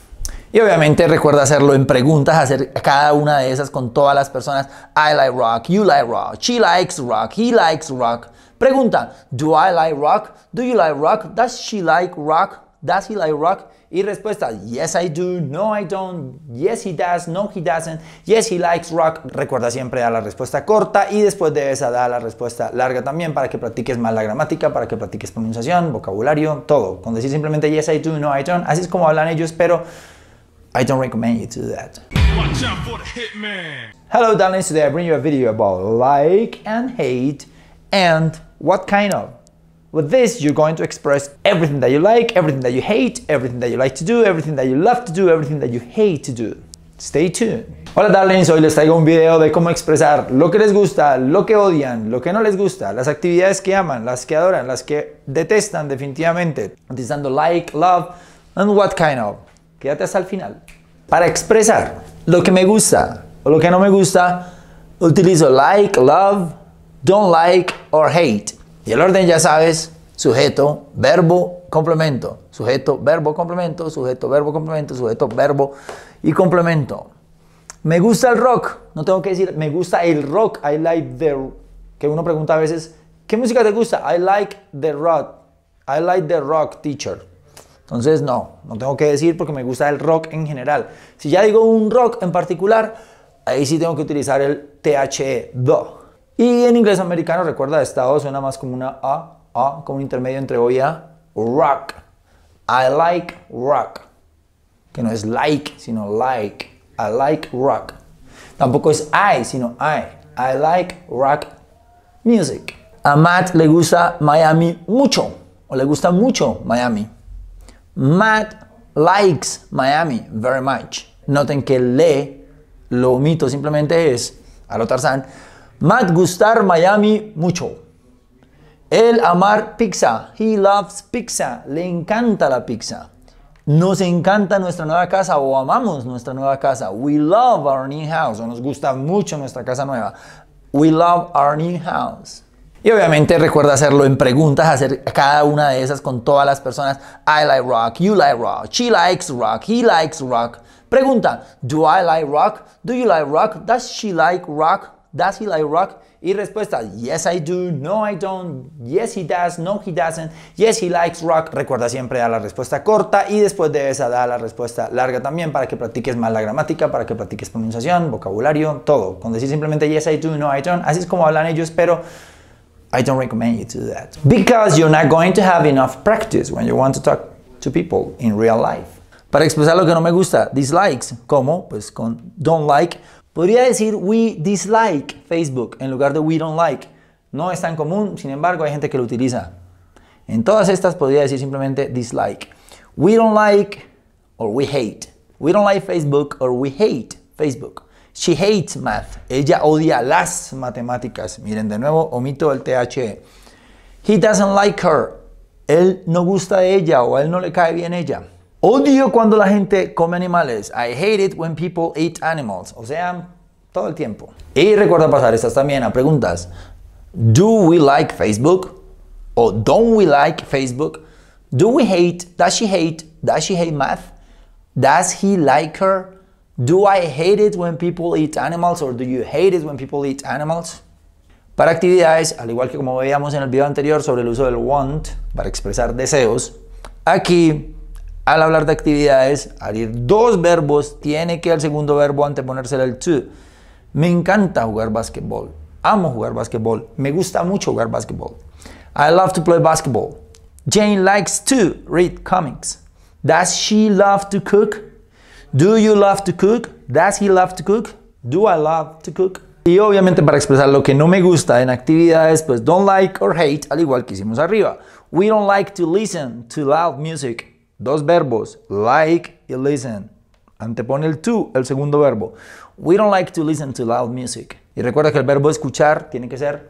Y obviamente recuerda hacerlo en preguntas, hacer cada una de esas con todas las personas. I like rock, you like rock, she likes rock, he likes rock. Pregunta, do I like rock? Do you like rock? Does she like rock? Does he like rock? Y respuesta, yes I do, no I don't, yes he does, no he doesn't, yes he likes rock. Recuerda siempre dar la respuesta corta y después de esa dar la respuesta larga también para que practiques más la gramática, para que practiques pronunciación, vocabulario, todo. Con decir simplemente yes I do, no I don't, así es como hablan ellos, pero I don't recommend you to do that. Hello darlings, today I bring you a video about like and hate and what kind of. With this, you're going to express everything that you like, everything that you hate, everything that you like to do, everything that you love to do, everything that you hate to do. Stay tuned. Hola darlings, hoy les traigo un video de cómo expresar lo que les gusta, lo que odian, lo que no les gusta, las actividades que aman, las que adoran, las que detestan definitivamente, utilizando like, love, and what kind of. quédate hasta el final. Para expresar lo que me gusta o lo que no me gusta, utilizo like, love, don't like or hate. Y el orden ya sabes, sujeto, verbo, complemento. Sujeto, verbo, complemento, sujeto, verbo, complemento, sujeto, verbo y complemento. Me gusta el rock. No tengo que decir, me gusta el rock. I like the... Que uno pregunta a veces, ¿qué música te gusta? I like the rock. I like the rock, teacher. Entonces, no, no tengo que decir porque me gusta el rock en general. Si ya digo un rock en particular, ahí sí tengo que utilizar el THE, do. Y en inglés americano, recuerda, estado suena más como una A, A, como un intermedio entre O y A. Rock. I like rock. Que no es like, sino like. I like rock. Tampoco es I, sino I. I like rock music. A Matt le gusta Miami mucho, o le gusta mucho Miami. Matt likes Miami very much. Noten que le lo omito, simplemente es a lo Tarzán. Matt gustar Miami mucho. El amar pizza. He loves pizza. Le encanta la pizza. Nos encanta nuestra nueva casa o amamos nuestra nueva casa. We love our new house o nos gusta mucho nuestra casa nueva. We love our new house. Y obviamente recuerda hacerlo en preguntas, hacer cada una de esas con todas las personas. I like rock, you like rock, she likes rock, he likes rock. Pregunta, do I like rock? Do you like rock? Does she like rock? Does he like rock? Y respuesta, yes I do, no I don't, yes he does, no he doesn't, yes he likes rock. Recuerda siempre dar la respuesta corta y después de esa dar la respuesta larga también para que practiques más la gramática, para que practiques pronunciación, vocabulario, todo. Con decir simplemente yes I do, no I don't, así es como hablan ellos, pero I don't recommend you to do that because you're not going to have enough practice when you want to talk to people in real life. Para expresar lo que no me gusta, dislikes, ¿cómo? Pues con don't like. Podría decir we dislike Facebook en lugar de we don't like. No es tan común, sin embargo, hay gente que lo utiliza. En todas estas podría decir simplemente dislike. We don't like or we hate. We don't like Facebook or we hate Facebook. She hates math. Ella odia las matemáticas. Miren, de nuevo, omito el THE. He doesn't like her. Él no gusta de ella o a él no le cae bien ella. Odio cuando la gente come animales. I hate it when people eat animals. O sea, todo el tiempo. Y recuerda pasar estas también a preguntas. Do we like Facebook? O don't we like Facebook? Do we hate? Does she hate? Does she hate math? Does he like her? Do I hate it when people eat animals or do you hate it when people eat animals? Para actividades, al igual que como veíamos en el video anterior sobre el uso del want para expresar deseos, aquí al hablar de actividades, al ir dos verbos, tiene que el segundo verbo anteponerse el to. Me encanta jugar basquetbol. Amo jugar basquetbol. Me gusta mucho jugar basketball. I love to play basketball. Jane likes to read comics. Does she love to cook? Do you love to cook? Does he love to cook? Do I love to cook? Y obviamente para expresar lo que no me gusta en actividades, pues don't like or hate, al igual que hicimos arriba. We don't like to listen to loud music. Dos verbos, like y listen. Antepone el to, el segundo verbo. We don't like to listen to loud music. Y recuerda que el verbo escuchar tiene que ser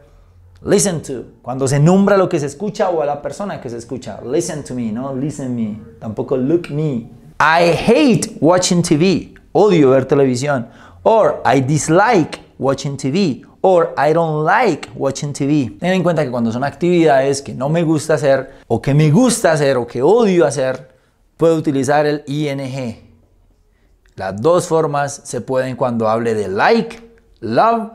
listen to, cuando se nombra lo que se escucha o a la persona que se escucha. Listen to me, no listen me. Tampoco look me, I hate watching TV. Odio ver televisión. Or I dislike watching TV. Or I don't like watching TV. Ten en cuenta que cuando son actividades que no me gusta hacer o que me gusta hacer o que odio hacer, puedo utilizar el ing. Las dos formas se pueden cuando hable de like, love,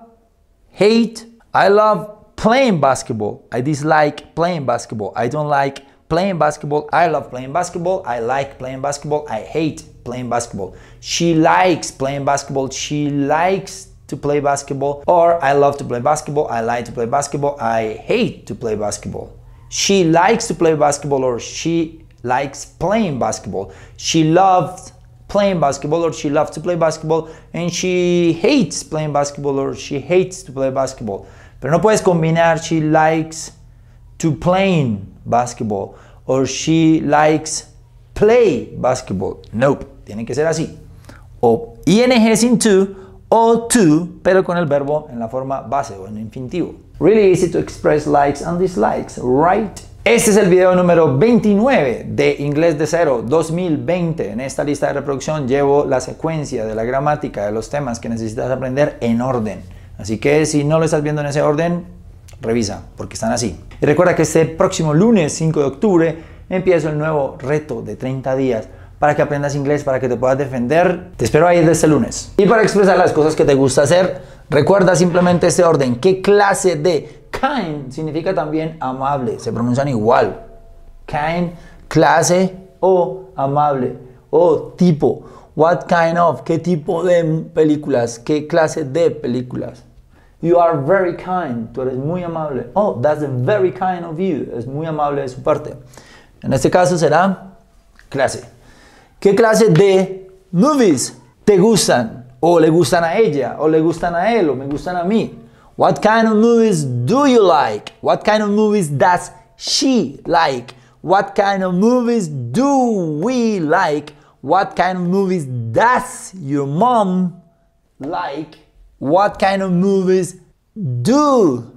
hate. I love playing basketball. I dislike playing basketball. I don't like playing basketball. I love playing basketball. I like playing basketball. I hate playing basketball. She likes playing basketball. She likes to play basketball. Or I love to play basketball. I like to play basketball. I hate to play basketball. She likes to play basketball or she likes playing basketball. She loves playing basketball or she loves to play basketball and she hates playing basketball or she hates to play basketball. Pero no puedes combinar she likes to playing basketball or she likes play basketball. Nope, tiene que ser así. O ing sin to o to, pero con el verbo en la forma base o en infinitivo. Really easy to express likes and dislikes, right? Este es el video número 29 de Inglés de Cero 2020. En esta lista de reproducción llevo la secuencia de la gramática de los temas que necesitas aprender en orden. Así que si no lo estás viendo en ese orden, revisa, porque están así. Y recuerda que este próximo lunes 5 de octubre empiezo el nuevo reto de 30 días para que aprendas inglés, para que te puedas defender. Te espero ahí desde este lunes. Y para expresar las cosas que te gusta hacer, recuerda simplemente este orden. ¿Qué clase de kind significa también amable? Se pronuncian igual. Kind, clase o amable o tipo. What kind of, qué tipo de películas, qué clase de películas. You are very kind. Tú eres muy amable. Oh, that's very kind of you. Es muy amable de su parte. En este caso será clase. ¿Qué clase de movies te gustan? O le gustan a ella, o le gustan a él, o me gustan a mí. What kind of movies do you like? What kind of movies does she like? What kind of movies do we like? What kind of movies does your mom like? What kind of movies do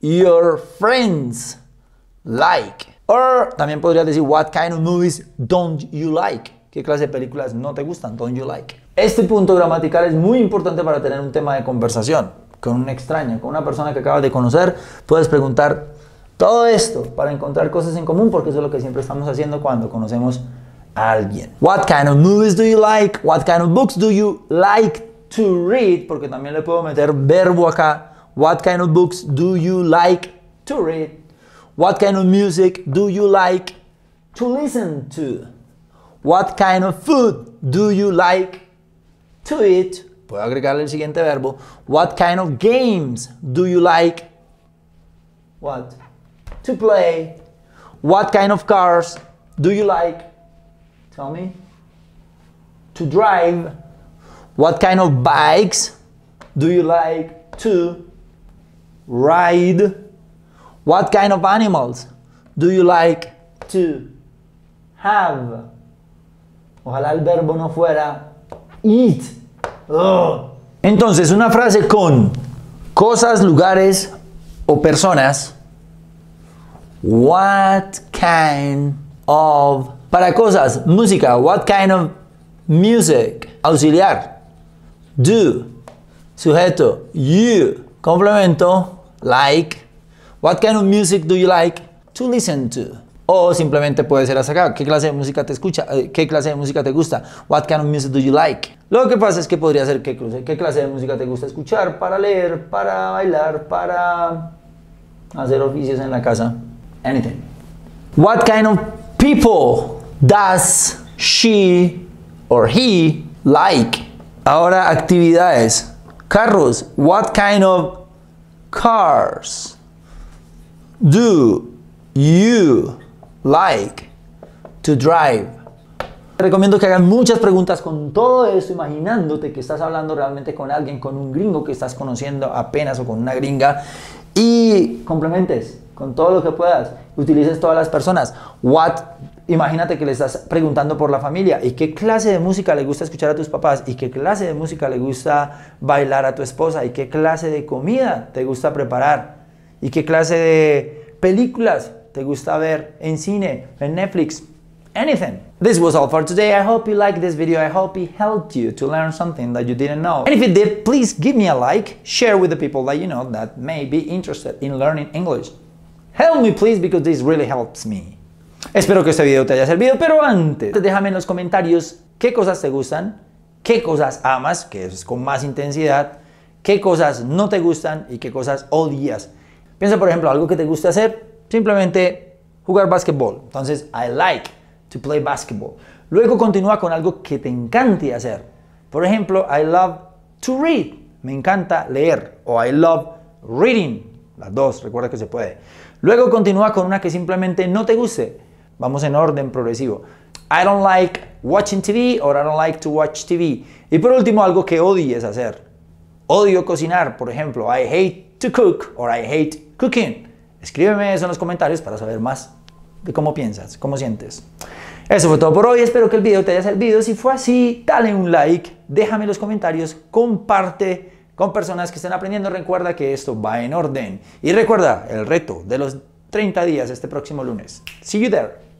your friends like? Or también podrías decir, what kind of movies don't you like? ¿Qué clase de películas no te gustan? Don't you like? Este punto gramatical es muy importante para tener un tema de conversación con un extraño, con una persona que acabas de conocer. Puedes preguntar todo esto para encontrar cosas en común porque eso es lo que siempre estamos haciendo cuando conocemos a alguien. What kind of movies do you like? What kind of books do you like to read, porque también le puedo meter verbo acá. What kind of books do you like to read? What kind of music do you like to listen to? What kind of food do you like to eat? Puedo agregarle el siguiente verbo. What kind of games do you like what? To play. What kind of cars do you like? Tell me. To drive. What kind of bikes do you like to ride? What kind of animals do you like to have? Ojalá el verbo no fuera eat. Entonces, una frase con cosas, lugares o personas. What kind of... Para cosas, música. What kind of music? Auxiliar do, sujeto, you, complemento, like, what kind of music do you like to listen to? O simplemente puede ser hasta acá, ¿qué clase de música te escucha? Eh, ¿Qué clase de música te gusta? What kind of music do you like? Lo que pasa es que podría ser qué, qué clase de música te gusta escuchar para leer, para bailar, para hacer oficios en la casa, anything. What kind of people does she or he like? Ahora actividades. Carros. What kind of cars do you like to drive? Te recomiendo que hagan muchas preguntas con todo esto, imaginándote que estás hablando realmente con alguien, con un gringo que estás conociendo apenas o con una gringa y complementes con todo lo que puedas. Utilices todas las personas. What Imagínate que le estás preguntando por la familia y qué clase de música le gusta escuchar a tus papás y qué clase de música le gusta bailar a tu esposa y qué clase de comida te gusta preparar y qué clase de películas te gusta ver en cine, en Netflix, anything. This was all for today. I hope you liked this video. I hope it helped you to learn something that you didn't know. And if it did, please give me a like, share with the people that you know that may be interested in learning English. Help me please because this really helps me. Espero que este video te haya servido, pero antes, déjame en los comentarios qué cosas te gustan, qué cosas amas, que es con más intensidad, qué cosas no te gustan y qué cosas odias. Piensa, por ejemplo, algo que te gusta hacer, simplemente jugar básquetbol. Entonces, I like to play basketball. Luego continúa con algo que te encante hacer. Por ejemplo, I love to read. Me encanta leer. O I love reading. Las dos, recuerda que se puede. Luego continúa con una que simplemente no te guste. Vamos en orden progresivo. I don't like watching TV or I don't like to watch TV. Y por último, algo que odies hacer. Odio cocinar, por ejemplo. I hate to cook or I hate cooking. Escríbeme eso en los comentarios para saber más de cómo piensas, cómo sientes. Eso fue todo por hoy, espero que el video te haya servido. Si fue así, dale un like, déjame los comentarios, comparte con personas que estén aprendiendo. Recuerda que esto va en orden. Y recuerda el reto de los 30 días este próximo lunes. See you there.